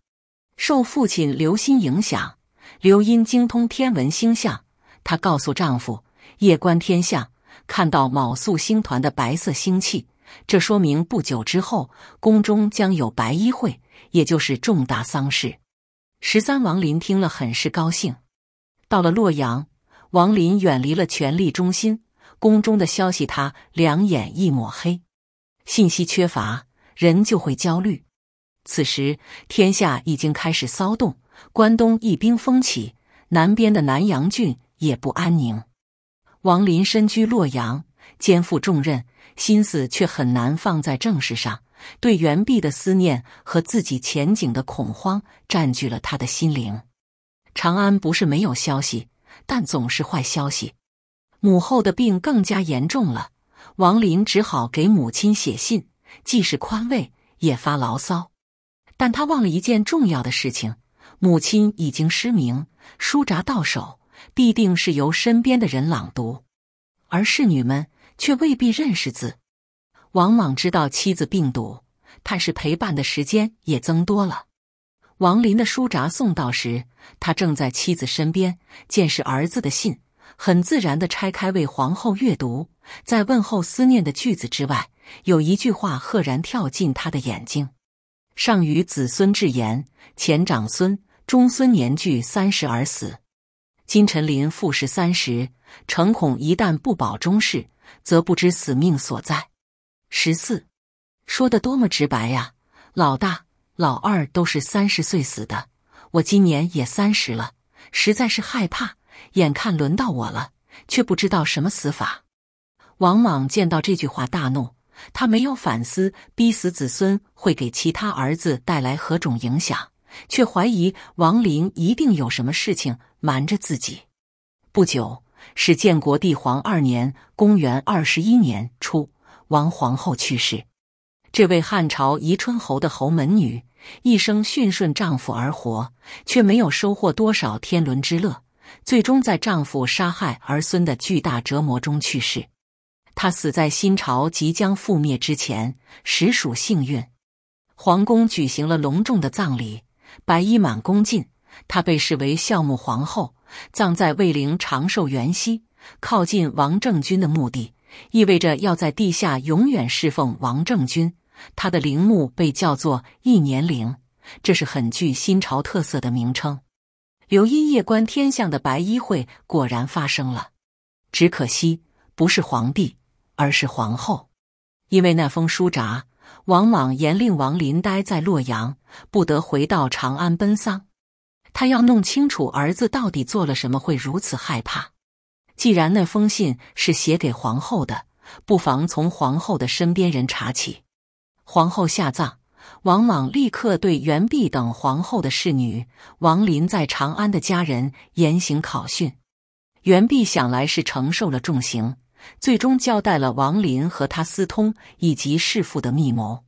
受父亲刘歆影响，刘因精通天文星象。她告诉丈夫，夜观天象，看到昴宿星团的白色星气，这说明不久之后宫中将有白衣会，也就是重大丧事。十三王林听了，很是高兴。到了洛阳，王林远离了权力中心，宫中的消息他两眼一抹黑，信息缺乏。人就会焦虑。此时，天下已经开始骚动，关东一兵风起，南边的南阳郡也不安宁。王林身居洛阳，肩负重任，心思却很难放在正事上。对袁弼的思念和自己前景的恐慌占据了他的心灵。长安不是没有消息，但总是坏消息。母后的病更加严重了，王林只好给母亲写信。既是宽慰，也发牢骚，但他忘了一件重要的事情：母亲已经失明，书札到手，必定是由身边的人朗读，而侍女们却未必认识字，往往知道妻子病笃，但是陪伴的时间也增多了。王林的书札送到时，他正在妻子身边，见是儿子的信，很自然的拆开为皇后阅读，在问候思念的句子之外。有一句话赫然跳进他的眼睛：“上与子孙至言，前长孙、中孙年距三十而死。金陈林复是三十，诚恐一旦不保终世，则不知死命所在。”十四，说的多么直白呀！老大、老二都是三十岁死的，我今年也三十了，实在是害怕。眼看轮到我了，却不知道什么死法。王莽见到这句话大怒。他没有反思逼死子孙会给其他儿子带来何种影响，却怀疑王陵一定有什么事情瞒着自己。不久，是建国帝皇二年，公元二十一年初，王皇后去世。这位汉朝宜春侯的侯门女，一生驯顺丈夫而活，却没有收获多少天伦之乐，最终在丈夫杀害儿孙的巨大折磨中去世。他死在新朝即将覆灭之前，实属幸运。皇宫举行了隆重的葬礼，白衣满宫禁。他被视为孝穆皇后，葬在魏陵长寿园西，靠近王政君的墓地，意味着要在地下永远侍奉王政君。他的陵墓被叫做一年陵，这是很具新朝特色的名称。刘因夜观天象的白衣会果然发生了，只可惜不是皇帝。而是皇后，因为那封书札，王莽严令王林待在洛阳，不得回到长安奔丧。他要弄清楚儿子到底做了什么，会如此害怕。既然那封信是写给皇后的，不妨从皇后的身边人查起。皇后下葬，王莽立刻对袁弼等皇后的侍女、王林在长安的家人严刑拷讯。袁弼想来是承受了重刑。最终交代了王林和他私通以及弑父的密谋，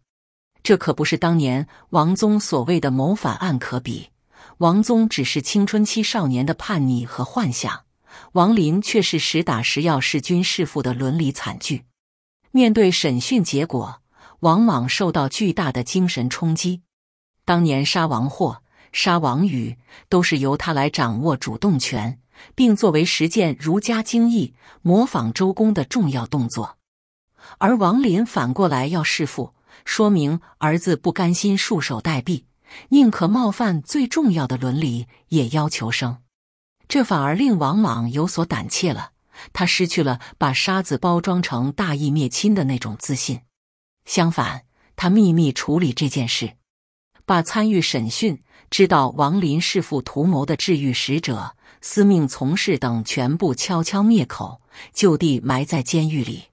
这可不是当年王宗所谓的谋反案可比。王宗只是青春期少年的叛逆和幻想，王林却是实打实要弑君弑父的伦理惨剧。面对审讯结果，往往受到巨大的精神冲击。当年杀王霍、杀王宇，都是由他来掌握主动权。并作为实践儒家精义、模仿周公的重要动作，而王林反过来要弑父，说明儿子不甘心束手待毙，宁可冒犯最重要的伦理，也要求生。这反而令王莽有所胆怯了，他失去了把沙子包装成大义灭亲的那种自信。相反，他秘密处理这件事，把参与审讯、知道王林弑父图谋的治愈使者。司命、从事等全部悄悄灭口，就地埋在监狱里。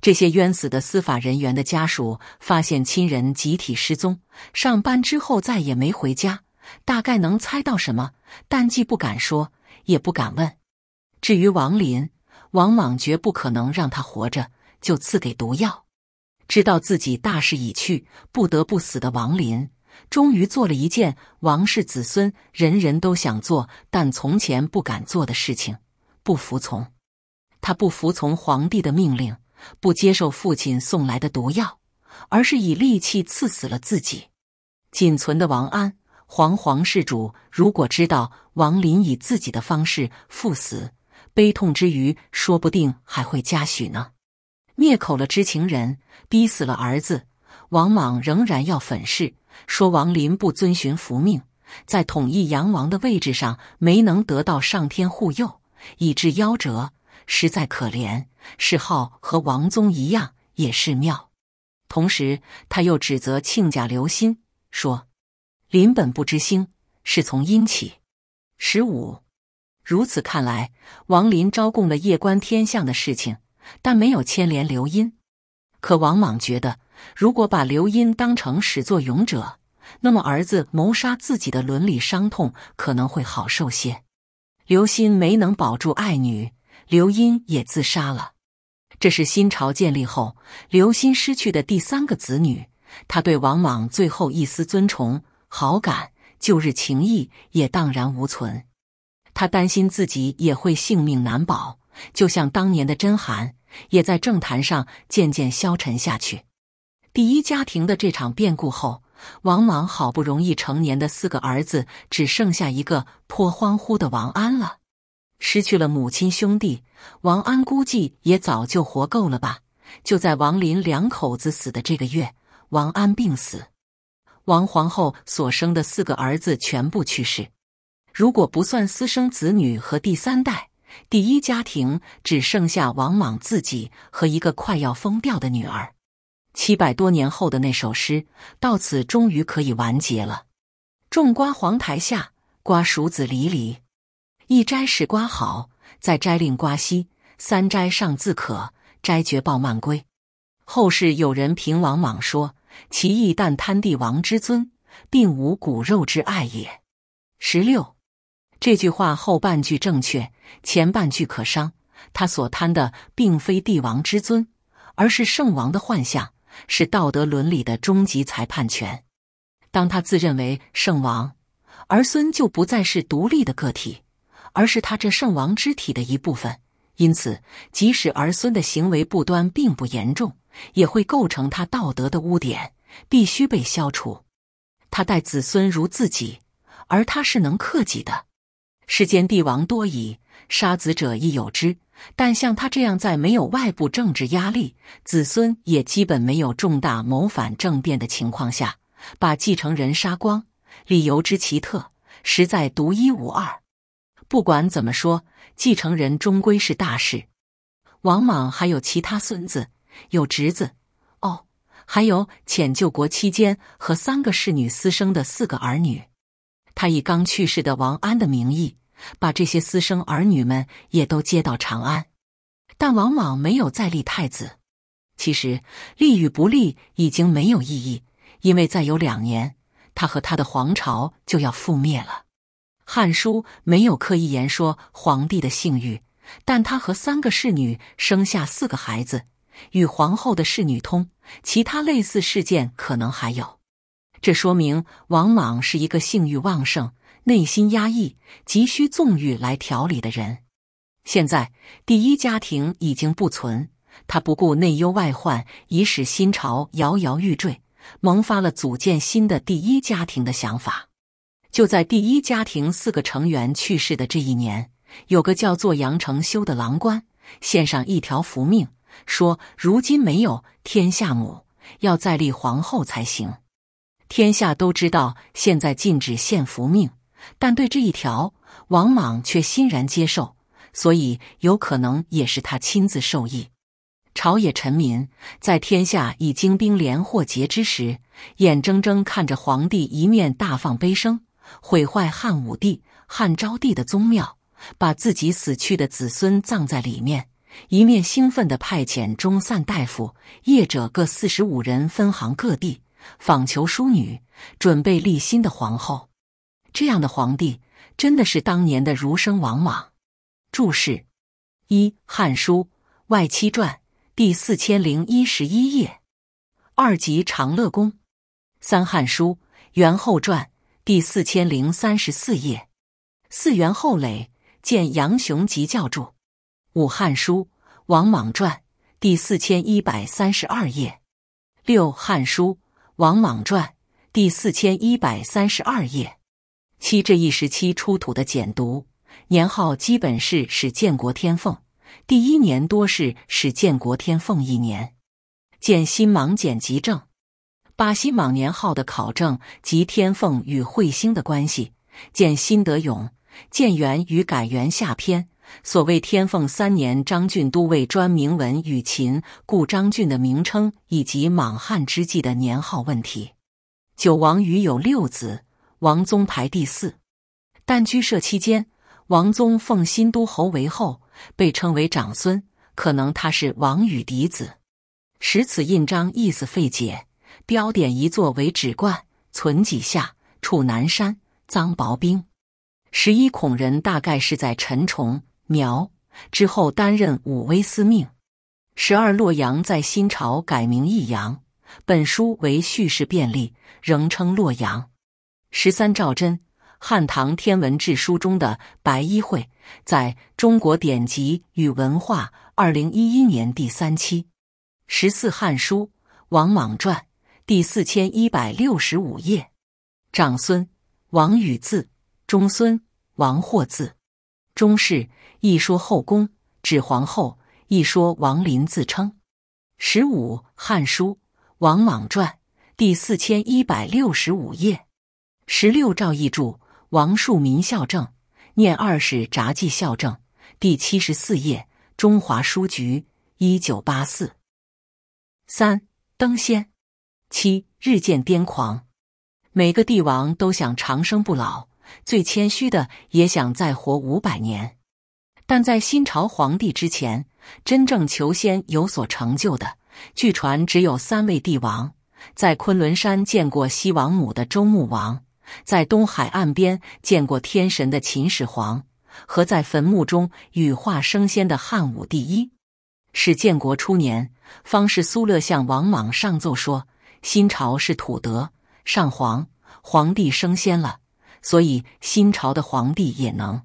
这些冤死的司法人员的家属发现亲人集体失踪，上班之后再也没回家，大概能猜到什么，但既不敢说，也不敢问。至于王林，王莽绝不可能让他活着，就赐给毒药。知道自己大势已去，不得不死的王林。终于做了一件王氏子孙人人都想做但从前不敢做的事情，不服从，他不服从皇帝的命令，不接受父亲送来的毒药，而是以利器刺死了自己。仅存的王安，皇皇室主，如果知道王林以自己的方式赴死，悲痛之余，说不定还会嘉许呢。灭口了知情人，逼死了儿子，王莽仍然要粉饰。说王林不遵循福命，在统一阳王的位置上没能得到上天护佑，以致夭折，实在可怜。谥号和王宗一样，也是庙。同时，他又指责亲家刘鑫说：“林本不知兴，是从阴起。”十五，如此看来，王林招供了夜观天象的事情，但没有牵连刘因。可王莽觉得。如果把刘音当成始作俑者，那么儿子谋杀自己的伦理伤痛可能会好受些。刘鑫没能保住爱女，刘音也自杀了。这是新朝建立后刘鑫失去的第三个子女。他对王莽最后一丝尊崇、好感、旧日情谊也荡然无存。他担心自己也会性命难保，就像当年的甄嬛，也在政坛上渐渐消沉下去。第一家庭的这场变故后，王莽好不容易成年的四个儿子只剩下一个颇欢呼的王安了。失去了母亲兄弟，王安估计也早就活够了吧。就在王林两口子死的这个月，王安病死。王皇后所生的四个儿子全部去世。如果不算私生子女和第三代，第一家庭只剩下王莽自己和一个快要疯掉的女儿。七百多年后的那首诗，到此终于可以完结了。种瓜黄台下，瓜熟子离离。一摘是瓜好，再摘令瓜稀。三摘尚自可，摘绝抱蔓归。后世有人评王莽说，其意但贪帝王之尊，并无骨肉之爱也。十六，这句话后半句正确，前半句可伤。他所贪的并非帝王之尊，而是圣王的幻象。是道德伦理的终极裁判权。当他自认为圣王，儿孙就不再是独立的个体，而是他这圣王之体的一部分。因此，即使儿孙的行为不端并不严重，也会构成他道德的污点，必须被消除。他待子孙如自己，而他是能克己的。世间帝王多矣，杀子者亦有之。但像他这样，在没有外部政治压力、子孙也基本没有重大谋反政变的情况下，把继承人杀光，理由之奇特，实在独一无二。不管怎么说，继承人终归是大事。王莽还有其他孙子，有侄子，哦，还有遣救国期间和三个侍女私生的四个儿女。他以刚去世的王安的名义。把这些私生儿女们也都接到长安，但王莽没有再立太子。其实立与不立已经没有意义，因为再有两年，他和他的皇朝就要覆灭了。《汉书》没有刻意言说皇帝的性欲，但他和三个侍女生下四个孩子，与皇后的侍女通，其他类似事件可能还有。这说明王莽是一个性欲旺盛。内心压抑，急需纵欲来调理的人，现在第一家庭已经不存。他不顾内忧外患，已使新朝摇摇欲坠，萌发了组建新的第一家庭的想法。就在第一家庭四个成员去世的这一年，有个叫做杨承修的郎官献上一条福命，说：“如今没有天下母，要再立皇后才行。”天下都知道，现在禁止献福命。但对这一条，王莽却欣然接受，所以有可能也是他亲自授意。朝野臣民在天下已兵连祸结之时，眼睁睁看着皇帝一面大放悲声，毁坏汉武帝、汉昭帝的宗庙，把自己死去的子孙葬在里面，一面兴奋地派遣中散大夫、业者各四十五人分行各地，访求淑女，准备立新的皇后。这样的皇帝真的是当年的儒生王莽。注释：一，《汉书·外戚传》第四千零一十一页；二，《集长乐宫》；三，《汉书·元后传》第四千零三十四页；四，《元后累》见杨雄集教注《五汉书·王莽传》第四千一百三十二页；六，《汉书·王莽传》第四千一百三十二页。七这一时期出土的简牍年号基本是始建国天凤第一年多是始建国天凤一年。见新莽简辑证，把新莽年号的考证及天凤与彗星的关系，见辛德勇《建元与改元下篇》。所谓天凤三年，张俊都尉专明文与秦故张俊的名称以及莽汉之际的年号问题。九王宇有六子。王宗排第四，但居舍期间，王宗奉新都侯为后，被称为长孙，可能他是王与嫡子。使此印章意思费解，标点一座为纸冠存几下。处南山臧薄冰，十一孔人大概是在陈崇苗之后担任武威司命。十二洛阳在新朝改名益阳，本书为叙事便利，仍称洛阳。十三赵祯，汉唐天文志书》中的白衣会，在《中国典籍与文化》二零一一年第三期。十四，《汉书·王莽传》第四千一百六十五页。长孙王宇字，中孙王获字。中氏一说后宫指皇后，一说王林自称。十五，《汉书·王莽传》第四千一百六十五页。十六赵翼注，王树民校正，《念二史札记校正》第七十四页，中华书局，一九八四。三登仙，七日渐癫狂。每个帝王都想长生不老，最谦虚的也想再活五百年。但在新朝皇帝之前，真正求仙有所成就的，据传只有三位帝王，在昆仑山见过西王母的周穆王。在东海岸边见过天神的秦始皇，和在坟墓中羽化升仙的汉武帝，一是建国初年，方士苏乐向王莽上奏说：新朝是土德，上皇皇帝升仙了，所以新朝的皇帝也能。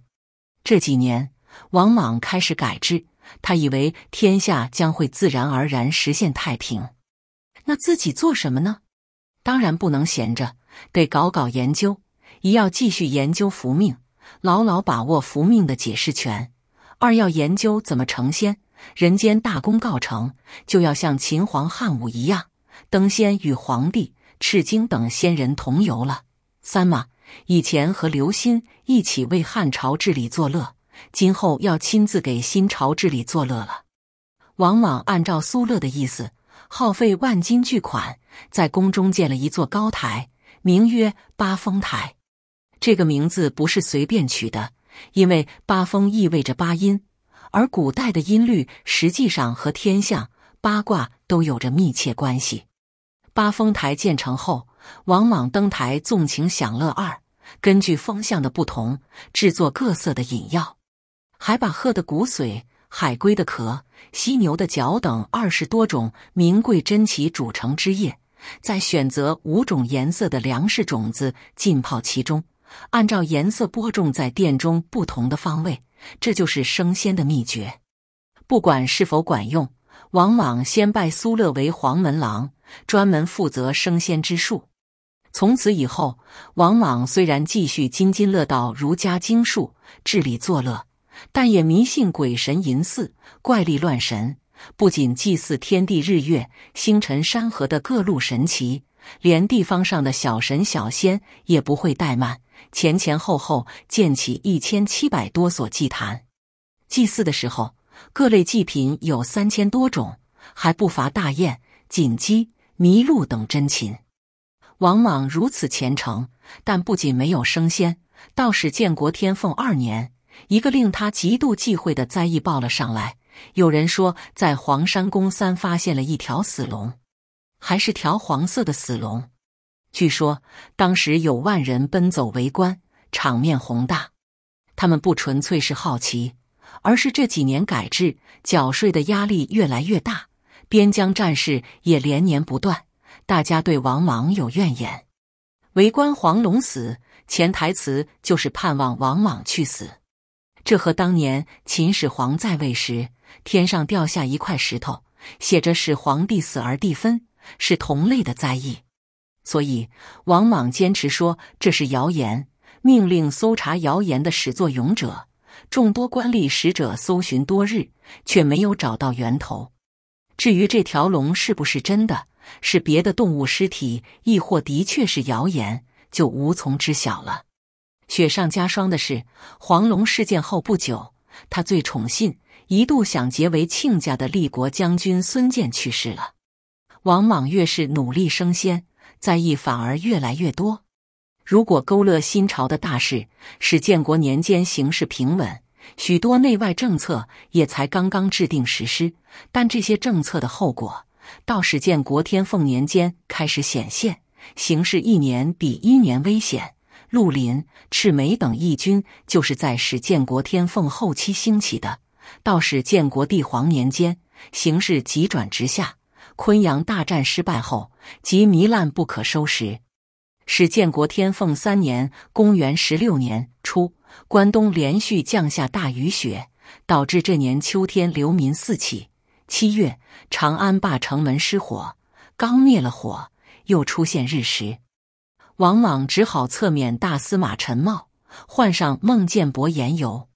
这几年，王莽开始改制，他以为天下将会自然而然实现太平，那自己做什么呢？当然不能闲着。得搞搞研究，一要继续研究福命，牢牢把握福命的解释权；二要研究怎么成仙，人间大功告成，就要像秦皇汉武一样登仙，与皇帝、赤经等仙人同游了。三嘛，以前和刘歆一起为汉朝治理作乐，今后要亲自给新朝治理作乐了。王莽按照苏乐的意思，耗费万金巨款，在宫中建了一座高台。名曰八风台，这个名字不是随便取的，因为八风意味着八音，而古代的音律实际上和天象、八卦都有着密切关系。八风台建成后，王莽登台纵情享乐。二，根据风向的不同，制作各色的饮药，还把鹤的骨髓、海龟的壳、犀牛的角等二十多种名贵珍奇煮成汁液。再选择五种颜色的粮食种子浸泡其中，按照颜色播种在殿中不同的方位，这就是升仙的秘诀。不管是否管用，往往先拜苏乐为黄门郎，专门负责升仙之术。从此以后，王莽虽然继续津津乐道儒家经术、治理作乐，但也迷信鬼神、淫祀、怪力乱神。不仅祭祀天地日月星辰山河的各路神奇，连地方上的小神小仙也不会怠慢。前前后后建起一千七百多所祭坛，祭祀的时候，各类祭品有三千多种，还不乏大雁、锦鸡、麋鹿等珍禽。王莽如此虔诚，但不仅没有升仙，倒是建国天凤二年，一个令他极度忌讳的灾异报了上来。有人说，在黄山宫三发现了一条死龙，还是条黄色的死龙。据说当时有万人奔走围观，场面宏大。他们不纯粹是好奇，而是这几年改制、缴税的压力越来越大，边疆战事也连年不断，大家对王莽有怨言。围观黄龙死，潜台词就是盼望王莽去死。这和当年秦始皇在位时。天上掉下一块石头，写着“使皇帝死而地分”，是同类的灾异，所以王莽坚持说这是谣言，命令搜查谣言的始作俑者。众多官吏、使者搜寻多日，却没有找到源头。至于这条龙是不是真的，是别的动物尸体，亦或的确是谣言，就无从知晓了。雪上加霜的是，黄龙事件后不久，他最宠信。一度想结为亲家的立国将军孙建去世了，王莽越是努力升仙，在意反而越来越多。如果勾勒新朝的大事，使建国年间形势平稳，许多内外政策也才刚刚制定实施，但这些政策的后果，到始建国天凤年间开始显现，形势一年比一年危险。绿林、赤眉等义军就是在始建国天凤后期兴起的。倒是建国帝皇年间，形势急转直下。昆阳大战失败后，即糜烂不可收拾。是建国天凤三年（公元十六年）初，关东连续降下大雨雪，导致这年秋天流民四起。七月，长安坝城门失火，刚灭了火，又出现日食。王莽只好侧免大司马陈茂，换上孟建伯言游。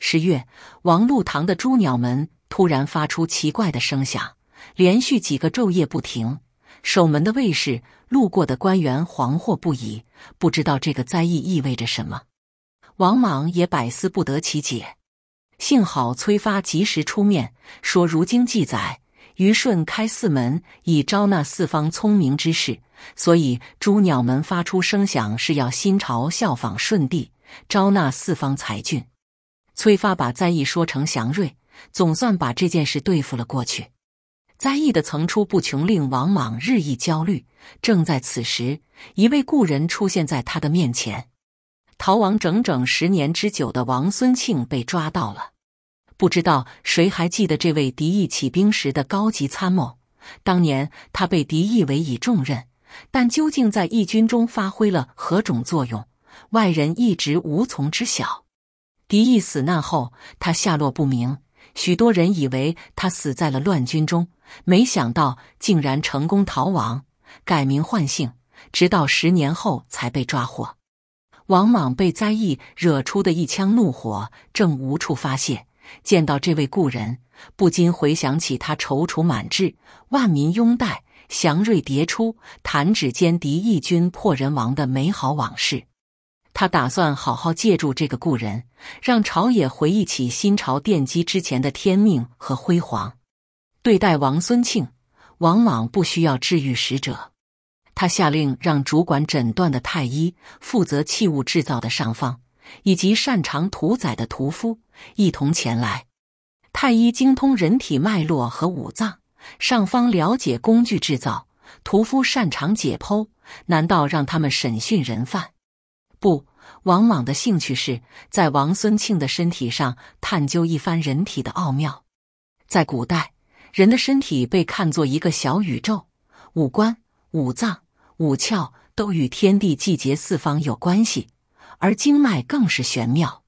十月，王禄堂的朱鸟门突然发出奇怪的声响，连续几个昼夜不停。守门的卫士、路过的官员惶惑不已，不知道这个灾异意味着什么。王莽也百思不得其解。幸好崔发及时出面，说：“如今记载，虞舜开四门以招纳四方聪明之士，所以朱鸟门发出声响是要新朝效仿舜帝，招纳四方才俊。”崔发把灾异说成祥瑞，总算把这件事对付了过去。灾异的层出不穷令王莽日益焦虑。正在此时，一位故人出现在他的面前。逃亡整整十年之久的王孙庆被抓到了。不知道谁还记得这位敌意起兵时的高级参谋？当年他被敌意委以重任，但究竟在义军中发挥了何种作用，外人一直无从知晓。敌役死难后，他下落不明。许多人以为他死在了乱军中，没想到竟然成功逃亡，改名换姓，直到十年后才被抓获。王莽被灾疫惹出的一腔怒火正无处发泄，见到这位故人，不禁回想起他踌躇满志、万民拥戴、祥瑞迭出、弹指间敌意军破人亡的美好往事。他打算好好借助这个故人，让朝野回忆起新朝奠基之前的天命和辉煌。对待王孙庆，往往不需要治愈使者。他下令让主管诊断的太医、负责器物制造的尚方，以及擅长屠宰的屠夫一同前来。太医精通人体脉络和五脏，尚方了解工具制造，屠夫擅长解剖。难道让他们审讯人犯？不。王莽的兴趣是在王孙庆的身体上探究一番人体的奥妙。在古代，人的身体被看作一个小宇宙，五官、五脏、五窍都与天地、季节、四方有关系，而经脉更是玄妙。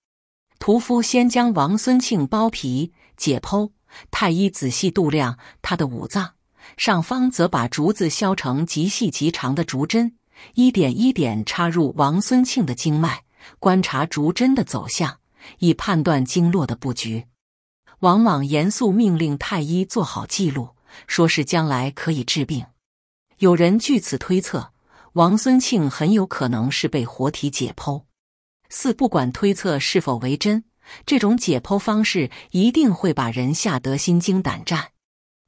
屠夫先将王孙庆剥皮解剖，太医仔细度量他的五脏，上方则把竹子削成极细极长的竹针。一点一点插入王孙庆的经脉，观察竹针的走向，以判断经络的布局。往往严肃命令太医做好记录，说是将来可以治病。有人据此推测，王孙庆很有可能是被活体解剖。四不管推测是否为真，这种解剖方式一定会把人吓得心惊胆战。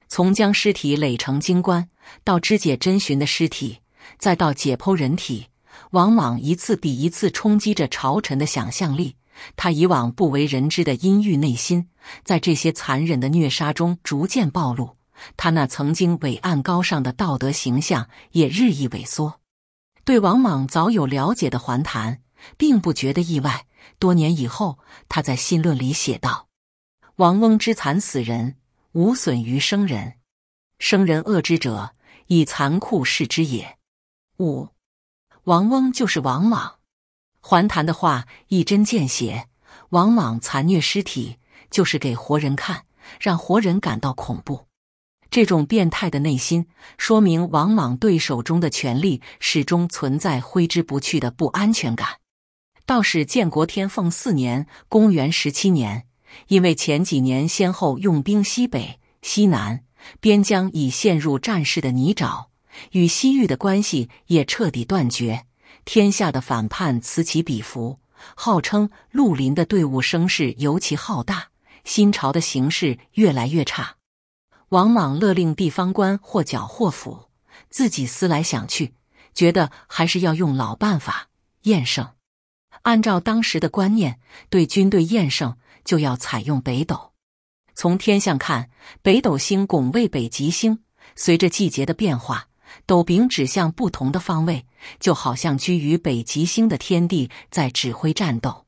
从将尸体垒成金棺，到肢解真寻的尸体。再到解剖人体，往往一次比一次冲击着朝臣的想象力。他以往不为人知的阴郁内心，在这些残忍的虐杀中逐渐暴露。他那曾经伟岸高尚的道德形象也日益萎缩。对王莽早有了解的桓谭，并不觉得意外。多年以后，他在《新论》里写道：“王翁之惨死人，无损于生人；生人恶之者，以残酷视之也。”五，王翁就是王莽。还谈的话一针见血。王莽残虐尸体，就是给活人看，让活人感到恐怖。这种变态的内心，说明王莽对手中的权力始终存在挥之不去的不安全感。倒是建国天凤四年（公元十七年），因为前几年先后用兵西北、西南，边疆已陷入战事的泥沼。与西域的关系也彻底断绝，天下的反叛此起彼伏，号称绿林的队伍声势尤其浩大，新朝的形势越来越差。王莽勒令地方官或缴或斧，自己思来想去，觉得还是要用老办法验胜。按照当时的观念，对军队验胜就要采用北斗。从天象看，北斗星拱卫北极星，随着季节的变化。斗柄指向不同的方位，就好像居于北极星的天帝在指挥战斗。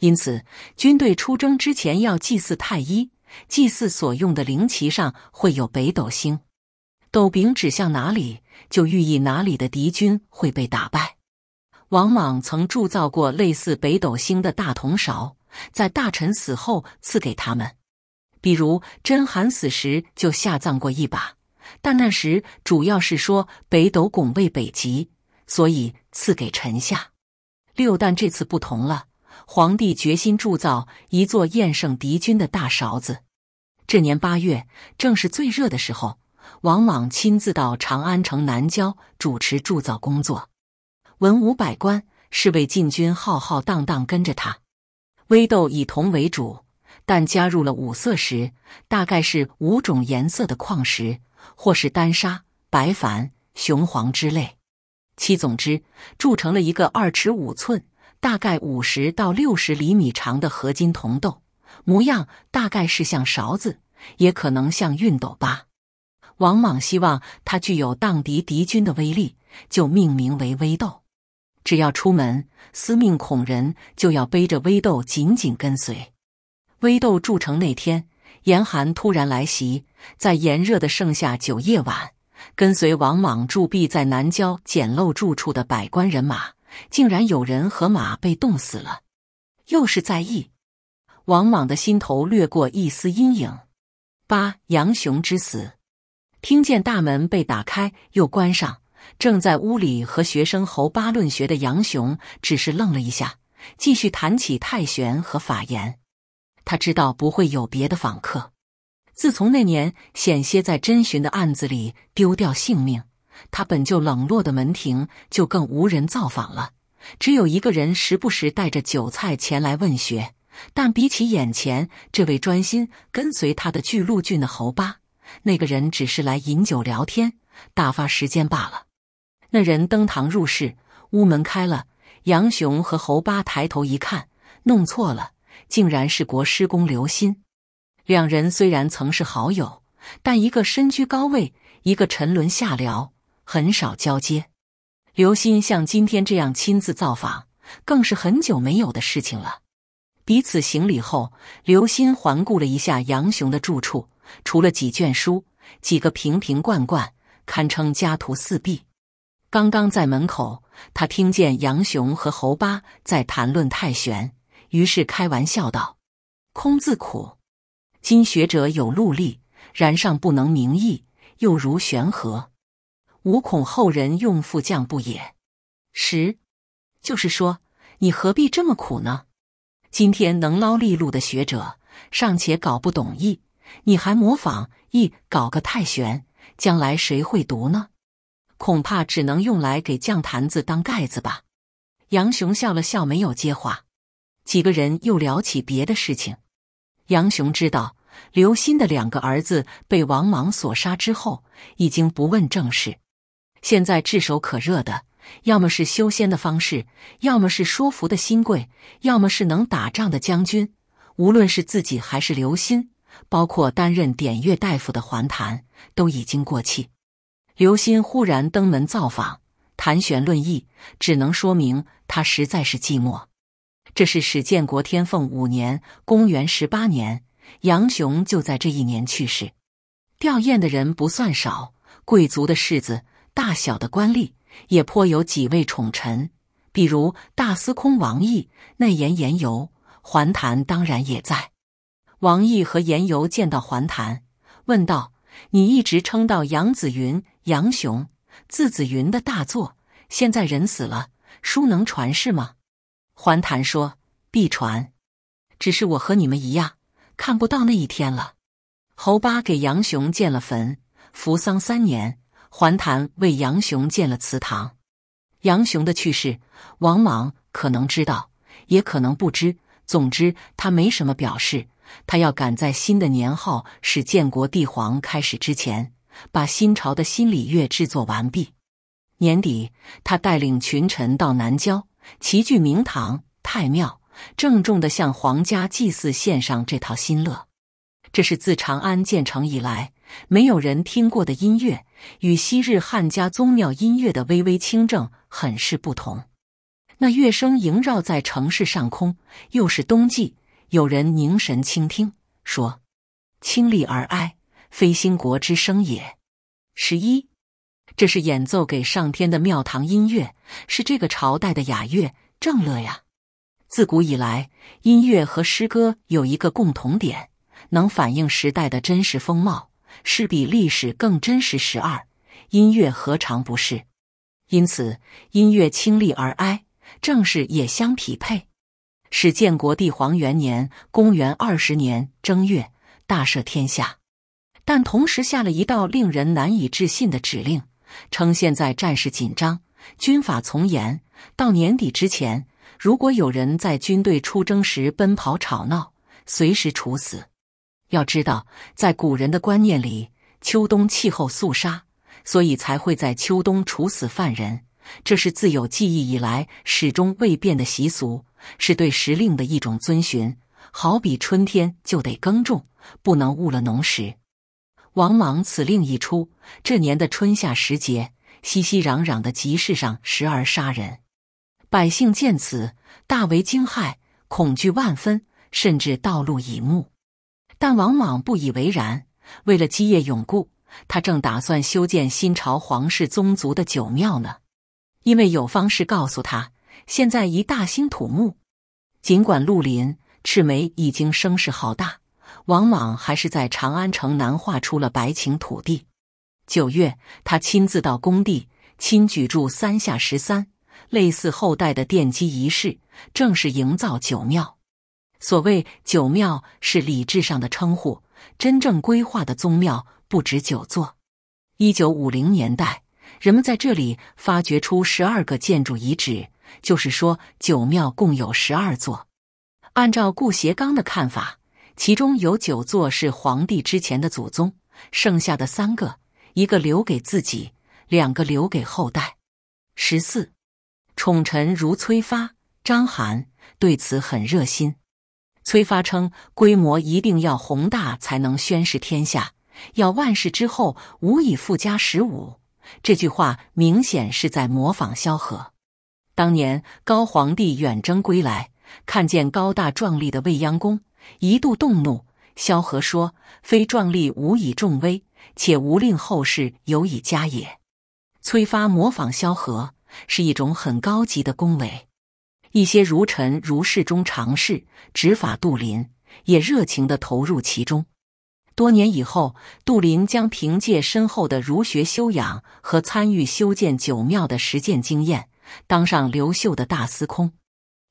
因此，军队出征之前要祭祀太一，祭祀所用的灵旗上会有北斗星。斗柄指向哪里，就寓意哪里的敌军会被打败。王莽曾铸造过类似北斗星的大铜勺，在大臣死后赐给他们，比如甄邯死时就下葬过一把。但那时主要是说北斗拱卫北极，所以赐给臣下。六旦这次不同了，皇帝决心铸造一座宴胜敌军的大勺子。这年八月正是最热的时候，王莽亲自到长安城南郊主持铸造工作，文武百官、侍卫禁军浩浩荡荡跟着他。微豆以铜为主，但加入了五色石，大概是五种颜色的矿石。或是丹砂、白矾、雄黄之类。七，总之铸成了一个二尺五寸，大概五十到六十厘米长的合金铜豆，模样大概是像勺子，也可能像熨斗吧。王莽希望它具有荡涤敌军的威力，就命名为微豆。只要出门，司命孔人就要背着微豆紧紧跟随。微豆铸成那天。严寒突然来袭，在炎热的盛夏九夜晚，跟随王莽驻跸在南郊简陋住处的百官人马，竟然有人和马被冻死了。又是在意王莽的心头掠过一丝阴影。八杨雄之死，听见大门被打开又关上，正在屋里和学生侯巴论学的杨雄，只是愣了一下，继续谈起太玄和法言。他知道不会有别的访客。自从那年险些在甄寻的案子里丢掉性命，他本就冷落的门庭就更无人造访了。只有一个人时不时带着酒菜前来问学，但比起眼前这位专心跟随他的巨鹿郡的侯八，那个人只是来饮酒聊天、打发时间罢了。那人登堂入室，屋门开了，杨雄和侯八抬头一看，弄错了。竟然是国师公刘鑫。两人虽然曾是好友，但一个身居高位，一个沉沦下僚，很少交接。刘鑫像今天这样亲自造访，更是很久没有的事情了。彼此行礼后，刘鑫环顾了一下杨雄的住处，除了几卷书、几个瓶瓶罐罐，堪称家徒四壁。刚刚在门口，他听见杨雄和侯八在谈论泰玄。于是开玩笑道：“空自苦，今学者有戮力，然尚不能明义，又如玄何？吾恐后人用复将不也。”十，就是说，你何必这么苦呢？今天能捞利禄的学者尚且搞不懂义，你还模仿义搞个太玄，将来谁会读呢？恐怕只能用来给酱坛子当盖子吧。杨雄笑了笑，没有接话。几个人又聊起别的事情。杨雄知道刘鑫的两个儿子被王莽所杀之后，已经不问政事。现在炙手可热的，要么是修仙的方式，要么是说服的新贵，要么是能打仗的将军。无论是自己还是刘鑫，包括担任典乐大夫的桓谭，都已经过气。刘鑫忽然登门造访，谈玄论义，只能说明他实在是寂寞。这是史建国天凤五年，公元十八年，杨雄就在这一年去世。吊唁的人不算少，贵族的世子、大小的官吏也颇有几位宠臣，比如大司空王意、内言言游，桓谭，当然也在。王意和言游见到桓谭，问道：“你一直称道杨子云、杨雄，字子云的大作，现在人死了，书能传世吗？”桓谭说：“必传，只是我和你们一样，看不到那一天了。”侯巴给杨雄建了坟，扶丧三年。桓谭为杨雄建了祠堂。杨雄的去世，王莽可能知道，也可能不知。总之，他没什么表示。他要赶在新的年号使建国帝皇开始之前，把新朝的新礼乐制作完毕。年底，他带领群臣到南郊。齐聚明堂太庙，郑重地向皇家祭祀献上这套新乐。这是自长安建成以来，没有人听过的音乐，与昔日汉家宗庙音乐的微微清正很是不同。那乐声萦绕在城市上空，又是冬季，有人凝神倾听，说：“清丽而哀，非兴国之声也。”十一。这是演奏给上天的庙堂音乐，是这个朝代的雅乐正乐呀。自古以来，音乐和诗歌有一个共同点，能反映时代的真实风貌，是比历史更真实。十二，音乐何尝不是？因此，音乐清丽而哀，正是也相匹配。是建国帝皇元年，公元二十年正月，大赦天下，但同时下了一道令人难以置信的指令。称现在战事紧张，军法从严。到年底之前，如果有人在军队出征时奔跑吵闹，随时处死。要知道，在古人的观念里，秋冬气候肃杀，所以才会在秋冬处死犯人。这是自有记忆以来始终未变的习俗，是对时令的一种遵循。好比春天就得耕种，不能误了农时。王莽此令一出，这年的春夏时节，熙熙攘攘的集市上时而杀人，百姓见此大为惊骇，恐惧万分，甚至道路已目。但王莽不以为然，为了基业永固，他正打算修建新朝皇室宗族的九庙呢。因为有方士告诉他，现在一大兴土木，尽管绿林、赤眉已经声势浩大。往往还是在长安城南划出了白情土地。九月，他亲自到工地，亲举住三下十三，类似后代的奠基仪式，正式营造九庙。所谓九庙是礼制上的称呼，真正规划的宗庙不止九座。一九五零年代，人们在这里发掘出十二个建筑遗址，就是说九庙共有十二座。按照顾颉刚的看法。其中有九座是皇帝之前的祖宗，剩下的三个，一个留给自己，两个留给后代。十四，宠臣如崔发、章邯对此很热心。崔发称，规模一定要宏大，才能宣示天下，要万世之后无以复加。十五，这句话明显是在模仿萧何。当年高皇帝远征归来，看见高大壮丽的未央宫。一度动怒，萧何说：“非壮丽无以重威，且无令后世有以加也。”崔发模仿萧何，是一种很高级的恭维。一些儒臣、如士中尝试执法杜林，也热情地投入其中。多年以后，杜林将凭借深厚的儒学修养和参与修建九庙的实践经验，当上刘秀的大司空。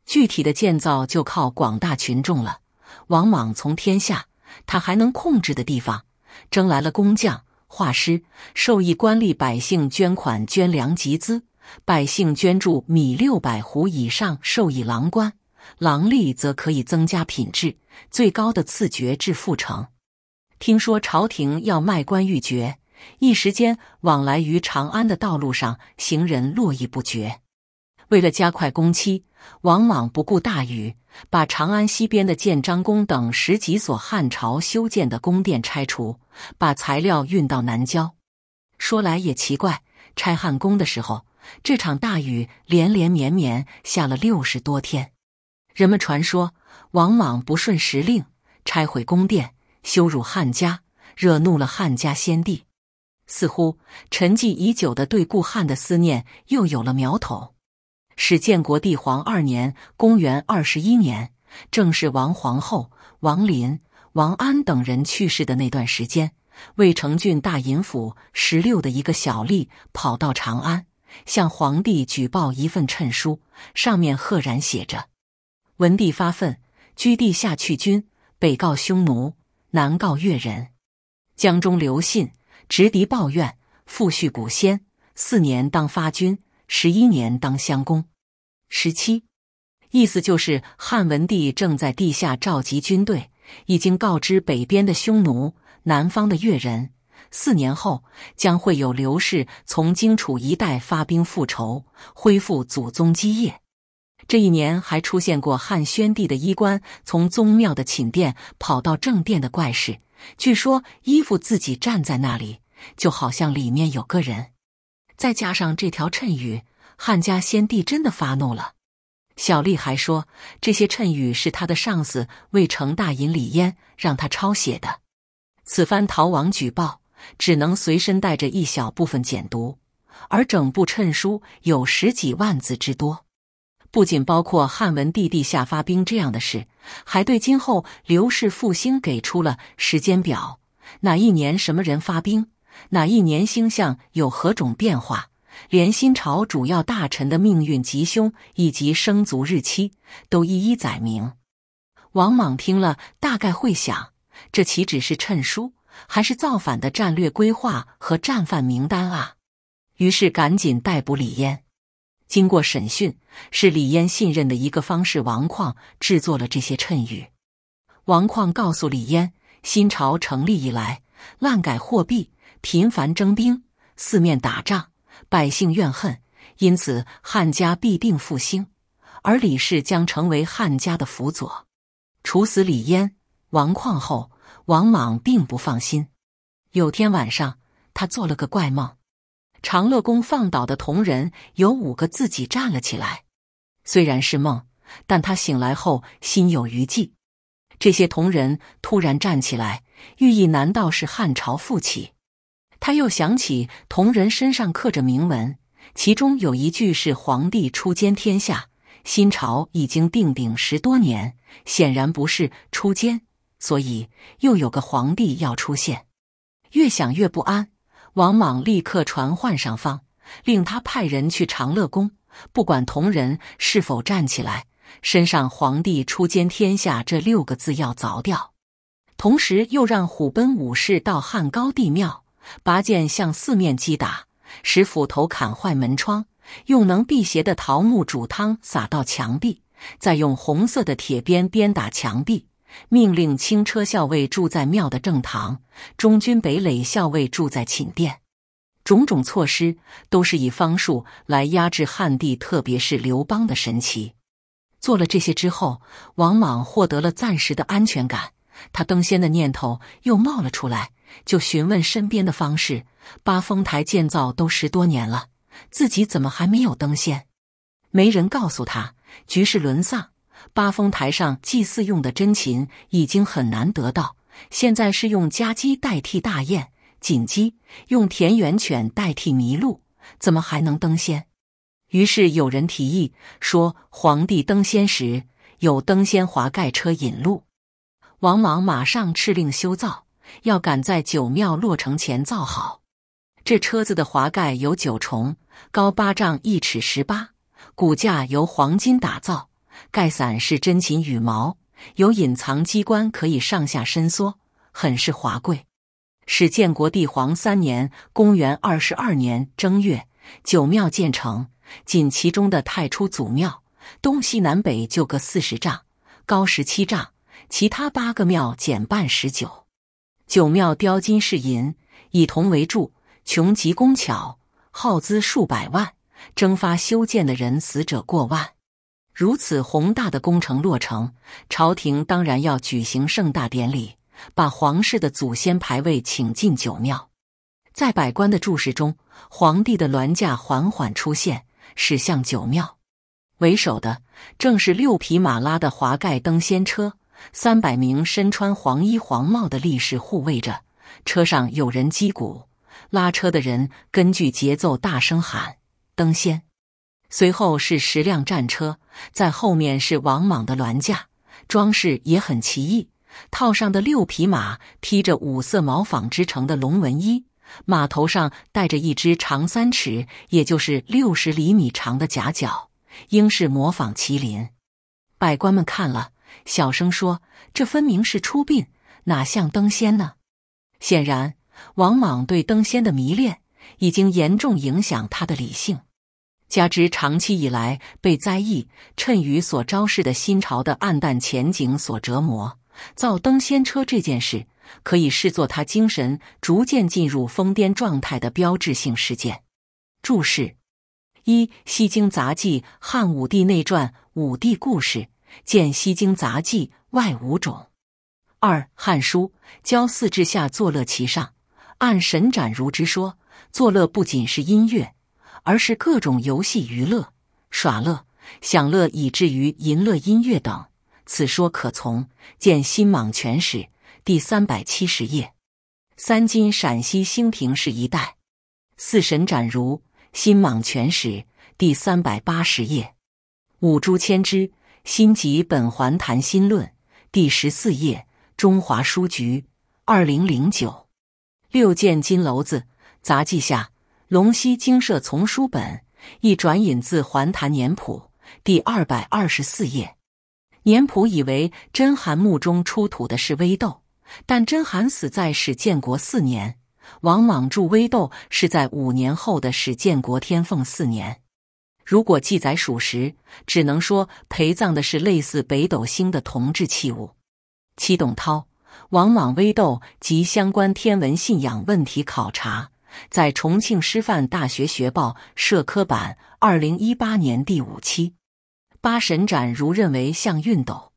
具体的建造就靠广大群众了。往往从天下他还能控制的地方征来了工匠、画师，授意官吏、百姓捐款、捐粮集资。百姓捐助米六百斛以上，授以郎官。郎吏则可以增加品质，最高的赐爵至副城。听说朝廷要卖官鬻爵，一时间往来于长安的道路上，行人络绎不绝。为了加快工期，往往不顾大雨。把长安西边的建章宫等十几所汉朝修建的宫殿拆除，把材料运到南郊。说来也奇怪，拆汉宫的时候，这场大雨连连绵绵下了六十多天。人们传说，王莽不顺时令，拆毁宫殿，羞辱汉家，惹怒了汉家先帝。似乎沉寂已久的对故汉的思念又有了苗头。是建国帝皇二年，公元二十一年，正是王皇后、王林、王安等人去世的那段时间。魏成郡大尹府十六的一个小吏跑到长安，向皇帝举报一份衬书，上面赫然写着：“文帝发愤，居地下去，军北告匈奴，南告越人，江中留信，直敌抱怨，复续古先。四年当发军。”十一年当相公，十七，意思就是汉文帝正在地下召集军队，已经告知北边的匈奴、南方的越人，四年后将会有刘氏从荆楚一带发兵复仇，恢复祖宗基业。这一年还出现过汉宣帝的衣冠从宗庙的寝殿跑到正殿的怪事，据说衣服自己站在那里，就好像里面有个人。再加上这条谶语，汉家先帝真的发怒了。小丽还说，这些谶语是她的上司魏成大隐李嫣让她抄写的。此番逃亡举报，只能随身带着一小部分简读，而整部谶书有十几万字之多。不仅包括汉文帝地下发兵这样的事，还对今后刘氏复兴给出了时间表：哪一年什么人发兵？哪一年星象有何种变化？连新朝主要大臣的命运吉凶以及生卒日期都一一载明。王莽听了，大概会想：这岂止是谶书，还是造反的战略规划和战犯名单啊？于是赶紧逮捕李嫣。经过审讯，是李嫣信任的一个方士王旷制作了这些谶语。王旷告诉李嫣：新朝成立以来，滥改货币。频繁征兵，四面打仗，百姓怨恨，因此汉家必定复兴，而李氏将成为汉家的辅佐。处死李嫣、王旷后，王莽并不放心。有天晚上，他做了个怪梦，长乐宫放倒的铜人有五个自己站了起来。虽然是梦，但他醒来后心有余悸。这些铜人突然站起来，寓意难道是汉朝复起？他又想起铜人身上刻着铭文，其中有一句是“皇帝出监天下”，新朝已经定鼎十多年，显然不是出监，所以又有个皇帝要出现。越想越不安，王莽立刻传唤上方，令他派人去长乐宫，不管铜人是否站起来，身上“皇帝出监天下”这六个字要凿掉，同时又让虎贲武士到汉高帝庙。拔剑向四面击打，使斧头砍坏门窗；用能辟邪的桃木煮汤撒到墙壁，再用红色的铁鞭鞭打墙壁。命令轻车校尉住在庙的正堂，中军北垒校尉住在寝殿。种种措施都是以方术来压制汉帝，特别是刘邦的神奇。做了这些之后，王莽获得了暂时的安全感，他登仙的念头又冒了出来。就询问身边的方式，八风台建造都十多年了，自己怎么还没有登仙？没人告诉他，局势沦丧，八风台上祭祀用的真禽已经很难得到，现在是用家鸡代替大雁，锦鸡用田园犬代替麋鹿，怎么还能登仙？于是有人提议说，皇帝登仙时有登仙华盖车引路，王莽马上敕令修造。要赶在九庙落成前造好。这车子的华盖有九重，高八丈一尺十八，骨架由黄金打造，盖伞是真禽羽毛，有隐藏机关，可以上下伸缩，很是华贵。是建国帝皇三年（公元二十二年）正月，九庙建成。仅其中的太初祖庙，东西南北就各四十丈，高十七丈，其他八个庙减半十九。九庙雕金饰银，以铜为柱，穷极工巧，耗资数百万。征发修建的人死者过万。如此宏大的工程落成，朝廷当然要举行盛大典礼，把皇室的祖先牌位请进九庙。在百官的注视中，皇帝的銮驾缓缓出现，驶向九庙。为首的正是六匹马拉的华盖登仙车。三百名身穿黄衣黄帽的力士护卫着车上有人击鼓，拉车的人根据节奏大声喊“登仙”。随后是十辆战车，在后面是王莽的銮驾，装饰也很奇异。套上的六匹马披着五色毛纺织成的龙纹衣，马头上戴着一只长三尺，也就是六十厘米长的夹角，应是模仿麒麟。百官们看了。小声说：“这分明是出殡，哪像登仙呢？”显然，王莽对登仙的迷恋已经严重影响他的理性。加之长期以来被灾异、谶语所昭示的新朝的暗淡前景所折磨，造登仙车这件事可以视作他精神逐渐进入疯癫状态的标志性事件。注释：一《西京杂记》《汉武帝内传》《武帝故事》。见《西京杂记》外五种。二《汉书》：“教四至下，作乐其上。”按沈展如之说，作乐不仅是音乐，而是各种游戏、娱乐、耍乐、享乐，以至于淫乐、音乐等。此说可从。见《新莽全史》第三百七十页。三今陕西兴平市一带。四沈展如《新莽全史》第三百八十页。五朱千之。新集本《环坛新论》第十四页，中华书局，二零零九。六件金楼子杂记下，龙溪精社丛书本一转引自《环坛年谱》第二百二十四页。年谱以为真韩墓中出土的是微豆，但真韩死在始建国四年，王莽铸微豆是在五年后的始建国天凤四年。如果记载属实，只能说陪葬的是类似北斗星的铜制器物。七董涛《王莽微斗及相关天文信仰问题考察》在重庆师范大学学报社科版二零一八年第五期。八神斩如认为像熨斗。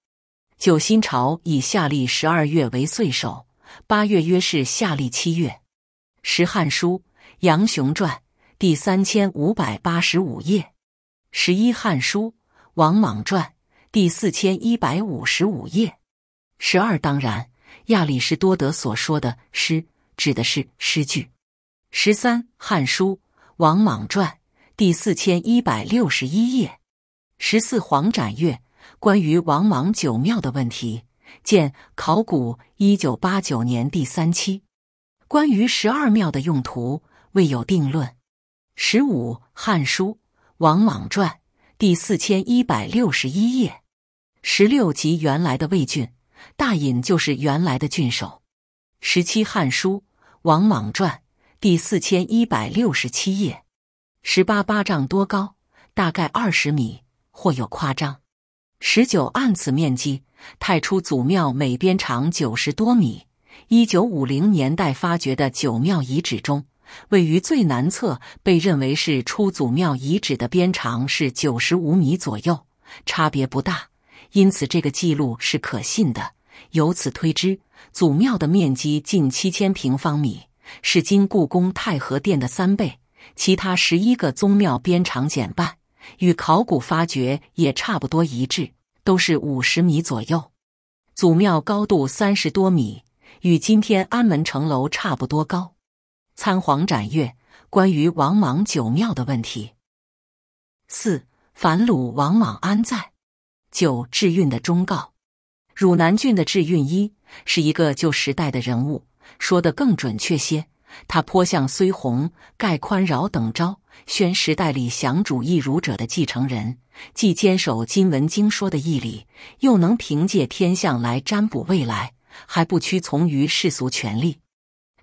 九新朝以夏历十二月为岁首，八月约是夏历七月。《石汉书·杨雄传》第三千五百八十五页。十一，《汉书·王莽传》第四千一百五十五页。十二，当然，亚里士多德所说的诗指的是诗句。十三，《汉书·王莽传》第四千一百六十一页。十四，黄展岳关于王莽九庙的问题，见《考古》一九八九年第三期。关于十二庙的用途，未有定论。十五，《汉书》。《王莽传》第四千一百六十一页，十六集原来的魏郡大尹就是原来的郡守。十七《汉书·王莽传》第四千一百六十七页，十八八丈多高，大概二十米，或有夸张。十九按此面积，太初祖庙每边长九十多米。一九五零年代发掘的九庙遗址中。位于最南侧，被认为是出祖庙遗址的边长是九十五米左右，差别不大，因此这个记录是可信的。由此推知，祖庙的面积近七千平方米，是今故宫太和殿的三倍。其他十一个宗庙边长减半，与考古发掘也差不多一致，都是五十米左右。祖庙高度三十多米，与今天安门城楼差不多高。参皇斩月关于王莽九庙的问题。四樊鲁王莽安在？九智运的忠告。汝南郡的智运一是一个旧时代的人物，说的更准确些，他颇像崔宏、盖宽饶等昭宣时代里祥主义儒者的继承人，既坚守金文经说的义理，又能凭借天象来占卜未来，还不屈从于世俗权力。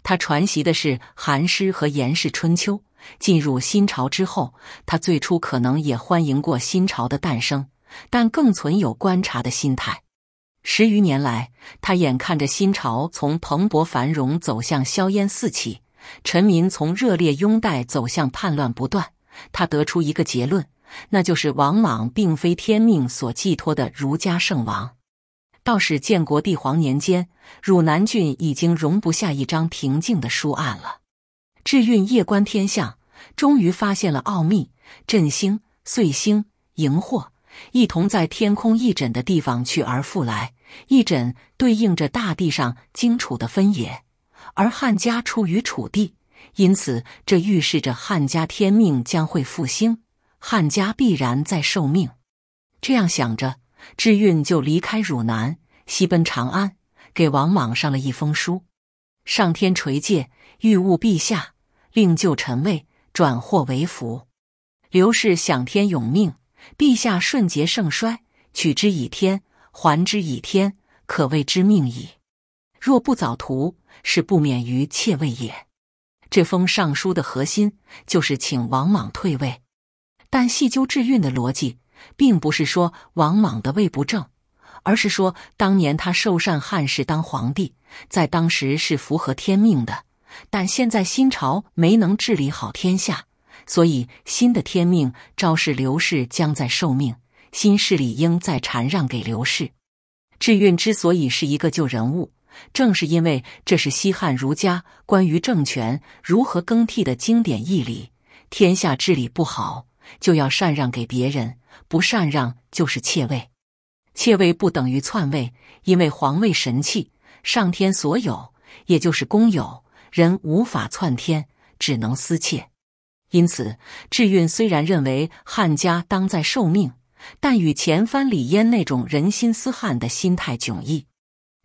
他传习的是《韩诗》和《严氏春秋》。进入新朝之后，他最初可能也欢迎过新朝的诞生，但更存有观察的心态。十余年来，他眼看着新朝从蓬勃繁荣走向硝烟四起，臣民从热烈拥戴走向叛乱不断。他得出一个结论，那就是王莽并非天命所寄托的儒家圣王。倒是建国帝皇年间，汝南郡已经容不下一张平静的书案了。智运夜观天象，终于发现了奥秘：震星、岁星、荧惑一同在天空一枕的地方去而复来，一枕对应着大地上荆楚的分野，而汉家出于楚地，因此这预示着汉家天命将会复兴，汉家必然在受命。这样想着。智运就离开汝南，西奔长安，给王莽上了一封书：“上天垂戒，欲误陛下，令就臣位，转祸为福。刘氏享天永命，陛下顺节盛衰，取之以天，还之以天，可谓之命矣。若不早图，是不免于窃位也。”这封上书的核心就是请王莽退位，但细究智运的逻辑。并不是说王莽的位不正，而是说当年他受禅汉室当皇帝，在当时是符合天命的。但现在新朝没能治理好天下，所以新的天命昭示刘氏将在受命，新势力应再禅让给刘氏。智运之所以是一个旧人物，正是因为这是西汉儒家关于政权如何更替的经典义理：天下治理不好，就要禅让给别人。不禅让就是窃位，窃位不等于篡位，因为皇位神器上天所有，也就是公有，人无法篡天，只能私窃。因此，智运虽然认为汉家当在受命，但与前番李嫣那种人心思汉的心态迥异。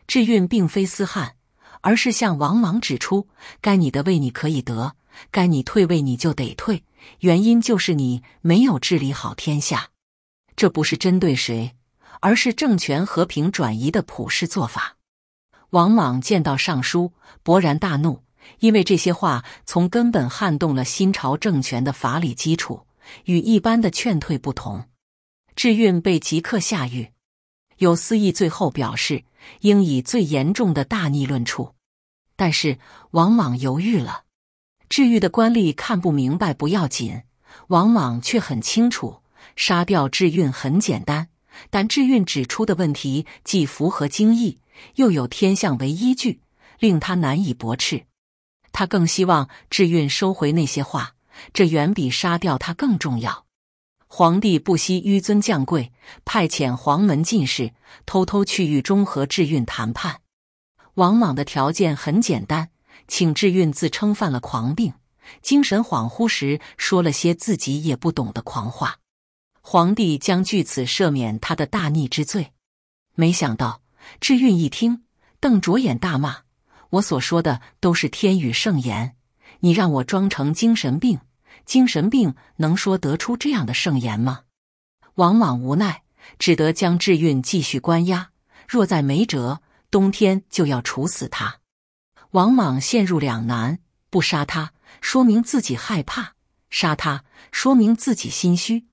智运并非思汉，而是向王莽指出：该你的位你可以得，该你退位你就得退，原因就是你没有治理好天下。这不是针对谁，而是政权和平转移的普世做法。王莽见到尚书，勃然大怒，因为这些话从根本撼动了新朝政权的法理基础。与一般的劝退不同，智运被即刻下狱。有司议最后表示，应以最严重的大逆论处，但是王莽犹豫了。治愈的官吏看不明白不要紧，王莽却很清楚。杀掉智运很简单，但智运指出的问题既符合经义，又有天象为依据，令他难以驳斥。他更希望智运收回那些话，这远比杀掉他更重要。皇帝不惜纡尊降贵，派遣黄门进士偷偷去与中和智运谈判。王莽的条件很简单，请智运自称犯了狂病，精神恍惚时说了些自己也不懂的狂话。皇帝将据此赦免他的大逆之罪。没想到智运一听，瞪着眼大骂：“我所说的都是天语圣言，你让我装成精神病，精神病能说得出这样的圣言吗？”王莽无奈，只得将智运继续关押。若再没辙，冬天就要处死他。王莽陷入两难：不杀他，说明自己害怕；杀他，说明自己心虚。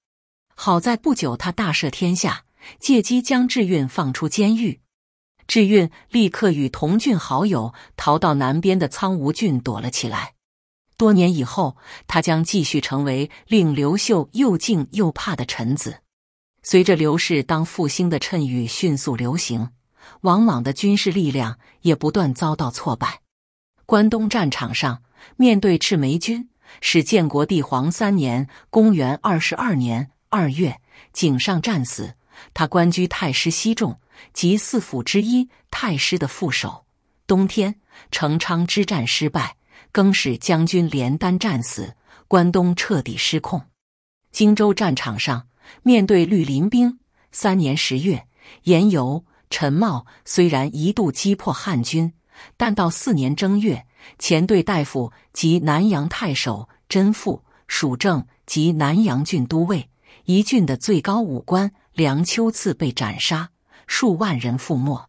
好在不久，他大赦天下，借机将智运放出监狱。智运立刻与同郡好友逃到南边的苍梧郡躲了起来。多年以后，他将继续成为令刘秀又敬又怕的臣子。随着刘氏当复兴的谶语迅速流行，王莽的军事力量也不断遭到挫败。关东战场上，面对赤眉军，是建国帝皇三年（公元二十二年）。二月，井上战死，他官居太师西仲，即四府之一太师的副手。冬天，成昌之战失败，更使将军连丹战死，关东彻底失控。荆州战场上，面对绿林兵，三年十月，严尤、陈茂虽然一度击破汉军，但到四年正月，前队大夫及南阳太守甄阜、蜀政及南阳郡都尉。一郡的最高武官梁丘赐被斩杀，数万人覆没。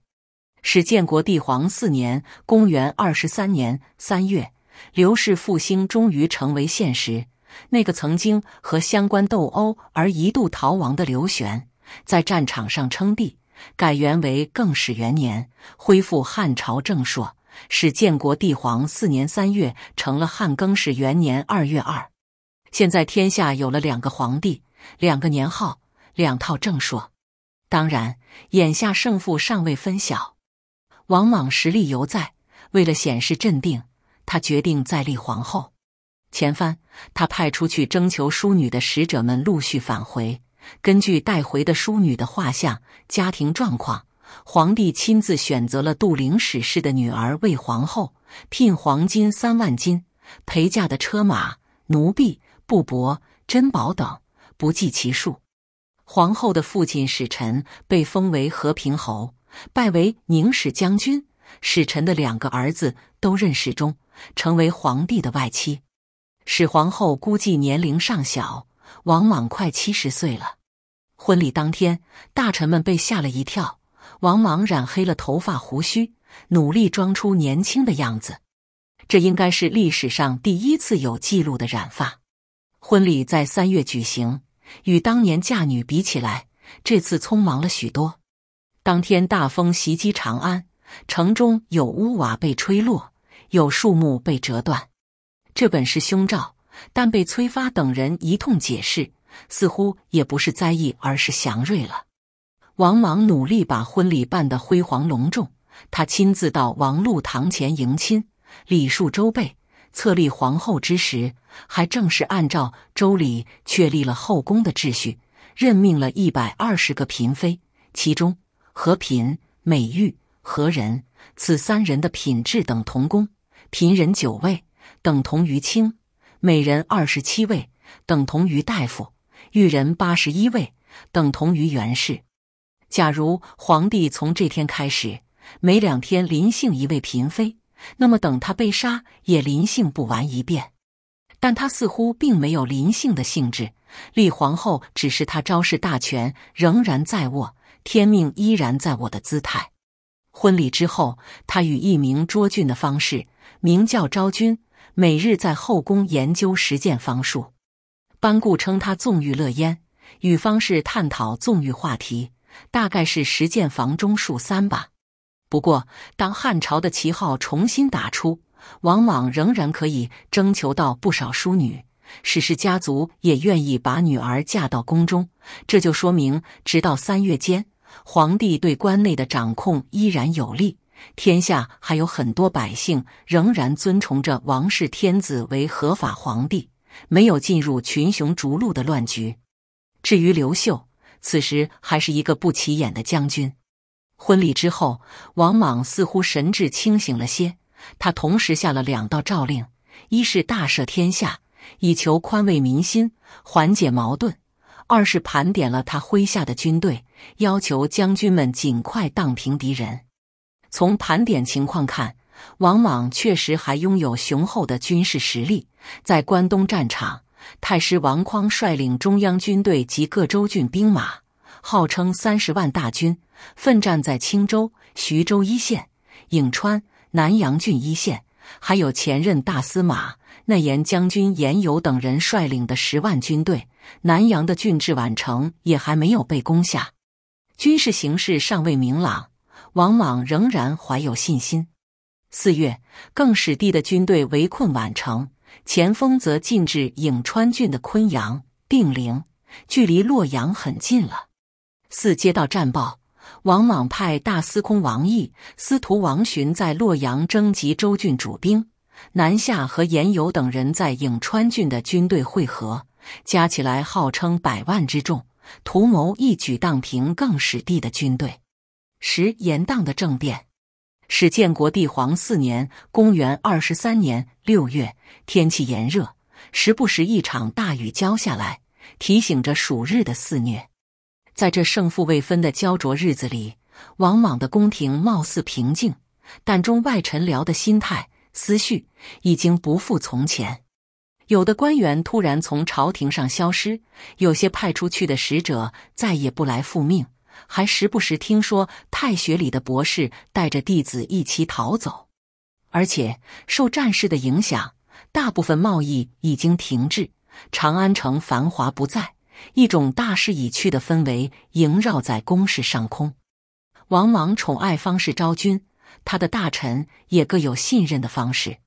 是建国帝皇四年（公元二十三年）三月，刘氏复兴终于成为现实。那个曾经和相关斗殴而一度逃亡的刘玄，在战场上称帝，改元为更始元年，恢复汉朝正朔。使建国帝皇四年三月，成了汉更始元年二月二。现在天下有了两个皇帝。两个年号，两套正说。当然，眼下胜负尚未分晓。王莽实力犹在。为了显示镇定，他决定再立皇后。前番他派出去征求淑女的使者们陆续返回，根据带回的淑女的画像、家庭状况，皇帝亲自选择了杜陵史氏的女儿为皇后，聘黄金三万金，陪嫁的车马、奴婢、布帛、珍宝等。不计其数，皇后的父亲使臣被封为和平侯，拜为宁使将军。使臣的两个儿子都任侍中，成为皇帝的外戚。史皇后估计年龄尚小，王莽快七十岁了。婚礼当天，大臣们被吓了一跳。王莽染黑了头发胡须，努力装出年轻的样子。这应该是历史上第一次有记录的染发。婚礼在三月举行。与当年嫁女比起来，这次匆忙了许多。当天大风袭击长安，城中有屋瓦被吹落，有树木被折断。这本是凶兆，但被崔发等人一通解释，似乎也不是灾异，而是祥瑞了。王莽努力把婚礼办得辉煌隆重，他亲自到王禄堂前迎亲，礼数周备。册立皇后之时，还正是按照周礼确立了后宫的秩序，任命了一百二十个嫔妃，其中和嫔、美玉、和人，此三人的品质等同宫嫔人九位，等同于卿；美人二十七位，等同于大夫；御人八十一位，等同于元氏。假如皇帝从这天开始，每两天临幸一位嫔妃。那么等他被杀，也临幸不完一遍。但他似乎并没有临幸的兴致。立皇后只是他昭示大权仍然在握，天命依然在我的姿态。婚礼之后，他与一名涿郡的方士，名叫昭君，每日在后宫研究实践方术。班固称他纵欲乐焉，与方士探讨纵欲话题，大概是实践房中术三吧。不过，当汉朝的旗号重新打出，王莽仍然可以征求到不少淑女，史氏家族也愿意把女儿嫁到宫中。这就说明，直到三月间，皇帝对关内的掌控依然有力，天下还有很多百姓仍然尊崇着王室天子为合法皇帝，没有进入群雄逐鹿的乱局。至于刘秀，此时还是一个不起眼的将军。婚礼之后，王莽似乎神志清醒了些。他同时下了两道诏令：一是大赦天下，以求宽慰民心，缓解矛盾；二是盘点了他麾下的军队，要求将军们尽快荡平敌人。从盘点情况看，王莽确实还拥有雄厚的军事实力。在关东战场，太师王匡率领中央军队及各州郡兵马。号称三十万大军，奋战在青州、徐州一线；颍川、南阳郡一线，还有前任大司马、内延将军严尤等人率领的十万军队。南阳的郡治宛城也还没有被攻下，军事形势尚未明朗，王莽仍然怀有信心。四月，更始帝的军队围困宛城，前锋则进至颍川郡的昆阳、定陵，距离洛阳很近了。四接到战报，王莽派大司空王邑、司徒王寻在洛阳征集州郡主兵，南下和严尤等人在颍川郡的军队会合，加起来号称百万之众，图谋一举荡平更始帝的军队。十严荡的政变，始建国帝皇四年（公元二十三年）六月，天气炎热，时不时一场大雨浇下来，提醒着暑日的肆虐。在这胜负未分的焦灼日子里，往往的宫廷貌似平静，但中外臣僚的心态、思绪已经不复从前。有的官员突然从朝廷上消失，有些派出去的使者再也不来复命，还时不时听说太学里的博士带着弟子一起逃走。而且受战事的影响，大部分贸易已经停滞，长安城繁华不再。一种大势已去的氛围萦绕在宫室上空。王莽宠爱方氏昭君，他的大臣也各有信任的方式。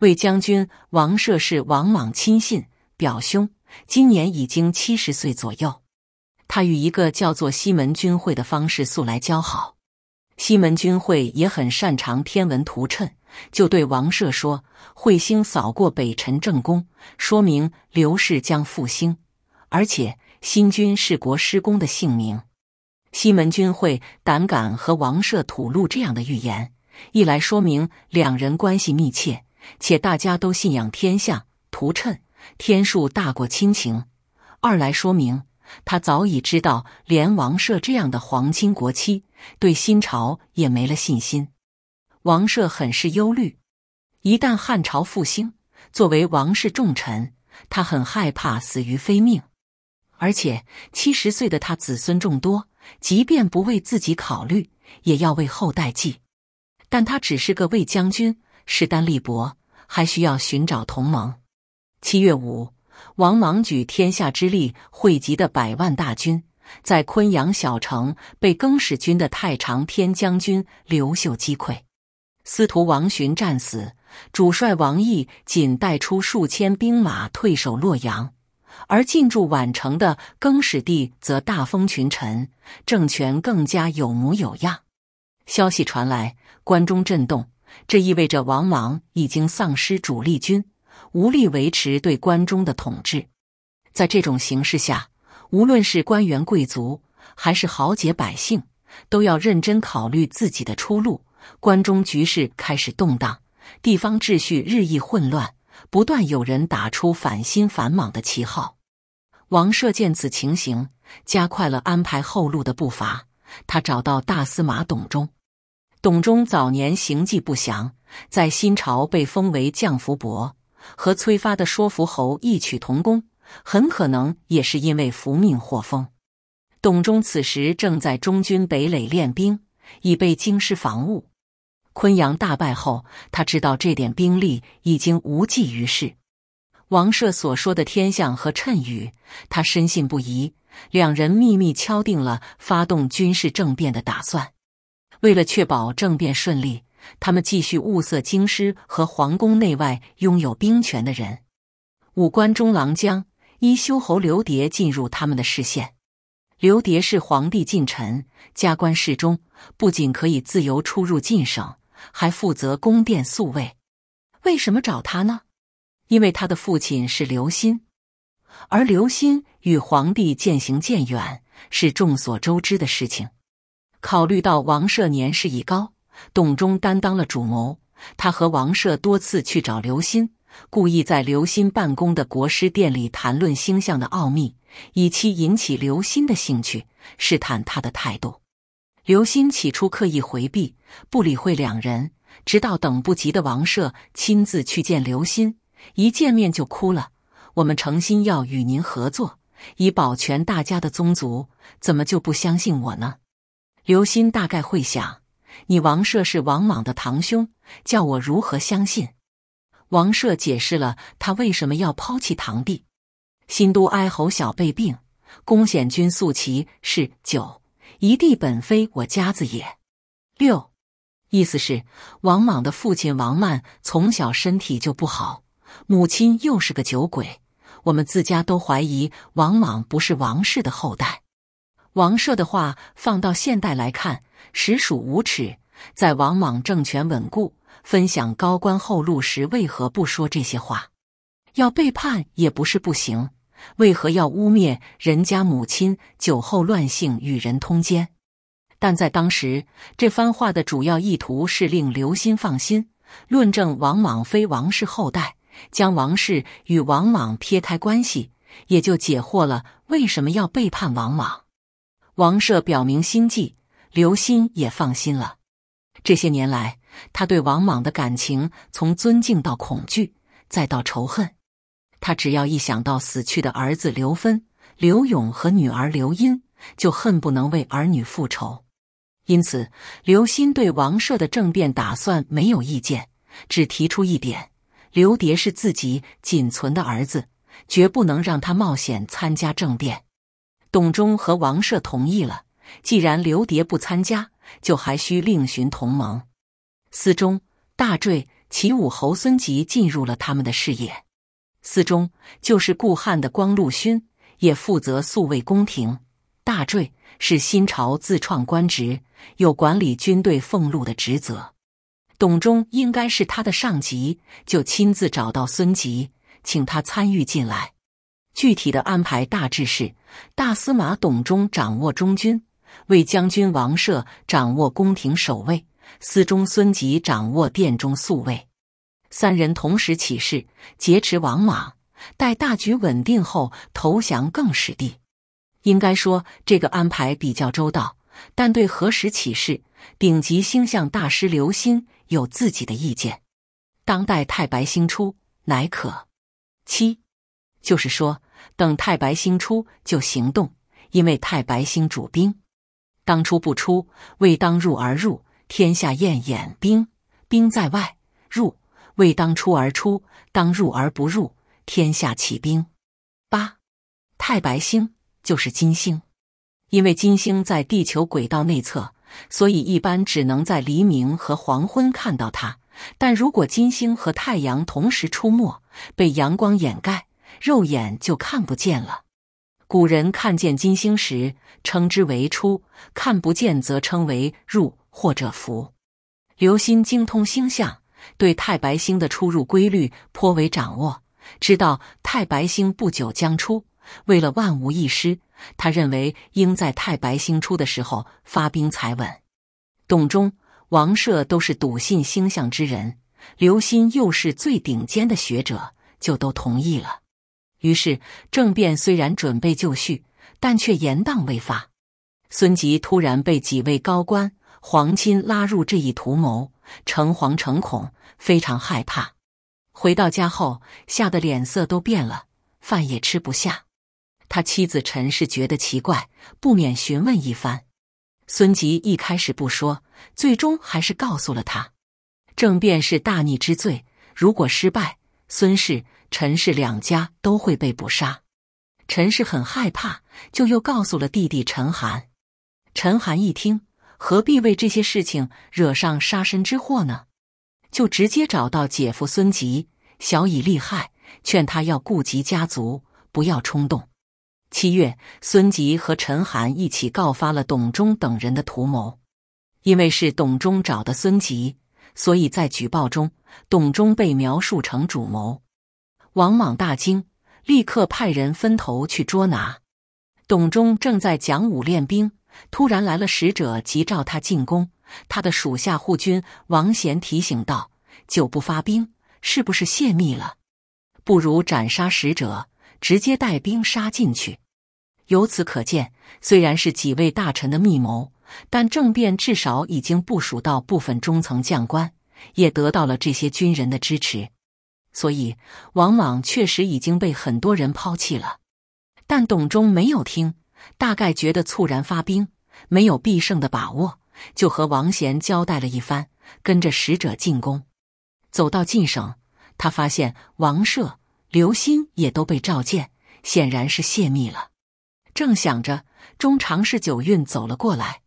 魏将军王涉是王莽亲信表兄，今年已经七十岁左右。他与一个叫做西门君会的方士素来交好。西门君会也很擅长天文图谶，就对王涉说：“彗星扫过北辰正宫，说明刘氏将复兴。”而且，新君是国师公的姓名，西门君会胆敢和王赦吐露这样的预言，一来说明两人关系密切，且大家都信仰天象，图谶，天数大过亲情；二来说明他早已知道，连王赦这样的皇亲国戚对新朝也没了信心。王赦很是忧虑，一旦汉朝复兴，作为王室重臣，他很害怕死于非命。而且七十岁的他子孙众多，即便不为自己考虑，也要为后代计。但他只是个魏将军，势单力薄，还需要寻找同盟。七月五，王莽举天下之力汇集的百万大军，在昆阳小城被更始军的太常偏将军刘秀击溃，司徒王寻战死，主帅王毅仅带出数千兵马退守洛阳。而进驻宛城的更始帝则大封群臣，政权更加有模有样。消息传来，关中震动，这意味着王莽已经丧失主力军，无力维持对关中的统治。在这种形势下，无论是官员贵族，还是豪杰百姓，都要认真考虑自己的出路。关中局势开始动荡，地方秩序日益混乱。不断有人打出反心反莽的旗号，王赦见此情形，加快了安排后路的步伐。他找到大司马董忠，董忠早年行迹不详，在新朝被封为将扶伯，和崔发的说服侯异曲同工，很可能也是因为伏命获封。董忠此时正在中军北垒练兵，以备京师防务。昆阳大败后，他知道这点兵力已经无济于事。王赦所说的天象和谶语，他深信不疑。两人秘密敲定了发动军事政变的打算。为了确保政变顺利，他们继续物色京师和皇宫内外拥有兵权的人。五官中郎将一修侯刘蝶进入他们的视线。刘蝶是皇帝近臣，加官侍中，不仅可以自由出入晋省。还负责宫殿宿卫，为什么找他呢？因为他的父亲是刘歆，而刘歆与皇帝渐行渐远是众所周知的事情。考虑到王赦年事已高，董忠担当了主谋。他和王赦多次去找刘歆，故意在刘歆办公的国师殿里谈论星象的奥秘，以期引起刘歆的兴趣，试探他的态度。刘鑫起初刻意回避，不理会两人，直到等不及的王赦亲自去见刘鑫，一见面就哭了。我们诚心要与您合作，以保全大家的宗族，怎么就不相信我呢？刘鑫大概会想，你王赦是王莽的堂兄，叫我如何相信？王赦解释了他为什么要抛弃堂弟。新都哀侯小贝病，公显君素齐是九。一地本非我家子也，六，意思是王莽的父亲王曼从小身体就不好，母亲又是个酒鬼，我们自家都怀疑王莽不是王氏的后代。王赦的话放到现代来看，实属无耻。在王莽政权稳固、分享高官厚禄时，为何不说这些话？要背叛也不是不行。为何要污蔑人家母亲酒后乱性与人通奸？但在当时，这番话的主要意图是令刘鑫放心，论证王莽非王氏后代，将王氏与王莽撇开关系，也就解惑了为什么要背叛王莽。王赦表明心迹，刘鑫也放心了。这些年来，他对王莽的感情从尊敬到恐惧，再到仇恨。他只要一想到死去的儿子刘芬、刘勇和女儿刘英，就恨不能为儿女复仇。因此，刘鑫对王赦的政变打算没有意见，只提出一点：刘蝶是自己仅存的儿子，绝不能让他冒险参加政变。董忠和王赦同意了。既然刘蝶不参加，就还需另寻同盟。司中大坠齐武侯孙吉进入了他们的视野。司中就是顾汉的光禄勋，也负责宿卫宫廷。大坠是新朝自创官职，有管理军队俸禄的职责。董忠应该是他的上级，就亲自找到孙吉，请他参与进来。具体的安排大致是：大司马董忠掌握中军，为将军王赦掌握宫廷守卫，司中孙吉掌握殿中宿卫。三人同时起事，劫持王莽，待大局稳定后投降更实地。应该说这个安排比较周到，但对何时起事，顶级星象大师刘星有自己的意见。当代太白星出乃可七，就是说等太白星出就行动，因为太白星主兵。当初不出，未当入而入，天下厌演兵，兵在外入。为当初而出，当入而不入，天下起兵。八，太白星就是金星，因为金星在地球轨道内侧，所以一般只能在黎明和黄昏看到它。但如果金星和太阳同时出没，被阳光掩盖，肉眼就看不见了。古人看见金星时称之为出，看不见则称为入或者伏。刘歆精通星象。对太白星的出入规律颇为掌握，知道太白星不久将出。为了万无一失，他认为应在太白星出的时候发兵才稳。董忠、王赦都是笃信星象之人，刘歆又是最顶尖的学者，就都同意了。于是政变虽然准备就绪，但却延宕未发。孙吉突然被几位高官皇亲拉入这一图谋。诚惶诚恐，非常害怕。回到家后，吓得脸色都变了，饭也吃不下。他妻子陈氏觉得奇怪，不免询问一番。孙吉一开始不说，最终还是告诉了他：政变是大逆之罪，如果失败，孙氏、陈氏两家都会被捕杀。陈氏很害怕，就又告诉了弟弟陈寒。陈寒一听。何必为这些事情惹上杀身之祸呢？就直接找到姐夫孙吉，晓以利害，劝他要顾及家族，不要冲动。七月，孙吉和陈寒一起告发了董忠等人的图谋。因为是董忠找的孙吉，所以在举报中，董忠被描述成主谋。王莽大惊，立刻派人分头去捉拿。董忠正在讲武练兵。突然来了使者，急召他进宫。他的属下护军王贤提醒道：“久不发兵，是不是泄密了？不如斩杀使者，直接带兵杀进去。”由此可见，虽然是几位大臣的密谋，但政变至少已经部署到部分中层将官，也得到了这些军人的支持。所以，王莽确实已经被很多人抛弃了。但董忠没有听。大概觉得猝然发兵没有必胜的把握，就和王贤交代了一番，跟着使者进宫。走到晋省，他发现王赦、刘歆也都被召见，显然是泄密了。正想着，中常侍九运走了过来。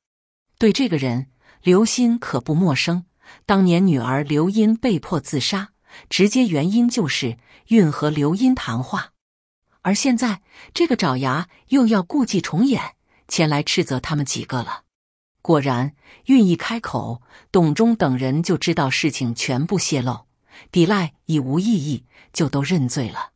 对这个人，刘歆可不陌生。当年女儿刘因被迫自杀，直接原因就是运和刘因谈话。而现在，这个爪牙又要故伎重演，前来斥责他们几个了。果然，运一开口，董忠等人就知道事情全部泄露，抵赖已无意义，就都认罪了。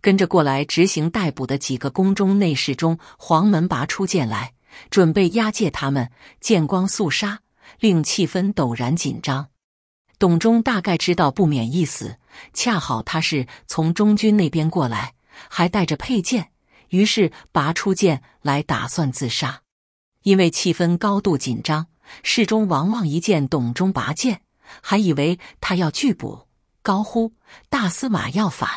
跟着过来执行逮捕的几个宫中内侍中，黄门拔出剑来，准备押解他们。见光肃杀，令气氛陡然紧张。董忠大概知道不免一死，恰好他是从中军那边过来。还带着佩剑，于是拔出剑来打算自杀。因为气氛高度紧张，侍中王望一见董忠拔剑，还以为他要拒捕，高呼“大司马要反”。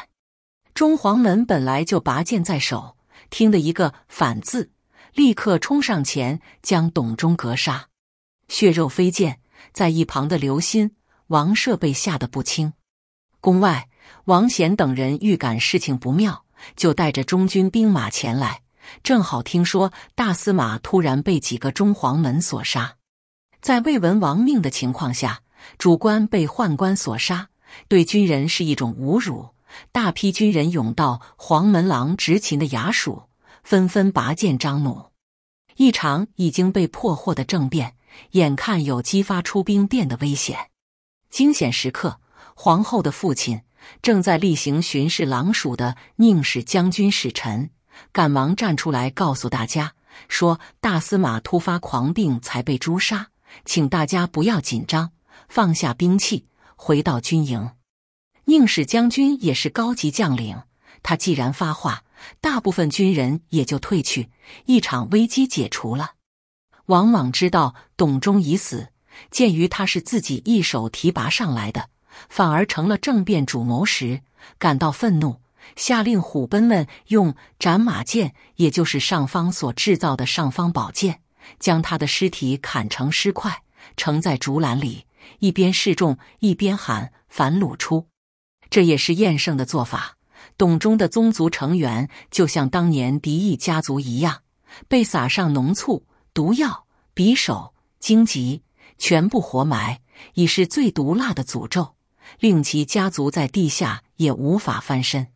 钟黄门本来就拔剑在手，听得一个“反”字，立刻冲上前将董忠格杀，血肉飞溅。在一旁的刘欣、王赦被吓得不轻。宫外，王显等人预感事情不妙。就带着中军兵马前来，正好听说大司马突然被几个中黄门所杀，在魏文亡命的情况下，主官被宦官所杀，对军人是一种侮辱。大批军人涌到黄门郎执勤的衙署，纷纷拔剑张弩。一场已经被破获的政变，眼看有激发出兵变的危险。惊险时刻，皇后的父亲。正在例行巡视狼鼠的宁史将军使臣，赶忙站出来告诉大家说：“大司马突发狂病，才被诛杀，请大家不要紧张，放下兵器，回到军营。”宁史将军也是高级将领，他既然发话，大部分军人也就退去，一场危机解除了。王莽知道董忠已死，鉴于他是自己一手提拔上来的。反而成了政变主谋时感到愤怒，下令虎贲们用斩马剑，也就是上方所制造的上方宝剑，将他的尸体砍成尸块，盛在竹篮里，一边示众，一边喊反鲁出。这也是燕圣的做法。董忠的宗族成员，就像当年狄义家族一样，被撒上浓醋、毒药、匕首、荆棘，全部活埋，已是最毒辣的诅咒。令其家族在地下也无法翻身，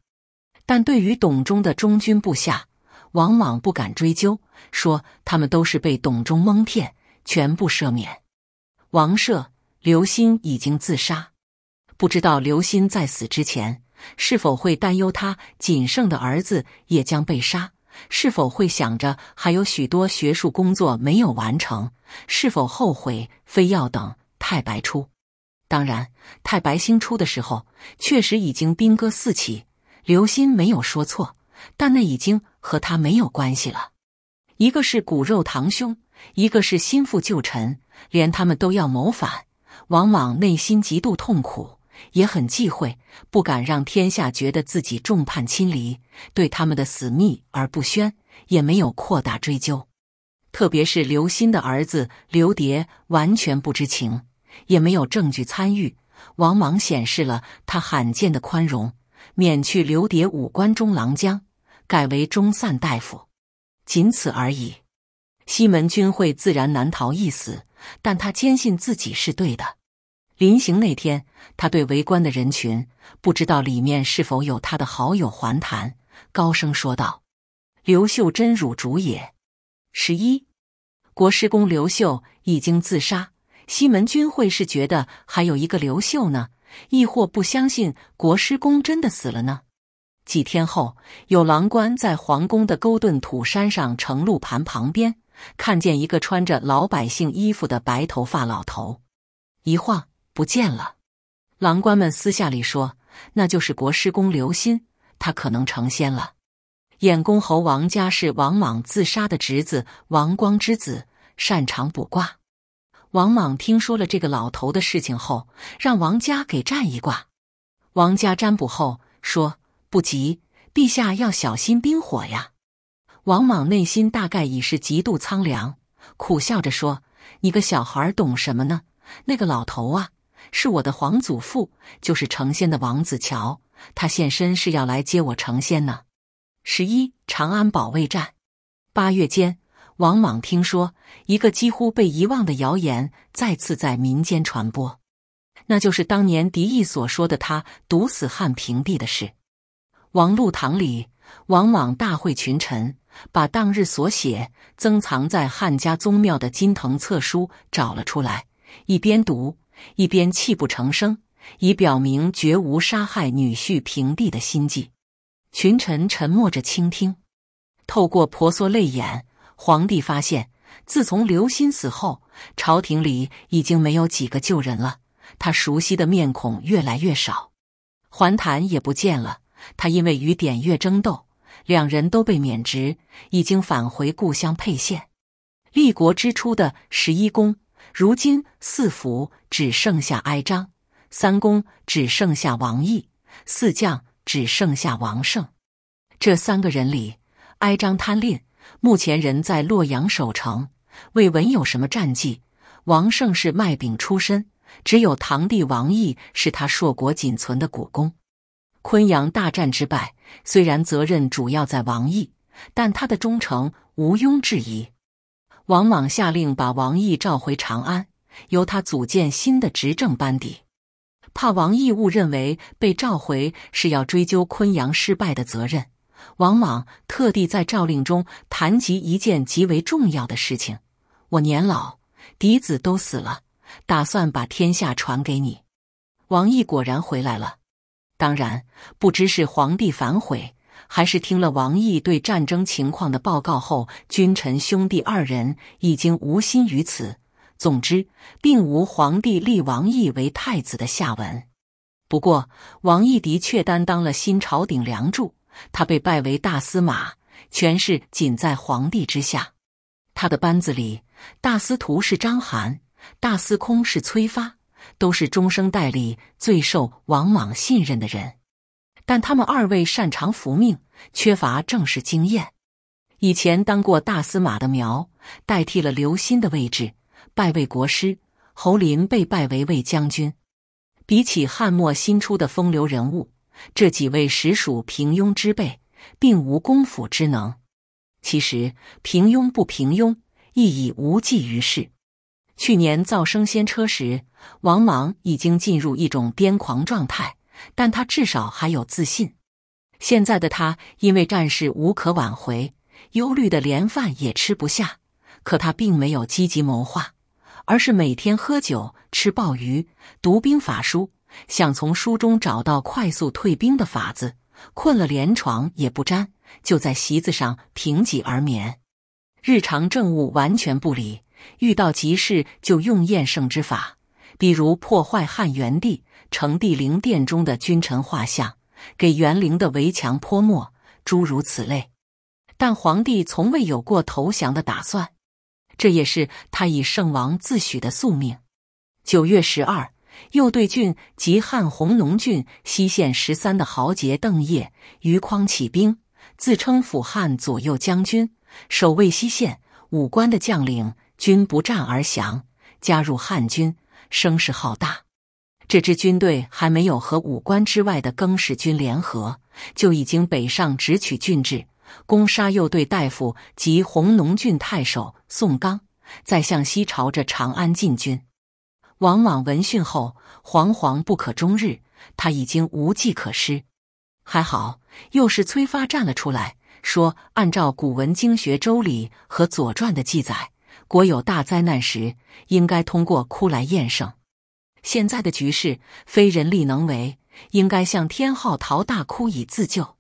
但对于董忠的忠军部下，往往不敢追究，说他们都是被董忠蒙骗，全部赦免。王赦、刘歆已经自杀，不知道刘歆在死之前是否会担忧他仅剩的儿子也将被杀，是否会想着还有许多学术工作没有完成，是否后悔非要等太白出？当然，太白星出的时候，确实已经兵戈四起。刘鑫没有说错，但那已经和他没有关系了。一个是骨肉堂兄，一个是心腹旧臣，连他们都要谋反，往往内心极度痛苦，也很忌讳，不敢让天下觉得自己众叛亲离，对他们的死秘而不宣，也没有扩大追究。特别是刘鑫的儿子刘蝶，完全不知情。也没有证据参与，往往显示了他罕见的宽容，免去刘蝶五关中郎将，改为中散大夫，仅此而已。西门君会自然难逃一死，但他坚信自己是对的。临行那天，他对围观的人群，不知道里面是否有他的好友桓谭，高声说道：“刘秀真汝主也。”十一，国师公刘秀已经自杀。西门君会是觉得还有一个刘秀呢，亦或不相信国师公真的死了呢？几天后，有郎官在皇宫的沟顿土山上乘路盘旁边看见一个穿着老百姓衣服的白头发老头，一晃不见了。郎官们私下里说，那就是国师公刘歆，他可能成仙了。燕公侯王家是王莽自杀的侄子王光之子，擅长卜卦。王莽听说了这个老头的事情后，让王家给占一卦。王家占卜后说：“不急，陛下要小心冰火呀。”王莽内心大概已是极度苍凉，苦笑着说：“你个小孩懂什么呢？那个老头啊，是我的皇祖父，就是成仙的王子乔，他现身是要来接我成仙呢。”十一，长安保卫战，八月间。王莽听说一个几乎被遗忘的谣言再次在民间传播，那就是当年狄义所说的他毒死汉平帝的事。王路堂里，王莽大会群臣，把当日所写、珍藏在汉家宗庙的金藤册书找了出来，一边读一边泣不成声，以表明绝无杀害女婿平帝的心计。群臣沉默着倾听，透过婆娑泪眼。皇帝发现，自从刘欣死后，朝廷里已经没有几个旧人了。他熟悉的面孔越来越少，桓谭也不见了。他因为与典乐争斗，两人都被免职，已经返回故乡沛县。立国之初的十一宫，如今四府只剩下哀章，三公只剩下王毅，四将只剩下王胜。这三个人里，哀章贪吝。目前人在洛阳守城，未闻有什么战绩。王胜是卖饼出身，只有堂弟王毅是他硕果仅存的古功。昆阳大战之败，虽然责任主要在王毅，但他的忠诚毋庸置疑。王莽下令把王毅召回长安，由他组建新的执政班底，怕王毅误认为被召回是要追究昆阳失败的责任。往往特地在诏令中谈及一件极为重要的事情：我年老，嫡子都死了，打算把天下传给你。王毅果然回来了。当然，不知是皇帝反悔，还是听了王毅对战争情况的报告后，君臣兄弟二人已经无心于此。总之，并无皇帝立王毅为太子的下文。不过，王毅的确担当了新朝顶梁柱。他被拜为大司马，权势仅在皇帝之下。他的班子里，大司徒是张邯，大司空是崔发，都是中生代里最受王莽信任的人。但他们二位擅长服命，缺乏政事经验。以前当过大司马的苗，代替了刘歆的位置，拜为国师。侯林被拜为卫将军。比起汉末新出的风流人物。这几位实属平庸之辈，并无功夫之能。其实平庸不平庸，亦已无济于事。去年造生鲜车时，王莽已经进入一种癫狂状态，但他至少还有自信。现在的他，因为战事无可挽回，忧虑的连饭也吃不下。可他并没有积极谋划，而是每天喝酒、吃鲍鱼、读兵法书。想从书中找到快速退兵的法子，困了连床也不沾，就在席子上平脊而眠。日常政务完全不理，遇到急事就用厌胜之法，比如破坏汉元帝、成帝陵殿中的君臣画像，给园陵的围墙泼墨，诸如此类。但皇帝从未有过投降的打算，这也是他以圣王自诩的宿命。九月十二。右队郡及汉弘农郡西县十三的豪杰邓晔、余匡起兵，自称辅汉左右将军，守卫西县。武关的将领均不战而降，加入汉军，声势浩大。这支军队还没有和武关之外的更始军联合，就已经北上直取郡治，攻杀右队大夫及弘农郡太守宋刚，再向西朝着长安进军。王莽闻讯后惶惶不可终日，他已经无计可施。还好，又是崔发站了出来，说：“按照古文经学《周礼》和《左传》的记载，国有大灾难时，应该通过哭来验圣。现在的局势非人力能为，应该向天号啕大哭以自救。”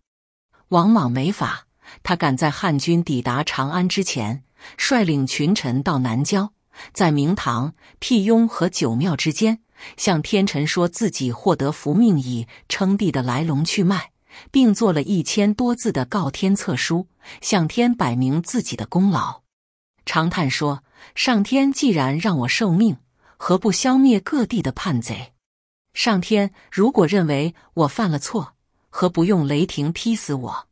王莽没法，他赶在汉军抵达长安之前，率领群臣到南郊。在明堂，辟雍和九庙之间，向天臣说自己获得福命以称帝的来龙去脉，并做了一千多字的告天策书，向天摆明自己的功劳。长叹说：“上天既然让我受命，何不消灭各地的叛贼？上天如果认为我犯了错，何不用雷霆劈死我？”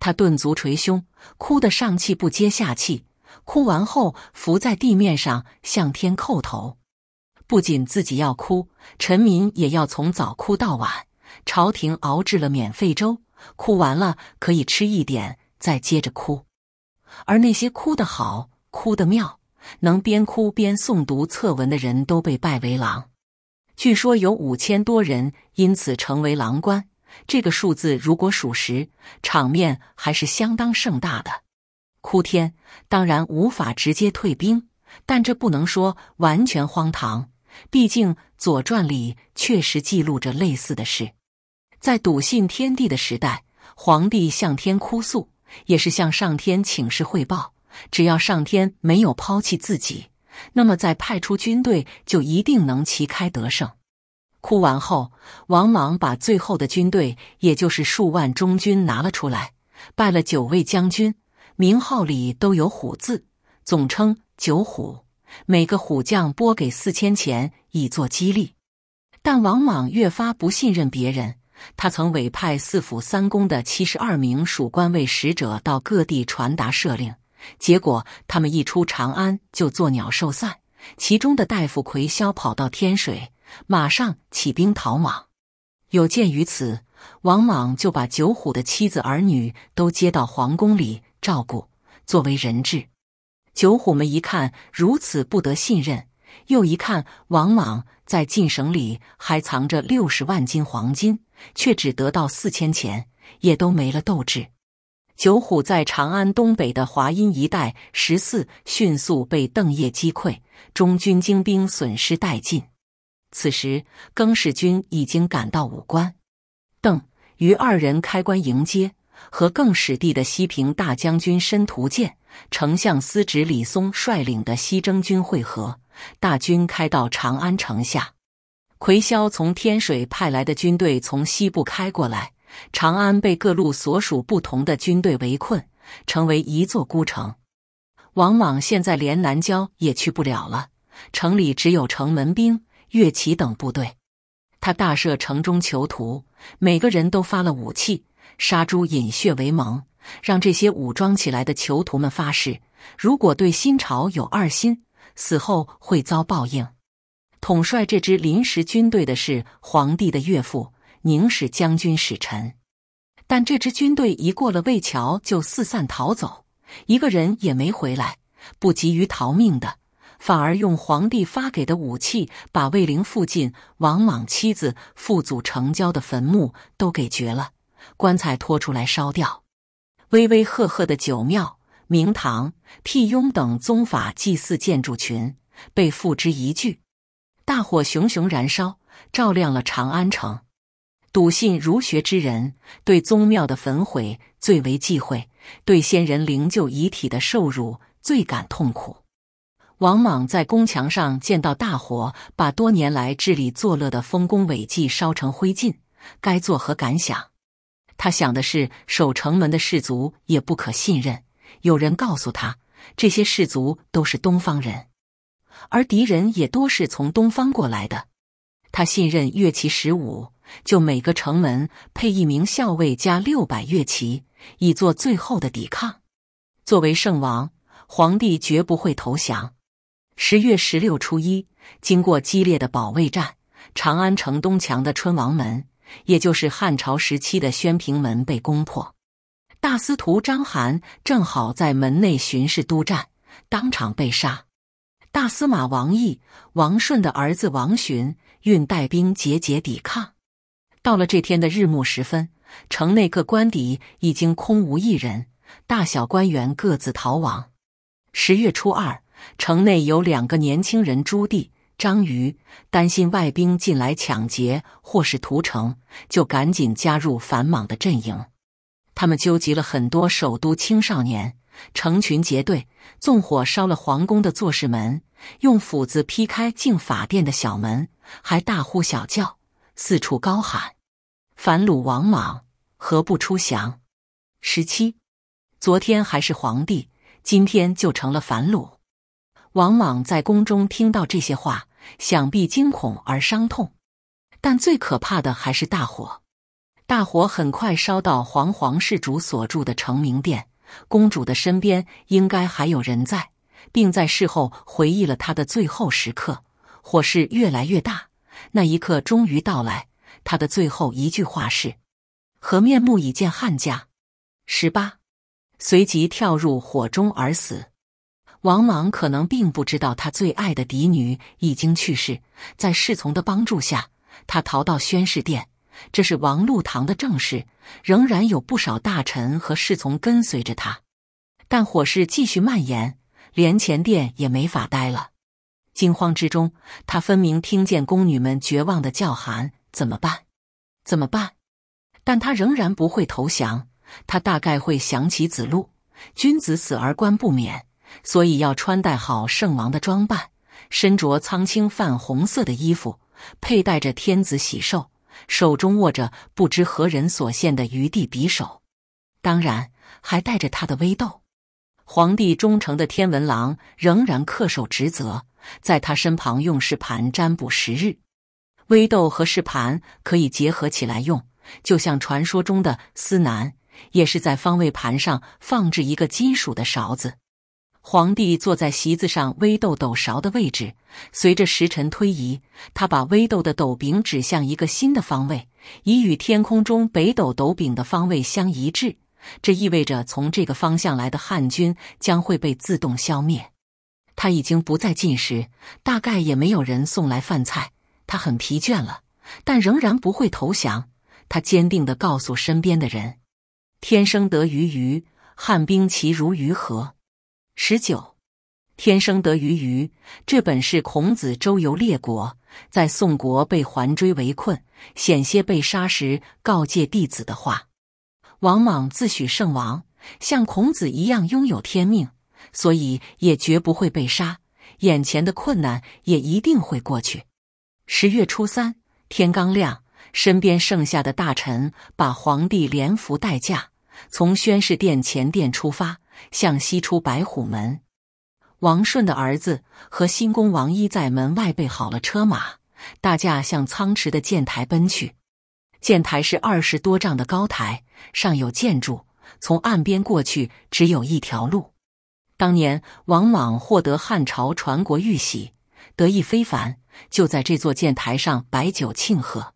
他顿足捶胸，哭得上气不接下气。哭完后，伏在地面上向天叩头。不仅自己要哭，臣民也要从早哭到晚。朝廷熬制了免费粥，哭完了可以吃一点，再接着哭。而那些哭得好、哭得妙，能边哭边诵读策文的人，都被拜为郎。据说有五千多人因此成为郎官。这个数字如果属实，场面还是相当盛大的。哭天当然无法直接退兵，但这不能说完全荒唐。毕竟《左传》里确实记录着类似的事。在笃信天地的时代，皇帝向天哭诉，也是向上天请示汇报。只要上天没有抛弃自己，那么再派出军队就一定能旗开得胜。哭完后，王莽把最后的军队，也就是数万中军拿了出来，拜了九位将军。名号里都有“虎”字，总称九虎。每个虎将拨给四千钱，以作激励。但王莽越发不信任别人。他曾委派四府三公的七十二名属官为使者，到各地传达赦令。结果他们一出长安就作鸟兽散。其中的大夫奎嚣跑到天水，马上起兵逃亡。有鉴于此，王莽就把九虎的妻子儿女都接到皇宫里。照顾作为人质，九虎们一看如此不得信任，又一看王莽在晋省里还藏着六十万斤黄金，却只得到四千钱，也都没了斗志。九虎在长安东北的华阴一带，十四迅速被邓晔击溃，中军精兵损失殆尽。此时更始军已经赶到武关，邓于二人开关迎接。和更始帝的西平大将军申屠建、丞相司直李松率领的西征军会合，大军开到长安城下。奎嚣从天水派来的军队从西部开过来，长安被各路所属不同的军队围困，成为一座孤城。王莽现在连南郊也去不了了，城里只有城门兵、乐骑等部队。他大赦城中囚徒，每个人都发了武器。杀猪饮血为盟，让这些武装起来的囚徒们发誓：如果对新朝有二心，死后会遭报应。统帅这支临时军队的是皇帝的岳父宁氏将军使臣，但这支军队一过了魏桥就四散逃走，一个人也没回来。不急于逃命的，反而用皇帝发给的武器，把魏陵附近王莽妻子父祖城郊的坟墓都给掘了。棺材拖出来烧掉，威威赫赫的九庙、明堂、辟雍等宗法祭祀建筑群被付之一炬。大火熊熊燃烧，照亮了长安城。笃信儒学之人对宗庙的焚毁最为忌讳，对先人灵柩遗体的受辱最感痛苦。王莽在宫墙上见到大火，把多年来治理作乐的丰功伟绩烧成灰烬，该作何感想？他想的是，守城门的士卒也不可信任。有人告诉他，这些士卒都是东方人，而敌人也多是从东方过来的。他信任乐旗十五，就每个城门配一名校尉加六百乐旗，以做最后的抵抗。作为圣王、皇帝，绝不会投降。十月十六初一，经过激烈的保卫战，长安城东墙的春王门。也就是汉朝时期的宣平门被攻破，大司徒张邯正好在门内巡视督战，当场被杀。大司马王毅、王顺的儿子王询运带兵节节抵抗。到了这天的日暮时分，城内各官邸已经空无一人，大小官员各自逃亡。十月初二，城内有两个年轻人朱棣。章鱼担心外兵进来抢劫或是屠城，就赶紧加入反莽的阵营。他们纠集了很多首都青少年，成群结队，纵火烧了皇宫的坐室门，用斧子劈开敬法殿的小门，还大呼小叫，四处高喊：“反鲁王莽，何不出降？”十七，昨天还是皇帝，今天就成了反鲁。往往在宫中听到这些话，想必惊恐而伤痛。但最可怕的还是大火。大火很快烧到皇皇室主所住的成明殿，公主的身边应该还有人在，并在事后回忆了她的最后时刻。火势越来越大，那一刻终于到来。她的最后一句话是：“何面目以见汉家？”十八，随即跳入火中而死。王莽可能并不知道他最爱的嫡女已经去世，在侍从的帮助下，他逃到宣室殿。这是王路堂的正室，仍然有不少大臣和侍从跟随着他。但火势继续蔓延，连前殿也没法待了。惊慌之中，他分明听见宫女们绝望的叫喊：“怎么办？怎么办？”但他仍然不会投降。他大概会想起子路：“君子死而官不免。”所以要穿戴好圣王的装扮，身着苍青泛红色的衣服，佩戴着天子喜寿，手中握着不知何人所献的余帝匕首，当然还带着他的微豆。皇帝忠诚的天文郎仍然恪守职责，在他身旁用试盘占卜时日。微豆和试盘可以结合起来用，就像传说中的司南，也是在方位盘上放置一个金属的勺子。皇帝坐在席子上，微斗斗勺的位置。随着时辰推移，他把微斗的斗柄指向一个新的方位，以与天空中北斗斗柄的方位相一致。这意味着从这个方向来的汉军将会被自动消灭。他已经不再进食，大概也没有人送来饭菜。他很疲倦了，但仍然不会投降。他坚定地告诉身边的人：“天生得鱼鱼，汉兵其如鱼何？”十九，天生得鱼鱼，这本是孔子周游列国，在宋国被环追围困，险些被杀时告诫弟子的话。王莽自诩圣王，像孔子一样拥有天命，所以也绝不会被杀，眼前的困难也一定会过去。十月初三，天刚亮，身边剩下的大臣把皇帝连扶带驾，从宣示殿前殿出发。向西出白虎门，王顺的儿子和新宫王一在门外备好了车马，大驾向仓池的箭台奔去。箭台是二十多丈的高台，上有建筑，从岸边过去只有一条路。当年王莽获得汉朝传国玉玺，得意非凡，就在这座箭台上摆酒庆贺。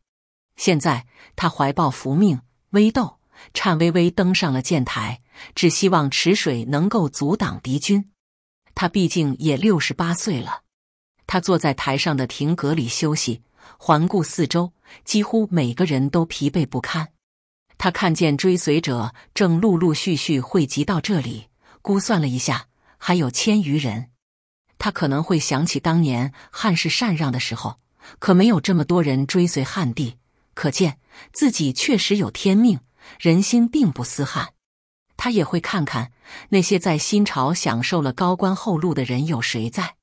现在他怀抱福命，微斗，颤巍巍登上了箭台。只希望池水能够阻挡敌军。他毕竟也六十八岁了。他坐在台上的亭阁里休息，环顾四周，几乎每个人都疲惫不堪。他看见追随者正陆陆续续汇集到这里，估算了一下，还有千余人。他可能会想起当年汉室禅让的时候，可没有这么多人追随汉帝。可见自己确实有天命，人心并不思汉。他也会看看那些在新朝享受了高官厚禄的人有谁在？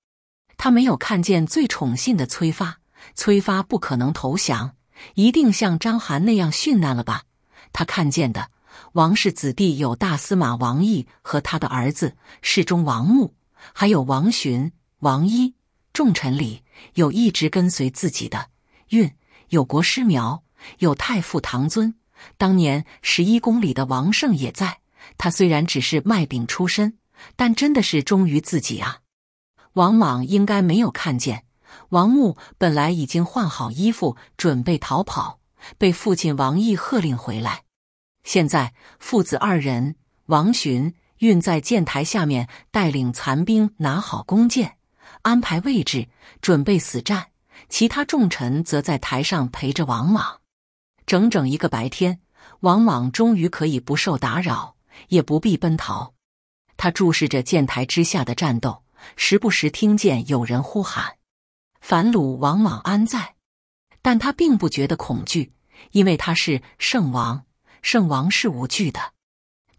他没有看见最宠信的崔发，崔发不可能投降，一定像章邯那样殉难了吧？他看见的王氏子弟有大司马王毅和他的儿子侍中王穆，还有王寻、王一。重臣里有一直跟随自己的运，有国师苗，有太傅唐尊。当年十一宫里的王胜也在。他虽然只是卖饼出身，但真的是忠于自己啊！王莽应该没有看见。王穆本来已经换好衣服，准备逃跑，被父亲王毅喝令回来。现在父子二人，王寻运在箭台下面带领残兵，拿好弓箭，安排位置，准备死战。其他重臣则在台上陪着王莽。整整一个白天，王莽终于可以不受打扰。也不必奔逃。他注视着箭台之下的战斗，时不时听见有人呼喊：“樊鲁王莽安在？”但他并不觉得恐惧，因为他是圣王，圣王是无惧的。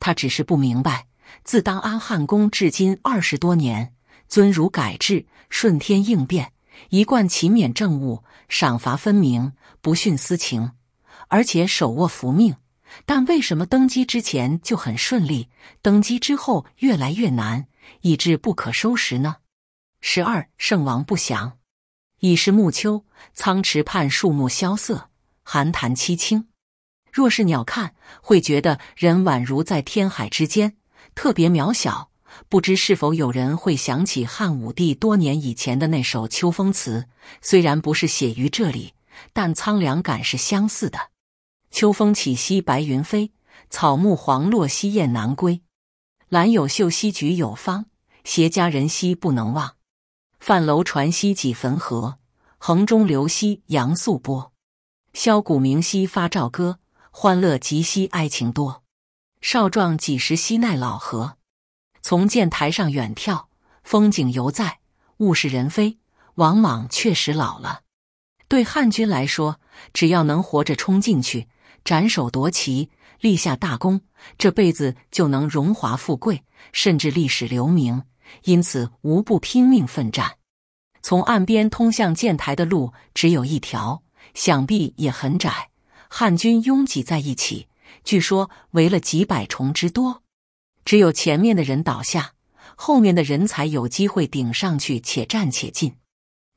他只是不明白，自当安汉公至今二十多年，尊儒改制，顺天应变，一贯勤勉政务，赏罚分明，不徇私情，而且手握福命。但为什么登基之前就很顺利，登基之后越来越难，以致不可收拾呢？十二圣王不祥，已是暮秋，苍池畔树木萧瑟，寒潭凄清。若是鸟看，会觉得人宛如在天海之间，特别渺小。不知是否有人会想起汉武帝多年以前的那首秋风词？虽然不是写于这里，但苍凉感是相似的。秋风起兮白云飞，草木黄落兮雁南归。兰有秀兮菊有芳，携佳人兮不能忘。范楼船兮几汾河，横中流兮杨素波。箫鼓鸣兮发棹歌，欢乐极兮哀情多。少壮几时兮奈老何？从建台上远眺，风景犹在，物是人非。王莽确实老了。对汉军来说，只要能活着冲进去。斩首夺旗，立下大功，这辈子就能荣华富贵，甚至历史留名，因此无不拼命奋战。从岸边通向箭台的路只有一条，想必也很窄。汉军拥挤在一起，据说围了几百重之多。只有前面的人倒下，后面的人才有机会顶上去，且战且进。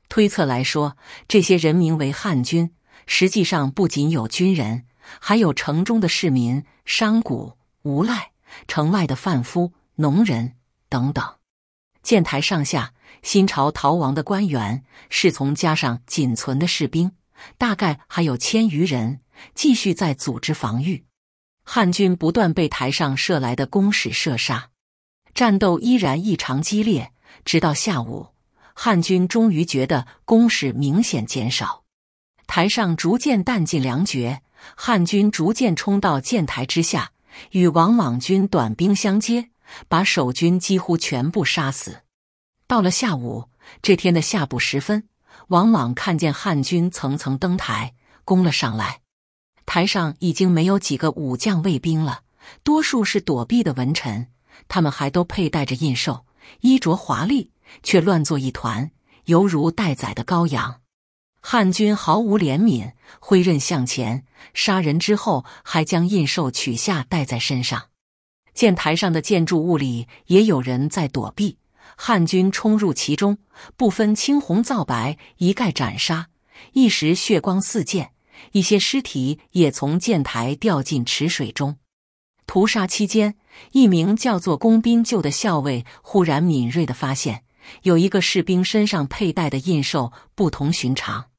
推测来说，这些人名为汉军，实际上不仅有军人。还有城中的市民、商贾、无赖，城外的贩夫、农人等等。建台上下，新朝逃亡的官员、侍从，加上仅存的士兵，大概还有千余人，继续在组织防御。汉军不断被台上射来的弓矢射杀，战斗依然异常激烈。直到下午，汉军终于觉得弓矢明显减少，台上逐渐弹尽粮绝。汉军逐渐冲到箭台之下，与王莽军短兵相接，把守军几乎全部杀死。到了下午，这天的下午时分，王莽看见汉军层层登台攻了上来，台上已经没有几个武将卫兵了，多数是躲避的文臣，他们还都佩戴着印绶，衣着华丽，却乱作一团，犹如待宰的羔羊。汉军毫无怜悯，挥刃向前，杀人之后还将印绶取下带在身上。箭台上的建筑物里也有人在躲避，汉军冲入其中，不分青红皂白，一概斩杀，一时血光四溅，一些尸体也从箭台掉进池水中。屠杀期间，一名叫做工兵旧的校尉忽然敏锐地发现，有一个士兵身上佩戴的印绶不同寻常。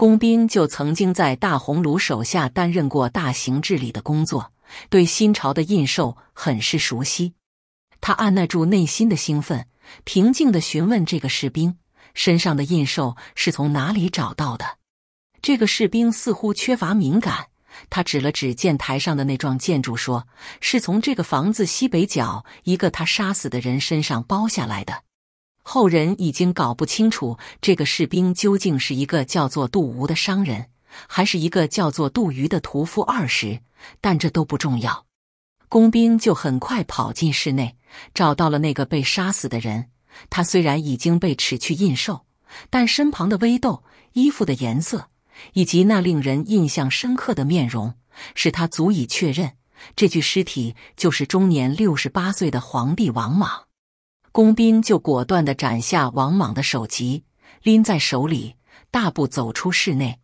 工兵就曾经在大鸿胪手下担任过大型治理的工作，对新朝的印绶很是熟悉。他按捺住内心的兴奋，平静地询问这个士兵身上的印绶是从哪里找到的。这个士兵似乎缺乏敏感，他指了指箭台上的那幢建筑，说：“是从这个房子西北角一个他杀死的人身上剥下来的。”后人已经搞不清楚这个士兵究竟是一个叫做杜吴的商人，还是一个叫做杜鱼的屠夫二十，但这都不重要。工兵就很快跑进室内，找到了那个被杀死的人。他虽然已经被齿去印绶，但身旁的微豆、衣服的颜色以及那令人印象深刻的面容，使他足以确认这具尸体就是终年六十八岁的皇帝王莽。工兵就果断地斩下王莽的首级，拎在手里，大步走出室内，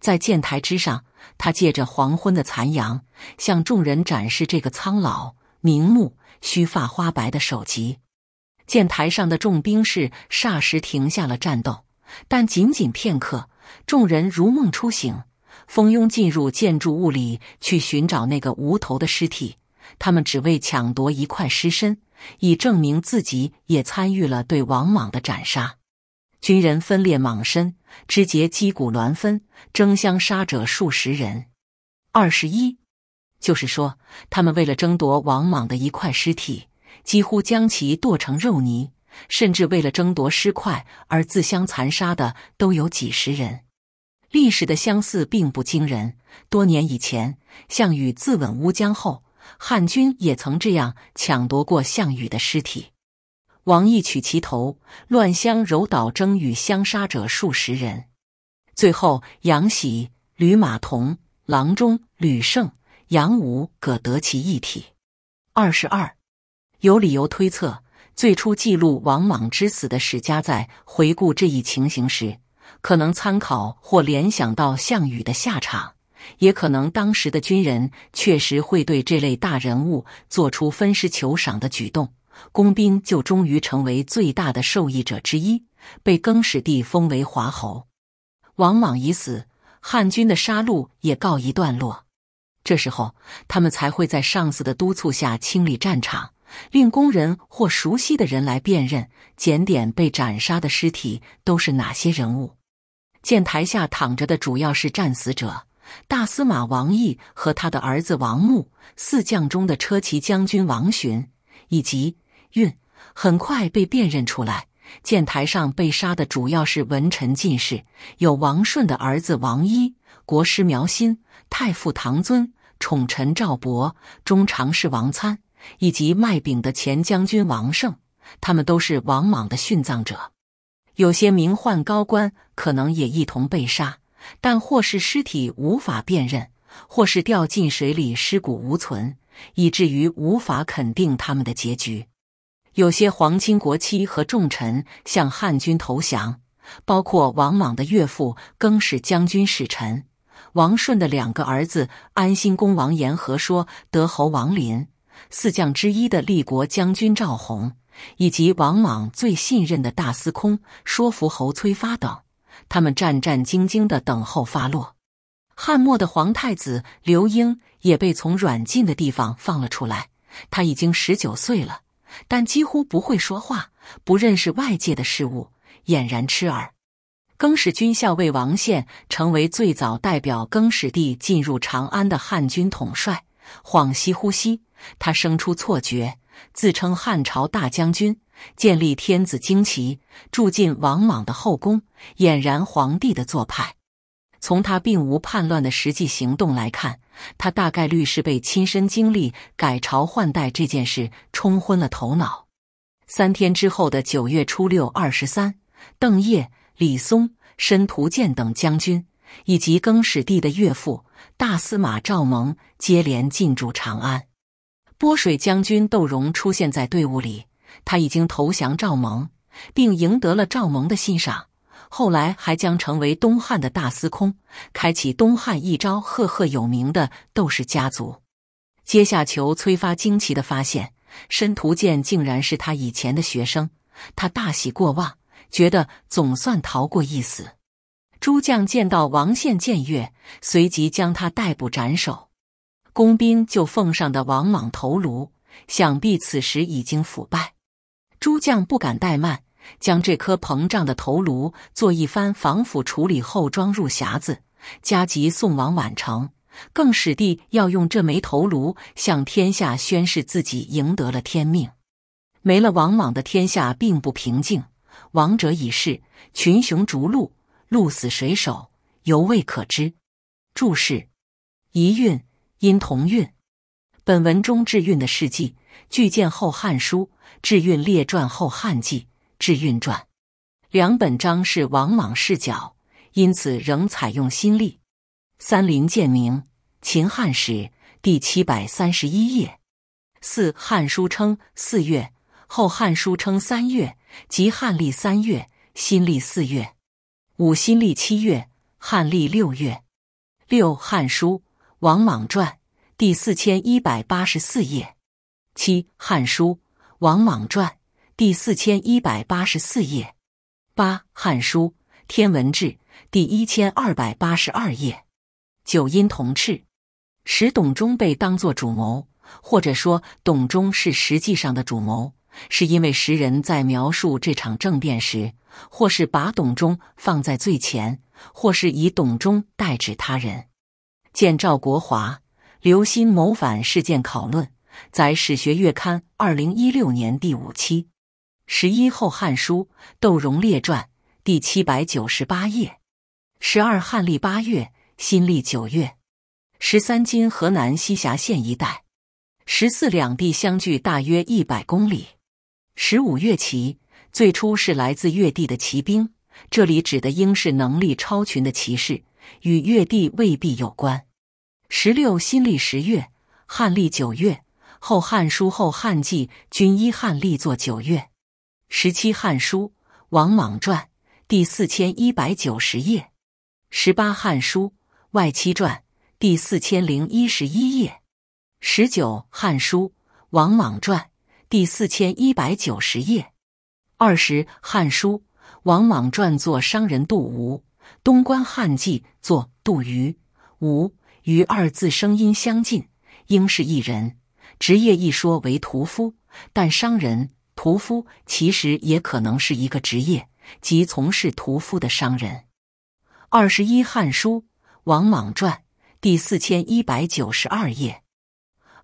在箭台之上，他借着黄昏的残阳，向众人展示这个苍老、明目、须发花白的首级。箭台上的重兵士霎时停下了战斗，但仅仅片刻，众人如梦初醒，蜂拥进入建筑物里去寻找那个无头的尸体，他们只为抢夺一块尸身。以证明自己也参与了对王莽的斩杀。军人分裂莽身，肢节击骨，乱分，争相杀者数十人。二十一，就是说，他们为了争夺王莽的一块尸体，几乎将其剁成肉泥，甚至为了争夺尸块而自相残杀的都有几十人。历史的相似并不惊人。多年以前，项羽自刎乌江后。汉军也曾这样抢夺过项羽的尸体，王翳取其头，乱相揉倒，争与相杀者数十人。最后，杨喜、吕马童、郎中吕胜、杨武各得其一体。二十二，有理由推测，最初记录王莽之死的史家在回顾这一情形时，可能参考或联想到项羽的下场。也可能当时的军人确实会对这类大人物做出分尸求赏的举动，工兵就终于成为最大的受益者之一，被更始帝封为华侯。王莽已死，汉军的杀戮也告一段落。这时候，他们才会在上司的督促下清理战场，令工人或熟悉的人来辨认、检点被斩杀的尸体都是哪些人物。见台下躺着的主要是战死者。大司马王懿和他的儿子王穆，四将中的车骑将军王寻以及运，很快被辨认出来。箭台上被杀的主要是文臣进士，有王顺的儿子王一、国师苗新、太傅唐尊、宠臣赵博、中常侍王参，以及卖饼的前将军王胜，他们都是王莽的殉葬者。有些名宦高官可能也一同被杀。但或是尸体无法辨认，或是掉进水里尸骨无存，以至于无法肯定他们的结局。有些皇亲国戚和重臣向汉军投降，包括王莽的岳父、更始将军使臣王顺的两个儿子、安兴公王延和说德侯王林、四将之一的立国将军赵弘，以及王莽最信任的大司空、说服侯崔发等。他们战战兢兢地等候发落。汉末的皇太子刘英也被从软禁的地方放了出来。他已经十九岁了，但几乎不会说话，不认识外界的事物，俨然痴儿。更始军校尉王宪成为最早代表更始帝进入长安的汉军统帅。恍兮惚兮，他生出错觉，自称汉朝大将军。建立天子旌旗，住进王莽的后宫，俨然皇帝的做派。从他并无叛乱的实际行动来看，他大概率是被亲身经历改朝换代这件事冲昏了头脑。三天之后的九月初六二十三，邓业、李松、申屠建等将军，以及更始帝的岳父大司马赵萌接连进驻长安。波水将军窦融出现在队伍里。他已经投降赵蒙，并赢得了赵蒙的欣赏。后来还将成为东汉的大司空，开启东汉一朝赫赫有名的斗士家族。阶下囚崔发惊奇的发现，申屠建竟然是他以前的学生，他大喜过望，觉得总算逃过一死。诸将见到王宪僭越，随即将他逮捕斩首。工兵就奉上的王莽头颅，想必此时已经腐败。诸将不敢怠慢，将这颗膨胀的头颅做一番防腐处理后装入匣子，加急送往宛城。更使地要用这枚头颅向天下宣誓自己赢得了天命。没了王莽的天下并不平静，王者已逝，群雄逐鹿，鹿死谁手犹未可知。注释：遗韵，音同韵。本文中智韵的事迹，据见《后汉书》。《志运列传》后汉纪，《志运传》两本章是王莽视角，因此仍采用新历。三《林建明秦汉史》第七百三十一页。四《汉书》称四月，《后汉书》称三月，即汉历三月，新历四月。五新历七月，汉历六月。六《汉书·王莽传》第四千一百八十四页。七《汉书》。《王莽传》第四千一百八十四页，《八汉书天文志》第一千二百八十二页。九阴同翅。使董忠被当作主谋，或者说董忠是实际上的主谋，是因为时人在描述这场政变时，或是把董忠放在最前，或是以董忠代指他人。见赵国华《刘歆谋反事件考论》。载《史学月刊》二零一六年第五期，十一《后汉书·窦融列传》第七百九十八页，十二汉历八月，新历九月，十三今河南西峡县一带，十四两地相距大约一百公里，十五月骑最初是来自越地的骑兵，这里指的应是能力超群的骑士，与越地未必有关，十六新历十月，汉历九月。后汉书、后汉纪均依汉历作九月。十七《汉书·王莽传》第四千一百九十页。十八《汉书·外戚传》第四千零一十一页。十九《汉书·王莽传》第四千一百九十页。二十《汉书·王莽传》作商人杜吴，东关汉记作杜虞，吴与二字声音相近，应是一人。职业一说为屠夫，但商人屠夫其实也可能是一个职业，即从事屠夫的商人。二十一，《汉书·王莽传》第四千一百九十二页；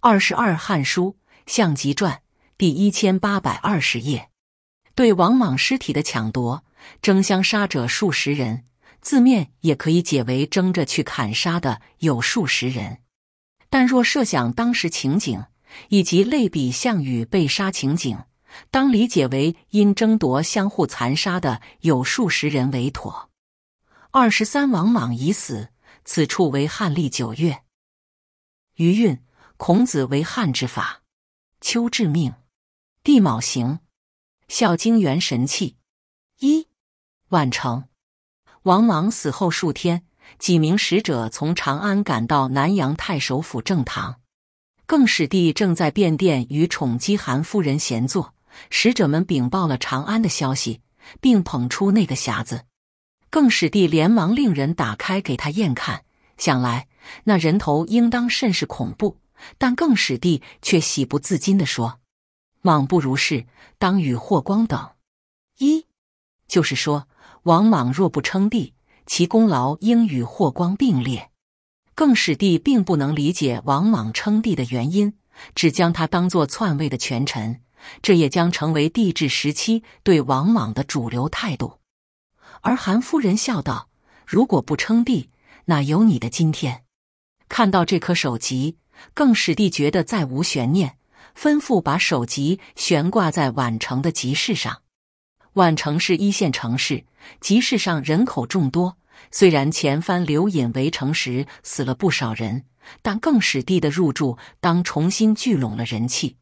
二十二，《汉书·象集传》第一千八百二十页。对王莽尸体的抢夺，争相杀者数十人，字面也可以解为争着去砍杀的有数十人，但若设想当时情景。以及类比项羽被杀情景，当理解为因争夺相互残杀的有数十人为妥。二十三，王莽已死。此处为汉历九月。余韵：孔子为汉之法。秋至命，地卯行。《孝经》元神器。一。宛城，王莽死后数天，几名使者从长安赶到南阳太守府正堂。更始帝正在便殿与宠姬韩夫人闲坐，使者们禀报了长安的消息，并捧出那个匣子。更始帝连忙令人打开给他验看，想来那人头应当甚是恐怖，但更始帝却喜不自禁地说：“莽不如是，当与霍光等。”一，就是说，王莽若不称帝，其功劳应与霍光并列。更始帝并不能理解王莽称帝的原因，只将他当作篡位的权臣，这也将成为帝制时期对王莽的主流态度。而韩夫人笑道：“如果不称帝，哪有你的今天？”看到这颗首级，更始帝觉得再无悬念，吩咐把首级悬挂在宛城的集市上。宛城是一线城市，集市上人口众多。虽然前番刘隐围城时死了不少人，但更史地的入住当重新聚拢了人气。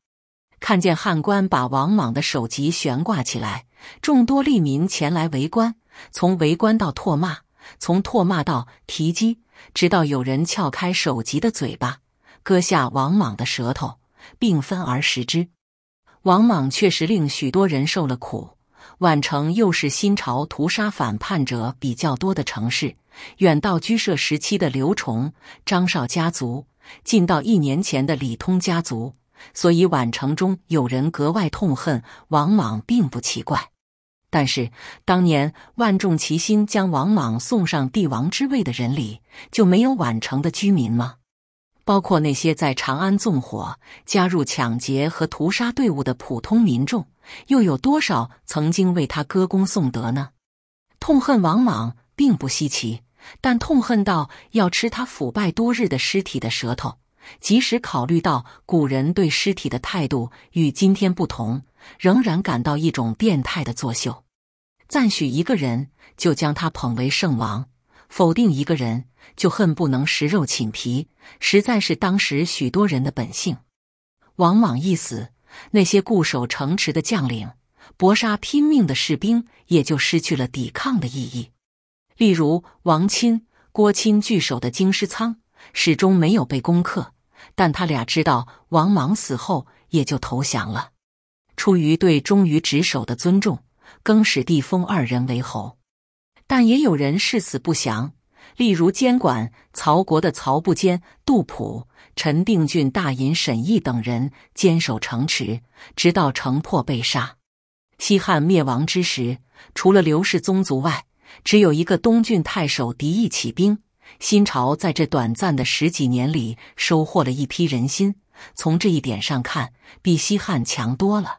看见汉官把王莽的首级悬挂起来，众多吏民前来围观。从围观到唾骂，从唾骂到提及，直到有人撬开首级的嘴巴，割下王莽的舌头，并分而食之。王莽确实令许多人受了苦。宛城又是新朝屠杀反叛者比较多的城市，远到居舍时期的刘崇、张绍家族，近到一年前的李通家族，所以宛城中有人格外痛恨王莽，并不奇怪。但是当年万众齐心将王莽送上帝王之位的人里，就没有宛城的居民吗？包括那些在长安纵火、加入抢劫和屠杀队伍的普通民众，又有多少曾经为他歌功颂德呢？痛恨王莽并不稀奇，但痛恨到要吃他腐败多日的尸体的舌头，即使考虑到古人对尸体的态度与今天不同，仍然感到一种变态的作秀。赞许一个人，就将他捧为圣王；否定一个人。就恨不能食肉寝皮，实在是当时许多人的本性。往往一死，那些固守城池的将领、搏杀拼命的士兵也就失去了抵抗的意义。例如王钦、郭钦聚守的京师仓，始终没有被攻克，但他俩知道王莽死后也就投降了。出于对忠于职守的尊重，更始帝封二人为侯。但也有人誓死不降。例如，监管曹国的曹不坚、杜甫、陈定俊、大尹沈毅等人坚守城池，直到城破被杀。西汉灭亡之时，除了刘氏宗族外，只有一个东郡太守狄义起兵。新朝在这短暂的十几年里收获了一批人心，从这一点上看，比西汉强多了。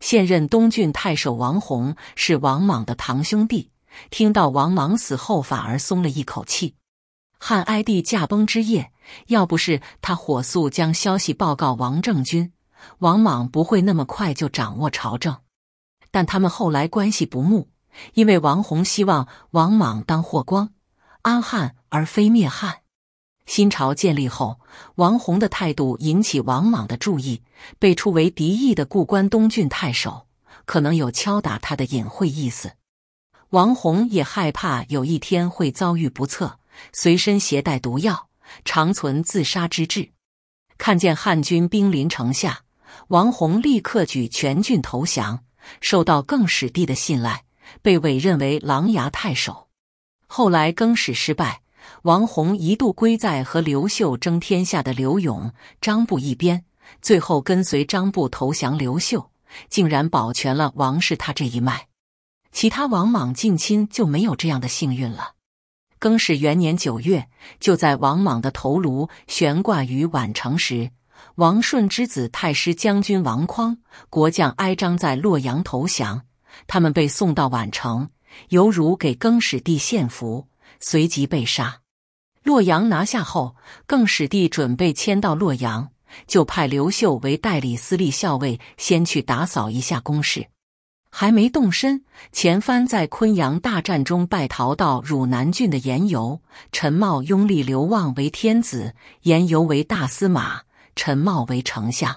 现任东郡太守王弘是王莽的堂兄弟。听到王莽死后，反而松了一口气。汉哀帝驾崩之夜，要不是他火速将消息报告王政君，王莽不会那么快就掌握朝政。但他们后来关系不睦，因为王弘希望王莽当霍光安汉而非灭汉。新朝建立后，王弘的态度引起王莽的注意，被处为敌意的故关东郡太守，可能有敲打他的隐晦意思。王弘也害怕有一天会遭遇不测，随身携带毒药，长存自杀之志。看见汉军兵临城下，王弘立刻举全郡投降，受到更始帝的信赖，被委任为琅琊太守。后来更始失败，王弘一度归在和刘秀争天下的刘永、张布一边，最后跟随张布投降刘秀，竟然保全了王氏他这一脉。其他王莽近亲就没有这样的幸运了。更始元年九月，就在王莽的头颅悬挂于宛城时，王顺之子太师将军王匡、国将哀章在洛阳投降，他们被送到宛城，犹如给更始帝献俘，随即被杀。洛阳拿下后，更始帝准备迁到洛阳，就派刘秀为代理司隶校尉，先去打扫一下宫室。还没动身，前番在昆阳大战中败逃到汝南郡的颜游、陈茂拥立刘望为天子，颜游为大司马，陈茂为丞相。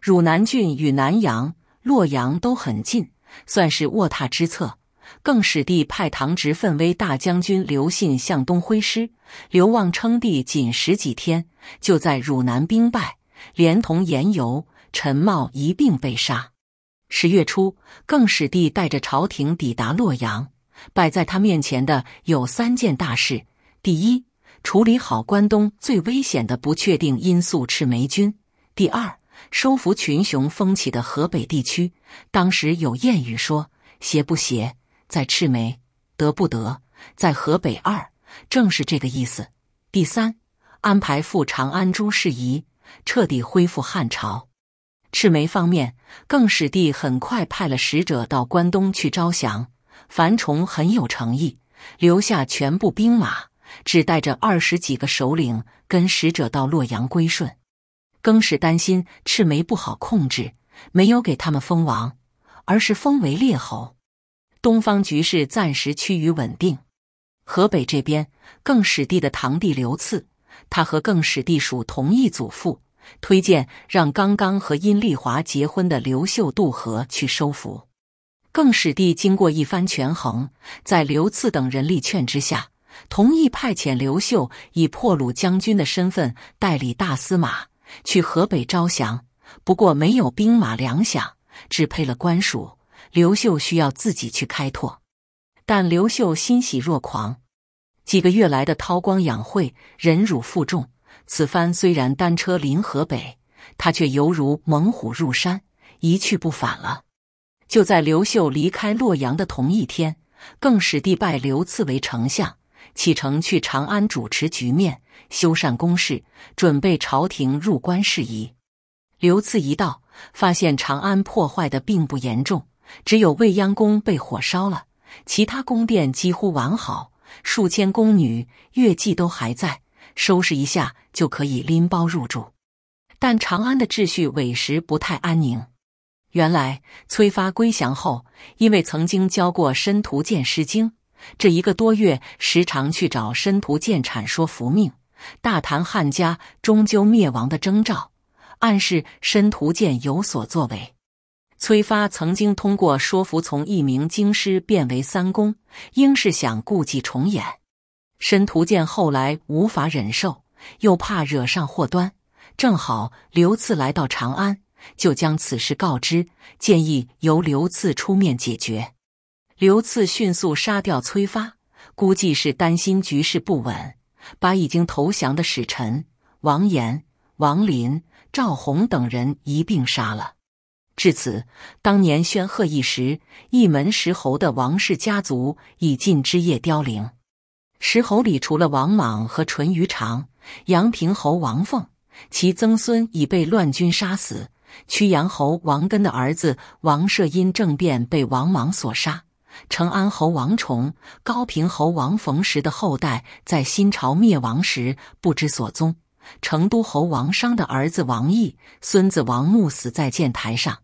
汝南郡与南阳、洛阳都很近，算是卧榻之侧。更始帝派唐执奋威大将军刘信向东挥师，刘望称帝仅十几天，就在汝南兵败，连同颜游、陈茂一并被杀。十月初，更始帝带着朝廷抵达洛阳。摆在他面前的有三件大事：第一，处理好关东最危险的不确定因素赤眉军；第二，收服群雄风起的河北地区。当时有谚语说：“邪不邪在赤眉，得不得在河北。”二正是这个意思。第三，安排赴长安诸事宜，彻底恢复汉朝。赤眉方面，更始帝很快派了使者到关东去招降。樊崇很有诚意，留下全部兵马，只带着二十几个首领跟使者到洛阳归顺。更始担心赤眉不好控制，没有给他们封王，而是封为列侯。东方局势暂时趋于稳定。河北这边，更始帝的堂弟刘赐，他和更始帝属同一祖父。推荐让刚刚和殷丽华结婚的刘秀渡河去收服。更始帝经过一番权衡，在刘赐等人力劝之下，同意派遣刘秀以破虏将军的身份代理大司马，去河北招降。不过没有兵马粮饷，只配了官署。刘秀需要自己去开拓。但刘秀欣喜若狂，几个月来的韬光养晦、忍辱负重。此番虽然单车临河北，他却犹如猛虎入山，一去不返了。就在刘秀离开洛阳的同一天，更史帝拜刘赐为丞相，启程去长安主持局面，修缮宫室，准备朝廷入关事宜。刘赐一到，发现长安破坏的并不严重，只有未央宫被火烧了，其他宫殿几乎完好，数千宫女乐伎都还在。收拾一下就可以拎包入住，但长安的秩序委实不太安宁。原来崔发归降后，因为曾经教过申屠建诗经，这一个多月时常去找申屠建阐说服命，大谈汉家终究灭亡的征兆，暗示申屠建有所作为。崔发曾经通过说服从一名京师变为三公，应是想故伎重演。申屠建后来无法忍受，又怕惹上祸端，正好刘赐来到长安，就将此事告知，建议由刘赐出面解决。刘赐迅速杀掉崔发，估计是担心局势不稳，把已经投降的使臣王延、王林、赵宏等人一并杀了。至此，当年宣赫一时、一门十侯的王氏家族已尽枝叶凋零。石侯里除了王莽和淳于长、阳平侯王凤，其曾孙已被乱军杀死；曲阳侯王根的儿子王涉因政变被王莽所杀；成安侯王崇、高平侯王逢时的后代在新朝灭亡时不知所踪；成都侯王商的儿子王毅、孙子王穆死在箭台上；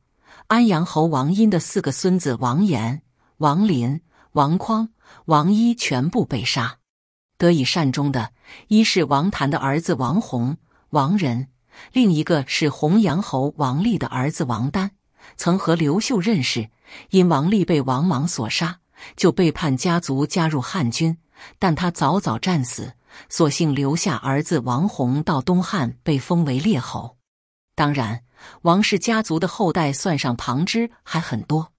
安阳侯王殷的四个孙子王延、王林、王匡、王一全部被杀。得以善终的，一是王谭的儿子王弘王仁；另一个是弘阳侯王立的儿子王丹，曾和刘秀认识。因王立被王莽所杀，就背叛家族加入汉军，但他早早战死，所幸留下儿子王弘到东汉被封为列侯。当然，王氏家族的后代算上旁支还很多。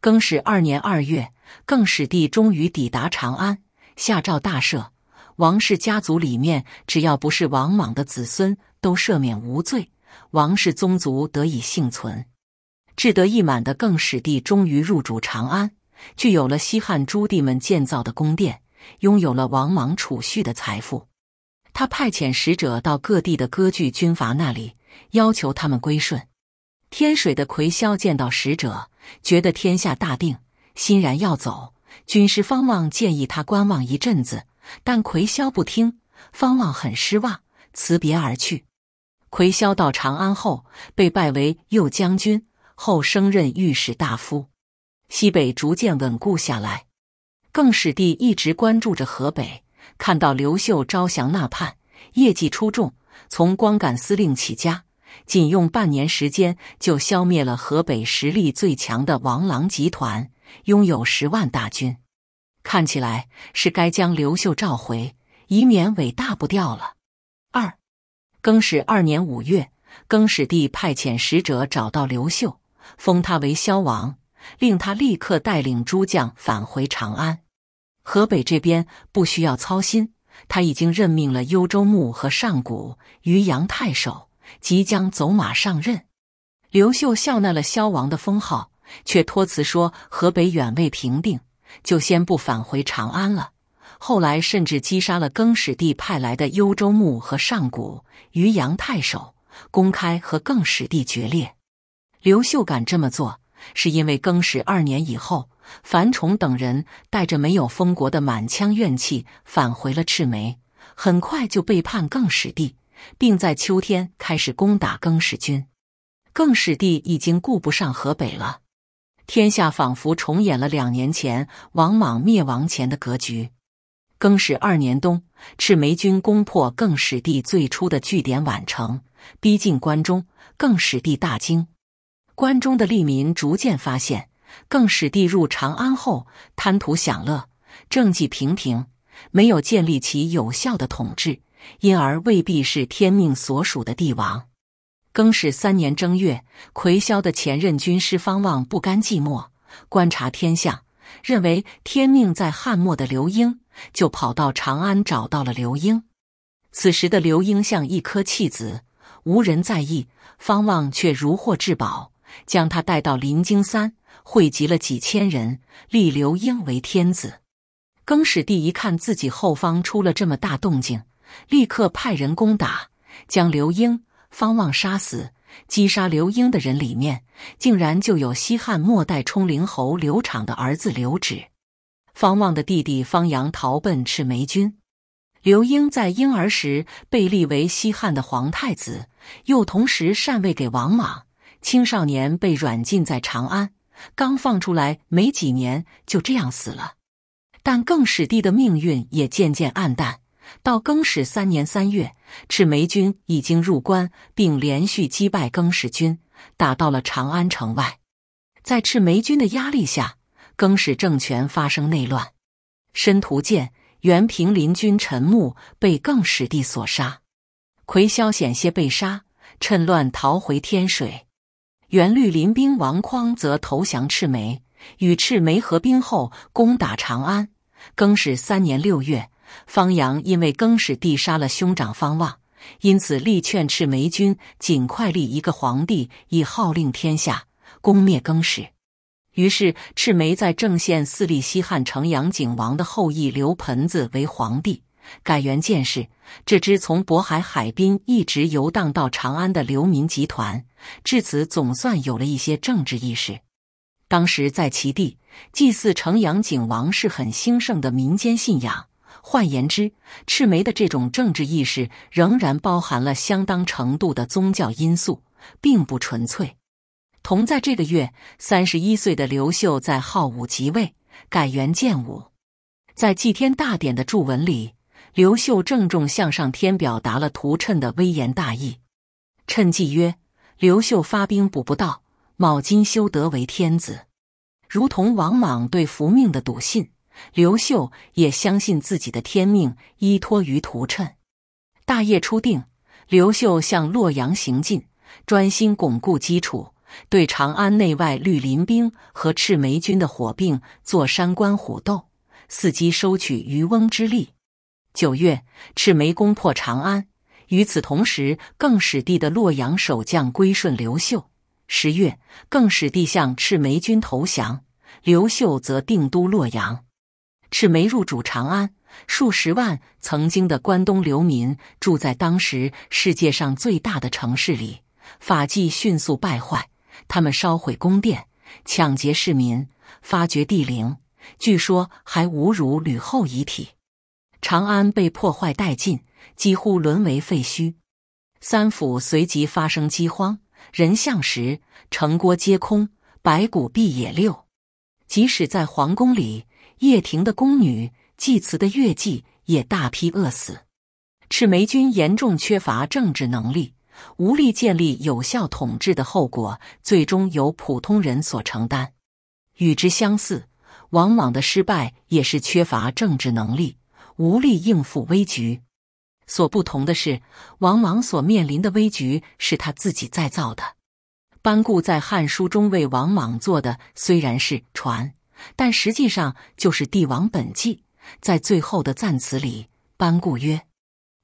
更始二年二月，更始帝终于抵达长安，下诏大赦。王氏家族里面，只要不是王莽的子孙，都赦免无罪，王氏宗族得以幸存。志得意满的更始帝终于入主长安，具有了西汉诸帝们建造的宫殿，拥有了王莽储蓄的财富。他派遣使者到各地的割据军阀那里，要求他们归顺。天水的奎嚣见到使者，觉得天下大定，欣然要走。军师方望建议他观望一阵子。但魁霄不听，方望很失望，辞别而去。魁霄到长安后，被拜为右将军，后升任御史大夫。西北逐渐稳固下来，更始帝一直关注着河北。看到刘秀招降纳叛，业绩出众，从光杆司令起家，仅用半年时间就消灭了河北实力最强的王朗集团，拥有十万大军。看起来是该将刘秀召回，以免尾大不掉了。二更始二年五月，更始帝派遣使者找到刘秀，封他为萧王，令他立刻带领诸将返回长安。河北这边不需要操心，他已经任命了幽州牧和上谷、渔阳太守，即将走马上任。刘秀笑纳了萧王的封号，却托辞说河北远未平定。就先不返回长安了。后来甚至击杀了更始帝派来的幽州牧和上古渔阳太守，公开和更始帝决裂。刘秀敢这么做，是因为更始二年以后，樊崇等人带着没有封国的满腔怨气返回了赤眉，很快就背叛更始帝，并在秋天开始攻打更始军。更始帝已经顾不上河北了。天下仿佛重演了两年前王莽灭亡前的格局。更始二年冬，赤眉军攻破更始帝最初的据点宛城，逼近关中。更始帝大惊。关中的吏民逐渐发现，更始帝入长安后贪图享乐，政绩平平，没有建立起有效的统治，因而未必是天命所属的帝王。更始三年正月，葵霄的前任军师方望不甘寂寞，观察天象，认为天命在汉末的刘英，就跑到长安找到了刘英。此时的刘英像一颗弃子，无人在意。方望却如获至宝，将他带到临京三，汇集了几千人，立刘英为天子。更始帝一看自己后方出了这么大动静，立刻派人攻打，将刘英。方望杀死、击杀刘英的人里面，竟然就有西汉末代冲灵侯刘长的儿子刘植。方望的弟弟方阳逃奔赤眉军。刘英在婴儿时被立为西汉的皇太子，又同时禅位给王莽。青少年被软禁在长安，刚放出来没几年，就这样死了。但更始帝的命运也渐渐暗淡。到更始三年三月，赤眉军已经入关，并连续击败更始军，打到了长安城外。在赤眉军的压力下，更始政权发生内乱，申屠建、原平林军陈牧被更始帝所杀，奎嚣险些被杀，趁乱逃回天水。原绿林兵王匡则投降赤眉，与赤眉合兵后攻打长安。更始三年六月。方阳因为更始帝杀了兄长方望，因此力劝赤眉军尽快立一个皇帝以号令天下，攻灭更始。于是赤眉在正县四立西汉城阳景王的后裔刘盆子为皇帝，改元建世。这支从渤海海滨一直游荡到长安的流民集团，至此总算有了一些政治意识。当时在其地祭祀城阳景王是很兴盛的民间信仰。换言之，赤眉的这种政治意识仍然包含了相当程度的宗教因素，并不纯粹。同在这个月，三十一岁的刘秀在好武即位，改元建武。在祭天大典的祝文里，刘秀郑重向上天表达了图谶的威严大义。趁记曰：“刘秀发兵补不到，卯金修德为天子。”如同王莽对福命的笃信。刘秀也相信自己的天命，依托于屠谶。大业初定，刘秀向洛阳行进，专心巩固基础，对长安内外绿林兵和赤眉军的火并做山观虎斗，伺机收取渔翁之利。九月，赤眉攻破长安。与此同时，更始帝的洛阳守将归顺刘秀。十月，更始帝向赤眉军投降，刘秀则定都洛阳。是没入主长安，数十万曾经的关东流民住在当时世界上最大的城市里，法纪迅速败坏，他们烧毁宫殿，抢劫市民，发掘帝陵，据说还侮辱吕后遗体。长安被破坏殆尽，几乎沦为废墟。三府随即发生饥荒，人相食，城郭皆空，白骨蔽野六。即使在皇宫里。叶庭的宫女，祭祠的乐伎也大批饿死。赤眉军严重缺乏政治能力，无力建立有效统治的后果，最终由普通人所承担。与之相似，王莽的失败也是缺乏政治能力，无力应付危局。所不同的是，王莽所面临的危局是他自己再造的。班固在《汉书》中为王莽做的虽然是船但实际上就是《帝王本纪》。在最后的赞词里，班固曰：“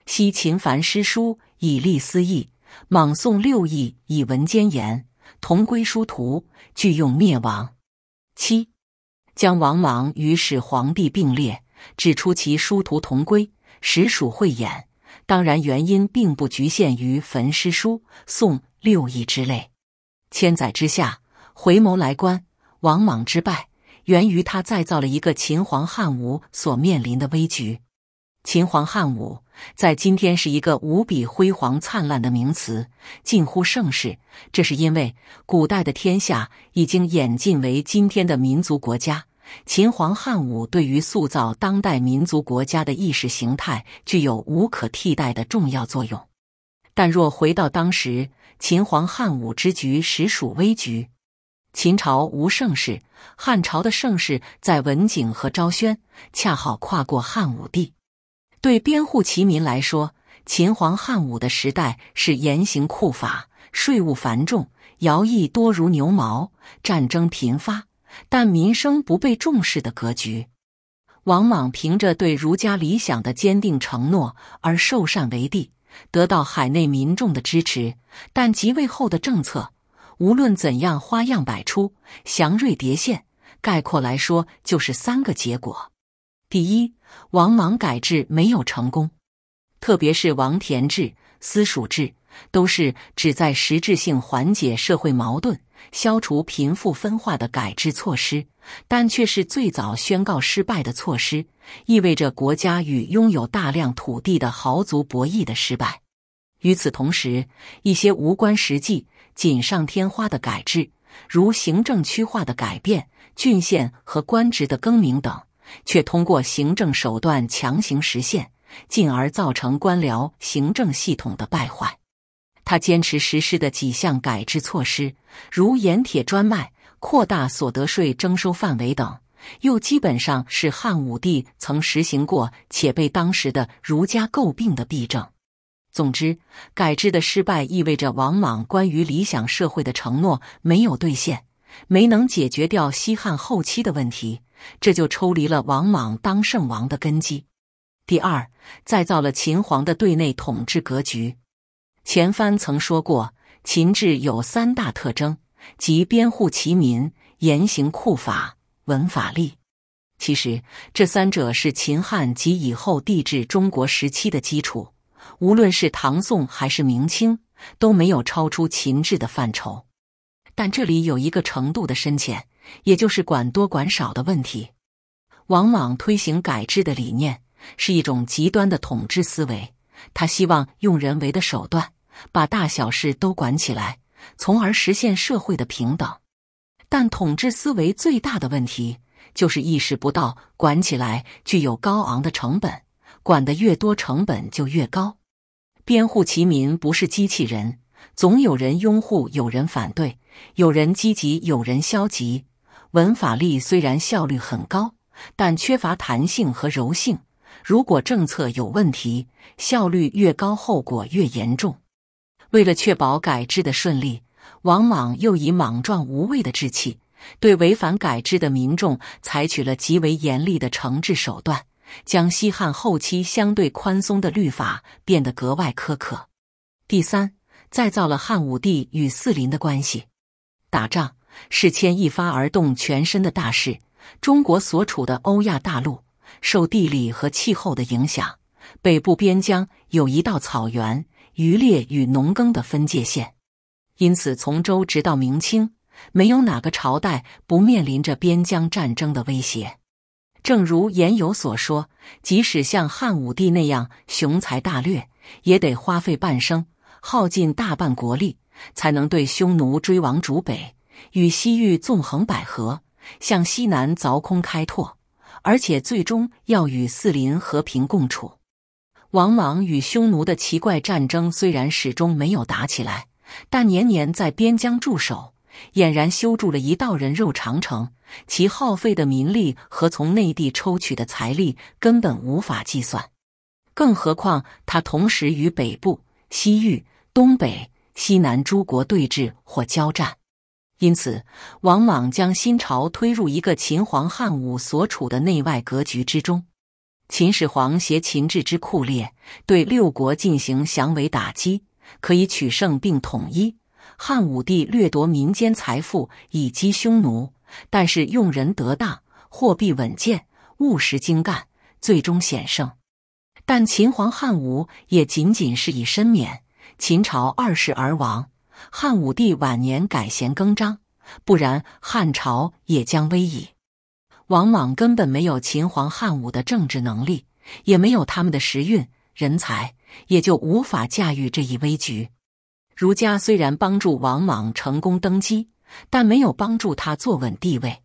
昔秦凡诗书以立思义，莽宋六艺以文兼言，同归殊途，俱用灭亡。”七将王莽与始皇帝并列，指出其殊途同归，实属慧眼。当然，原因并不局限于焚诗书、宋六艺之类。千载之下，回眸来观王莽之败。源于他再造了一个秦皇汉武所面临的危局。秦皇汉武在今天是一个无比辉煌灿烂的名词，近乎盛世，这是因为古代的天下已经演进为今天的民族国家。秦皇汉武对于塑造当代民族国家的意识形态具有无可替代的重要作用。但若回到当时，秦皇汉武之局实属危局。秦朝无盛世，汉朝的盛世在文景和昭宣，恰好跨过汉武帝。对边户齐民来说，秦皇汉武的时代是严刑酷法、税务繁重、徭役多如牛毛、战争频发，但民生不被重视的格局。王莽凭着对儒家理想的坚定承诺而受禅为帝，得到海内民众的支持，但即位后的政策。无论怎样花样百出，祥瑞叠现。概括来说，就是三个结果：第一，王莽改制没有成功，特别是王田制、私属制，都是旨在实质性缓解社会矛盾、消除贫富分化的改制措施，但却是最早宣告失败的措施，意味着国家与拥有大量土地的豪族博弈的失败。与此同时，一些无关实际。锦上添花的改制，如行政区划的改变、郡县和官职的更名等，却通过行政手段强行实现，进而造成官僚行政系统的败坏。他坚持实施的几项改制措施，如盐铁专卖、扩大所得税征收范围等，又基本上是汉武帝曾实行过且被当时的儒家诟病的弊政。总之，改制的失败意味着王莽关于理想社会的承诺没有兑现，没能解决掉西汉后期的问题，这就抽离了王莽当圣王的根基。第二，再造了秦皇的对内统治格局。前番曾说过，秦制有三大特征，即编户齐民、严刑酷法、文法吏。其实，这三者是秦汉及以后帝制中国时期的基础。无论是唐宋还是明清，都没有超出秦制的范畴，但这里有一个程度的深浅，也就是管多管少的问题。王莽推行改制的理念是一种极端的统治思维，他希望用人为的手段把大小事都管起来，从而实现社会的平等。但统治思维最大的问题就是意识不到管起来具有高昂的成本，管得越多，成本就越高。边户其民不是机器人，总有人拥护，有人反对，有人积极，有人消极。文法力虽然效率很高，但缺乏弹性和柔性。如果政策有问题，效率越高，后果越严重。为了确保改制的顺利，王莽又以莽撞无畏的志气，对违反改制的民众采取了极为严厉的惩治手段。将西汉后期相对宽松的律法变得格外苛刻。第三，再造了汉武帝与四邻的关系。打仗是牵一发而动全身的大事。中国所处的欧亚大陆受地理和气候的影响，北部边疆有一道草原渔猎与农耕的分界线。因此，从周直到明清，没有哪个朝代不面临着边疆战争的威胁。正如言友所说，即使像汉武帝那样雄才大略，也得花费半生，耗尽大半国力，才能对匈奴追亡逐北，与西域纵横捭阖，向西南凿空开拓，而且最终要与四邻和平共处。王莽与匈奴的奇怪战争虽然始终没有打起来，但年年在边疆驻守。俨然修筑了一道人肉长城，其耗费的民力和从内地抽取的财力根本无法计算。更何况，他同时与北部、西域、东北、西南诸国对峙或交战。因此，王莽将新朝推入一个秦皇汉武所处的内外格局之中。秦始皇携秦制之酷烈，对六国进行降维打击，可以取胜并统一。汉武帝掠夺民间财富以击匈奴，但是用人得当，货币稳健，务实精干，最终险胜。但秦皇汉武也仅仅是以身免，秦朝二世而亡。汉武帝晚年改弦更张，不然汉朝也将危矣。王莽根本没有秦皇汉武的政治能力，也没有他们的时运、人才，也就无法驾驭这一危局。儒家虽然帮助王莽成功登基，但没有帮助他坐稳地位。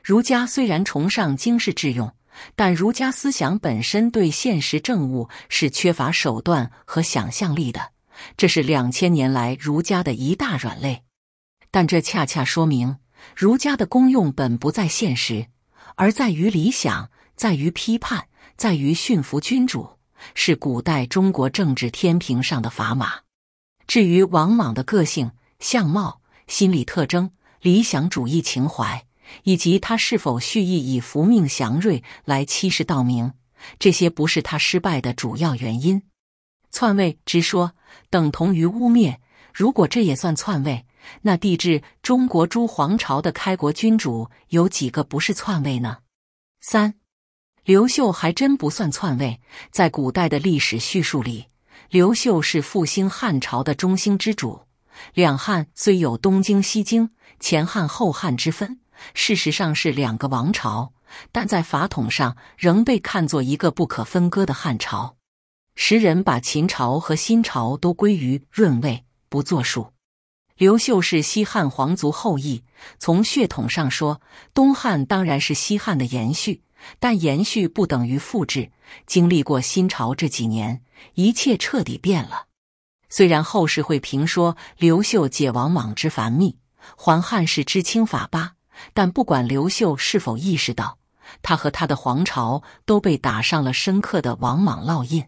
儒家虽然崇尚经世致用，但儒家思想本身对现实政务是缺乏手段和想象力的，这是两千年来儒家的一大软肋。但这恰恰说明儒家的功用本不在现实，而在于理想，在于批判，在于驯服君主，是古代中国政治天平上的砝码。至于王莽的个性、相貌、心理特征、理想主义情怀，以及他是否蓄意以福命祥瑞来欺世盗名，这些不是他失败的主要原因。篡位之说等同于污蔑，如果这也算篡位，那帝制中国诸皇朝的开国君主有几个不是篡位呢？三，刘秀还真不算篡位，在古代的历史叙述里。刘秀是复兴汉朝的中兴之主。两汉虽有东经西经、前汉后汉之分，事实上是两个王朝，但在法统上仍被看作一个不可分割的汉朝。时人把秦朝和新朝都归于润位，不作数。刘秀是西汉皇族后裔，从血统上说，东汉当然是西汉的延续，但延续不等于复制。经历过新朝这几年。一切彻底变了。虽然后世会评说刘秀解王莽之繁密，还汉室之清法吧，但不管刘秀是否意识到，他和他的皇朝都被打上了深刻的王莽烙印。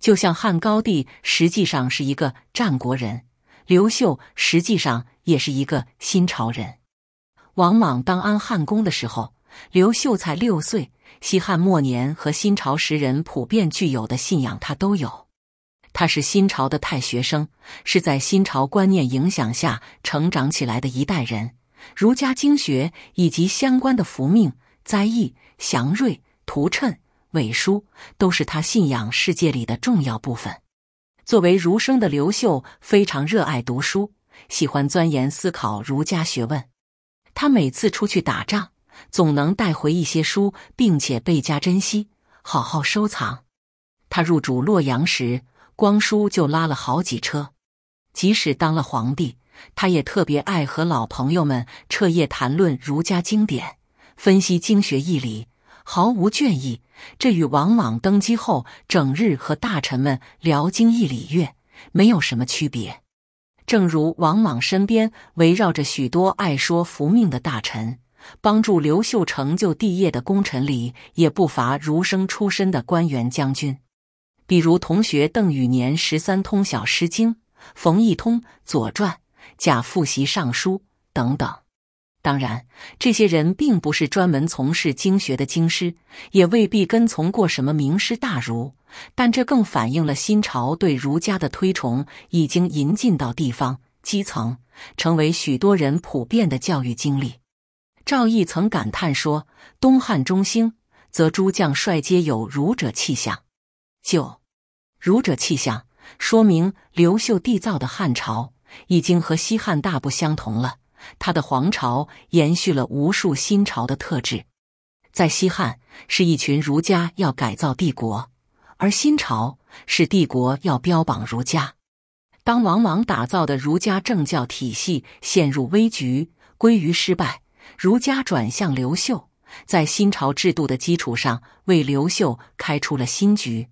就像汉高帝实际上是一个战国人，刘秀实际上也是一个新朝人。王莽当安汉宫的时候，刘秀才六岁。西汉末年和新朝时人普遍具有的信仰，他都有。他是新朝的太学生，是在新朝观念影响下成长起来的一代人。儒家经学以及相关的福命、灾异、祥瑞、图谶、纬书，都是他信仰世界里的重要部分。作为儒生的刘秀，非常热爱读书，喜欢钻研思考儒家学问。他每次出去打仗。总能带回一些书，并且倍加珍惜，好好收藏。他入主洛阳时，光书就拉了好几车。即使当了皇帝，他也特别爱和老朋友们彻夜谈论儒家经典，分析经学义理，毫无倦意。这与王莽登基后整日和大臣们聊经义礼乐没有什么区别。正如王莽身边围绕着许多爱说服命的大臣。帮助刘秀成就帝业的功臣里，也不乏儒生出身的官员将军，比如同学邓禹年十三通晓《诗经》，冯异通《左传》，贾复习《尚书》等等。当然，这些人并不是专门从事经学的经师，也未必跟从过什么名师大儒，但这更反映了新朝对儒家的推崇已经引进到地方基层，成为许多人普遍的教育经历。赵翼曾感叹说：“东汉中兴，则诸将帅皆有儒者气象。”就儒者气象，说明刘秀缔造的汉朝已经和西汉大不相同了。他的皇朝延续了无数新朝的特质。在西汉，是一群儒家要改造帝国；而新朝是帝国要标榜儒家。当王莽打造的儒家政教体系陷入危局，归于失败。儒家转向刘秀，在新朝制度的基础上为刘秀开出了新局。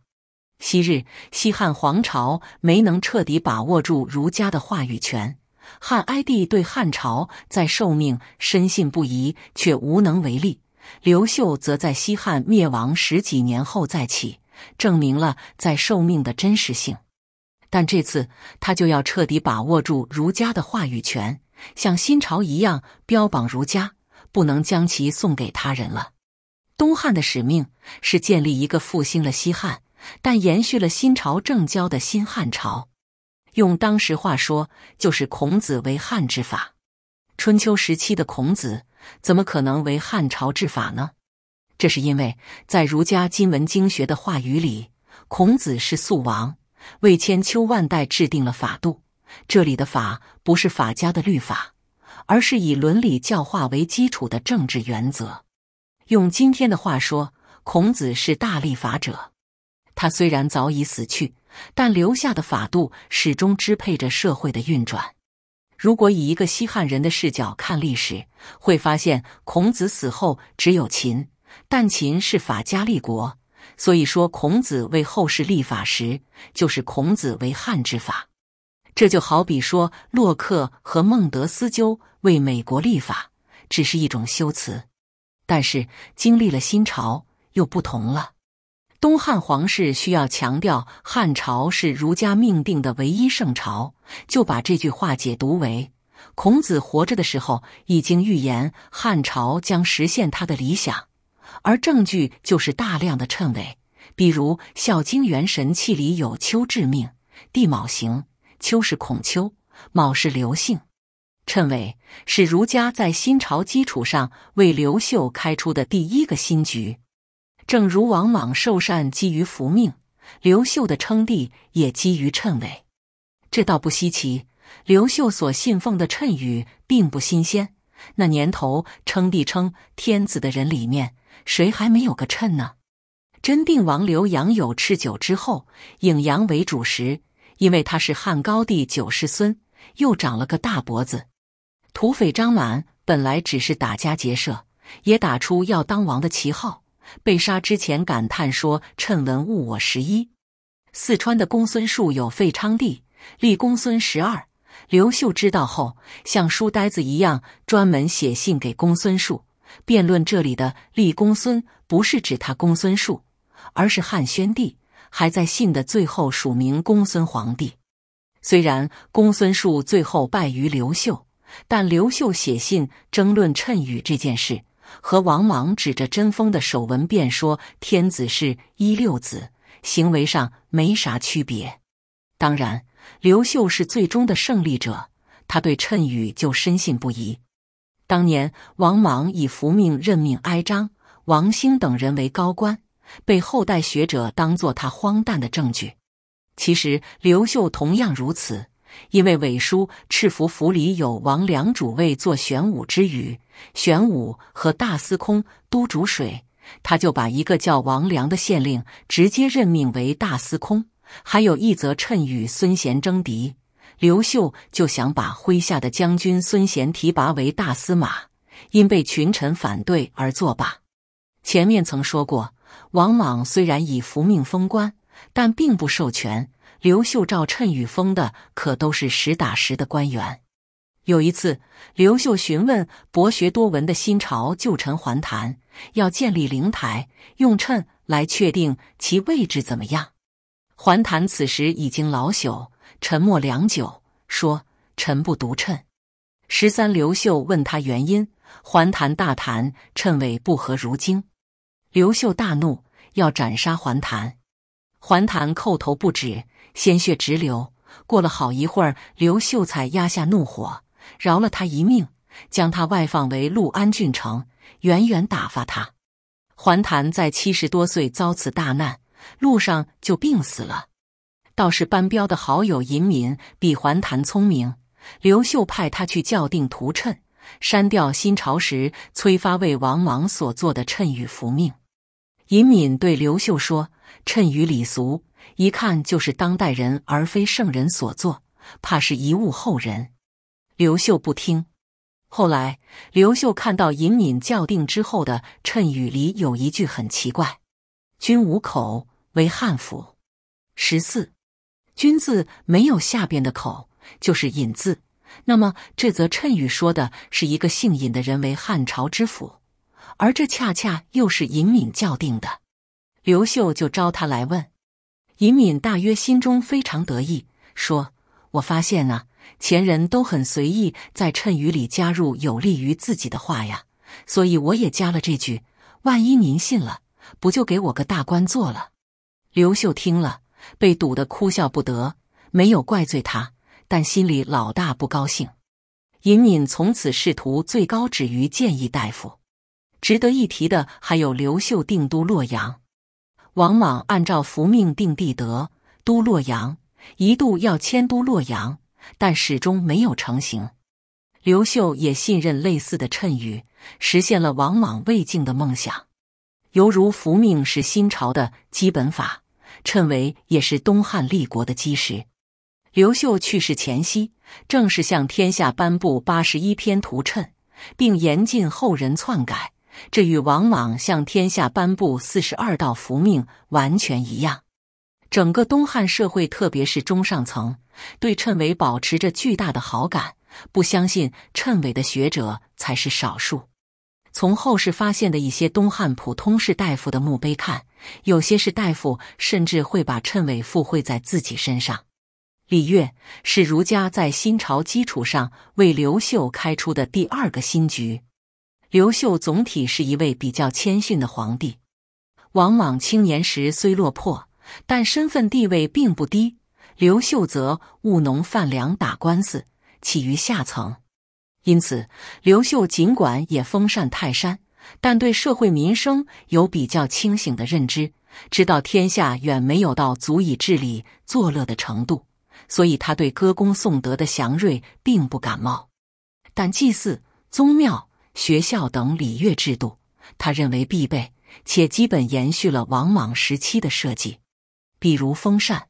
昔日西汉皇朝没能彻底把握住儒家的话语权，汉哀帝对汉朝在受命深信不疑，却无能为力。刘秀则在西汉灭亡十几年后再起，证明了在受命的真实性。但这次他就要彻底把握住儒家的话语权，像新朝一样标榜儒家。不能将其送给他人了。东汉的使命是建立一个复兴了西汉，但延续了新朝正交的新汉朝。用当时话说，就是孔子为汉之法。春秋时期的孔子怎么可能为汉朝治法呢？这是因为在儒家今文经学的话语里，孔子是素王，为千秋万代制定了法度。这里的法不是法家的律法。而是以伦理教化为基础的政治原则。用今天的话说，孔子是大立法者。他虽然早已死去，但留下的法度始终支配着社会的运转。如果以一个西汉人的视角看历史，会发现孔子死后只有秦，但秦是法家立国，所以说孔子为后世立法时，就是孔子为汉之法。这就好比说，洛克和孟德斯鸠为美国立法只是一种修辞，但是经历了新朝又不同了。东汉皇室需要强调汉朝是儒家命定的唯一圣朝，就把这句话解读为孔子活着的时候已经预言汉朝将实现他的理想，而证据就是大量的谶纬，比如《孝经元神器里有“秋至命，地卯行”。丘是孔丘，卯是刘姓，谶尾是儒家在新朝基础上为刘秀开出的第一个新局。正如王莽受禅基于福命，刘秀的称帝也基于谶尾，这倒不稀奇。刘秀所信奉的谶语并不新鲜，那年头称帝称天子的人里面，谁还没有个谶呢？真定王刘阳有赤酒之后，引阳为主时。因为他是汉高帝九世孙，又长了个大脖子。土匪张澜本来只是打家劫舍，也打出要当王的旗号。被杀之前感叹说：“趁文误我十一。”四川的公孙述有废昌帝立公孙十二。刘秀知道后，像书呆子一样，专门写信给公孙述，辩论这里的立公孙不是指他公孙述，而是汉宣帝。还在信的最后署名“公孙皇帝”。虽然公孙述最后败于刘秀，但刘秀写信争论谶语这件事，和王莽指着真封的首文便说天子是一六子，行为上没啥区别。当然，刘秀是最终的胜利者，他对谶语就深信不疑。当年王莽以福命任命哀章、王兴等人为高官。被后代学者当作他荒诞的证据，其实刘秀同样如此。因为伪书《赤符符》里有“王良主位，作玄武之语，玄武和大司空都主水”，他就把一个叫王良的县令直接任命为大司空。还有一则趁与孙贤争敌，刘秀就想把麾下的将军孙贤提拔为大司马，因被群臣反对而作罢。前面曾说过。王莽虽然以福命封官，但并不授权。刘秀照趁与封的可都是实打实的官员。有一次，刘秀询问博学多闻的新朝旧臣桓谭，要建立灵台，用趁来确定其位置，怎么样？桓谭此时已经老朽，沉默良久，说：“臣不独趁。”十三，刘秀问他原因，桓谭大谈趁尾不合如今。刘秀大怒，要斩杀桓谭。桓谭叩头不止，鲜血直流。过了好一会儿，刘秀才压下怒火，饶了他一命，将他外放为陆安郡丞，远远打发他。桓谭在七十多岁遭此大难，路上就病死了。倒是班彪的好友尹敏比桓谭聪明，刘秀派他去校定图谶，删掉新朝时催发魏王莽所做的谶语符命。尹敏对刘秀说：“谶语礼俗，一看就是当代人而非圣人所作，怕是贻误后人。”刘秀不听。后来，刘秀看到尹敏校定之后的谶语里有一句很奇怪：“君无口为汉府。”十四，君字没有下边的口，就是尹字。那么，这则谶语说的是一个姓尹的人为汉朝之府。而这恰恰又是尹敏叫定的。刘秀就召他来问，尹敏大约心中非常得意，说：“我发现啊，前人都很随意在谶语里加入有利于自己的话呀，所以我也加了这句。万一您信了，不就给我个大官做了？”刘秀听了，被堵得哭笑不得，没有怪罪他，但心里老大不高兴。尹敏从此仕途最高止于谏议大夫。值得一提的还有刘秀定都洛阳，王莽按照福命定帝德都洛阳，一度要迁都洛阳，但始终没有成行。刘秀也信任类似的谶语，实现了王莽未竟的梦想。犹如福命是新朝的基本法，谶纬也是东汉立国的基石。刘秀去世前夕，正式向天下颁布八十一篇图谶，并严禁后人篡改。这与往往向天下颁布四十二道福命完全一样。整个东汉社会，特别是中上层，对谶纬保持着巨大的好感。不相信谶纬的学者才是少数。从后世发现的一些东汉普通士大夫的墓碑看，有些士大夫甚至会把谶纬附会在自己身上。礼乐是儒家在新朝基础上为刘秀开出的第二个新局。刘秀总体是一位比较谦逊的皇帝。王莽青年时虽落魄，但身份地位并不低。刘秀则务农贩粮、打官司，起于下层。因此，刘秀尽管也封禅泰山，但对社会民生有比较清醒的认知，知道天下远没有到足以治理作乐的程度，所以他对歌功颂德的祥瑞并不感冒。但祭祀宗庙。学校等礼乐制度，他认为必备，且基本延续了王莽时期的设计，比如封禅。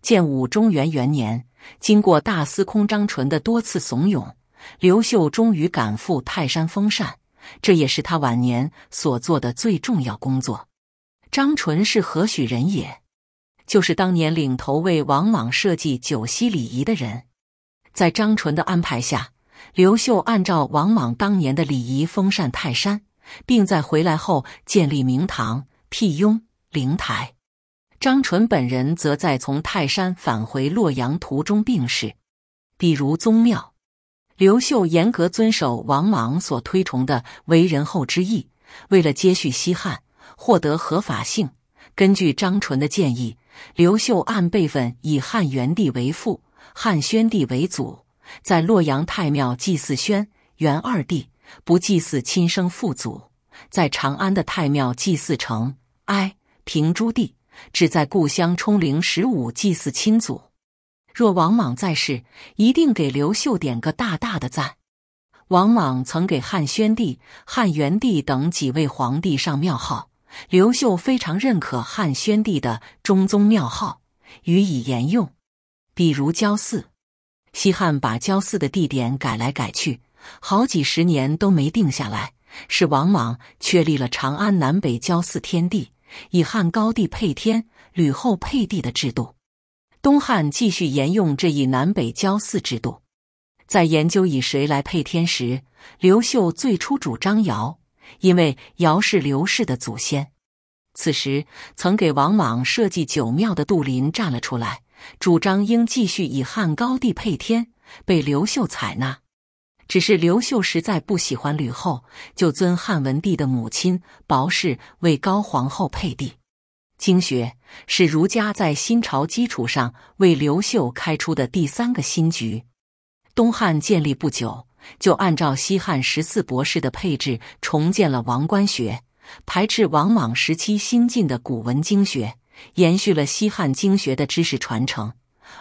建武中元元年，经过大司空张纯的多次怂恿，刘秀终于赶赴泰山封禅，这也是他晚年所做的最重要工作。张纯是何许人也？就是当年领头为王莽设计九席礼仪的人，在张纯的安排下。刘秀按照王莽当年的礼仪封禅泰山，并在回来后建立明堂、辟雍、灵台。张纯本人则在从泰山返回洛阳途中病逝。比如宗庙，刘秀严格遵守王莽所推崇的为人后之意，为了接续西汉，获得合法性，根据张纯的建议，刘秀按辈分以汉元帝为父，汉宣帝为祖。在洛阳太庙祭祀宣元二帝，不祭祀亲生父祖；在长安的太庙祭祀成哀平诸帝，只在故乡冲陵十五祭祀亲祖。若王莽在世，一定给刘秀点个大大的赞。王莽曾给汉宣帝、汉元帝等几位皇帝上庙号，刘秀非常认可汉宣帝的中宗庙号，予以沿用，比如郊寺。西汉把郊祀的地点改来改去，好几十年都没定下来。是王莽确立了长安南北郊祀天地，以汉高帝配天，吕后配地的制度。东汉继续沿用这一南北郊祀制度。在研究以谁来配天时，刘秀最初主张尧，因为尧是刘氏的祖先。此时，曾给王莽设计九庙的杜林站了出来。主张应继续以汉高帝配天，被刘秀采纳。只是刘秀实在不喜欢吕后，就尊汉文帝的母亲薄氏为高皇后配帝。经学是儒家在新朝基础上为刘秀开出的第三个新局。东汉建立不久，就按照西汉十四博士的配置重建了王官学，排斥王莽时期新进的古文经学。延续了西汉经学的知识传承，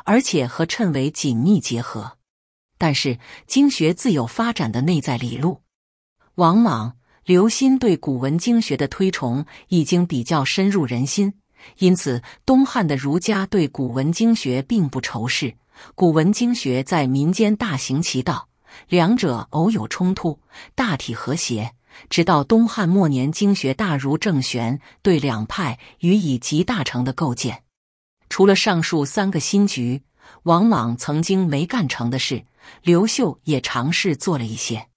而且和谶纬紧密结合。但是，经学自有发展的内在理路。王莽、刘歆对古文经学的推崇已经比较深入人心，因此东汉的儒家对古文经学并不仇视。古文经学在民间大行其道，两者偶有冲突，大体和谐。直到东汉末年，经学大儒郑玄对两派予以集大成的构建。除了上述三个新局，王莽曾经没干成的事，刘秀也尝试做了一些。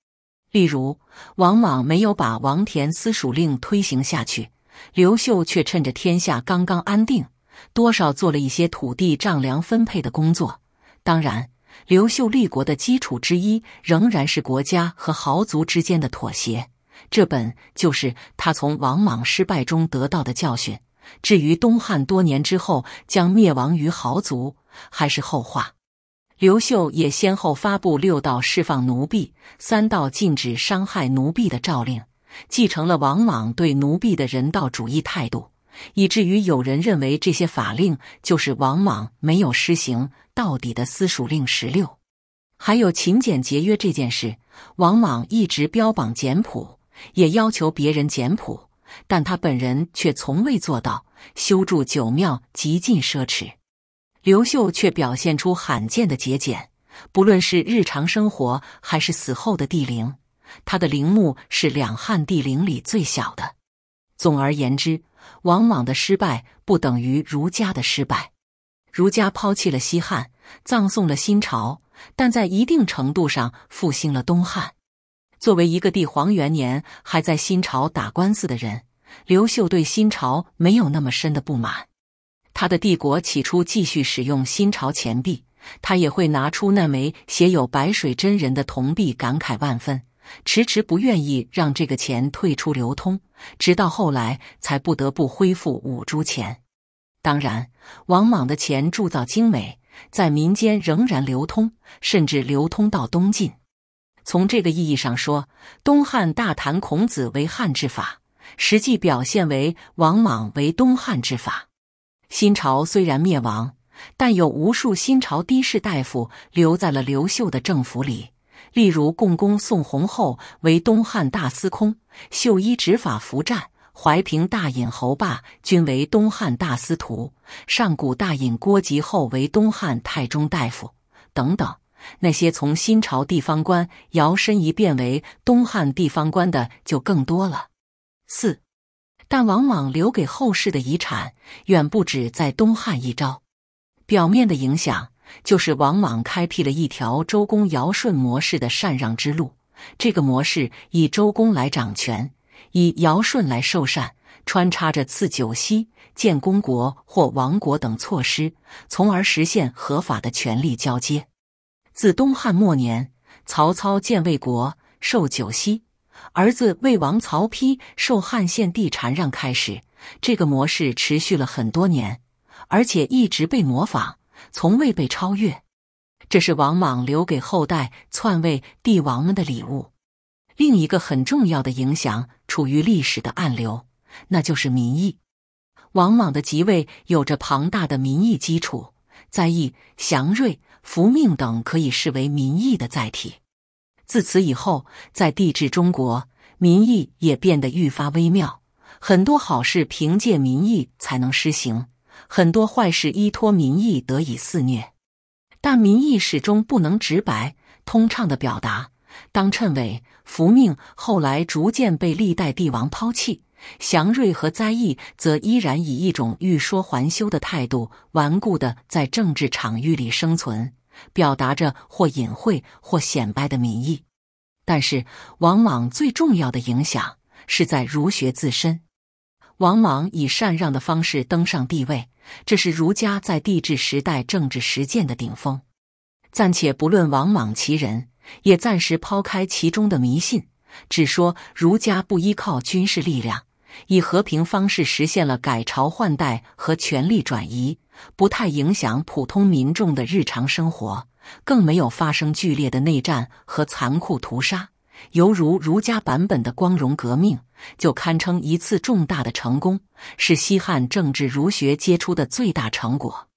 例如，王莽没有把王田私属令推行下去，刘秀却趁着天下刚刚安定，多少做了一些土地丈量分配的工作。当然，刘秀立国的基础之一，仍然是国家和豪族之间的妥协。这本就是他从王莽失败中得到的教训。至于东汉多年之后将灭亡于豪族，还是后话。刘秀也先后发布六道释放奴婢、三道禁止伤害奴婢的诏令，继承了王莽对奴婢的人道主义态度，以至于有人认为这些法令就是王莽没有施行到底的私属令十六。还有勤俭节约这件事，王莽一直标榜简朴。也要求别人简朴，但他本人却从未做到。修筑九庙极尽奢侈，刘秀却表现出罕见的节俭。不论是日常生活，还是死后的帝陵，他的陵墓是两汉帝陵里最小的。总而言之，王莽的失败不等于儒家的失败。儒家抛弃了西汉，葬送了新朝，但在一定程度上复兴了东汉。作为一个帝皇元年还在新朝打官司的人，刘秀对新朝没有那么深的不满。他的帝国起初继续使用新朝钱币，他也会拿出那枚写有白水真人的铜币，感慨万分，迟迟不愿意让这个钱退出流通，直到后来才不得不恢复五铢钱。当然，王莽的钱铸造精美，在民间仍然流通，甚至流通到东晋。从这个意义上说，东汉大谈孔子为汉之法，实际表现为王莽为东汉之法。新朝虽然灭亡，但有无数新朝的士大夫留在了刘秀的政府里，例如共工宋弘后为东汉大司空，秀衣执法服战，怀平大尹侯霸均为东汉大司徒，上古大尹郭吉后为东汉太中大夫等等。那些从新朝地方官摇身一变为东汉地方官的就更多了。四，但往往留给后世的遗产远不止在东汉一朝。表面的影响就是往往开辟了一条周公尧舜模式的禅让之路。这个模式以周公来掌权，以尧舜来受禅，穿插着赐九锡、建公国或王国等措施，从而实现合法的权力交接。自东汉末年，曹操建魏国，受九锡；儿子魏王曹丕受汉献帝禅让开始，这个模式持续了很多年，而且一直被模仿，从未被超越。这是王莽留给后代篡位帝王们的礼物。另一个很重要的影响处于历史的暗流，那就是民意。王莽的即位有着庞大的民意基础，在意祥瑞。福命等可以视为民意的载体。自此以后，在帝制中国，民意也变得愈发微妙。很多好事凭借民意才能施行，很多坏事依托民意得以肆虐。但民意始终不能直白、通畅的表达。当谶纬、福命后来逐渐被历代帝王抛弃。祥瑞和灾异则依然以一种欲说还休的态度，顽固的在政治场域里生存，表达着或隐晦或显摆的民意。但是，往往最重要的影响是在儒学自身。往往以禅让的方式登上帝位，这是儒家在帝制时代政治实践的顶峰。暂且不论王莽其人，也暂时抛开其中的迷信，只说儒家不依靠军事力量。以和平方式实现了改朝换代和权力转移，不太影响普通民众的日常生活，更没有发生剧烈的内战和残酷屠杀，犹如儒家版本的光荣革命，就堪称一次重大的成功，是西汉政治儒学杰出的最大成果。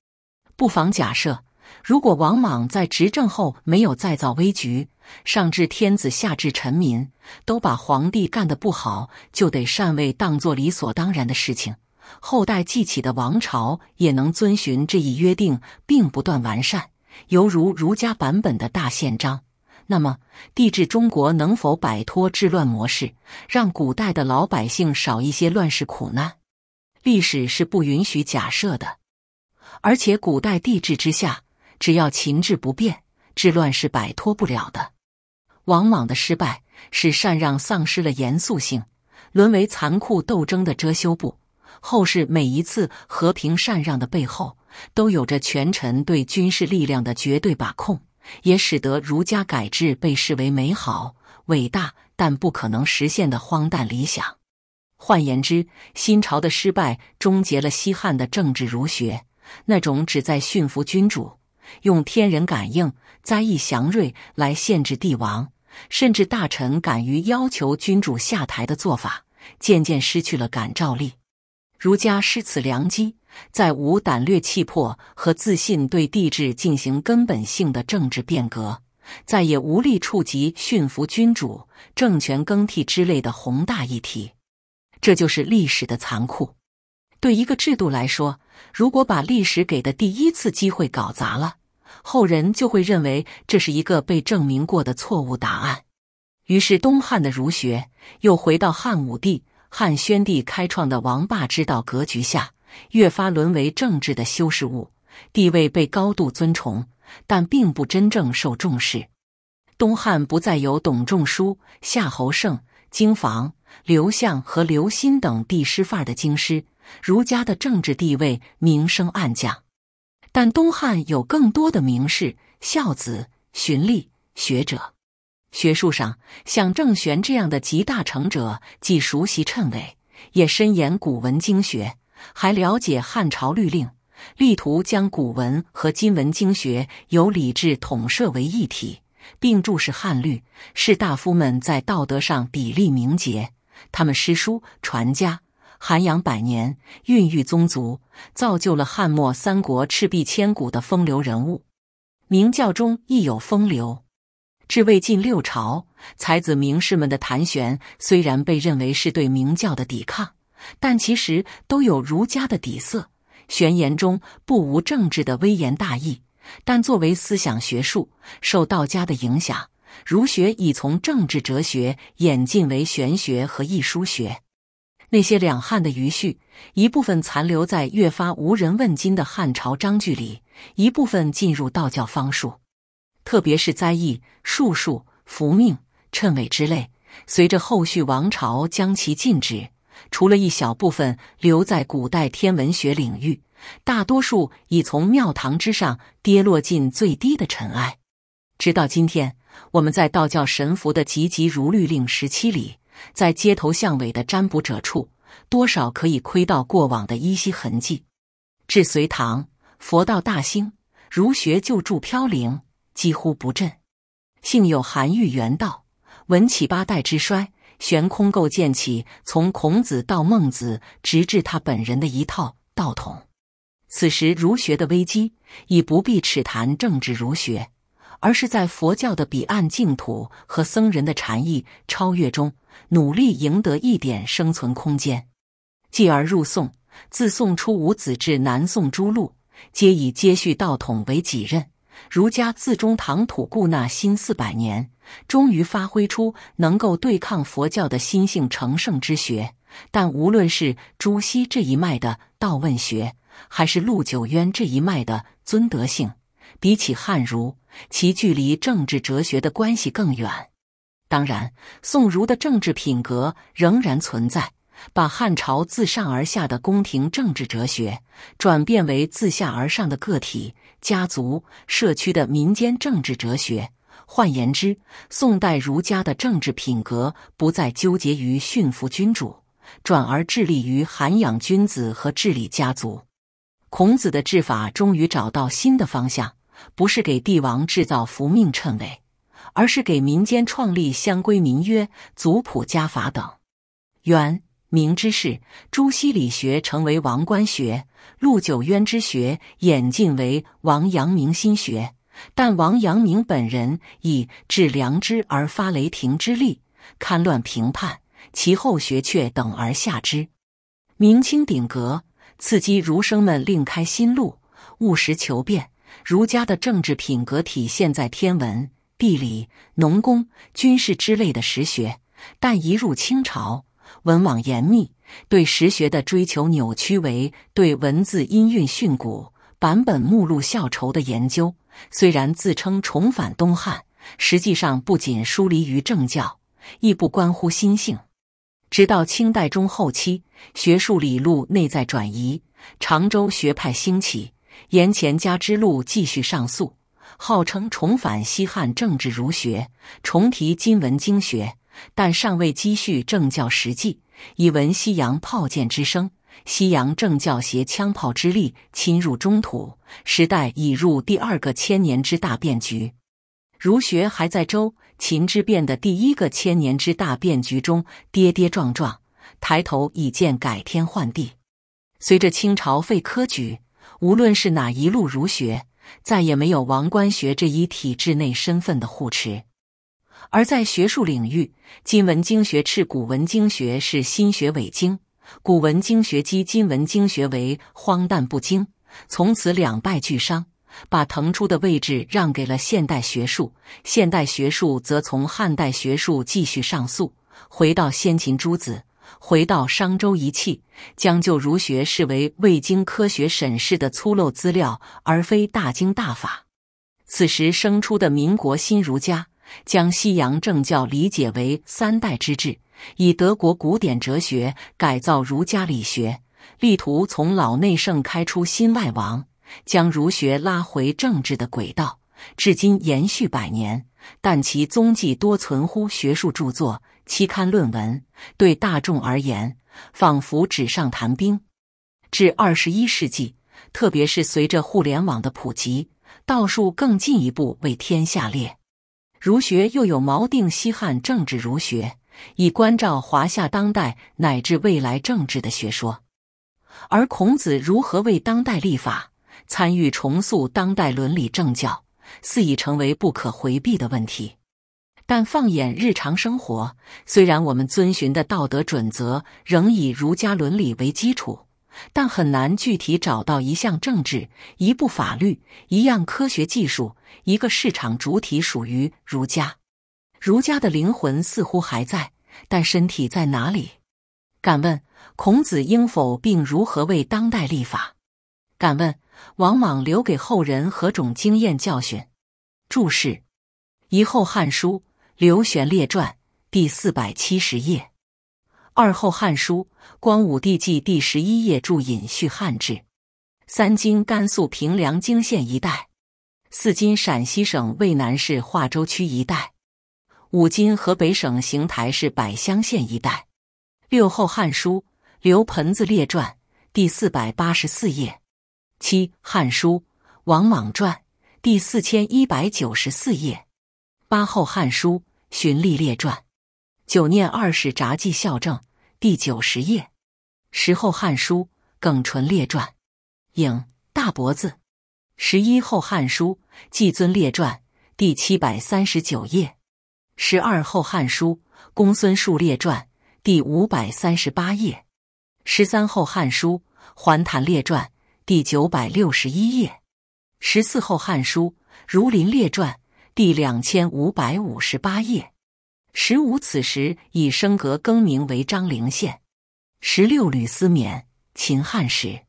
不妨假设，如果王莽在执政后没有再造危局。上至天子，下至臣民，都把皇帝干得不好就得禅位当做理所当然的事情。后代继起的王朝也能遵循这一约定，并不断完善，犹如儒家版本的大宪章。那么，帝制中国能否摆脱治乱模式，让古代的老百姓少一些乱世苦难？历史是不允许假设的。而且，古代帝制之下，只要秦制不变，治乱是摆脱不了的。往往的失败使禅让丧失了严肃性，沦为残酷斗争的遮羞布。后世每一次和平禅让的背后，都有着权臣对军事力量的绝对把控，也使得儒家改制被视为美好、伟大但不可能实现的荒诞理想。换言之，新朝的失败终结了西汉的政治儒学，那种旨在驯服君主、用天人感应、灾异祥瑞来限制帝王。甚至大臣敢于要求君主下台的做法，渐渐失去了感召力。儒家失此良机，再无胆略、气魄和自信对帝制进行根本性的政治变革，再也无力触及驯服君主、政权更替之类的宏大议题。这就是历史的残酷。对一个制度来说，如果把历史给的第一次机会搞砸了。后人就会认为这是一个被证明过的错误答案，于是东汉的儒学又回到汉武帝、汉宣帝开创的王霸之道格局下，越发沦为政治的修饰物，地位被高度尊崇，但并不真正受重视。东汉不再有董仲舒、夏侯胜、京房、刘向和刘歆等帝师范儿的经师，儒家的政治地位名声暗降。但东汉有更多的名士、孝子、循吏、学者。学术上，像郑玄这样的集大成者，既熟悉谶纬，也深研古文经学，还了解汉朝律令，力图将古文和今文经学由礼制统摄为一体，并注释汉律。士大夫们在道德上砥砺名节，他们诗书传家，涵养百年，孕育宗族。造就了汉末三国赤壁千古的风流人物，明教中亦有风流。至魏晋六朝，才子名士们的谈玄，虽然被认为是对明教的抵抗，但其实都有儒家的底色。玄言中不无政治的微言大义，但作为思想学术，受道家的影响，儒学已从政治哲学演进为玄学和易书学。那些两汉的余绪，一部分残留在越发无人问津的汉朝章句里，一部分进入道教方术，特别是灾异、术数、符命、谶纬之类。随着后续王朝将其禁止，除了一小部分留在古代天文学领域，大多数已从庙堂之上跌落进最低的尘埃。直到今天，我们在道教神符的“急急如律令”时期里。在街头巷尾的占卜者处，多少可以窥到过往的依稀痕迹。至隋唐，佛道大兴，儒学旧著飘零，几乎不振。幸有韩愈原道，闻起八代之衰，悬空构建起从孔子到孟子，直至他本人的一套道统。此时儒学的危机已不必齿谈政治儒学，而是在佛教的彼岸净土和僧人的禅意超越中。努力赢得一点生存空间，继而入宋。自宋初五子至南宋朱陆，皆以接续道统为己任。儒家自中唐土固纳新四百年，终于发挥出能够对抗佛教的心性成圣之学。但无论是朱熹这一脉的道问学，还是陆九渊这一脉的尊德性，比起汉儒，其距离政治哲学的关系更远。当然，宋儒的政治品格仍然存在，把汉朝自上而下的宫廷政治哲学转变为自下而上的个体、家族、社区的民间政治哲学。换言之，宋代儒家的政治品格不再纠结于驯服君主，转而致力于涵养君子和治理家族。孔子的治法终于找到新的方向，不是给帝王制造福命称谓，而是给民间创立乡规民约、族谱家法等。元、明之世，朱熹理学成为王官学，陆九渊之学演进为王阳明心学。但王阳明本人以致良知而发雷霆之力，堪乱评判，其后学却等而下之。明清鼎革，刺激儒生们另开新路，务实求变。儒家的政治品格体现在天文。地理、农工、军事之类的实学，但一入清朝，文网严密，对实学的追求扭曲为对文字音韵训诂、版本目录校雠的研究。虽然自称重返东汉，实际上不仅疏离于政教，亦不关乎心性。直到清代中后期，学术理路内在转移，常州学派兴起，颜钱家之路继续上诉。号称重返西汉政治儒学，重提今文经学，但尚未积蓄政教实际。以闻西洋炮舰之声，西洋政教携枪炮之力侵入中土，时代已入第二个千年之大变局。儒学还在周秦之变的第一个千年之大变局中跌跌撞撞，抬头已见改天换地。随着清朝废科举，无论是哪一路儒学。再也没有王官学这一体制内身份的护持，而在学术领域，今文经学斥古文经学是新学伪经，古文经学讥今文经学为荒诞不经，从此两败俱伤，把腾出的位置让给了现代学术，现代学术则从汉代学术继续上溯，回到先秦诸子。回到商周遗器，将旧儒学视为未经科学审视的粗陋资料，而非大经大法。此时生出的民国新儒家，将西洋政教理解为三代之治，以德国古典哲学改造儒家理学，力图从老内圣开出新外王，将儒学拉回政治的轨道。至今延续百年，但其踪迹多存乎学术著作。期刊论文对大众而言，仿佛纸上谈兵。至二十一世纪，特别是随着互联网的普及，道术更进一步为天下列。儒学又有锚定西汉政治儒学，以关照华夏当代乃至未来政治的学说。而孔子如何为当代立法，参与重塑当代伦理政教，似已成为不可回避的问题。但放眼日常生活，虽然我们遵循的道德准则仍以儒家伦理为基础，但很难具体找到一项政治、一部法律、一样科学技术、一个市场主体属于儒家。儒家的灵魂似乎还在，但身体在哪里？敢问孔子应否并如何为当代立法？敢问往往留给后人何种经验教训？注释一：后汉书。《刘玄列传》第四百七十页，《二后汉书·光武帝纪》第十一页注引《续汉志》。三、今甘肃平凉泾县一带。四、今陕西省渭南市华州区一带。五、今河北省邢台市柏乡县一带。六、《后汉书·刘盆子列传》第四百八十四页。七、《汉书·王莽传》第四千一百九十四页。八、《后汉书》。荀立列传，九念二史札记校正第九十页，十后汉书耿纯列传，影大脖子，十一后汉书纪尊列传第七百三十九页，十二后汉书公孙述列传第五百三十八页，十三后汉书桓谭列传第九百六十一页，十四后汉书儒林列传。第两千五百五十八页，十五此时已升格更名为张陵县。十六吕思勉，秦汉时。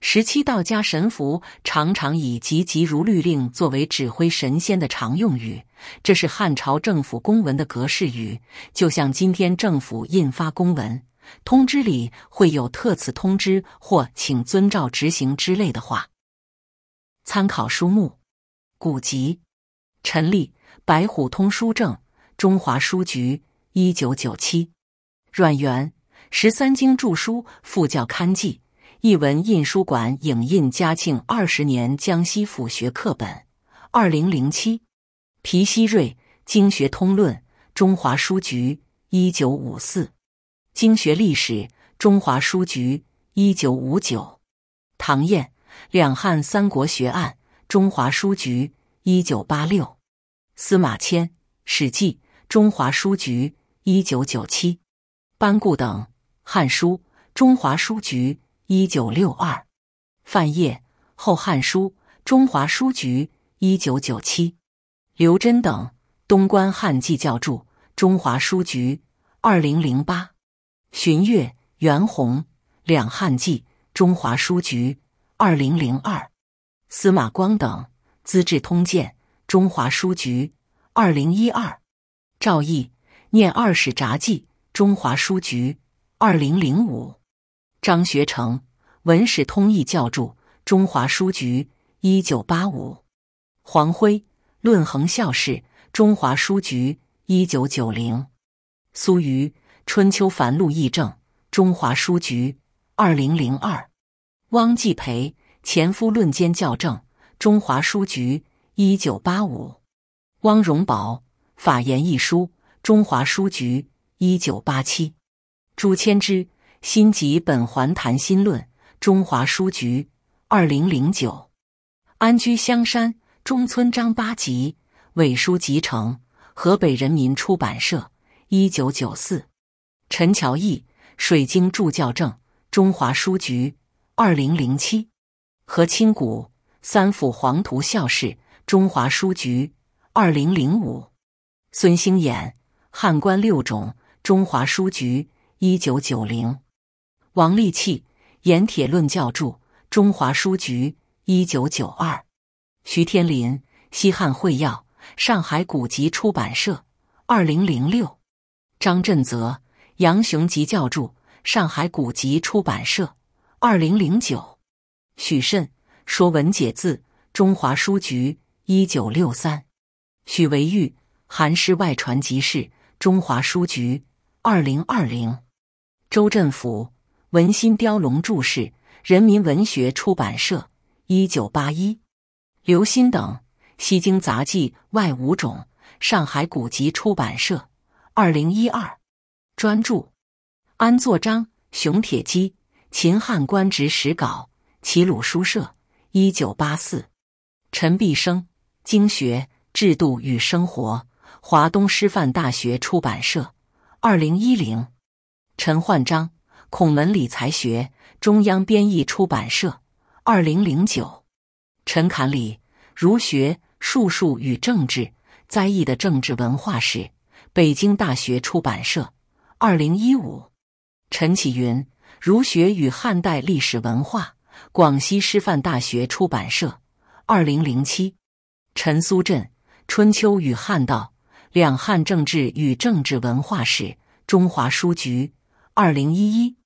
十七道家神符常常以“急急如律令”作为指挥神仙的常用语，这是汉朝政府公文的格式语，就像今天政府印发公文通知里会有“特此通知”或“请遵照执行”之类的话。参考书目：古籍。陈立《白虎通书证》，中华书局，一九九七；阮元《十三经注书，副教刊记》，译文印书馆影印，嘉庆二十年江西府学课本，二零零七；皮希瑞《经学通论》，中华书局，一九五四；《经学历史》，中华书局，一九五九；唐燕，两汉三国学案》，中华书局，一九八六。司马迁《史记》，中华书局，一九九七；班固等《汉书》，中华书局，一九六二；范晔《后汉书》，中华书局，一九九七；刘桢等《东关汉记教注》，中华书局，二零零八；荀悦、袁弘，《两汉记》，中华书局，二零零二；司马光等《资治通鉴》。中华书局，二零一二，赵毅念二史札记》；中华书局，二零零五，张学成《文史通义》教注；中华书局，一九八五，黄辉《论衡校事，中华书局，一九九零，苏虞《春秋繁露议政，中华书局，二零零二，汪继培《前夫论奸校正》；中华书局。一九八五，汪荣宝《法言》一书，中华书局；一九八七，朱谦之《新集本桓谈新论》，中华书局；二零零九，安居香山中村张八集《伪书集成》，河北人民出版社；一九九四，陈乔义《水晶助教证》，中华书局；二零零七，何清谷《三辅黄图校释》。中华书局，二零零五，孙兴衍《汉官六种》，中华书局，一九九零，王立器《盐铁论教注》，中华书局，一九九二，徐天林《西汉会要》，上海古籍出版社，二零零六，张振泽《杨雄集教注》，上海古籍出版社，二零零九，许慎《说文解字》，中华书局。一九六三，许维玉《韩诗外传集市中华书局，二零二零。周振甫《文心雕龙注释》，人民文学出版社，一九八一。刘心等《西京杂记》外五种，上海古籍出版社，二零一二。专著：安作章《熊铁基《秦汉官职史稿》，齐鲁书社，一九八四。陈必生。经学制度与生活，华东师范大学出版社，二零一零。陈焕章《孔门理财学》，中央编译出版社，二零零九。陈侃礼《儒学术数与政治》，灾异的政治文化史，北京大学出版社，二零一五。陈启云《儒学与汉代历史文化》，广西师范大学出版社，二零零七。陈苏镇，《春秋与汉道：两汉政治与政治文化史》，中华书局，二零一一。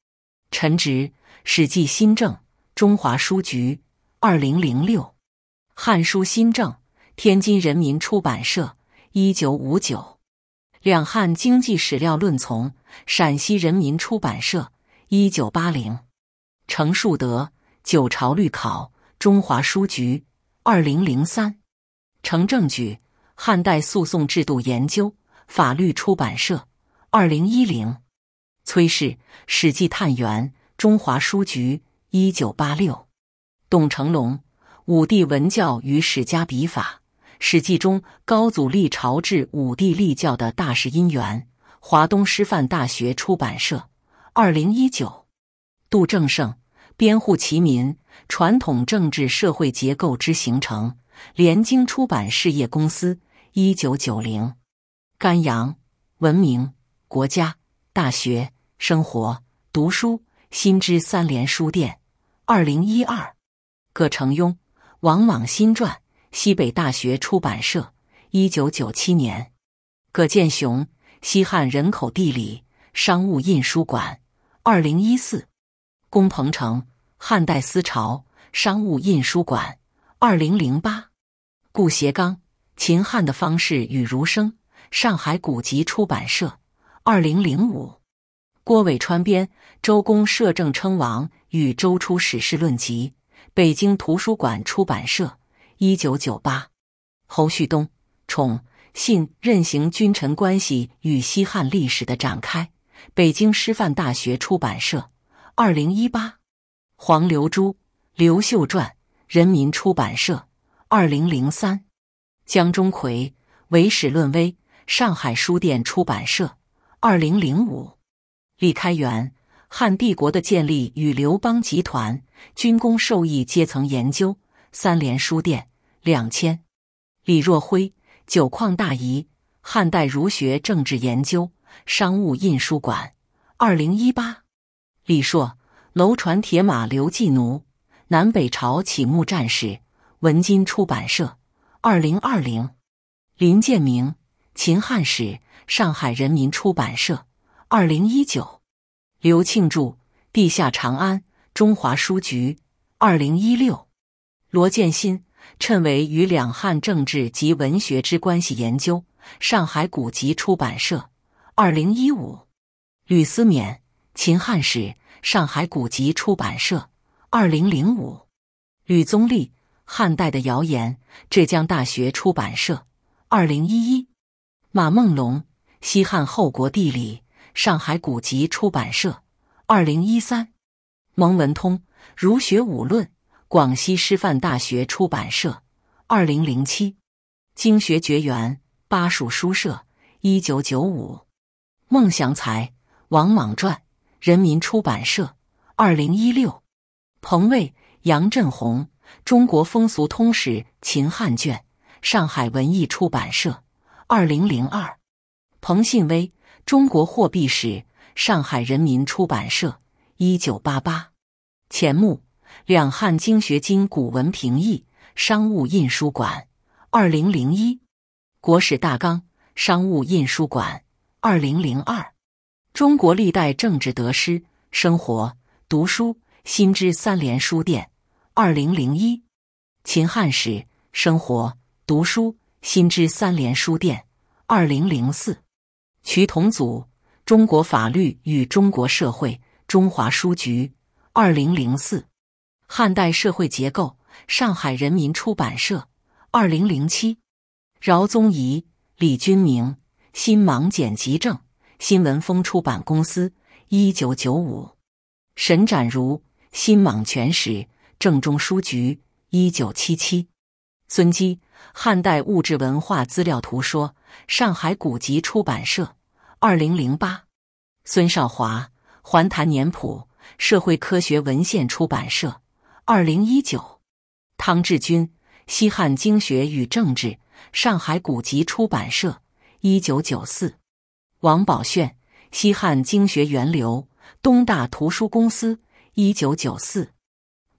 陈直，《史记新政》，中华书局，二零零六。《汉书新政》，天津人民出版社，一九五九。《两汉经济史料论丛》，陕西人民出版社，一九八零。程树德，《九朝律考》，中华书局，二零零三。成正举，《汉代诉讼制度研究》，法律出版社，二零一零。崔氏，《史记探源》，中华书局，一九八六。董成龙，《武帝文教与史家笔法》，《史记》中高祖立朝至武帝立教的大事因缘，华东师范大学出版社，二零一九。杜正胜，《编户齐民：传统政治社会结构之形成》。联经出版事业公司，一九九零。甘阳，文明国家大学生活读书新知三联书店，二零一二。葛承雍，《王莽新传》，西北大学出版社，一九九七年。葛建雄，《西汉人口地理》，商务印书馆，二零一四。龚鹏程，《汉代思潮》，商务印书馆，二零零八。顾颉刚《秦汉的方式与儒生》，上海古籍出版社，二零零五。郭伟川编《周公摄政称王与周初史事论集》，北京图书馆出版社，一九九八。侯旭东《宠信任行君臣关系与西汉历史的展开》，北京师范大学出版社，二零一八。黄流珠《刘秀传》，人民出版社。二零零三，江中奎《唯史论微》，上海书店出版社。二零零五，李开元《汉帝国的建立与刘邦集团军工授益阶层研究》，三联书店。两千，李若辉《九矿大仪》，汉代儒学政治研究，商务印书馆。二零一八，李硕《楼船铁马刘季奴》，南北朝起幕战士。文津出版社，二零二零，林建明《秦汉史》，上海人民出版社，二零一九，刘庆祝，地下长安》，中华书局，二零一六，罗建新《谶纬与两汉政治及文学之关系研究》，上海古籍出版社，二零一五，吕思勉《秦汉史》，上海古籍出版社，二零零五，吕宗立。汉代的谣言，浙江大学出版社，二零一一；马孟龙，西汉后国地理，上海古籍出版社，二零一三；蒙文通，儒学五论，广西师范大学出版社，二零零七；经学绝缘，巴蜀书社，一九九五；孟祥才，王莽传，人民出版社，二零一六；彭卫、杨振宏。《中国风俗通史·秦汉卷》，上海文艺出版社，二零零二。彭信威，《中国货币史》，上海人民出版社，一九八八。钱穆，《两汉经学经古文评议》，商务印书馆，二零零一。《国史大纲》，商务印书馆，二零零二。《中国历代政治得失》，生活读书新知三联书店。二零零一，秦汉史生活读书新知三联书店。二零零四，瞿同祖《中国法律与中国社会》中华书局。二零零四，汉代社会结构上海人民出版社。二零零七，饶宗颐、李君明《新莽简辑证》新闻风出版公司。一九九五，沈展如《新莽全史》。正中书局，一九七七。孙基《汉代物质文化资料图说》，上海古籍出版社，二零零八。孙少华，《环谭年谱》，社会科学文献出版社，二零一九。汤志军，《西汉经学与政治》，上海古籍出版社，一九九四。王宝炫，《西汉经学源流》，东大图书公司，一九九四。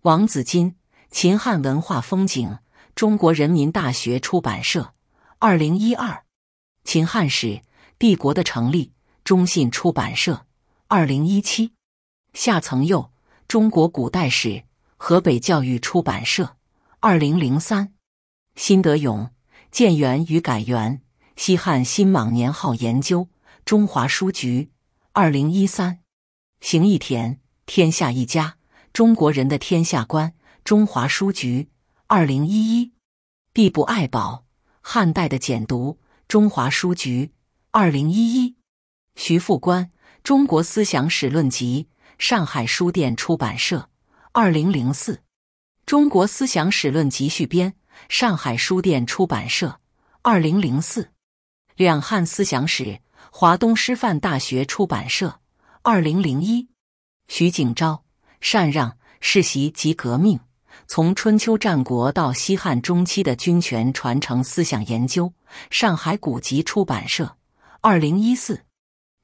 王子金，《秦汉文化风景》，中国人民大学出版社，二零一二。秦汉史，帝国的成立，中信出版社，二零一七。夏曾佑，《中国古代史》，河北教育出版社，二零零三。辛德勇，《建元与改元：西汉新莽年号研究》，中华书局，二零一三。邢义田，《天下一家》。中国人的天下观，中华书局，二零一一。必不爱宝，汉代的简读，中华书局，二零一一。徐复观，《中国思想史论集》，上海书店出版社，二零零四。《中国思想史论集》续编，上海书店出版社，二零零四。两汉思想史，华东师范大学出版社，二零零一。徐景昭。禅让、世袭及革命，从春秋战国到西汉中期的君权传承思想研究，上海古籍出版社，二零一四；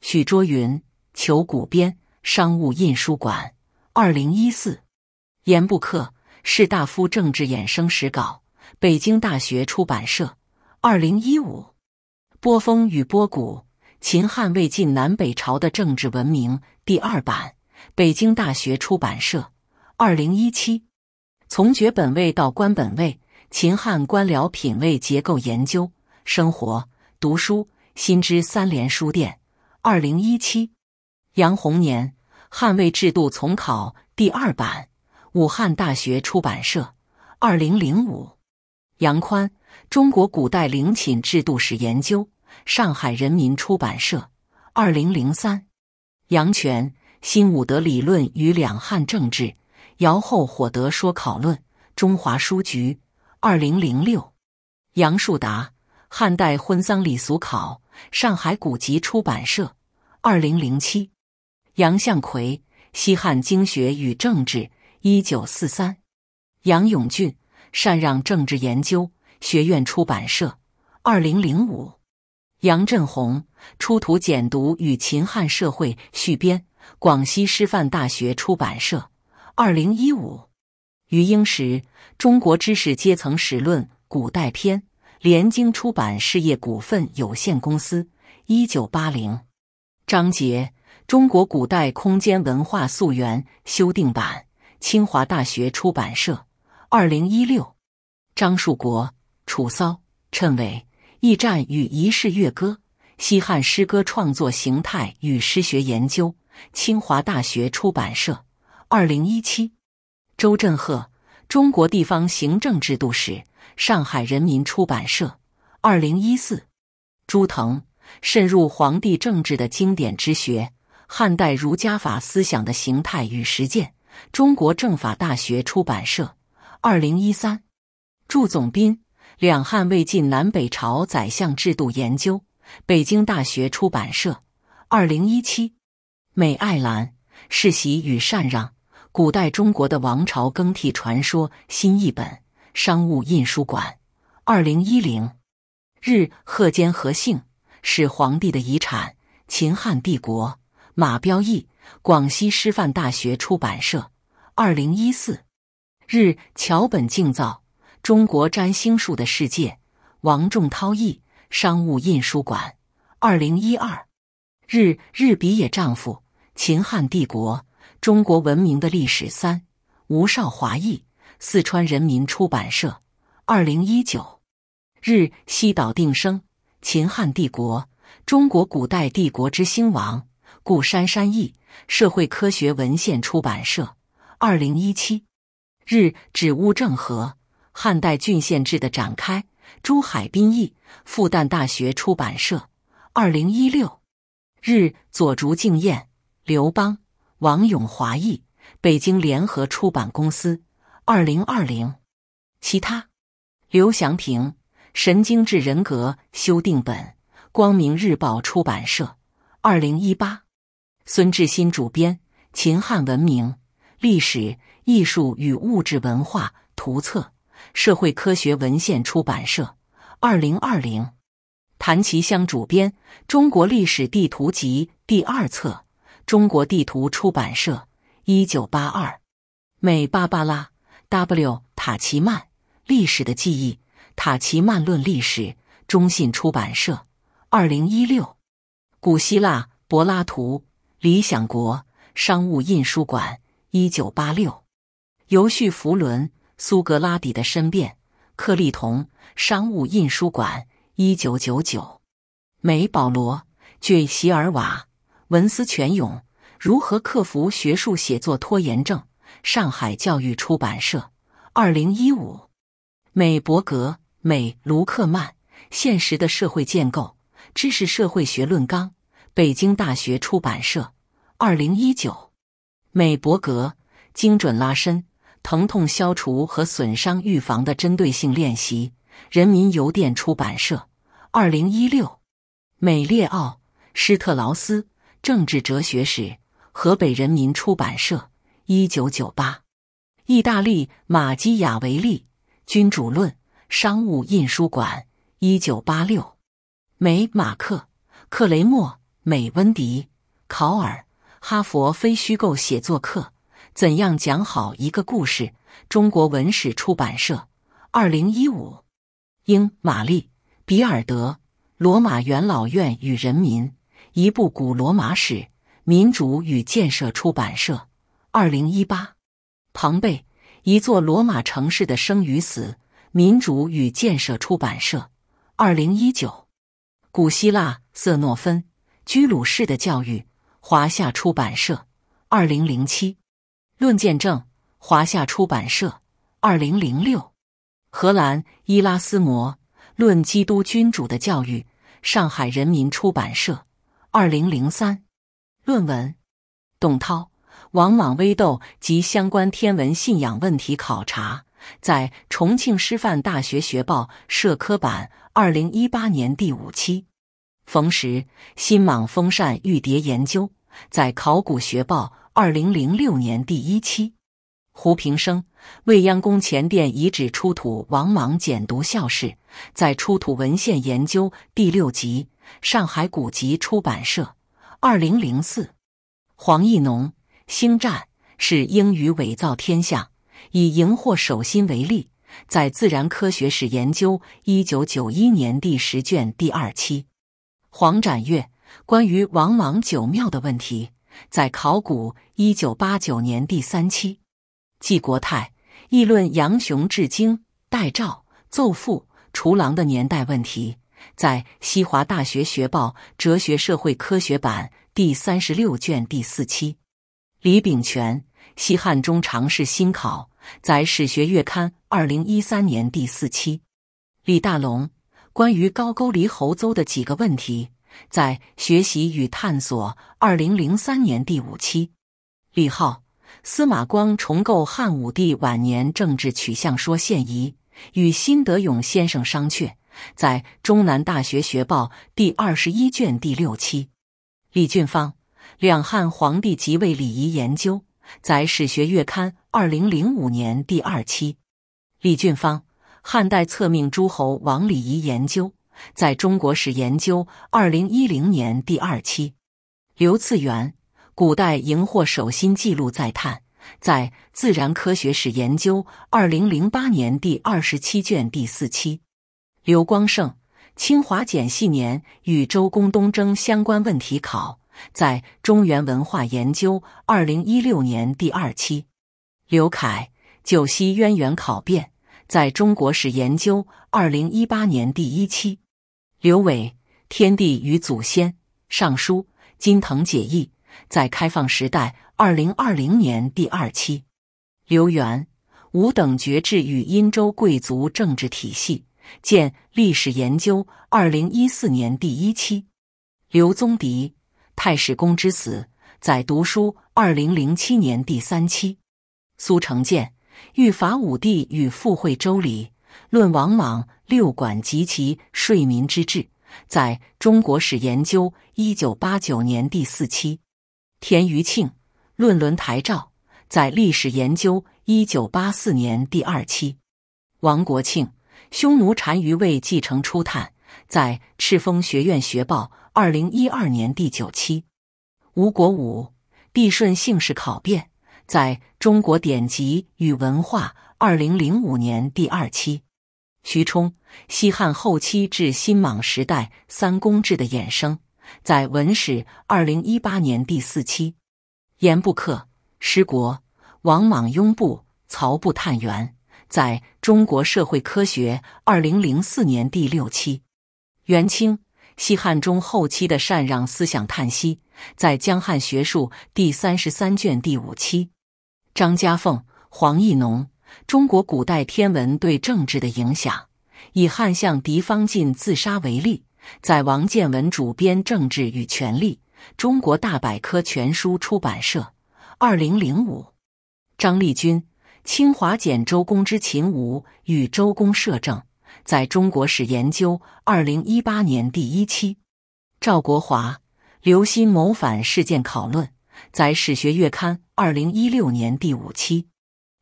许卓云求古编，商务印书馆，二零一四；严布克士大夫政治衍生史稿，北京大学出版社，二零一五；波峰与波谷，秦汉魏晋南北朝的政治文明，第二版。北京大学出版社，二零一七，《从爵本位到官本位：秦汉官僚品位结构研究》；生活读书新知三联书店，二零一七，《杨红年：汉魏制度丛考》第二版，武汉大学出版社，二零零五，《杨宽：中国古代陵寝制度史研究》，上海人民出版社，二零零三，《杨泉》。新武德理论与两汉政治，姚厚火德说考论，中华书局，二零零六。杨树达，汉代婚丧礼俗考，上海古籍出版社，二零零七。杨向奎，西汉经学与政治，一九四三。杨永俊，禅让政治研究，学院出版社，二零零五。杨振宏，出土简牍与秦汉社会续编。广西师范大学出版社，二零一五。余英时《中国知识阶层史论·古代篇》，联经出版事业股份有限公司，一九八零。张杰《中国古代空间文化溯源》修订版，清华大学出版社，二零一六。张树国、楚骚、谶伟《驿站与仪式乐歌：西汉诗歌创作形态与诗学研究》。清华大学出版社，二零一七。周振赫，《中国地方行政制度史》，上海人民出版社，二零一四。朱腾《渗入皇帝政治的经典之学：汉代儒家法思想的形态与实践》，中国政法大学出版社，二零一三。祝总斌《两汉魏晋南北朝宰相制度研究》，北京大学出版社，二零一七。美爱兰《世袭与禅让：古代中国的王朝更替传说》新译本，商务印书馆，二零一零。日贺坚和幸《始皇帝的遗产：秦汉帝国》，马彪义，广西师范大学出版社，二零一四。日桥本静造《中国占星术的世界》，王仲涛译，商务印书馆，二零一二。日日比野丈夫。秦汉帝国：中国文明的历史三，吴少华译，四川人民出版社，二零一九。日西岛定生：秦汉帝国：中国古代帝国之兴亡，顾山山译，社会科学文献出版社，二零一七。日指乌正和：汉代郡县制的展开，朱海滨译，复旦大学出版社，二零一六。日左竹敬彦。刘邦、王永华译，北京联合出版公司，二零二零。其他：刘祥平《神经质人格》修订本，光明日报出版社，二零一八。孙志新主编《秦汉文明：历史、艺术与物质文化图册》，社会科学文献出版社，二零二零。谭其骧主编《中国历史地图集》第二册。中国地图出版社，一九八二。美，芭芭拉 ·W· 塔奇曼，《历史的记忆》，塔奇曼论历史，中信出版社，二零一六。古希腊，柏拉图，《理想国》，商务印书馆，一九八六。尤绪弗伦，《苏格拉底的申辩》，克利同，商务印书馆，一九九九。美，保罗 ·J· 席尔瓦。文思泉涌：如何克服学术写作拖延症？上海教育出版社，二零一五。美伯格、美卢克曼：现实的社会建构——知识社会学论纲。北京大学出版社，二零一九。美伯格：精准拉伸、疼痛消除和损伤预防的针对性练习。人民邮电出版社，二零一六。美列奥、施特劳斯。政治哲学史，河北人民出版社，一九九八。意大利马基雅维利《君主论》，商务印书馆，一九八六。美马克克雷默、美温迪考尔《哈佛非虚构写作课：怎样讲好一个故事》，中国文史出版社，二零一五。英玛丽比尔德《罗马元老院与人民》。一部古罗马史，民主与建设出版社，二零一八。庞贝，一座罗马城市的生与死，民主与建设出版社，二零一九。古希腊，瑟诺芬，居鲁士的教育，华夏出版社，二零零七。论见证，华夏出版社，二零零六。荷兰，伊拉斯谟，论基督君主的教育，上海人民出版社。二零零三，论文《董涛王莽微斗及相关天文信仰问题考察》在重庆师范大学学报社科版二零一八年第五期。冯石新莽风扇玉蝶研究》在考古学报二零零六年第一期。胡平生《未央宫前殿遗址出土王莽简牍校史在出土文献研究第六集。上海古籍出版社，二零零四，黄亦农，《星战》是英语伪造天象，以荧惑守心为例，在《自然科学史研究》一九九一年第十卷第二期。黄展岳，《关于王莽九庙的问题》，在《考古》一九八九年第三期。季国泰，《议论杨雄治经代诏奏赋除狼的年代问题》。在《西华大学学报·哲学社会科学版》第三十六卷第四期，李炳全《西汉中常试新考》在《史学月刊》二零一三年第四期，李大龙《关于高句丽侯邹的几个问题》在《学习与探索》二零零三年第五期，李浩《司马光重构汉武帝晚年政治取向说现疑》与辛德勇先生商榷。在《中南大学学报》第二十一卷第六期，李俊芳《两汉皇帝即位礼仪研究》在《史学月刊》二零零五年第二期，李俊芳《汉代册命诸侯王礼仪研究》在《中国史研究》二零一零年第二期，刘次元《古代荧惑手心记录再探》在《自然科学史研究》二零零八年第二十七卷第四期。刘光胜，清华简系年与周公东征相关问题考》，在《中原文化研究》二零一六年第二期。刘凯，《九溪渊源考辨》，在《中国史研究》二零一八年第一期。刘伟，《天地与祖先》，《尚书》金藤解义，在《开放时代》二零二零年第二期。刘元，《五等爵制与殷周贵族政治体系》。见《历史研究》二零一四年第一期，刘宗迪《太史公之死》；在《读书》二零零七年第三期，苏承建《欲伐武帝与傅会周礼论王莽六管及其税民之治，在《中国史研究》一九八九年第四期，田余庆《论轮台诏》；在《历史研究》一九八四年第二期，王国庆。匈奴单于为继承初探，在《赤峰学院学报》二零一二年第九期；吴国武《帝顺姓氏考辨》在《中国典籍与文化》二零零五年第二期；徐冲《西汉后期至新莽时代三公制的衍生》在《文史》二零一八年第四期；严不克《失国王莽拥部曹部探员。在中国社会科学，二零零四年第六期。元清，西汉中后期的禅让思想叹息，在《江汉学术》第三十三卷第五期。张家凤、黄义农，中国古代天文对政治的影响，以汉相狄方进自杀为例，在王建文主编《政治与权力》，中国大百科全书出版社，二零零五。张立军。清华简《周公之秦吴与周公摄政，在《中国史研究》二零一八年第一期；赵国华《刘歆谋反事件考论》在《史学月刊》二零一六年第五期；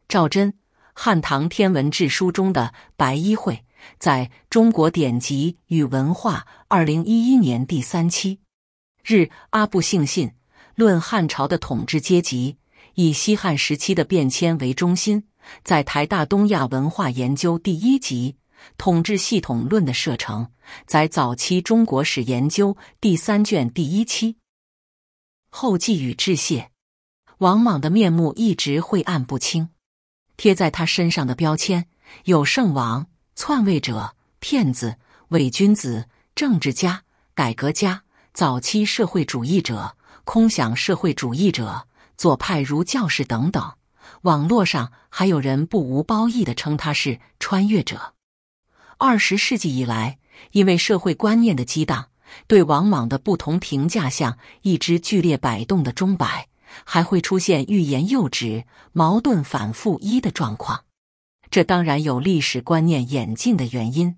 赵祯、汉唐天文志书中的白衣会》在中国典籍与文化二零一一年第三期；日阿布幸信《论汉朝的统治阶级》。以西汉时期的变迁为中心，在台大东亚文化研究第一集《统治系统论》的射程，在早期中国史研究第三卷第一期。后记与致谢，王莽的面目一直晦暗不清，贴在他身上的标签有圣王、篡位者、骗子、伪君子、政治家、改革家、早期社会主义者、空想社会主义者。左派如教士等等，网络上还有人不无褒义的称他是穿越者。二十世纪以来，因为社会观念的激荡，对王莽的不同评价像一只剧烈摆动的钟摆，还会出现欲言又止、矛盾反复一的状况。这当然有历史观念演进的原因，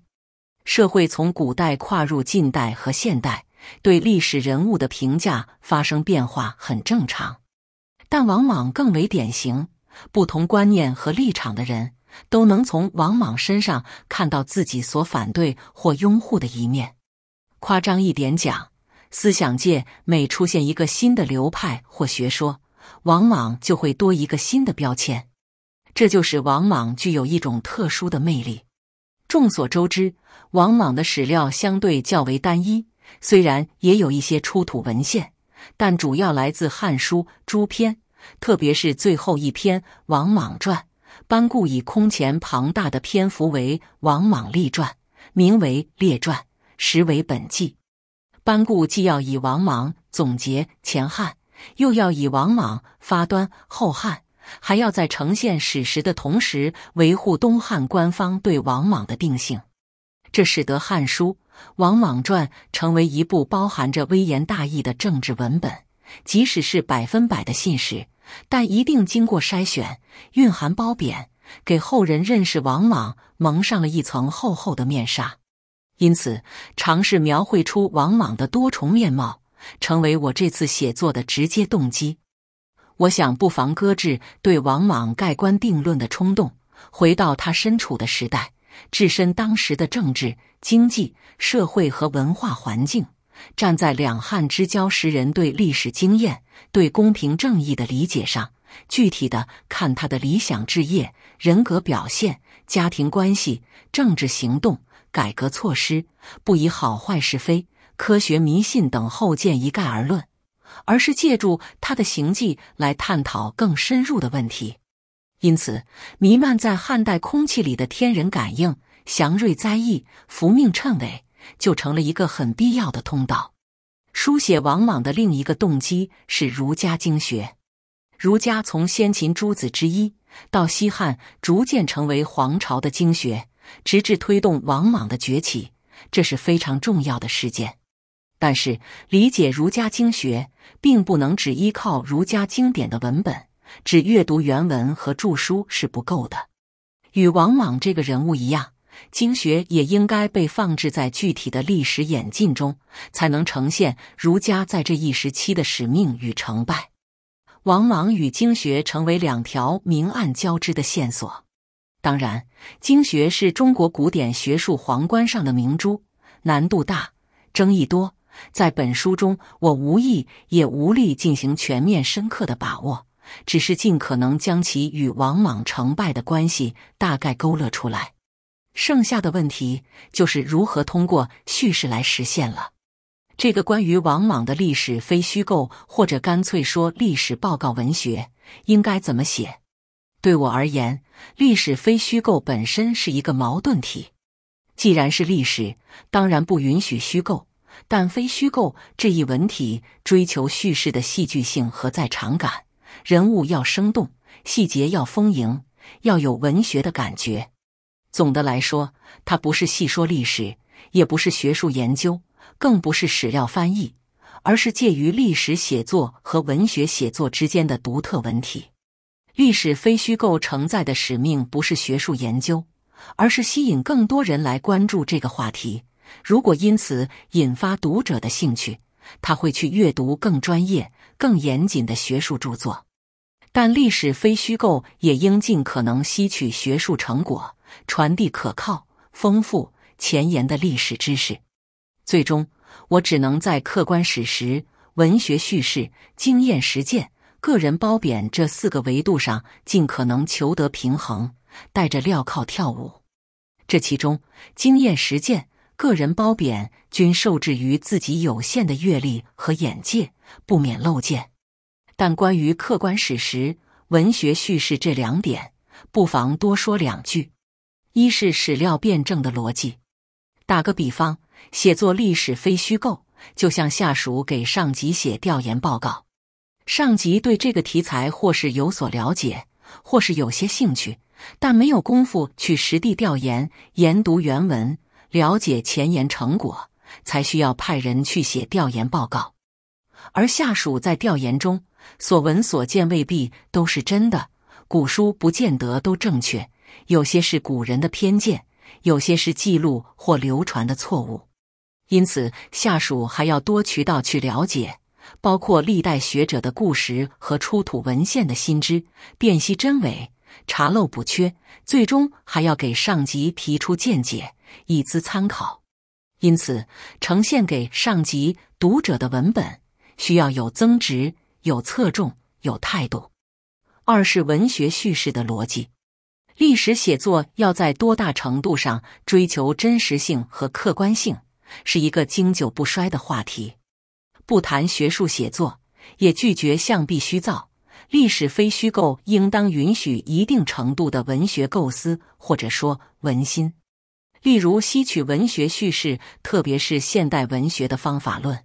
社会从古代跨入近代和现代，对历史人物的评价发生变化很正常。但往往更为典型，不同观念和立场的人都能从王莽身上看到自己所反对或拥护的一面。夸张一点讲，思想界每出现一个新的流派或学说，往往就会多一个新的标签。这就是王莽具有一种特殊的魅力。众所周知，王莽的史料相对较为单一，虽然也有一些出土文献。但主要来自《汉书》诸篇，特别是最后一篇《王莽传》。班固以空前庞大的篇幅为王莽立传，名为《列传》，实为本纪。班固既要以王莽总结前汉，又要以王莽发端后汉，还要在呈现史实的同时维护东汉官方对王莽的定性，这使得《汉书》。《王莽传》成为一部包含着微言大义的政治文本，即使是百分百的信实，但一定经过筛选，蕴含褒贬，给后人认识王莽蒙上了一层厚厚的面纱。因此，尝试描绘出王莽的多重面貌，成为我这次写作的直接动机。我想不妨搁置对王莽盖棺定论的冲动，回到他身处的时代。置身当时的政治、经济、社会和文化环境，站在两汉之交时人对历史经验、对公平正义的理解上，具体的看他的理想置业、人格表现、家庭关系、政治行动、改革措施，不以好坏是非、科学迷信等后见一概而论，而是借助他的行迹来探讨更深入的问题。因此，弥漫在汉代空气里的天人感应、祥瑞灾异、福命谶纬，就成了一个很必要的通道。书写王莽的另一个动机是儒家经学。儒家从先秦诸子之一，到西汉逐渐成为皇朝的经学，直至推动王莽的崛起，这是非常重要的事件。但是，理解儒家经学，并不能只依靠儒家经典的文本。只阅读原文和著书是不够的。与王莽这个人物一样，经学也应该被放置在具体的历史演进中，才能呈现儒家在这一时期的使命与成败。王莽与经学成为两条明暗交织的线索。当然，经学是中国古典学术皇冠上的明珠，难度大，争议多。在本书中，我无意也无力进行全面深刻的把握。只是尽可能将其与王莽成败的关系大概勾勒出来，剩下的问题就是如何通过叙事来实现了。这个关于王莽的历史非虚构，或者干脆说历史报告文学，应该怎么写？对我而言，历史非虚构本身是一个矛盾体。既然是历史，当然不允许虚构；但非虚构这一文体追求叙事的戏剧性和在场感。人物要生动，细节要丰盈，要有文学的感觉。总的来说，它不是细说历史，也不是学术研究，更不是史料翻译，而是介于历史写作和文学写作之间的独特文体。历史非虚构承载的使命不是学术研究，而是吸引更多人来关注这个话题。如果因此引发读者的兴趣，他会去阅读更专业、更严谨的学术著作。但历史非虚构，也应尽可能吸取学术成果，传递可靠、丰富、前沿的历史知识。最终，我只能在客观史实、文学叙事、经验实践、个人褒贬这四个维度上，尽可能求得平衡，戴着镣铐跳舞。这其中，经验实践、个人褒贬均受制于自己有限的阅历和眼界，不免漏见。但关于客观史实、文学叙事这两点，不妨多说两句。一是史料辩证的逻辑。打个比方，写作历史非虚构，就像下属给上级写调研报告。上级对这个题材或是有所了解，或是有些兴趣，但没有功夫去实地调研、研读原文、了解前沿成果，才需要派人去写调研报告。而下属在调研中。所闻所见未必都是真的，古书不见得都正确，有些是古人的偏见，有些是记录或流传的错误。因此，下属还要多渠道去了解，包括历代学者的故事和出土文献的新知，辨析真伪，查漏补缺，最终还要给上级提出见解，以资参考。因此，呈现给上级读者的文本需要有增值。有侧重，有态度。二是文学叙事的逻辑，历史写作要在多大程度上追求真实性和客观性，是一个经久不衰的话题。不谈学术写作，也拒绝象壁虚造，历史非虚构应当允许一定程度的文学构思，或者说文心。例如，吸取文学叙事，特别是现代文学的方法论、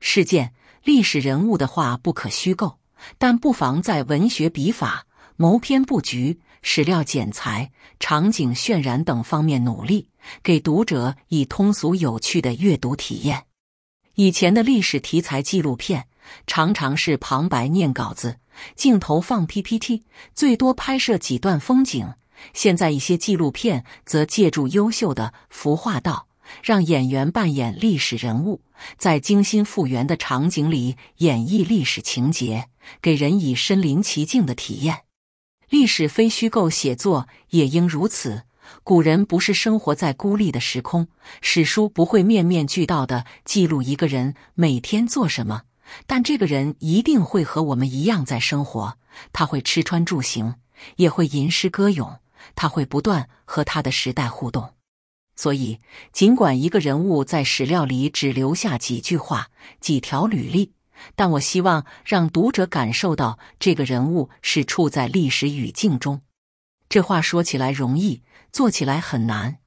事件。历史人物的话不可虚构，但不妨在文学笔法、谋篇布局、史料剪裁、场景渲染等方面努力，给读者以通俗有趣的阅读体验。以前的历史题材纪录片常常是旁白念稿子，镜头放 PPT，最多拍摄几段风景。现在一些纪录片则借助优秀的服化道。让演员扮演历史人物，在精心复原的场景里演绎历史情节，给人以身临其境的体验。历史非虚构写作也应如此。古人不是生活在孤立的时空，史书不会面面俱到的记录一个人每天做什么，但这个人一定会和我们一样在生活。他会吃穿住行，也会吟诗歌咏，他会不断和他的时代互动。所以，尽管一个人物在史料里只留下几句话、几条履历，但我希望让读者感受到这个人物是处在历史语境中。这话说起来容易，做起来很难。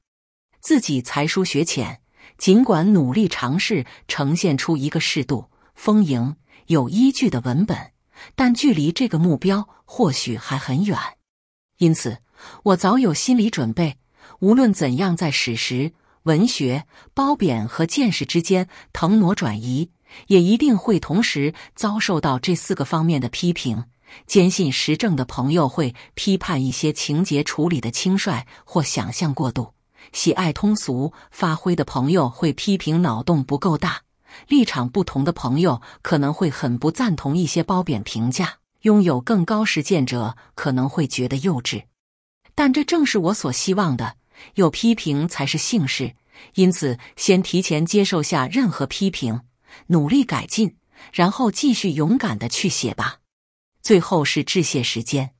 自己才疏学浅，尽管努力尝试呈现出一个适度、丰盈、有依据的文本，但距离这个目标或许还很远。因此，我早有心理准备。无论怎样，在史实、文学、褒贬和见识之间腾挪转移，也一定会同时遭受到这四个方面的批评。坚信实证的朋友会批判一些情节处理的轻率或想象过度；喜爱通俗发挥的朋友会批评脑洞不够大；立场不同的朋友可能会很不赞同一些褒贬评价；拥有更高实践者可能会觉得幼稚，但这正是我所希望的。有批评才是幸事，因此先提前接受下任何批评，努力改进，然后继续勇敢的去写吧。最后是致谢时间，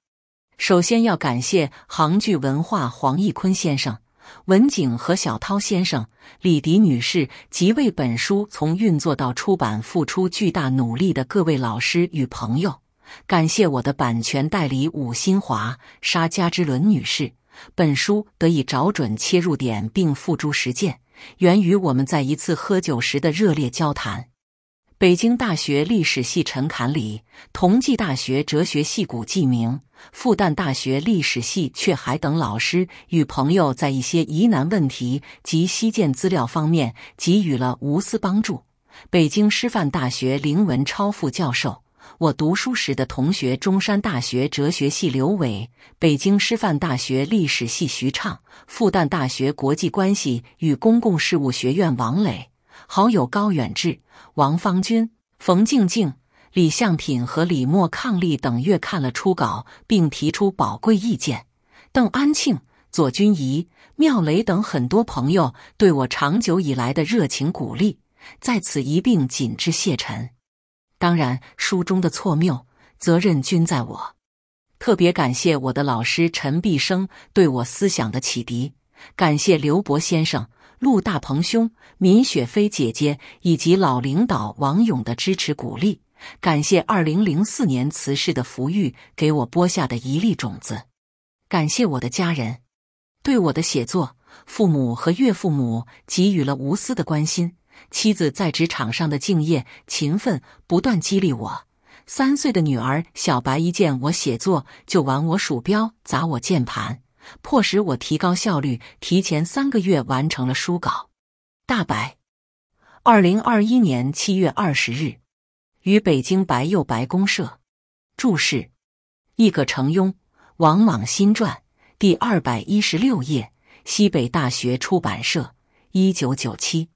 首先要感谢行剧文化黄奕坤先生、文景和小涛先生、李迪女士及为本书从运作到出版付出巨大努力的各位老师与朋友，感谢我的版权代理武新华、沙家之伦女士。本书得以找准切入点并付诸实践，源于我们在一次喝酒时的热烈交谈。北京大学历史系陈侃礼、同济大学哲学系谷继明、复旦大学历史系却海等老师与朋友在一些疑难问题及西建资料方面给予了无私帮助。北京师范大学凌文超副教授。我读书时的同学，中山大学哲学系刘伟，北京师范大学历史系徐畅，复旦大学国际关系与公共事务学院王磊，好友高远志、王方军、冯静静、李向品和李默、抗力等阅看了初稿并提出宝贵意见；邓安庆、左君仪、缪雷等很多朋友对我长久以来的热情鼓励，在此一并谨致谢忱。当然，书中的错谬责任均在我。特别感谢我的老师陈毕生对我思想的启迪，感谢刘博先生、陆大鹏兄、闵雪飞姐姐以及老领导王勇的支持鼓励，感谢二零零四年辞世的福玉给我播下的一粒种子，感谢我的家人对我的写作，父母和岳父母给予了无私的关心。妻子在职场上的敬业勤奋不断激励我。三岁的女儿小白一见我写作就玩我鼠标砸我键盘，迫使我提高效率，提前三个月完成了书稿。大白，二零二一年七月二十日，于北京白幼白公社。注释：《亦可成庸，《王莽新传》第二百一十六页，西北大学出版社，一九九七。